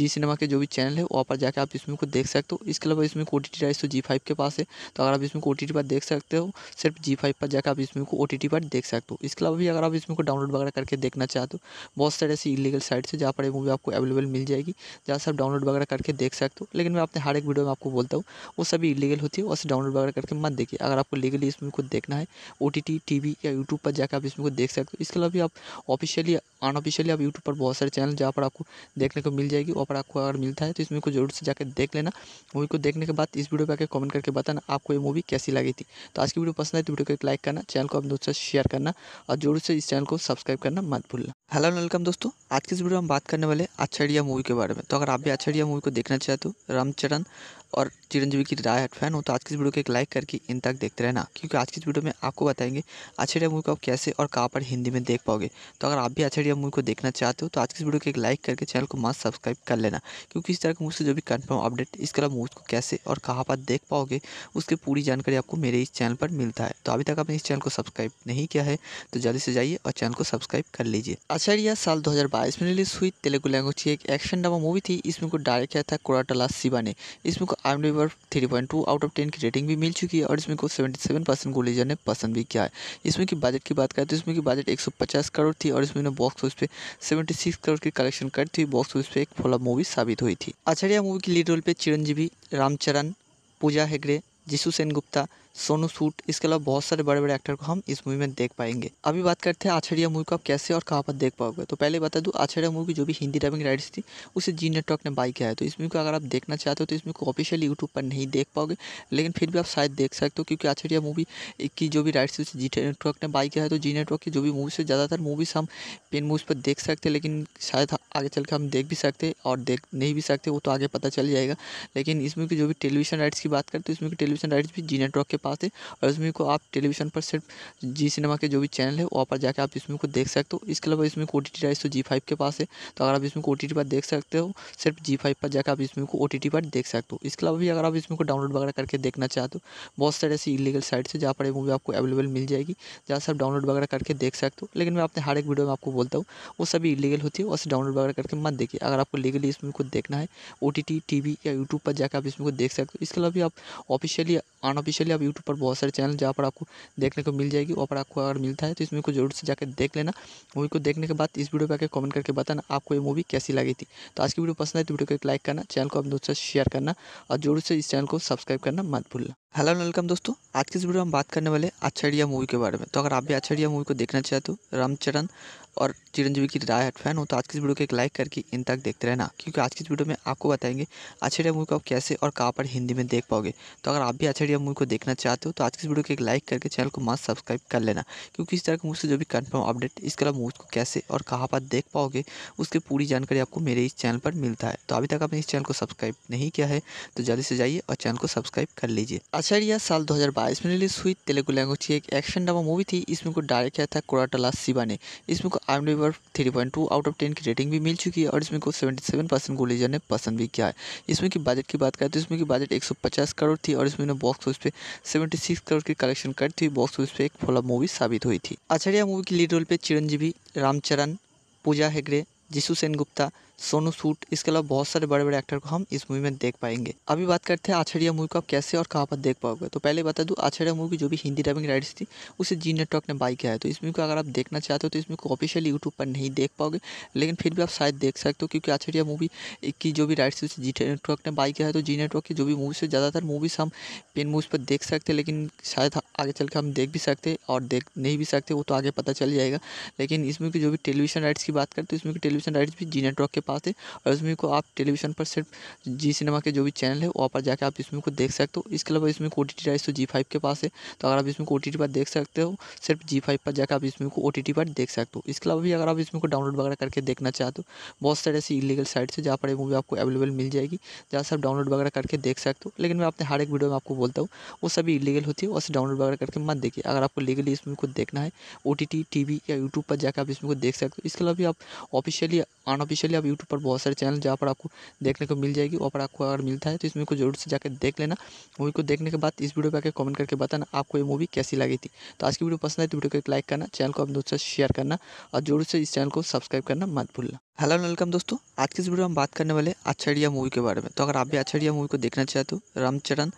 जी सिनेमा के जो भी चैनल है वहाँ पर जाकर आप इस मूवी को देख सकते हो इसके अलावा इसमें ओ टी टी तो जी फाइव के पास है तो अगर आप इसमें ओ टी टी पर देख सकते हो सिर्फ जी फाइव पर जाकर आप इस मूवी को ओ टी टी पर देख सकते हो इसके अलावा भी अगर आप इसमें को डाउनलोड वगैरह करके देखना चाहते हो बहुत सारे ऐसी इलीगल साइट्स है जहाँ पर मूवी आपको अवेलेबल मिल जाएगी जहाँ से आप डाउनलोड वगैरह करके देख सकते हो लेकिन मैं अपने हर एक वीडियो में आपको बोलता हूँ वो सभी इलीगल होती है उसे डाउनलोड वगैरह करके मत देखिए अगर आपको लीगली इस मूवी को देखना है O T T T V या यूट्यूब पर जाकर आप इस मूवी को देख सकते हो इसके अलावा भी आप ऑफिशियली अनऑफिशियली आप यूट्यूब पर बहुत सारे चैनल जहाँ पर आपको देखने को मिल जाएगी वहाँ पर आपको अगर मिलता है तो इस मूवी को जरूर से जाकर देख लेना मूवी को देखने के बाद इस वीडियो पर आकर कमेंट करके बताना आपको ये मूवी कैसी लगी थी तो आज की वीडियो पसंद आए तो वीडियो को एक लाइक करना चैनल को अपने दोस्तों से शेयर करना और जरूर से इस चैनल को सब्सक्राइब करना मत भूलना हेलो वेलकम दोस्तों आज की इस वीडियो में हम बात करने वाले अच्छा मूवी के बारे में तो अगर आप भी अच्छा मूवी को देखना चाहते हो रामचरण और चिरंजीवी की हट फैन हो तो आज की इस वीडियो को एक लाइक करके इन तक देखते रहना क्योंकि आज की इस वीडियो में आपको बताएंगे अछड़िया मूवी को आप कैसे और कहाँ पर हिंदी में देख पाओगे तो अगर आप भी अछड़िया मूवी को देखना चाहते हो तो आज की इस वीडियो को एक लाइक करके चैनल को मास्क सब्सक्राइब कर लेना क्योंकि इस तरह की मूव से जो भी कन्फर्म अपडेट इसके अलावा मूवी को कैसे और कहाँ पर देख पाओगे उसकी पूरी जानकारी आपको मेरे इस चैनल पर मिलता है तो अभी तक आपने इस चैनल को सब्सक्राइब नहीं किया है तो जल्दी से जाइए और चैनल को सब्सक्राइब कर लीजिए अछड़िया साल दो में रिलीज हुई तेलुगु लैंग्वेज की एक एक्शन डबा मूवी थी इसमें को डायरेक्ट किया था कोराटला शिवा ने इसमें को आई एम रिवर three point two out of ten की रेटिंग भी मिल चुकी है और इसमें को सेवेंटी सेवन परसेंट गोलेजर ने पसंद भी किया है इसमें की बजट की बात करें तो इसमें की बजट एक सौ पचास करोड़ थी और इसमें बॉक्स ऑफिस पे सेवेंटी सिक्स करोड़ की कलेक्शन करती थी बॉक्स ऑफिस पे एक फ्लॉप मूवी साबित हुई थी आचार्य मूवी की लीड रोल पे चिरंजीवी रामचरण पूजा हेगड़े जिसु सेन गुप्ता सोनू सूट इसके अलावा बहुत सारे बड़े बड़े एक्टर को हम इस मूवी में देख पाएंगे अभी बात करते हैं आछड़िया मूवी को आप कैसे और कहाँ पर देख पाओगे तो पहले बता दूँ आछड़िया मूवी जो भी हिंदी डबिंग राइट्स थी उसे जी नेटवर्क ने बाई किया है तो इस मूवी को अगर आप देखना चाहते हो तो इसमें को ऑफिशियल यूट्यूब पर नहीं देख पाओगे लेकिन फिर भी आप शायद देख सकते हो क्योंकि आछड़िया मूवी की जो भी राइट्स थी उसे जी नेटवर्क ने बाई किया है तो जी नेटवर्क की जो भी मूवी से ज़्यादातर मूवीज़ हम पेन मूवीज़ पर देख सकते हैं लेकिन शायद आगे चल के हम देख भी सकते और देख नहीं भी सकते वो तो आगे पता चल जाएगा लेकिन इसमें की जो भी टेलीविजन राइट्स की बात करते तो इसमें की टेलीविजन राइट्स भी जी नेटवर्क के पास थी और इस मूवी को आप टेलीविज़न पर सिर्फ जी सिनेमा के जो भी चैनल है वहाँ पर जाकर आप इस मूवी को देख सकते हो इसके अलावा इसमें ओ टी टी तो जी फाइव के पास है तो अगर आप इसमें ओ टी टी पर देख सकते हो सिर्फ जी फाइव पर जाकर आप इस मूवी को ओ टी टी पर देख सकते हो इसके अलावा भी अगर आप इसमें को डाउनलोड वगैरह करके देखना चाहते हो बहुत सारे ऐसी इलीगल साइट्स है जहाँ पर मूवी आपको अवेलेबल मिल जाएगी जहाँ से आप डाउनलोड वगैरह करके देख सकते हो लेकिन मैं अपने हर एक वीडियो में आपको बोलता हूँ वो सभी इलीगल होती है उसे डाउनलोड वगैरह करके मत देखिए अगर आपको लीगली इस मूवी को देखना है ओ टी टी वी या यूट्यूब पर जाकर आप इस मूवी को देख सकते हो इसके अलावा भी आप ऑफिशियली अनऑफिशियली अब यूट्यूब पर बहुत सारे चैनल जहाँ पर आपको देखने को मिल जाएगी वहाँ पर आपको अगर मिलता है तो इस मूवी को जरूर से जाकर देख लेना मूवी को देखने के बाद इस वीडियो पर आकर कमेंट करके बताना आपको ये मूवी कैसी लगी थी तो आज की वीडियो पसंद आए तो वीडियो को एक लाइक करना चैनल को अपने दोस्तों से शेयर करना और जरूर से इस चैनल को सब्सक्राइब करना मत भूलना हेलो वेलकम दोस्तों आज की इस वीडियो में हम बात करने वाले अच्छा मूवी के बारे में तो अगर आप भी अच्छा मूवी को देखना चाहते हो रामचरण और चिरंजीवी की हट फैन हो तो आज की वीडियो को एक लाइक करके इन तक देखते रहना क्योंकि आज की इस वीडियो में आपको बताएंगे आछड़िया मूवी को आप कैसे और कहाँ पर हिंदी में देख पाओगे तो अगर आप भी आछड़िया मूवी को देखना चाहते हो तो आज की वीडियो को एक लाइक करके चैनल को मास्क सब्सक्राइब कर लेना क्योंकि इस तरह की मूवी से जो भी कन्फर्म अपडेट इसके अलावा मूवी को कैसे और कहाँ पर देख पाओगे उसकी पूरी जानकारी आपको मेरे इस चैनल पर मिलता है तो अभी तक आपने इस चैनल को सब्सक्राइब नहीं किया है तो जल्दी से जाइए और चैनल को सब्सक्राइब कर लीजिए आचार्य साल 2022 में रिलीज हुई तेलुगु लैंग्वेज की एक एक्शन ड्रामा मूवी थी इसमें को डायरेक्ट किया था कोराटला शिवा ने इसमें को आर्मी पर three point two out of ten की रेटिंग भी मिल चुकी है और इसमें को सेवेंटी सेवन परसेंट गोलीजर ने पसंद भी किया है इसमें की बजट की बात करें तो इसमें की बजट एक सौ पचास करोड़ थी और इसमें बॉक्स ऑफिस पे सेवेंटी सिक्स करोड़ की कलेक्शन करी थी बॉक्स ऑफिस पे एक फला मूवी साबित हुई थी आचार्य मूवी की लीड रोल पे चिरंजीवी रामचरण पूजा हेगड़े जिसु सेन गुप्ता सोनू सूट इसके अलावा बहुत सारे बड़े बड़े एक्टर को हम इस मूवी में देख पाएंगे अभी बात करते हैं आछड़िया मूवी को आप कैसे और कहाँ पर देख पाओगे तो पहले बता दूँ आछड़िया मूवी जो भी हिंदी डबिंग राइट्स थी उसे जी नेटवर्क ने बाई किया है तो इस मूवी को अगर आप देखना चाहते हो तो इस मूवी को ऑफिशियल यूट्यूब पर नहीं देख पाओगे लेकिन फिर भी आप शायद देख सकते हो क्योंकि आछड़िया मूवी की जो भी राइट्स थी उसे जी नेटवर्क ने बाई किया है तो जी नेटवर्क की जो भी मूवीज़ है ज़्यादातर मूवीज़ हम पेन मूवीज़ पर देख सकते हैं लेकिन शायद आगे चल के हम देख भी सकते और देख नहीं भी सकते वो तो आगे पता चल जाएगा लेकिन इसमें की जो भी टेलीविजन राइट्स की बात करते तो इसमें की टेलीविजन राइट्स भी जी नेटवर्क के पास है और इस मूवी को आप टेलीविजन पर सिर्फ जी सिनेमा के जो भी चैनल है वहाँ पर जाकर आप इस मूवी को देख सकते हो इसके अलावा इसमें ओ टी टी राइस तो जी फाइव के पास है तो अगर आप इसमें ओ टी टी पर देख सकते हो सिर्फ जी फाइव पर जाकर आप इसमें को ओ टी टी पर देख सकते हो इसके अलावा भी अगर आप इसमें को डाउनलोड वगैरह करके देखना चाहते हो बहुत सारे ऐसी इलीगल साइट्स है जहाँ पर ये मूवी आपको अवेलेबल मिल जाएगी जहाँ से आप डाउनलोड वगैरह करके देख सकते हो लेकिन मैं अपने हर एक वीडियो में आपको बोलता हूँ वो सभी इलीगल होती है उसे डाउनलोड वगैरह करके मत देखिए अगर आपको लीगली इस मूवी को देखना है O T T T V या यूट्यूब पर जाकर आप इस मूवी को देख सकते हो इसके अलावा भी आप ऑफिशियली अनऑफिशियली आप यूट्यूब पर बहुत सारे चैनल जहाँ पर आपको देखने को मिल जाएगी वहाँ पर आपको अगर मिलता है तो इस मूवी को जरूर से जाकर देख लेना मूवी को देखने के बाद इस वीडियो पर आकर कमेंट करके बताना आपको ये मूवी कैसी लगी थी तो आज की वीडियो पसंद आए तो वीडियो को एक लाइक करना चैनल को अपने दोस्तों से शेयर करना और जरूर से इस चैनल को सब्सक्राइब करना मत भूलना हेलो वेलकम दोस्तों आज की इस वीडियो में हम बात करने वाले अच्छा मूवी के बारे में तो अगर आप भी अच्छा मूवी को देखना चाहते हो रामचरण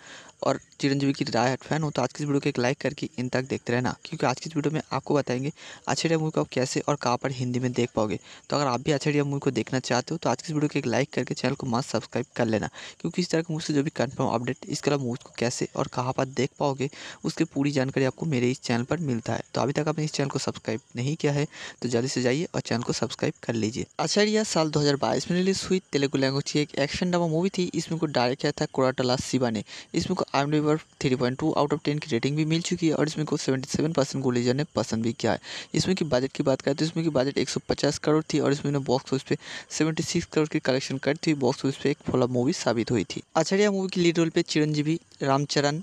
और चिरंजीवी की राय फैन हो तो आज की इस वीडियो को एक लाइक करके इन तक देखते रहना क्योंकि आज की इस वीडियो में आपको बताएंगे अछड़िया मूवी को आप कैसे और कहाँ पर हिंदी में देख पाओगे तो अगर आप भी अछड़िया मूवी को देखना चाहते हो तो आज की इस वीडियो को एक लाइक करके चैनल को मस्त सब्सक्राइब कर लेना क्योंकि इस तरह के मूवी से जो भी कन्फर्म अपडेट इसके अलावा मूवी को कैसे और कहाँ पर देख पाओगे उसकी पूरी जानकारी आपको मेरे इस चैनल पर मिलता है तो अभी तक आपने इस चैनल को सब्सक्राइब नहीं किया है तो जल्दी से जाइए और चैनल को सब्सक्राइब कर लीजिए अचारिया अच्छा साल 2022 में रिलीज हुई तेलुगु लैंग्वेज की एक एक्शन ड्रामा मूवी थी इसमें को डायरेक्ट किया था कोराटला शिवा ने इसमें को I am डिवर three point two out of ten की रेटिंग भी मिल चुकी है और इसमें को सेवेंटी सेवन परसेंट गोलेजर ने पसंद भी किया है इसमें की बजट की बात करें तो इसमें की बजट एक सौ पचास करोड़ थी और इसमें बॉक्स ऑफिस पे सेवेंटी सिक्स करोड़ की कलेक्शन करती थी बॉक्स ऑफिस पे एक फ्लॉप मूवी साबित हुई थी आचार्य मूवी की लीड रोल पे चिरंजीवी रामचरण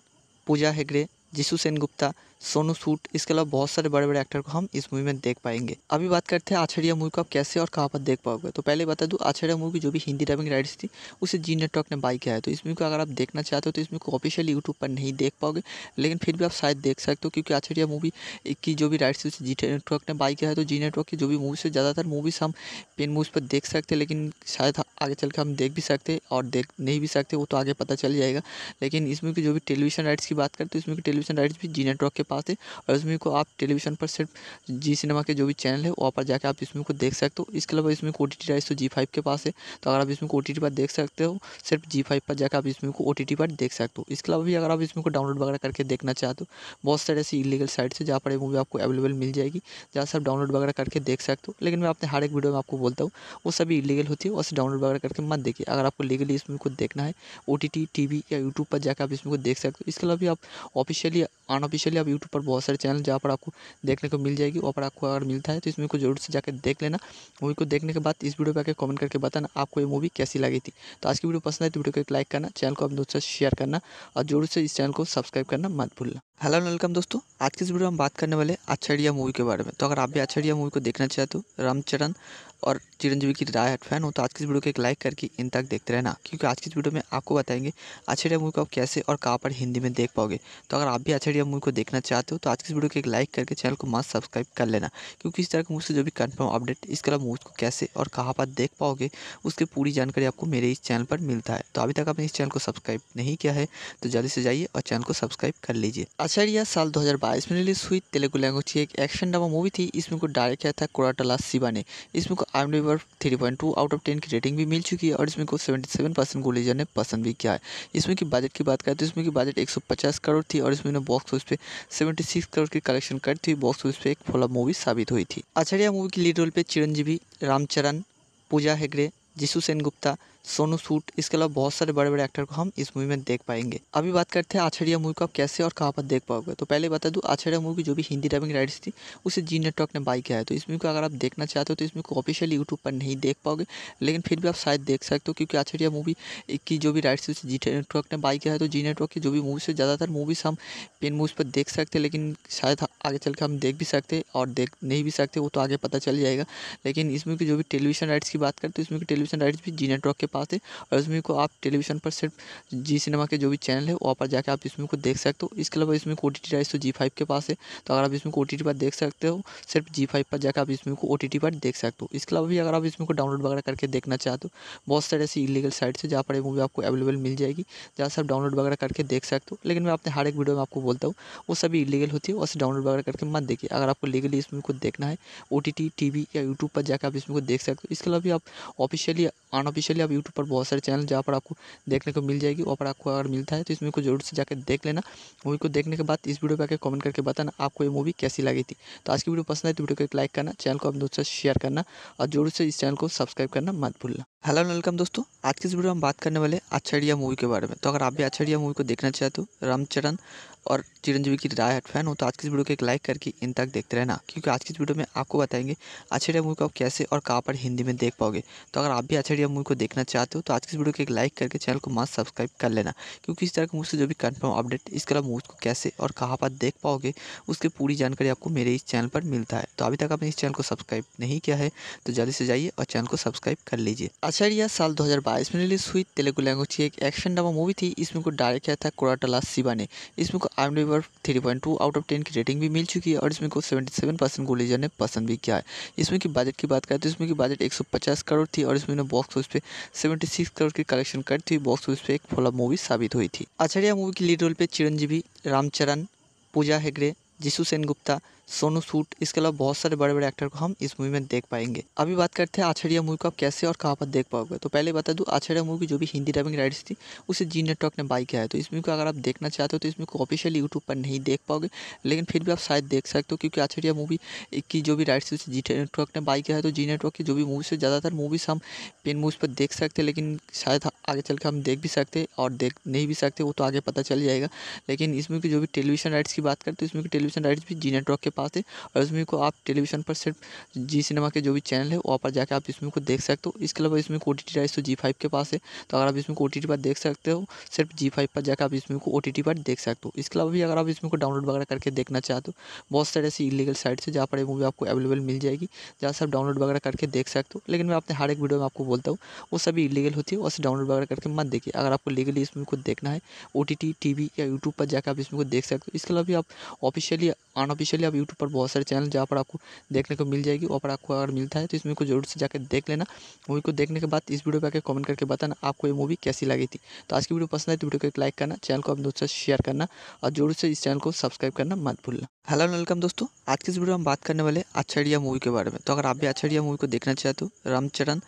पूजा हेगड़े जिसू सेन गुप्ता सोनू सूट इसके अलावा बहुत सारे बड़े बड़े एक्टर को हम इस मूवी में देख पाएंगे अभी बात करते हैं आछड़िया मूवी को आप कैसे और कहाँ पर देख पाओगे तो पहले बता दूँ आछड़िया मूवी जो भी हिंदी डबिंग राइट्स थी उसे जी नेटवर्क ने बाई किया है तो इस मूवी को अगर आप देखना चाहते हो तो इस मूवी को ऑफिशियल यूट्यूब पर नहीं देख पाओगे लेकिन फिर भी आप शायद देख सकते हो क्योंकि आछड़िया मूवी की जो भी राइट्स थी उसे जी नेटवर्क ने बाई किया है तो जी नेटवर्क की जो भी मूवी से ज़्यादातर मूवीज़ हम पेन मूवीज़ पर देख सकते हैं लेकिन शायद आगे चल के हम देख भी सकते और देख नहीं भी सकते वो तो आगे पता चल जाएगा लेकिन इसमें की जो भी टेलीविजन राइट्स की बात करते हैं इसमें की टेलीविजन राइट्स भी जी नेटवर्क के पास है और इस मूवी को आप टेलीविज़न पर सिर्फ जी सिनेमा के जो भी चैनल है वहाँ पर जाकर आप इस मूवी को देख सकते हो इसके अलावा इसमें ओ टी टी राइस तो जी फाइव के पास है तो अगर आप इसमें ओ टी टी पर देख सकते हो सिर्फ जी फाइव पर जाकर आप इसमें को ओ टी टी पर देख सकते हो इसके अलावा भी अगर आप इसमें को डाउनलोड वगैरह करके देखना चाहते हो बहुत सारे ऐसी इलीगल साइट्स है जहाँ पर मूवी आपको अवेलेबल मिल जाएगी जहाँ से आप डाउनलोड वगैरह करके देख सकते हो लेकिन मैं अपने हर एक वीडियो में आपको बोलता हूँ वो सभी इलीगल होती है उसे डाउनलोड वगैरह करके मत देखिए अगर आपको लीगली इसमें को देखना है ओ टी टी वी या यूट्यूब पर जाकर आप इसमें को देख सकते हो इसके अलावा भी आप ऑफिशियली अनऑफिशियली आप यूट्यूब पर बहुत सारे चैनल जहाँ पर आपको देखने को मिल जाएगी वहाँ पर आपको अगर मिलता है तो इस मूवी को जरूर से जाकर देख लेना मूवी को देखने के बाद इस वीडियो पर आकर कमेंट करके बताना आपको ये मूवी कैसी लगी थी तो आज की वीडियो पसंद आए तो वीडियो को एक लाइक करना चैनल को अपने दोस्तों से शेयर करना और जरूर से इस चैनल को सब्सक्राइब करना मत भूलना हेलो वेलकम दोस्तों आज की इस वीडियो में हम बात करने वाले अच्छा मूवी के बारे में तो अगर आप भी अच्छा मूवी को देखना चाहते हो रामचरण और चिरंजीवी की हट फैन हो तो आज की इस वीडियो को एक लाइक करके इन तक देखते रहना क्योंकि आज की इस वीडियो में आपको बताएंगे डिया मूवी को आप कैसे और कहाँ पर हिंदी में देख पाओगे तो अगर आप भी डिया मूवी को देखना चाहते हो तो आज की इस वीडियो को एक लाइक करके चैनल को मास्क सब्सक्राइब कर लेना क्योंकि इस तरह की मूव से जो भी कन्फर्म अपडेट इसके अलावा मूवी को कैसे और कहाँ पर देख पाओगे उसकी पूरी जानकारी आपको मेरे इस चैनल पर मिलता है तो अभी तक आपने इस चैनल को सब्सक्राइब नहीं किया है तो जल्दी से जाइए और चैनल को सब्सक्राइब कर लीजिए अछड़िया साल दो में रिलीज हुई तेलुगु लैंग्वेज की एक एक्शन डबा मूवी थी इसमें को डायरेक्ट किया था कोराटला शिवा ने इसमें को आई एम डीवर three point two out of ten की रेटिंग भी मिल चुकी है और इसमें को सेवेंटी सेवन परसेंट गोलीजर ने पसंद भी किया है इसमें की बजट की बात करें तो इसमें की बजट एक सौ पचास करोड़ थी और इसमें बॉक्स ऑफिस पे सेवेंटी सिक्स करोड़ की कलेक्शन कर थी बॉक्स ऑफिस पे एक फ्लॉप मूवी साबित हुई थी आचार्य मूवी की लीड रोल पे चिरंजीवी रामचरण पूजा हेगड़े जिसु सेन गुप्ता सोनू सूट इसके अलावा बहुत सारे बड़े बड़े एक्टर को हम इस मूवी में देख पाएंगे अभी बात करते हैं आछड़िया मूवी को आप कैसे और कहाँ पर देख पाओगे तो पहले बता दूँ आछड़िया मूवी की जो भी हिंदी डबिंग राइट्स थी उसे जी नेटवर्क ने बाई किया है तो इस मूवी को अगर आप देखना चाहते हो तो इस मूवी को ऑफिशियल यूट्यूब पर नहीं देख पाओगे लेकिन फिर भी आप शायद देख सकते हो क्योंकि आछड़िया मूवी की जो भी राइट्स थी उसे जी नेटवर्क ने बाई किया है तो जी नेटवर्क की जो भी मूवीज़ है ज़्यादातर मूवीज़ हम पेन मूवीज़ पर देख सकते हैं लेकिन शायद आगे चल के हम देख भी सकते और देख नहीं भी सकते वो तो आगे पता चल जाएगा लेकिन इसमें की जो भी टेलीविजन राइट्स की बात करें तो इसमें की टेलीविजन राइट्स भी जी नेटवर्क के पास थी और इस मूवी को आप टेलीविज़न पर सिर्फ जी सिनेमा के जो भी चैनल है वहाँ पर जाकर आप इस मूवी को देख सकते हो इसके अलावा इसमें ओ टी टी तो जी फाइव के पास है तो अगर आप इसमें ओ टी टी पर देख सकते हो सिर्फ जी फाइव पर जाकर आप इस मूवी को ओ टी टी पर देख सकते हो इसके अलावा भी अगर आप इस मूवी को डाउनलोड वगैरह करके देखना चाहते हो बहुत सारे ऐसी इलीगल साइट्स है जहाँ पर मूवी आपको अवेलेबल मिल जाएगी जहाँ से आप डाउनलोड वगैरह करके देख सकते हो लेकिन मैं अपने हर एक वीडियो में आपको बोलता हूँ वो सभी इलीगल होती है उसे डाउनलोड वगैरह करके मत देखिए अगर आपको लीगली इस मूवी को देखना है ओ टी टी वी या यूट्यूब पर जाकर आप इस मूवी को देख सकते हो इसके अलावा भी आप ऑफिशियली अनऑफिशियली आप यूट्यूब पर बहुत सारे चैनल जहाँ पर आपको देखने को मिल जाएगी वहाँ पर आपको अगर मिलता है तो इस को जरूर से जाकर देख लेना मूवी को देखने के बाद इस वीडियो पर आकर कमेंट करके बताना आपको ये मूवी कैसी लगी थी तो आज की वीडियो पसंद आई तो वीडियो को एक लाइक करना चैनल को अपने दोस्तों से शेयर करना और जरूर से इस चैनल को सब्सक्राइब करना मत भूलना हेलो वेलकम दोस्तों आज की इस वीडियो में हम बात करने वाले अच्छाड़िया मूवी के बारे में तो अगर आप भी अच्छाड़िया मूवी को देखना चाहते हो रामचरण और चिरंजीवी की राय फैन हो तो आज की इस वीडियो को एक लाइक करके इन तक देखते रहना क्योंकि आज की इस वीडियो में आपको बताएंगे अछड़िया मूवी को आप कैसे और कहाँ पर हिंदी में देख पाओगे तो अगर आप भी अछड़िया मूवी को देखना चाहते हो तो आज की इस वीडियो को एक लाइक करके चैनल को मास्क सब्सक्राइब कर लेना क्योंकि इस तरह की मूवी से जो भी कन्फर्म अपडेट इसके अलावा मूवी को कैसे और कहाँ पर देख पाओगे उसकी पूरी जानकारी आपको मेरे इस चैनल पर मिलता है तो अभी तक आपने इस चैनल को सब्सक्राइब नहीं किया है तो जल्दी से जाइए और चैनल को सब्सक्राइब कर लीजिए अछड़िया साल 2022 में रिलीज हुई तेलुगु लैंग्वेज की एक एक्शन ड्रामा मूवी थी इसमें को डायरेक्ट किया था कोराटला शिवा ने इसमें को आई एम रिवर three point two out of ten की रेटिंग भी मिल चुकी है और इसमें को सेवेंटी सेवन परसेंट को लेजर ने पसंद भी किया है इसमें की बजट की बात करें तो इसमें की बजट एक सौ पचास करोड़ थी और इसमें बॉक्स ऑफिस पे सेवेंटी सिक्स करोड़ की कलेक्शन कर थी बॉक्स ऑफिस पे एक फॉलोअप मूवी साबित हुई थी आचार्य मूवी की लीड रोल पे चिरंजीवी रामचरण पूजा हेगड़े जिशु सेन गुप्ता सोनू सूट इसके अलावा बहुत सारे बड़े बड़े एक्टर को हम इस मूवी में देख पाएंगे अभी बात करते हैं आछड़िया मूवी को आप कैसे और कहाँ पर देख पाओगे तो पहले बता दूँ आछड़िया मूवी जो भी हिंदी डबिंग राइट्स थी उसे जी नेटवर्क ने बाई किया है तो इस मूवी को अगर आप देखना चाहते हो तो इस मूवी को ऑफिशियल यूट्यूब पर नहीं देख पाओगे लेकिन फिर भी आप शायद देख सकते हो क्योंकि आछड़िया मूवी की जो भी राइट्स थी उसे जी नेटवर्क ने बाई किया है तो जी नेटवर्क की जो भी मूवी से ज़्यादातर मूवीज़ हम पेन मूवीज़ पर देख सकते हैं लेकिन शायद आगे चल के हम देख भी सकते और देख नहीं भी सकते वो तो आगे पता चल जाएगा लेकिन इसमें की जो भी टेलीविजन राइट्स की बात करते तो इसमें की टेलीविजन राइट्स भी जी नेटवर्क के पास है और इस मूवी को आप टेलीविजन पर सिर्फ जी सिनेमा के जो भी चैनल है वहाँ पर जाकर आप इस मूवी को देख सकते हो इसके अलावा इसमें ओ टी टी राइस तो जी फाइव के पास है तो अगर आप इसमें ओ टी टी पर देख सकते हो सिर्फ जी फाइव पर जाकर आप इस मूवी को ओ टी टी पर देख सकते हो इसके अलावा भी अगर आप इसमें को डाउनलोड वगैरह करके देखना चाहते हो बहुत सारे ऐसी इलीगल साइट्स है जहाँ पर ये मूवी आपको अवेलेबल मिल जाएगी जहाँ से आप डाउनलोड वगैरह करके देख सकते हो लेकिन मैं अपने हर एक वीडियो में आपको बोलता हूँ वो सभी इलीगल होती है उसे डाउनलोड वगैरह करके मत देखिए अगर आपको लीगली इस मूवी को देखना है O T T T V या यूट्यूब पर जाकर आप इस मूवी को देख सकते हो इसके अलावा भी आप ऑफिशियली अनऑफिशियली आप यूट्यूब पर बहुत सारे चैनल जहाँ पर आपको देखने को मिल जाएगी वहाँ पर आपको अगर मिलता है तो इस मूवी को जरूर से जाकर देख लेना मूवी को देखने के बाद इस वीडियो पर आकर कमेंट करके बताना आपको ये मूवी कैसी लगी थी तो आज की वीडियो पसंद आई तो वीडियो को एक लाइक करना चैनल को अपने दोस्तों से शेयर करना और जरूर से इस चैनल को सब्सक्राइब करना मत भूलना हेलो वेलकम दोस्तों आज के इस वीडियो में हम बात करने वाले अच्छा मूवी के बारे में तो अगर आप भी अच्छा मूवी को देखना चाहते हो रामचरण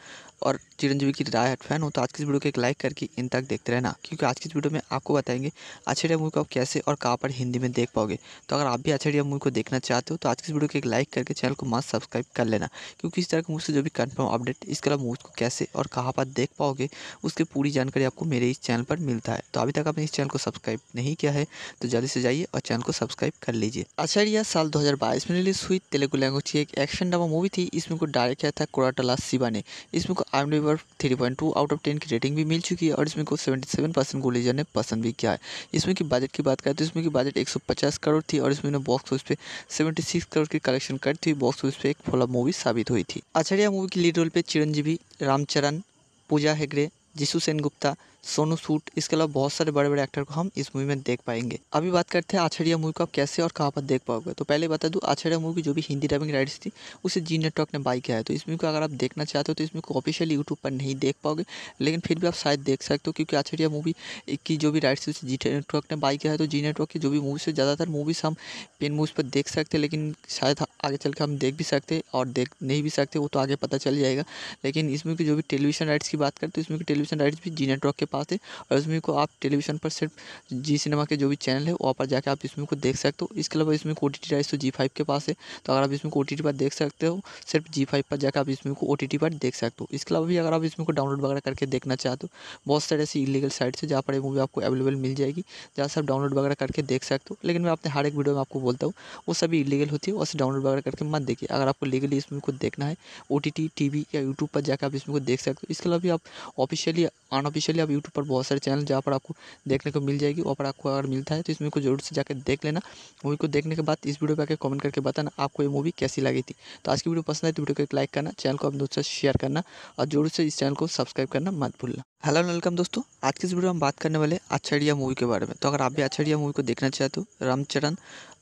और चिरंजीवी की हट फैन हो तो आज की इस वीडियो को एक लाइक करके इन तक देखते रहना क्योंकि आज की इस वीडियो में आपको बताएंगे अछड़िया मूवी को आप कैसे और कहाँ पर हिंदी में देख पाओगे तो अगर आप भी अछड़िया मूवी को देखना चाहते हो तो आज की इस वीडियो को एक लाइक करके चैनल को मस्त सब्सक्राइब कर लेना क्योंकि इस तरह के मूवी से जो भी कन्फर्म अपडेट इसके अलावा मूवी को कैसे और कहाँ पर देख पाओगे उसकी पूरी जानकारी आपको मेरे इस चैनल पर मिलता है तो अभी तक आपने इस चैनल को सब्सक्राइब नहीं किया है तो जल्दी से जाइए और चैनल को सब्सक्राइब कर लीजिए अछड़िया साल 2022 में रिलीज हुई तेलुगु लैंग्वेज की एक एक्शन ड्रामा मूवी थी इसमें को डायरेक्ट किया था कोराटला सिवा ने इसमें को I am डिवर three point two out of ten की रेटिंग भी मिल चुकी है और इसमें को सेवेंटी सेवन परसेंट को लीजर ने पसंद भी किया है इसमें की बजट की बात करें तो इसमें की बजट एक सौ पचास करोड़ थी और इसमें बॉक्स ऑफिस पे सेवेंटी सिक्स करोड़ की कलेक्शन करती थी बॉक्स ऑफिस पे एक फ्लॉप मूवी साबित हुई थी आचार्य मूवी की लीड रोल पे चिरंजीवी रामचरण पूजा हेगड़े जिसू सेन गुप्ता सोनू सूट इसके अलावा बहुत सारे बड़े बड़े एक्टर को हम इस मूवी में देख पाएंगे अभी बात करते हैं आछड़िया मूवी को आप कैसे और कहाँ पर देख पाओगे तो पहले बता दूँ आछड़िया मूवी जो भी हिंदी डबिंग राइट्स थी उसे जी नेटवर्क ने बाई किया है तो इस मूवी को अगर आप देखना चाहते हो तो इस मूवी को ऑफिशियली यूट्यूब पर नहीं देख पाओगे लेकिन फिर भी आप शायद देख सकते हो क्योंकि आछड़िया मूवी की जो भी राइट्स थी उसे जी नेटवर्क ने बाई किया है तो जी नेटवर्क की जो भी मूवी से ज़्यादातर मूवीज़ हम पेन मूवीज़ पर देख सकते हैं लेकिन शायद आगे चल के हम देख भी सकते और देख नहीं भी सकते वो तो आगे पता चल जाएगा लेकिन इसमें की जो भी टेलीविजन राइट्स की बात करें तो इसमें की टेलीविजन राइट्स भी जी नेटवर्क के पास है और इस मूवी को आप टेलीविज़न पर सिर्फ जी सिनेमा के जो भी चैनल है वहाँ पर जाकर आप इस मूवी को देख सकते हो इसके अलावा इसमें ओ टी टी राइस तो जी फाइव के पास है तो अगर आप इसमें ओ टी टी पर देख सकते हो सिर्फ जी फाइव पर जाकर आप इस मूवी को ओ टी टी पर देख सकते हो इसके अलावा भी अगर आप इसमें को डाउनलोड वगैरह करके देखना चाहते हो बहुत सारे ऐसी इलीगल साइट्स है जहाँ पर मूवी आपको अवेलेबल मिल जाएगी जहाँ से आप डाउनलोड वगैरह करके देख सकते हो लेकिन मैं अपने हर एक वीडियो में आपको बोलता हूँ वो सभी इलीगल होती है उसे डाउनलोड वगैरह करके मत देखिए अगर आपको लीगली इस मूवी को देखना है ओ टी टी वी या यूट्यूब पर जाकर आप इस मूवी को देख सकते हो इसके अलावा भी आप ऑफिशियली अनऑफिशियली आप यूट्यूब पर बहुत सारे चैनल जहाँ पर आपको देखने को मिल जाएगी वहाँ पर आपको अगर मिलता है तो इस मूवी को जरूर से जाकर देख लेना मूवी को देखने के बाद इस वीडियो पर आकर कमेंट करके बताना आपको ये मूवी कैसी लगी थी तो आज की वीडियो पसंद है तो वीडियो को एक लाइक करना चैनल को अपने दोस्तों से शेयर करना और जरूर से इस चैनल को सब्सक्राइब करना मत भूलना हेलो वेलकम दोस्तों आज की इस वीडियो में हम बात करने वाले अच्छा मूवी के बारे में तो अगर आप भी अच्छा मूवी को देखना चाहते हो रामचरण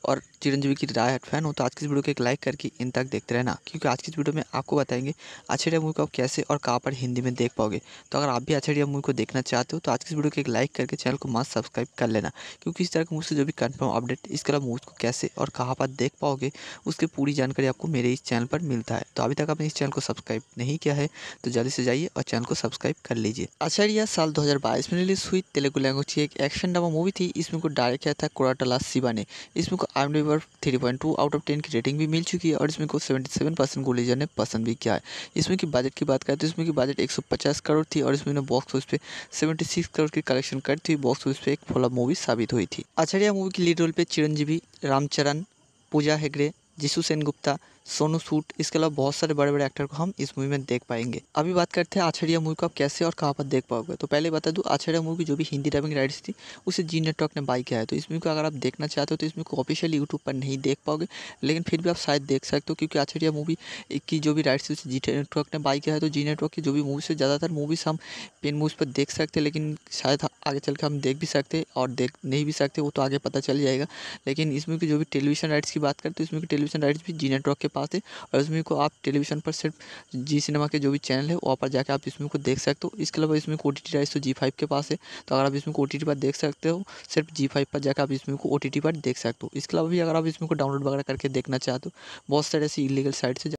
और चिरंजीवी की राय फैन हो तो आज की इस वीडियो को एक लाइक करके इन तक देखते रहना क्योंकि आज की इस वीडियो में आपको बताएंगे अछड़िया मूवी को आप कैसे और कहाँ पर हिंदी में देख पाओगे तो अगर आप भी अछड़िया मूवी को देखना चाहते हो तो आज की इस वीडियो को एक लाइक करके चैनल को मास्क सब्सक्राइब कर लेना क्योंकि इस तरह की मूव से जो भी कन्फर्म अपडेट इसके अलावा मूवी को कैसे और कहाँ पर देख पाओगे उसकी पूरी जानकारी आपको मेरे इस चैनल पर मिलता है तो अभी तक आपने इस चैनल को सब्सक्राइब नहीं किया है तो जल्दी से जाइए और चैनल को सब्सक्राइब कर लीजिए अछड़िया साल दो में रिलीज हुई तेलुगु लैंग्वेज की एक एक्शन ड्रामा मूवी थी इसमें को डायरेक्ट किया था कोराटला शिवा ने इसमें को आई एम डीवर three point two out of ten की रेटिंग भी मिल चुकी है और इसमें को सेवेंटी सेवन परसेंट गोलेजर ने पसंद भी किया है इसमें की बजट की बात करें तो इसमें की बजट एक सौ पचास करोड़ थी और इसमें बॉक्स ऑफिस पे सेवेंटी सिक्स करोड़ की कलेक्शन कर थी बॉक्स ऑफिस पे एक फ्लॉप मूवी साबित हुई थी आचार्य मूवी की लीड रोल पे चिरंजीवी रामचरण पूजा हेगड़े जिसु सेन गुप्ता सोनू सूट इसके अलावा बहुत सारे बड़े बड़े एक्टर को हम इस मूवी में देख पाएंगे अभी बात करते हैं आछड़िया मूवी को आप कैसे और कहाँ पर देख पाओगे तो पहले बता दूँ आछड़िया मूवी की जो भी हिंदी डबिंग राइट्स थी उसे जी नेटवर्क ने बाई किया है तो इस मूवी को अगर आप देखना चाहते हो तो इस मूवी को ऑफिशियल यूट्यूब पर नहीं देख पाओगे लेकिन फिर भी आप शायद देख सकते हो क्योंकि आछड़िया मूवी की जो भी राइट्स थी उसे जी नेटवर्क ने बाई किया है तो जी नेटवर्क की जो भी मूवी से ज़्यादातर मूवीज़ हम पेन मूवीज़ पर देख सकते हैं लेकिन शायद आगे चल के हम देख भी सकते और देख नहीं भी सकते वो तो आगे पता चल जाएगा लेकिन इसमें की जो भी टेलीविज़न राइट्स की बात करें तो इसमें की टेलीविज़न राइट्स भी जी नेटवर्क के पास है और इस मूवी को आप टेलीविज़न पर सिर्फ जी सिनेमा के जो भी चैनल है वहाँ पर जाकर आप इस मूवी को देख सकते हो इसके अलावा इसमें ओ टी टी तो जी फाइव के पास है तो अगर आप इसमें ओ टी टी पर देख सकते हो सिर्फ जी फाइव पर जाकर आप इस मूवी को ओ टी टी पर देख सकते हो इसके अलावा भी अगर आप इसमें को डाउनलोड वगैरह करके देखना चाहते हो बहुत सारे ऐसी इलीगल साइट्स है